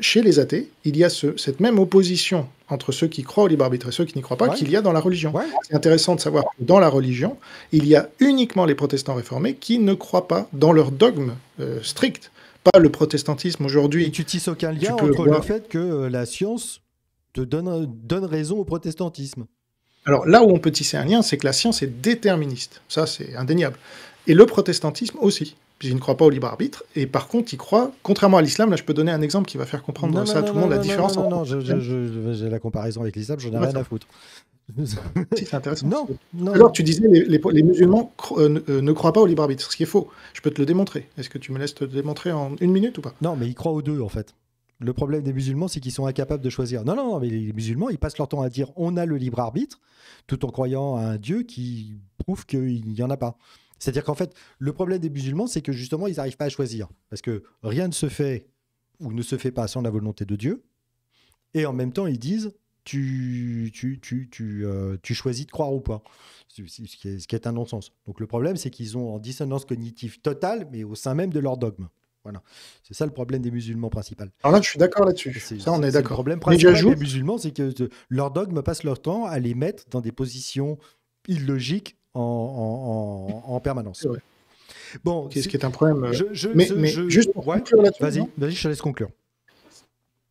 chez les athées, il y a cette même opposition entre ceux qui croient au libre arbitre et ceux qui n'y croient pas qu'il y a dans la religion. C'est intéressant de savoir que dans la religion, il y a uniquement les protestants réformés qui ne croient pas dans leur dogme euh, strict pas le protestantisme aujourd'hui. Et tu tisses aucun lien entre le fait que euh, la science te donne, euh, donne raison au protestantisme. Alors là où on peut tisser un lien, c'est que la science est déterministe. Ça, c'est indéniable. Et le protestantisme aussi je ne crois pas au libre arbitre, et par contre, il croient... contrairement à l'islam, là je peux donner un exemple qui va faire comprendre ça à tout le monde, la différence. Non, non, j'ai la comparaison avec l'islam, je ai rien à foutre. *laughs* c'est intéressant. Non, Alors, tu disais, les, musulmans euh, euh, ne croient pas au libre arbitre, ce qui est faux. Je peux te le démontrer. Est-ce que tu me laisses te le démontrer en une minute ou pas Non, mais ils croient aux deux, en fait. Le problème des musulmans, c'est qu'ils sont incapables de choisir. Non, non, non, mais les musulmans, ils passent leur temps à dire on a le libre arbitre, tout en croyant à un Dieu qui prouve qu'il n'y en a pas. C'est-à-dire qu'en fait, le problème des musulmans, c'est que justement, ils n'arrivent pas à choisir. Parce que rien ne se fait ou ne se fait pas sans la volonté de Dieu. Et en même temps, ils disent tu, tu, tu, tu, euh, choisis de croire ou pas. Ce qui est, un non-sens. Donc le problème, c'est qu'ils ont en dissonance cognitive totale, mais au sein même de leur dogme. Voilà. C'est ça le problème des musulmans principal. Alors là, je suis d'accord là-dessus. Ça, on est, d'accord. Le problème principal des musulmans, c'est que euh, leur dogme passe leur temps à les mettre dans des positions illogiques en, permanence. Bon, quest ce qui est un problème. Euh, je, mais, juste pour conclure Vas-y, je te laisse conclure.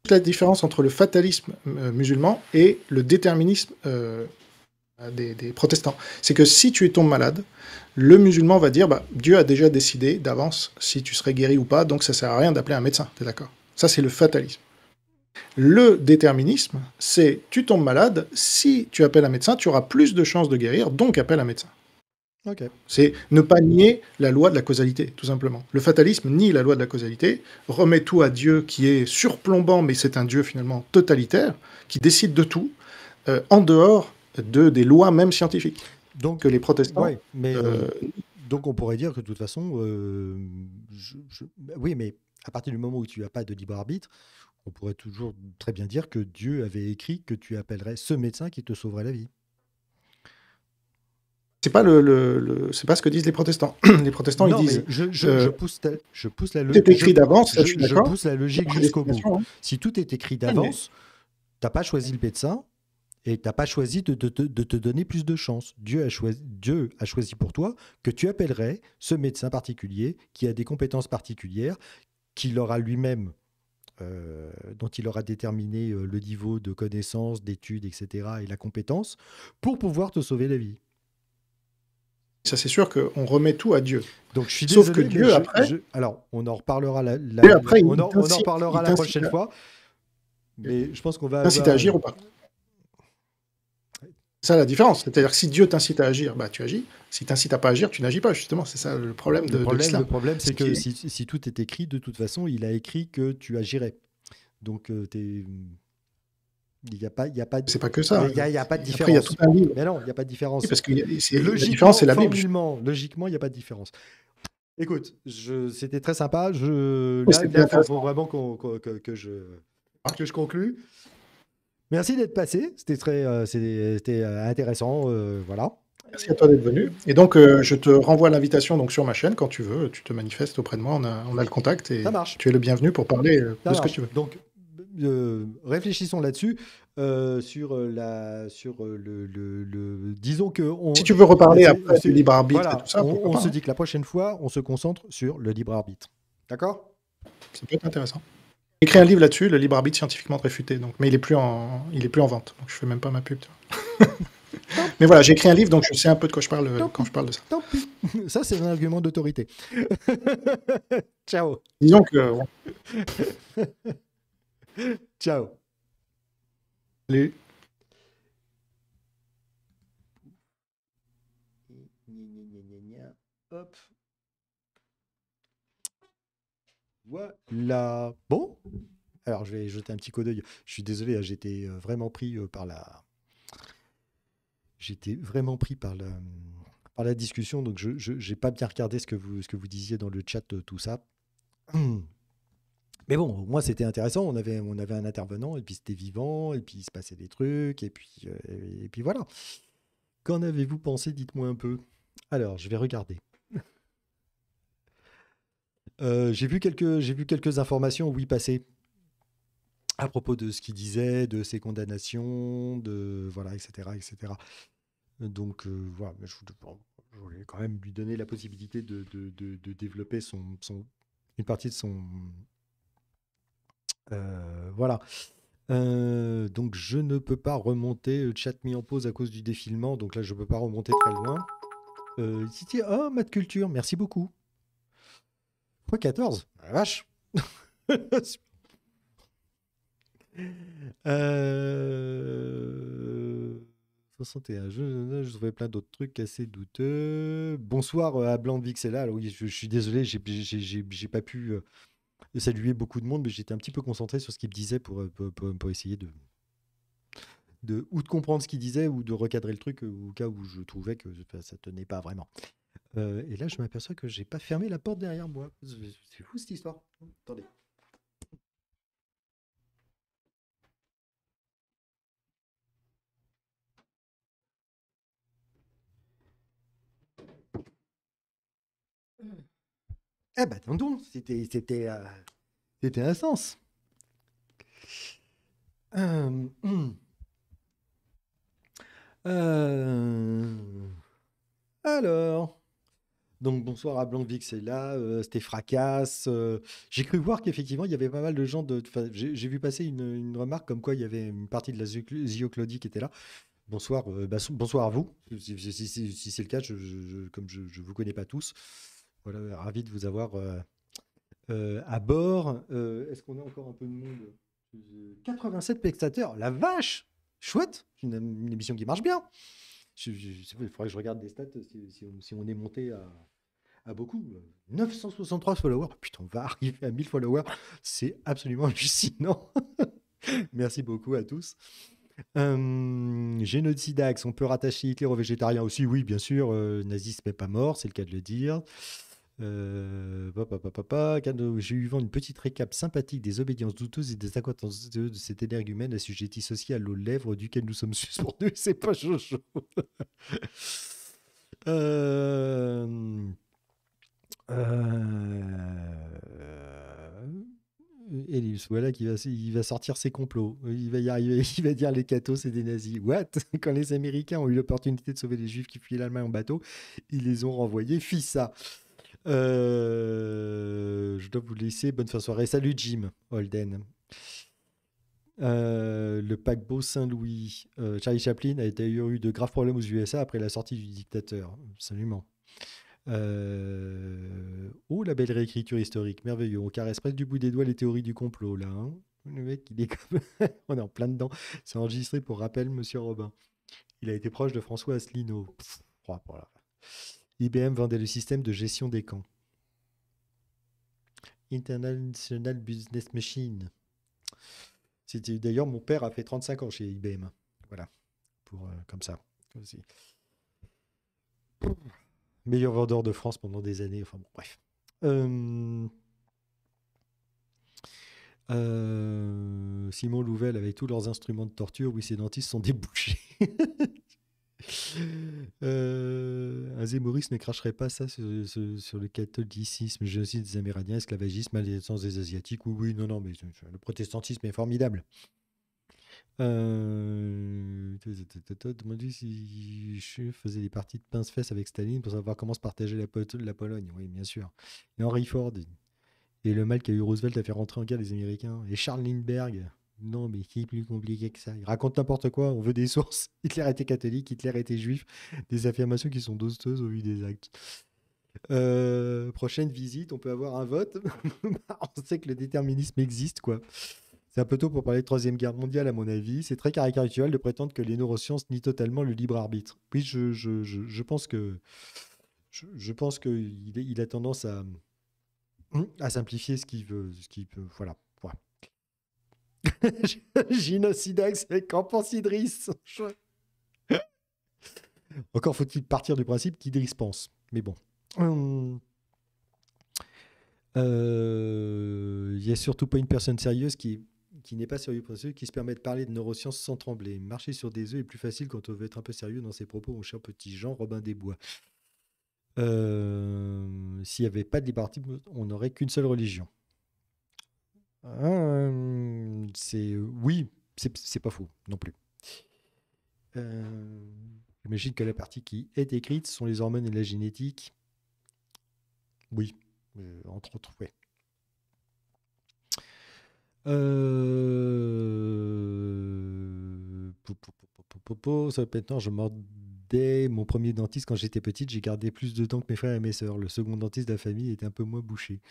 La différence entre le fatalisme euh, musulman et le déterminisme euh, bah, des, protestants, c'est que si tu es tombes malade, le musulman va dire bah, Dieu a déjà décidé d'avance si tu serais guéri ou pas, donc ça sert à rien d'appeler un médecin. T'es d'accord Ça, c'est le fatalisme. Le déterminisme, c'est tu tombes malade, si tu appelles un médecin, tu auras plus de chances de guérir, donc appelle un médecin. C'est ne pas nier la loi de la causalité, tout simplement. Le fatalisme nie la loi de la causalité, remet tout à Dieu qui est surplombant, mais c'est un Dieu finalement totalitaire, qui décide de tout, euh, en dehors de, des lois même scientifiques. Donc, les protestants. mais, euh, euh, donc on pourrait dire que de toute façon, oui, mais à partir du moment où tu n'as pas de libre arbitre, on pourrait toujours très bien dire que Dieu avait écrit que tu appellerais ce médecin qui te sauverait la vie. C'est pas le, le, c'est pas ce que disent les protestants. *clears throat* les protestants ils disent. Euh, je, pousse je, pousse la logique. écrit d'avance. Je, pousse la logique jusqu'au bout. Hein. Si tout est écrit d'avance, t'as pas choisi le médecin et t'as pas choisi de, de, te donner plus de chance. Dieu a choisi, Dieu a choisi pour toi que tu appellerais ce médecin particulier qui a des compétences particulières, qu'il aura lui-même euh, dont il aura déterminé euh, le niveau de connaissance, d'études, etc., et la compétence, pour pouvoir te sauver la vie. Ça, c'est sûr qu'on remet tout à Dieu. Donc, je suis désolé, Sauf que Dieu, après. alors, on en reparlera la, on, en, reparlera la prochaine fois. Mais je pense qu'on va. à agir ou pas ça la différence. C'est-à-dire que si Dieu t'incite à agir, bah, tu agis. Si t'incite à pas agir, tu n'agis pas. Justement, c'est ça le problème de Le problème, c'est que si, tout est écrit, de toute façon, il a écrit que tu agirais. Donc, euh, tu es il n'y a pas, il y a pas. C'est pas que ça. Il n'y a, pas de différence. il y a Mais non, il n'y a pas de différence. parce que logiquement, c'est la Bible. Logiquement, il n'y a pas de différence. Écoute, c'était très sympa. Je, il faut, vraiment que, que, je, ah. que je conclue. Merci d'être passé. C'était très, euh, c'était euh, intéressant. Euh, voilà. Merci à toi d'être venu. Et donc, je te renvoie l'invitation donc sur ma chaîne quand tu veux. Tu te manifestes auprès de moi. On a, on a le contact et tu es le bienvenu pour parler de ce que tu veux. Donc, euh, réfléchissons là-dessus. Euh, sur euh, la sur le, disons que si tu veux reparler après du libre arbitre et tout ça, on, se hein. dit que la prochaine fois on se concentre sur le libre arbitre d'accord ça peut être intéressant j'ai écrit un livre là-dessus le libre arbitre scientifiquement réfuté donc mais il est plus en il est plus en vente donc je fais même pas ma pub *laughs* mais voilà j'ai écrit un livre donc je sais un peu de quoi je parle quand je parle de ça *laughs* ça c'est un argument d'autorité *laughs* ciao disons que *laughs* Ciao. Salut. Hop. Voilà. Bon. Alors, je vais jeter un petit coup d'œil. Je suis désolé, hein, j'étais euh, vraiment pris euh, par la. J'étais vraiment pris par la, par la discussion, donc je n'ai pas bien regardé ce que, vous, ce que vous disiez dans le chat, euh, tout ça. *clears throat* Mais bon, moi, c'était intéressant. On avait, on avait un intervenant, et puis c'était vivant, et puis il se passait des trucs, et puis, euh, et puis voilà. Qu'en avez-vous pensé Dites-moi un peu. Alors, je vais regarder. *laughs* Euh, j'ai vu quelques, j'ai vu quelques informations oui passer à propos de ce qu'il disait, de ses condamnations, de voilà, etc., etc. Donc euh, voilà, je, voulais quand même lui donner la possibilité de, de, développer son, une partie de son euh, voilà. Euh, donc je ne peux pas remonter, le chat mis en pause à cause du défilement, donc là je ne peux pas remonter très loin. Euh, oh, Math Culture, merci beaucoup. Point 14 ah, La vache 61, *laughs* euh, je, je, trouvais plein d'autres trucs assez douteux. Bonsoir à Blanc Oui, je, je, suis désolé, j'ai pas pu de saluer beaucoup de monde, mais j'étais un petit peu concentré sur ce qu'il me disait pour, euh, pour, essayer de, de, ou de comprendre ce qu'il disait ou de recadrer le truc euh, au cas où je trouvais que ça tenait pas vraiment. Euh, et là, je m'aperçois que j'ai pas fermé la porte derrière moi. C'est fou cette histoire. Attendez. Eh ben, c'était, euh, c'était, un sens. Euh, hum. euh, alors, donc bonsoir à Blanc-Vic, c'est là, c'était fracasse. j'ai cru voir qu'effectivement, il y avait pas mal de gens. De, j'ai, vu passer une, remarque comme quoi il y avait une partie de la Zio qui était là. Bonsoir, bah, bonsoir à vous. Si, c'est le cas, comme je ne vous connais pas tous. Voilà, ravi de vous avoir euh, euh, à bord. Euh, est-ce qu'on a encore un peu de monde 87 spectateurs, la vache Chouette, une, émission qui marche bien. il faudrait que je regarde des stats si, on, est monté à, beaucoup. 963 followers. Putain, on va *laughs* arriver à 1000 followers. C'est absolument hallucinant. *laughs* Merci beaucoup à tous. Euh, on peut rattacher Hitler aux végétariens aussi, oui, bien sûr. Nazis nazisme n'est pas mort, c'est le cas de le dire. Euh, J'ai eu vent une petite récap sympathique des obédiences douteuses et des acquaintances de cet énergumène assujetti sociale aux lèvres duquel nous sommes suspendus. *laughs* C'est pas chaud *laughs* euh, euh, Elius, voilà qui va, il va sortir ses complots. Il va y arriver, *laughs* il va dire les cathos, c'est des nazis. What Quand les Américains ont eu l'opportunité de sauver les Juifs qui fuyaient l'Allemagne en bateau, ils les ont renvoyés, fissa. ça euh, je dois vous laisser. Bonne fin de soirée. Salut Jim Holden. Euh, le paquebot Saint-Louis. Euh, Charlie Chaplin a d'ailleurs eu de graves problèmes aux USA après la sortie du dictateur. Absolument. Oh, la belle réécriture historique. Merveilleux. On caresse presque du bout des doigts les théories du complot, là. Hein. le mec, il est *laughs* On est en plein dedans. C'est enregistré pour rappel, monsieur Robin. Il a été proche de François Asselineau. Oh, IBM vendait le système de gestion des camps. International Business Machine. C'était d'ailleurs mon père a fait 35 ans chez IBM. Voilà, pour euh, comme ça Meilleur vendeur de France pendant des années. Enfin bon, bref. Euh, euh, Simon Louvel avec tous leurs instruments de torture. Oui, ses dentistes sont débouchés. *laughs* *laughs* Euh, zémoriste ne cracherait pas ça sur, le catholicisme, génocide des Amérindiens, esclavagisme, maltraitance des Asiatiques. Oui, oui, non, non, mais le protestantisme est formidable. Euh... je faisais des parties de pince fesse avec Staline pour savoir comment se partager la, Pologne. Oui, bien sûr. Et Henry Ford. Et le mal qu'a eu Roosevelt à faire rentrer en guerre les Américains. Et Charles Lindbergh. Non, mais qui est plus compliqué que ça Il raconte n'importe quoi, on veut des *laughs* sources. Hitler était catholique, Hitler était juif. Des affirmations qui sont douteuses au vu des actes. Euh, prochaine visite, on peut avoir un vote. *laughs* on sait que le déterminisme existe, quoi. C'est un peu tôt pour parler de Troisième Guerre mondiale, à mon avis. C'est très caricatural de prétendre que les neurosciences nient totalement le libre arbitre. Oui, je, pense que. Je, pense qu'il il a tendance à, à simplifier ce qu'il veut. Ce voilà. *laughs* Ginocidax et pense Idriss. *laughs* Encore faut-il partir du principe qu'Idriss pense. Mais bon. Euh, euh, il n'y a surtout pas une personne sérieuse qui, qui n'est pas sérieux pour ceux qui se permet de parler de neurosciences sans trembler. Marcher sur des œufs est plus facile quand on veut être un peu sérieux dans ses propos, mon cher petit Jean Robin Desbois euh, S'il n'y avait pas de liberté, on n'aurait qu'une seule religion. Euh, c'est oui, c'est pas faux non plus. Euh, j'imagine que la partie qui est écrite sont les hormones et la génétique. Oui, euh, entre autres, ouais. Ça je mordais mon premier dentiste quand j'étais petite. J'ai gardé plus de dents que mes frères et mes sœurs. Le second dentiste de la famille était un peu moins bouché.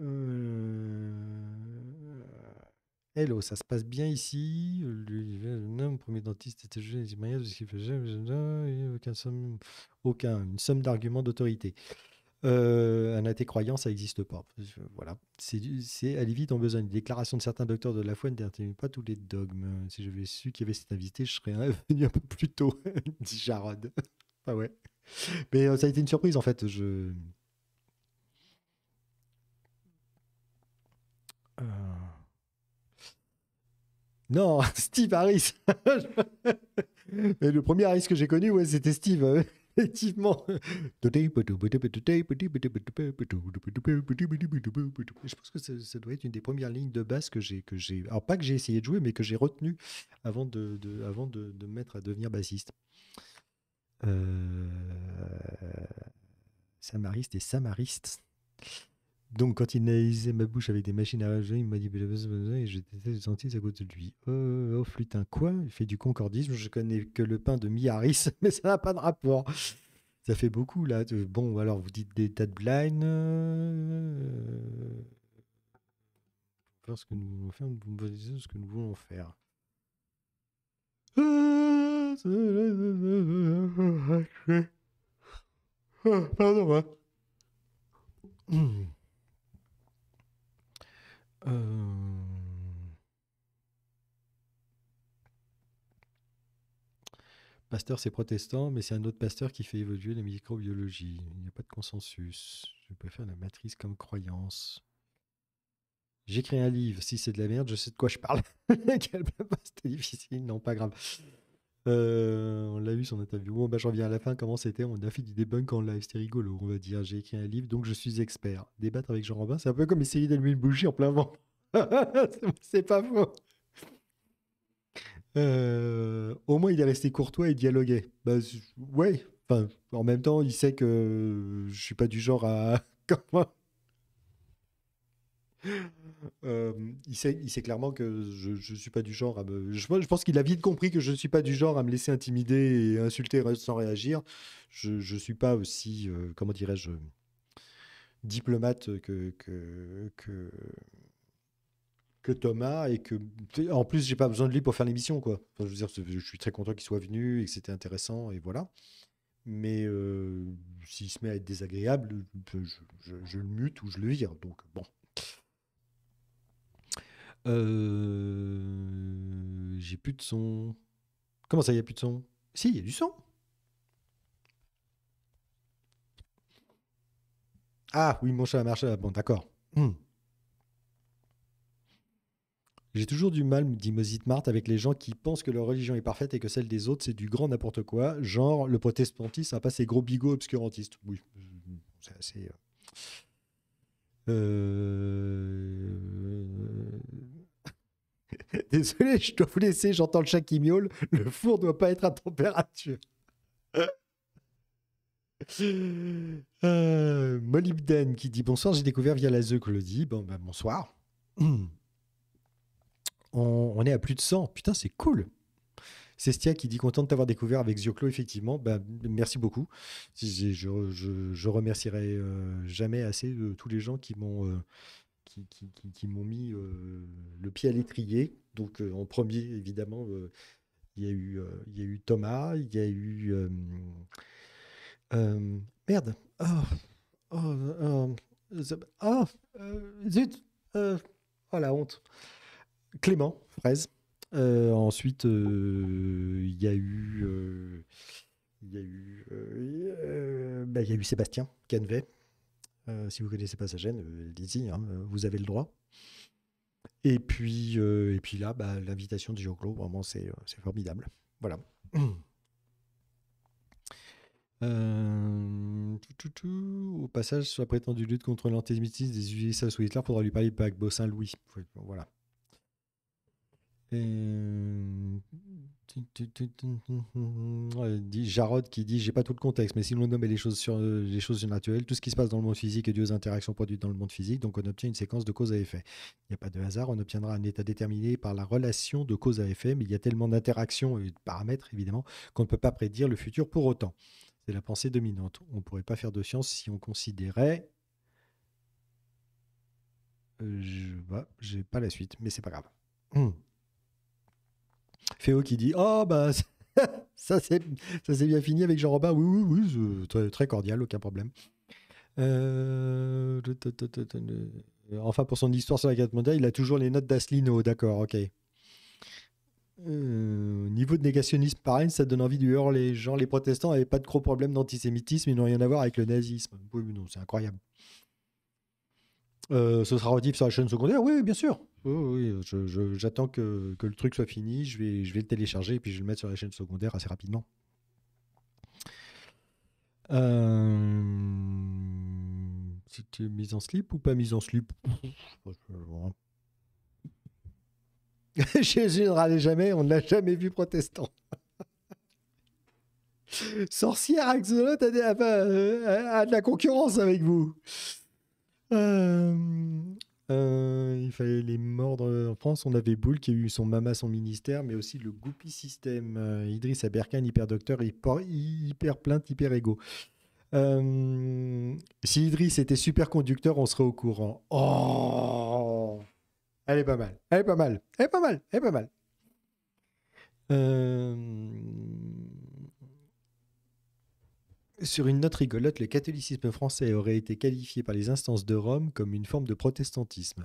Euh, Hello, ça se passe bien ici. mon premier dentiste était jeune, il mariage, aucun somme, aucun, une somme d'arguments d'autorité. Euh, un athée croyant, ça n'existe pas. Voilà, c'est à vite en besoin. Les déclaration de certains docteurs de la foi ne déterminent pas tous les dogmes. Si j'avais su qu'il y avait cet invité, je serais *laughs* venu un peu plus tôt, *laughs* dit Jarod. ah *laughs* ouais. Mais euh, ça a été une surprise en fait. Je Euh. Non, *laughs* Steve Harris. *laughs* Mais le premier Harris que j'ai connu, c'était Steve. Euh, *laughs* effectivement. Je pense que ça, doit être une des premières lignes de basse que j'ai, que j'ai, alors pas que j'ai essayé de jouer, mais que j'ai retenu avant de, avant de, me mettre à devenir bassiste. Euh... Samariste et Samariste donc, quand il analysait ma bouche avec des machines à rager, il m'a dit et j'étais senti à côté de lui. Oh oh, oh un quoi Il fait du concordisme, je connais que le pain de Miaris, *laughs* mais ça n'a pas de rapport. Ça fait beaucoup, là. Bon, alors, vous dites des tas de va Euh... ce que nous voulons faire, ce que nous voulons faire. Pardon, moi. Euh, pasteur, c'est protestant, mais c'est un autre pasteur qui fait évoluer la microbiologie. Il n'y a pas de consensus. Je préfère la matrice comme croyance. J'écris un livre. Si c'est de la merde, je sais de quoi je parle. *laughs* C'est difficile. Non, pas grave. Euh, on l'a vu son interview. Bon, bah, j'en viens à la fin. Comment c'était On a fait du debunk en live. C'était rigolo, on va dire. J'ai écrit un livre, donc je suis expert. Débattre avec Jean Robin, c'est un peu comme essayer d'allumer une bougie en plein vent. *laughs* c'est pas faux. Euh, au moins, il est resté courtois et dialogué. Bah, ouais. en même temps, il sait que je suis pas du genre à. *laughs* Comment euh, il, sait, il sait clairement que je, ne suis pas du genre à me. Je, pense qu'il a vite compris que je ne suis pas du genre à me laisser intimider et insulter sans réagir. Je ne suis pas aussi, euh, comment dirais-je, diplomate que, que, que, que, Thomas et que. En plus, j'ai pas besoin de lui pour faire l'émission, quoi. je veux dire, je suis très content qu'il soit venu et que c'était intéressant et voilà. Mais euh, s'il se met à être désagréable, je le mute ou je le vire. Donc bon. Euh... J'ai plus de son. Comment ça, il n'y a plus de son Si, il y a du son. Ah oui, mon chat marche. Ah, bon, d'accord. Hmm. J'ai toujours du mal, me dit Mozit Marthe, avec les gens qui pensent que leur religion est parfaite et que celle des autres, c'est du grand n'importe quoi. Genre, le protestantisme n'a pas ses gros bigots obscurantistes. Oui, c'est assez. Euh... euh *laughs* Désolé, je dois vous laisser, j'entends le chat qui miaule. Le four doit pas être à température. *laughs* euh, qui dit bonsoir, j'ai découvert via la The Bon, ben, bonsoir. *clears throat* On, est à plus de 100. Putain, c'est cool. Cestia qui dit content de t'avoir découvert avec Zioclo, effectivement. Ben, merci beaucoup. Je, je, remercierai euh, jamais assez euh, tous les gens qui m'ont euh, qui m'ont mis le pied à l'étrier donc euh, en premier, évidemment, euh, il y, a eu, euh, il eu Thomas, il y a eu... merde. Oh. oh, oh, oh zut. oh la honte. Clément Fraise. ensuite, il y a eu, il y a eu, bah, y a eu Sébastien Canvet. si vous connaissez pas sa gêne, dites y hein, vous avez le droit. Et puis, euh, puis là, bah, l'invitation de Joclo, vraiment, euh, c'est formidable. Voilà. *clears throat* Euh, au passage, sur la prétendue lutte contre l'antisémitisme des USA sous Hitler, faudra lui parler de Bossin-Louis. Voilà. Jarod qui dit j'ai pas tout le contexte, mais si l'on nomme les choses sur les choses naturelles tout ce qui se passe dans le monde physique est dû aux interactions produites dans le monde physique, donc on obtient une séquence de cause à effet. Il n'y a pas de hasard, on obtiendra un état déterminé par la relation de cause à effet, mais il y a tellement d'interactions et de paramètres évidemment qu'on ne peut pas prédire le futur pour autant. C'est la pensée dominante. On ne pourrait pas faire de science si on considérait. Euh, je n'ai bah, j'ai pas la suite, mais c'est pas grave. Hmm. Féo qui dit Oh, bah, *laughs* ça c'est ça c'est bien fini avec Jean-Robin. Oui, oui, oui, très, cordial, aucun problème. Euh, enfin, pour son histoire sur la guerre mondiale, il a toujours les notes d'Aslino, d'accord, ok. Euh, niveau de négationnisme, pareil, ça donne envie de hurler. gens les protestants n'avaient pas de gros problèmes d'antisémitisme, ils n'ont rien à voir avec le nazisme. Oui, non, c'est incroyable. Euh, ce sera rediff sur la chaîne secondaire Oui, bien sûr. Oui, oui j'attends que, le truc soit fini. Je vais, je vais le télécharger et puis je vais le mettre sur la chaîne secondaire assez rapidement. Euh, c'était mise en slip ou pas mise en slip *laughs* Jésus ne râlait jamais, on ne l'a jamais vu protestant. *laughs* Sorcière Axolot euh, a de la concurrence avec vous. Euh, euh, il fallait les mordre en France. On avait Boule qui a eu son mama, son ministère, mais aussi le Goupy Système. Euh, Idriss Aberkan, hyper docteur, hyper, hyper plainte, hyper égo. Euh, si Idriss était super conducteur, on serait au courant. Oh Elle est pas mal. Elle est pas mal. Elle est pas mal. Elle est pas mal. Sur une note rigolote, le catholicisme français aurait été qualifié par les instances de Rome comme une forme de protestantisme.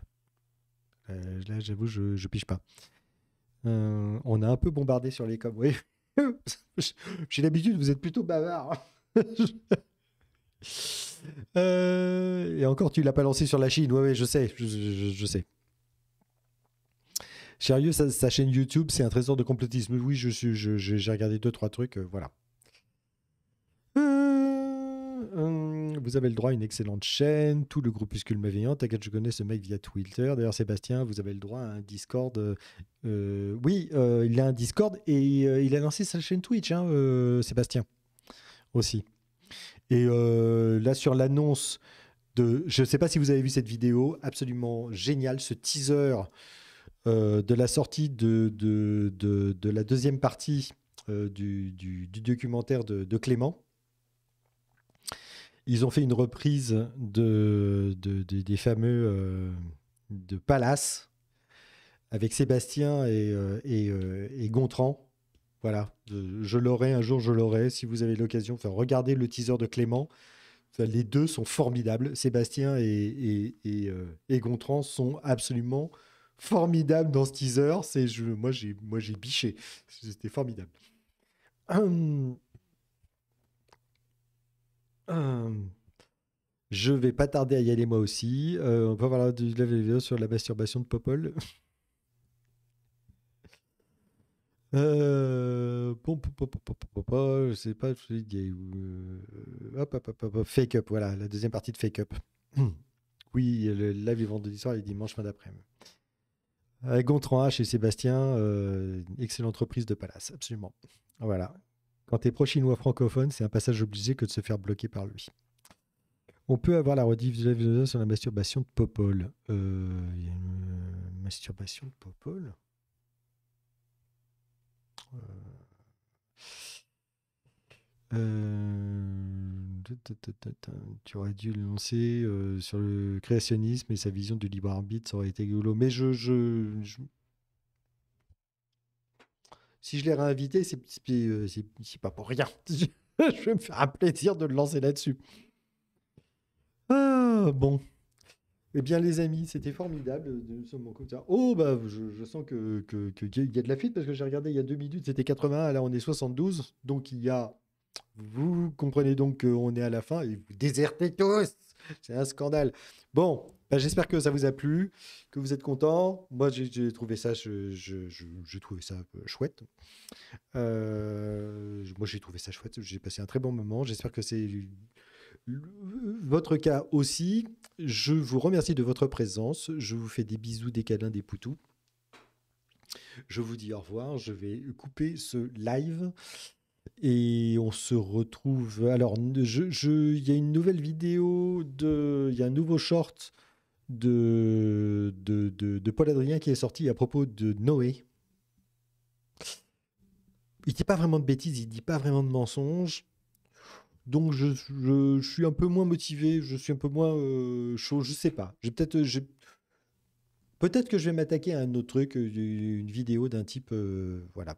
Euh, là, j'avoue, je, je pige pas. Euh, on a un peu bombardé sur les coms, oui. *laughs* J'ai l'habitude, vous êtes plutôt bavard. *laughs* Euh, et encore, tu l'as pas lancé sur la Chine. Oui, oui je sais, je, sais. Sérieux, sa, chaîne YouTube, c'est un trésor de complotisme. Oui, j'ai regardé deux, trois trucs, voilà vous avez le droit à une excellente chaîne, tout le groupuscule m'éveillant, t'inquiète, je connais ce mec via Twitter. D'ailleurs, Sébastien, vous avez le droit à un Discord. Euh, euh, oui, euh, il a un Discord et il a lancé sa chaîne Twitch, hein, Sébastien, aussi. Et là, sur l'annonce de... Je ne sais pas si vous avez vu cette vidéo, absolument géniale, ce teaser de la sortie de, de, de, la deuxième partie du, documentaire de Clément. Ils ont fait une reprise de, des fameux euh, de Palace avec Sébastien et, euh, euh, Gontran. Voilà, je l'aurai un jour, je l'aurai. Si vous avez l'occasion, enfin, regardez le teaser de Clément. les deux sont formidables. Sébastien et, Gontran sont absolument formidables dans ce teaser. C'est, je, moi, j'ai, moi, j'ai biché. C'était formidable. Hum. Je vais pas tarder à y aller moi aussi. Euh, on peut voir du live vidéo sur la masturbation de Popol. *laughs* Euh, bon, je sais pas, euh, fake up, voilà, la deuxième partie de fake up. *clears throat* oui, le live vendredi soir et dimanche fin d'après-midi. Gontran H et Sébastien, excellente reprise de Palace, absolument. Voilà, quand t'es pro-chinois francophone, c'est un passage obligé que de se faire bloquer par lui. On peut avoir la rediff sur la masturbation de Popol. Euh, y a une masturbation de Popol euh, euh, Tu aurais dû le lancer sur le créationnisme et sa vision du libre arbitre, ça aurait été rigolo. Mais je, je si je l'ai réinvité, c'est euh, pas pour rien. *laughs* je vais me faire un plaisir de le lancer là-dessus. Ah, bon. Eh bien, les amis, c'était formidable Oh, bah, je, sens qu'il que, que, y a de la fuite parce que j'ai regardé il y a deux minutes, c'était 81, là on est 72. Donc, il y a. Vous comprenez donc qu'on est à la fin et vous désertez tous. C'est un scandale. Bon, bah, j'espère que ça vous a plu, que vous êtes content. Moi, j'ai trouvé ça, je, ça euh, chouette. Euh, moi, j'ai trouvé ça chouette. J'ai passé un très bon moment. J'espère que c'est votre cas aussi. Je vous remercie de votre présence. Je vous fais des bisous, des câlins, des poutous. Je vous dis au revoir. Je vais couper ce live. Et on se retrouve. Alors, il y a une nouvelle vidéo Il y a un nouveau short de, de, de, Paul Adrien qui est sorti à propos de Noé. Il dit pas vraiment de bêtises, il dit pas vraiment de mensonges. Donc je, suis un peu moins motivé, je suis un peu moins euh, chaud, je sais pas. J'ai peut-être euh, peut-être que je vais m'attaquer à un autre truc, euh, une vidéo d'un type voilà,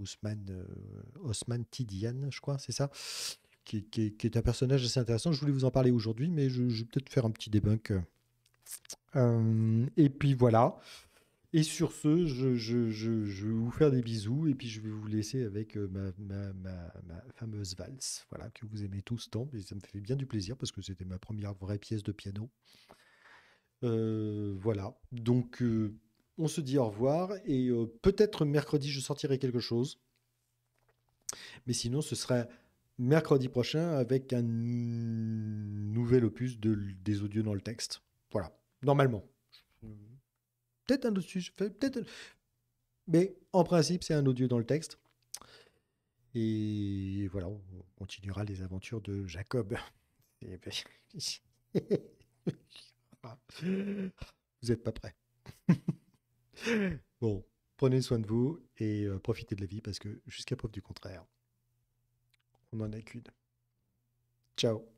Ousmane Osman Tidian je crois, c'est ça. Qui, est un personnage assez intéressant. Je voulais vous en parler aujourd'hui, mais je, je vais peut-être faire un petit débunk euh, et puis voilà. Et sur ce, je, vais vous faire des bisous et puis je vais vous laisser avec euh, ma, ma, fameuse valse, voilà, que vous aimez tous tant. Et ça me fait bien du plaisir parce que c'était ma première vraie pièce de piano. Euh, voilà. Donc, on se dit au revoir et peut-être mercredi, je sortirai quelque chose. Mais sinon, ce serait mercredi prochain avec un nouvel opus de, des audios dans le texte. Voilà, normalement. Peut-être un autre sujet, peut-être. Mais en principe, c'est un odieux dans le texte. Et voilà, on continuera les aventures de Jacob. *laughs* vous n'êtes pas prêts. *laughs* bon, prenez soin de vous et euh, profitez de la vie parce que jusqu'à preuve du contraire, on en a qu'une. Ciao